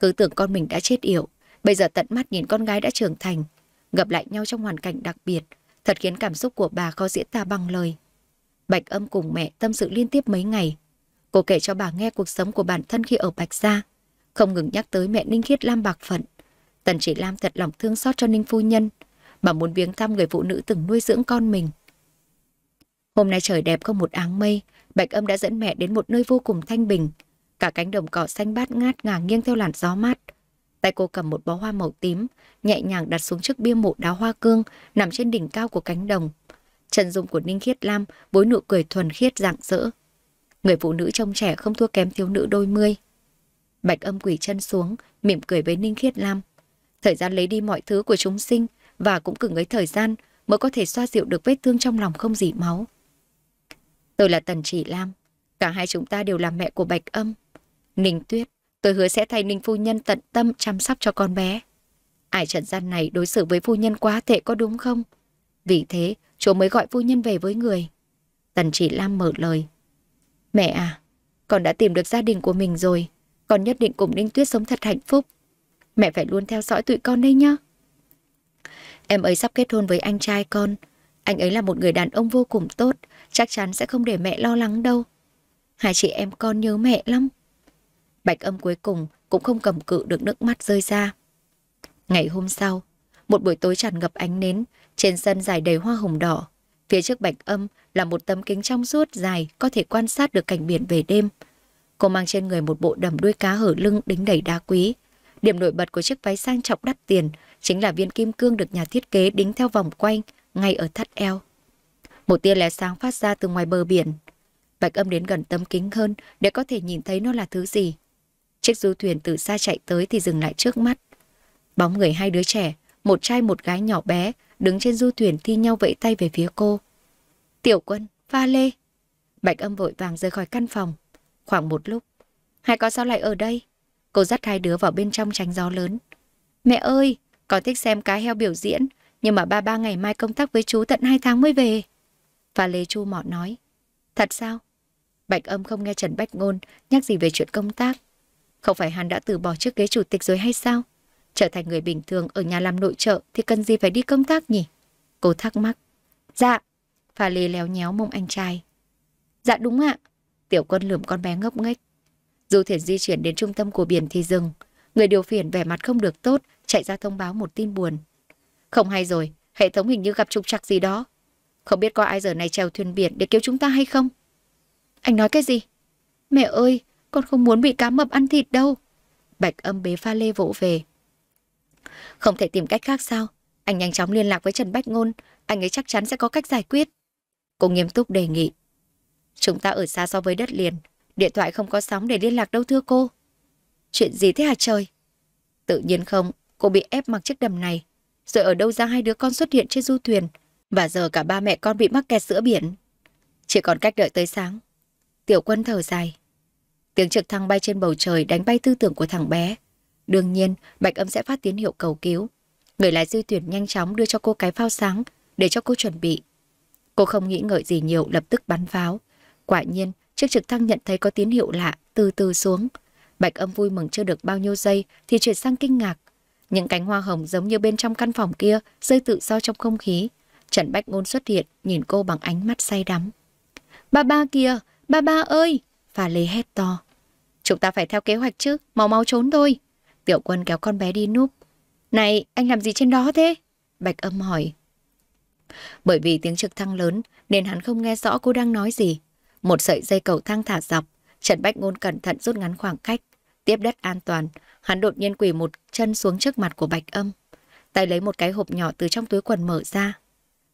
Cứ tưởng con mình đã chết yểu, Bây giờ tận mắt nhìn con gái đã trưởng thành, gặp lại nhau trong hoàn cảnh đặc biệt, thật khiến cảm xúc của bà khó diễn tả bằng lời. Bạch Âm cùng mẹ tâm sự liên tiếp mấy ngày. Cô kể cho bà nghe cuộc sống của bản thân khi ở Bạch Gia, không ngừng nhắc tới mẹ Ninh Khiết Lam Bạc Phận. Tần Chỉ Lam thật lòng thương xót cho Ninh Phu Nhân, bà muốn viếng thăm người phụ nữ từng nuôi dưỡng con mình. Hôm nay trời đẹp không một áng mây, Bạch Âm đã dẫn mẹ đến một nơi vô cùng thanh bình. Cả cánh đồng cỏ xanh bát ngát ngả nghiêng theo làn gió mát, Tay cô cầm một bó hoa màu tím, nhẹ nhàng đặt xuống trước bia mộ đá hoa cương nằm trên đỉnh cao của cánh đồng. Trần dung của Ninh Khiết Lam bối nụ cười thuần khiết rạng rỡ. Người phụ nữ trông trẻ không thua kém thiếu nữ đôi mươi. Bạch âm quỷ chân xuống, mỉm cười với Ninh Khiết Lam. Thời gian lấy đi mọi thứ của chúng sinh và cũng cứng ấy thời gian mới có thể xoa dịu được vết thương trong lòng không dỉ máu. Tôi là Tần Chỉ Lam, cả hai chúng ta đều là mẹ của Bạch Âm. Ninh Tuyết, Tôi hứa sẽ thay Ninh phu nhân tận tâm chăm sóc cho con bé. Ải trần gian này đối xử với phu nhân quá tệ có đúng không? Vì thế, chú mới gọi phu nhân về với người. Tần chỉ Lam mở lời. Mẹ à, con đã tìm được gia đình của mình rồi. Con nhất định cùng Ninh Tuyết sống thật hạnh phúc. Mẹ phải luôn theo dõi tụi con đây nhá. Em ấy sắp kết hôn với anh trai con. Anh ấy là một người đàn ông vô cùng tốt, chắc chắn sẽ không để mẹ lo lắng đâu. Hai chị em con nhớ mẹ lắm. Bạch âm cuối cùng cũng không cầm cự được nước mắt rơi ra. Ngày hôm sau, một buổi tối tràn ngập ánh nến, trên sân dài đầy hoa hồng đỏ. Phía trước bạch âm là một tấm kính trong suốt dài có thể quan sát được cảnh biển về đêm. Cô mang trên người một bộ đầm đuôi cá hở lưng đính đầy đá quý. Điểm nổi bật của chiếc váy sang trọng đắt tiền chính là viên kim cương được nhà thiết kế đính theo vòng quanh ngay ở thắt eo. Một tia lẻ sáng phát ra từ ngoài bờ biển. Bạch âm đến gần tấm kính hơn để có thể nhìn thấy nó là thứ gì. Chiếc du thuyền từ xa chạy tới thì dừng lại trước mắt. Bóng người hai đứa trẻ, một trai một gái nhỏ bé, đứng trên du thuyền thi nhau vẫy tay về phía cô. Tiểu quân, pha lê. Bạch âm vội vàng rời khỏi căn phòng. Khoảng một lúc, hai con sao lại ở đây? Cô dắt hai đứa vào bên trong tránh gió lớn. Mẹ ơi, con thích xem cá heo biểu diễn, nhưng mà ba ba ngày mai công tác với chú tận hai tháng mới về. Pha lê chu mọ nói. Thật sao? Bạch âm không nghe Trần Bách Ngôn nhắc gì về chuyện công tác. Không phải hắn đã từ bỏ chiếc ghế chủ tịch rồi hay sao? Trở thành người bình thường ở nhà làm nội trợ thì cần gì phải đi công tác nhỉ? Cô thắc mắc. Dạ. Phà lê léo nhéo mông anh trai. Dạ đúng ạ. Tiểu quân lườm con bé ngốc nghếch. Dù thiển di chuyển đến trung tâm của biển thì dừng. Người điều khiển vẻ mặt không được tốt, chạy ra thông báo một tin buồn. Không hay rồi, hệ thống hình như gặp trục trặc gì đó. Không biết có ai giờ này trèo thuyền biển để cứu chúng ta hay không? Anh nói cái gì? Mẹ ơi, con không muốn bị cá mập ăn thịt đâu. Bạch âm bế pha lê vỗ về. Không thể tìm cách khác sao? Anh nhanh chóng liên lạc với Trần Bách Ngôn. Anh ấy chắc chắn sẽ có cách giải quyết. Cô nghiêm túc đề nghị. Chúng ta ở xa so với đất liền. Điện thoại không có sóng để liên lạc đâu thưa cô. Chuyện gì thế hả trời? Tự nhiên không, cô bị ép mặc chiếc đầm này. Rồi ở đâu ra hai đứa con xuất hiện trên du thuyền. Và giờ cả ba mẹ con bị mắc kẹt giữa biển. Chỉ còn cách đợi tới sáng. Tiểu quân thở dài. Tiếng trực thăng bay trên bầu trời đánh bay tư tưởng của thằng bé. Đương nhiên, Bạch Âm sẽ phát tín hiệu cầu cứu. Người lái di tuyển nhanh chóng đưa cho cô cái phao sáng để cho cô chuẩn bị. Cô không nghĩ ngợi gì nhiều lập tức bắn pháo. Quả nhiên, chiếc trực thăng nhận thấy có tín hiệu lạ, từ từ xuống. Bạch âm vui mừng chưa được bao nhiêu giây thì chuyển sang kinh ngạc. Những cánh hoa hồng giống như bên trong căn phòng kia rơi tự do trong không khí. Trần Bách Ngôn xuất hiện, nhìn cô bằng ánh mắt say đắm. Ba ba kìa, ba ba ơi! Và lê hét to. Chúng ta phải theo kế hoạch chứ, mau mau trốn thôi. Tiểu quân kéo con bé đi núp. Này, anh làm gì trên đó thế? Bạch âm hỏi. Bởi vì tiếng trực thăng lớn nên hắn không nghe rõ cô đang nói gì. Một sợi dây cầu thang thả dọc, Trần Bách Ngôn cẩn thận rút ngắn khoảng cách, tiếp đất an toàn. Hắn đột nhiên quỳ một chân xuống trước mặt của Bạch âm. Tay lấy một cái hộp nhỏ từ trong túi quần mở ra.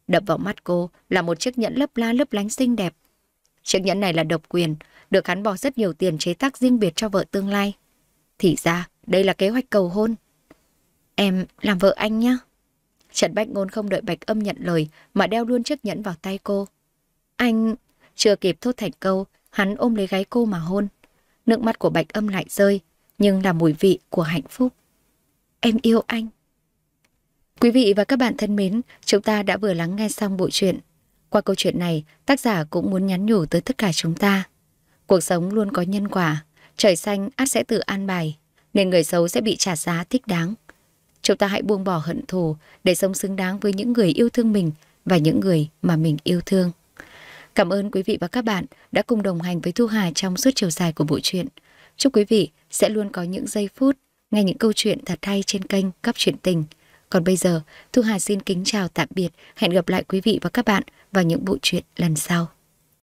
Đập vào mắt cô là một chiếc nhẫn lấp la lấp lánh xinh đẹp. Chiếc nhẫn này là độc quyền, được hắn bỏ rất nhiều tiền chế tác riêng biệt cho vợ tương lai. Thì ra, đây là kế hoạch cầu hôn. Em làm vợ anh nhé. Trần Bách Ngôn không đợi Bạch Âm nhận lời mà đeo luôn chiếc nhẫn vào tay cô. Anh chưa kịp thốt thành câu, hắn ôm lấy gáy cô mà hôn. Nước mắt của Bạch Âm lại rơi, nhưng là mùi vị của hạnh phúc. Em yêu anh. Quý vị và các bạn thân mến, chúng ta đã vừa lắng nghe xong bộ truyện qua câu chuyện này, tác giả cũng muốn nhắn nhủ tới tất cả chúng ta. Cuộc sống luôn có nhân quả, trời xanh ắt sẽ tự an bài, nên người xấu sẽ bị trả giá thích đáng. Chúng ta hãy buông bỏ hận thù để sống xứng đáng với những người yêu thương mình và những người mà mình yêu thương. Cảm ơn quý vị và các bạn đã cùng đồng hành với Thu Hà trong suốt chiều dài của bộ truyện. Chúc quý vị sẽ luôn có những giây phút nghe những câu chuyện thật hay trên kênh Cấp Chuyện Tình. Còn bây giờ, Thu Hà xin kính chào tạm biệt. Hẹn gặp lại quý vị và các bạn vào những bộ truyện lần sau.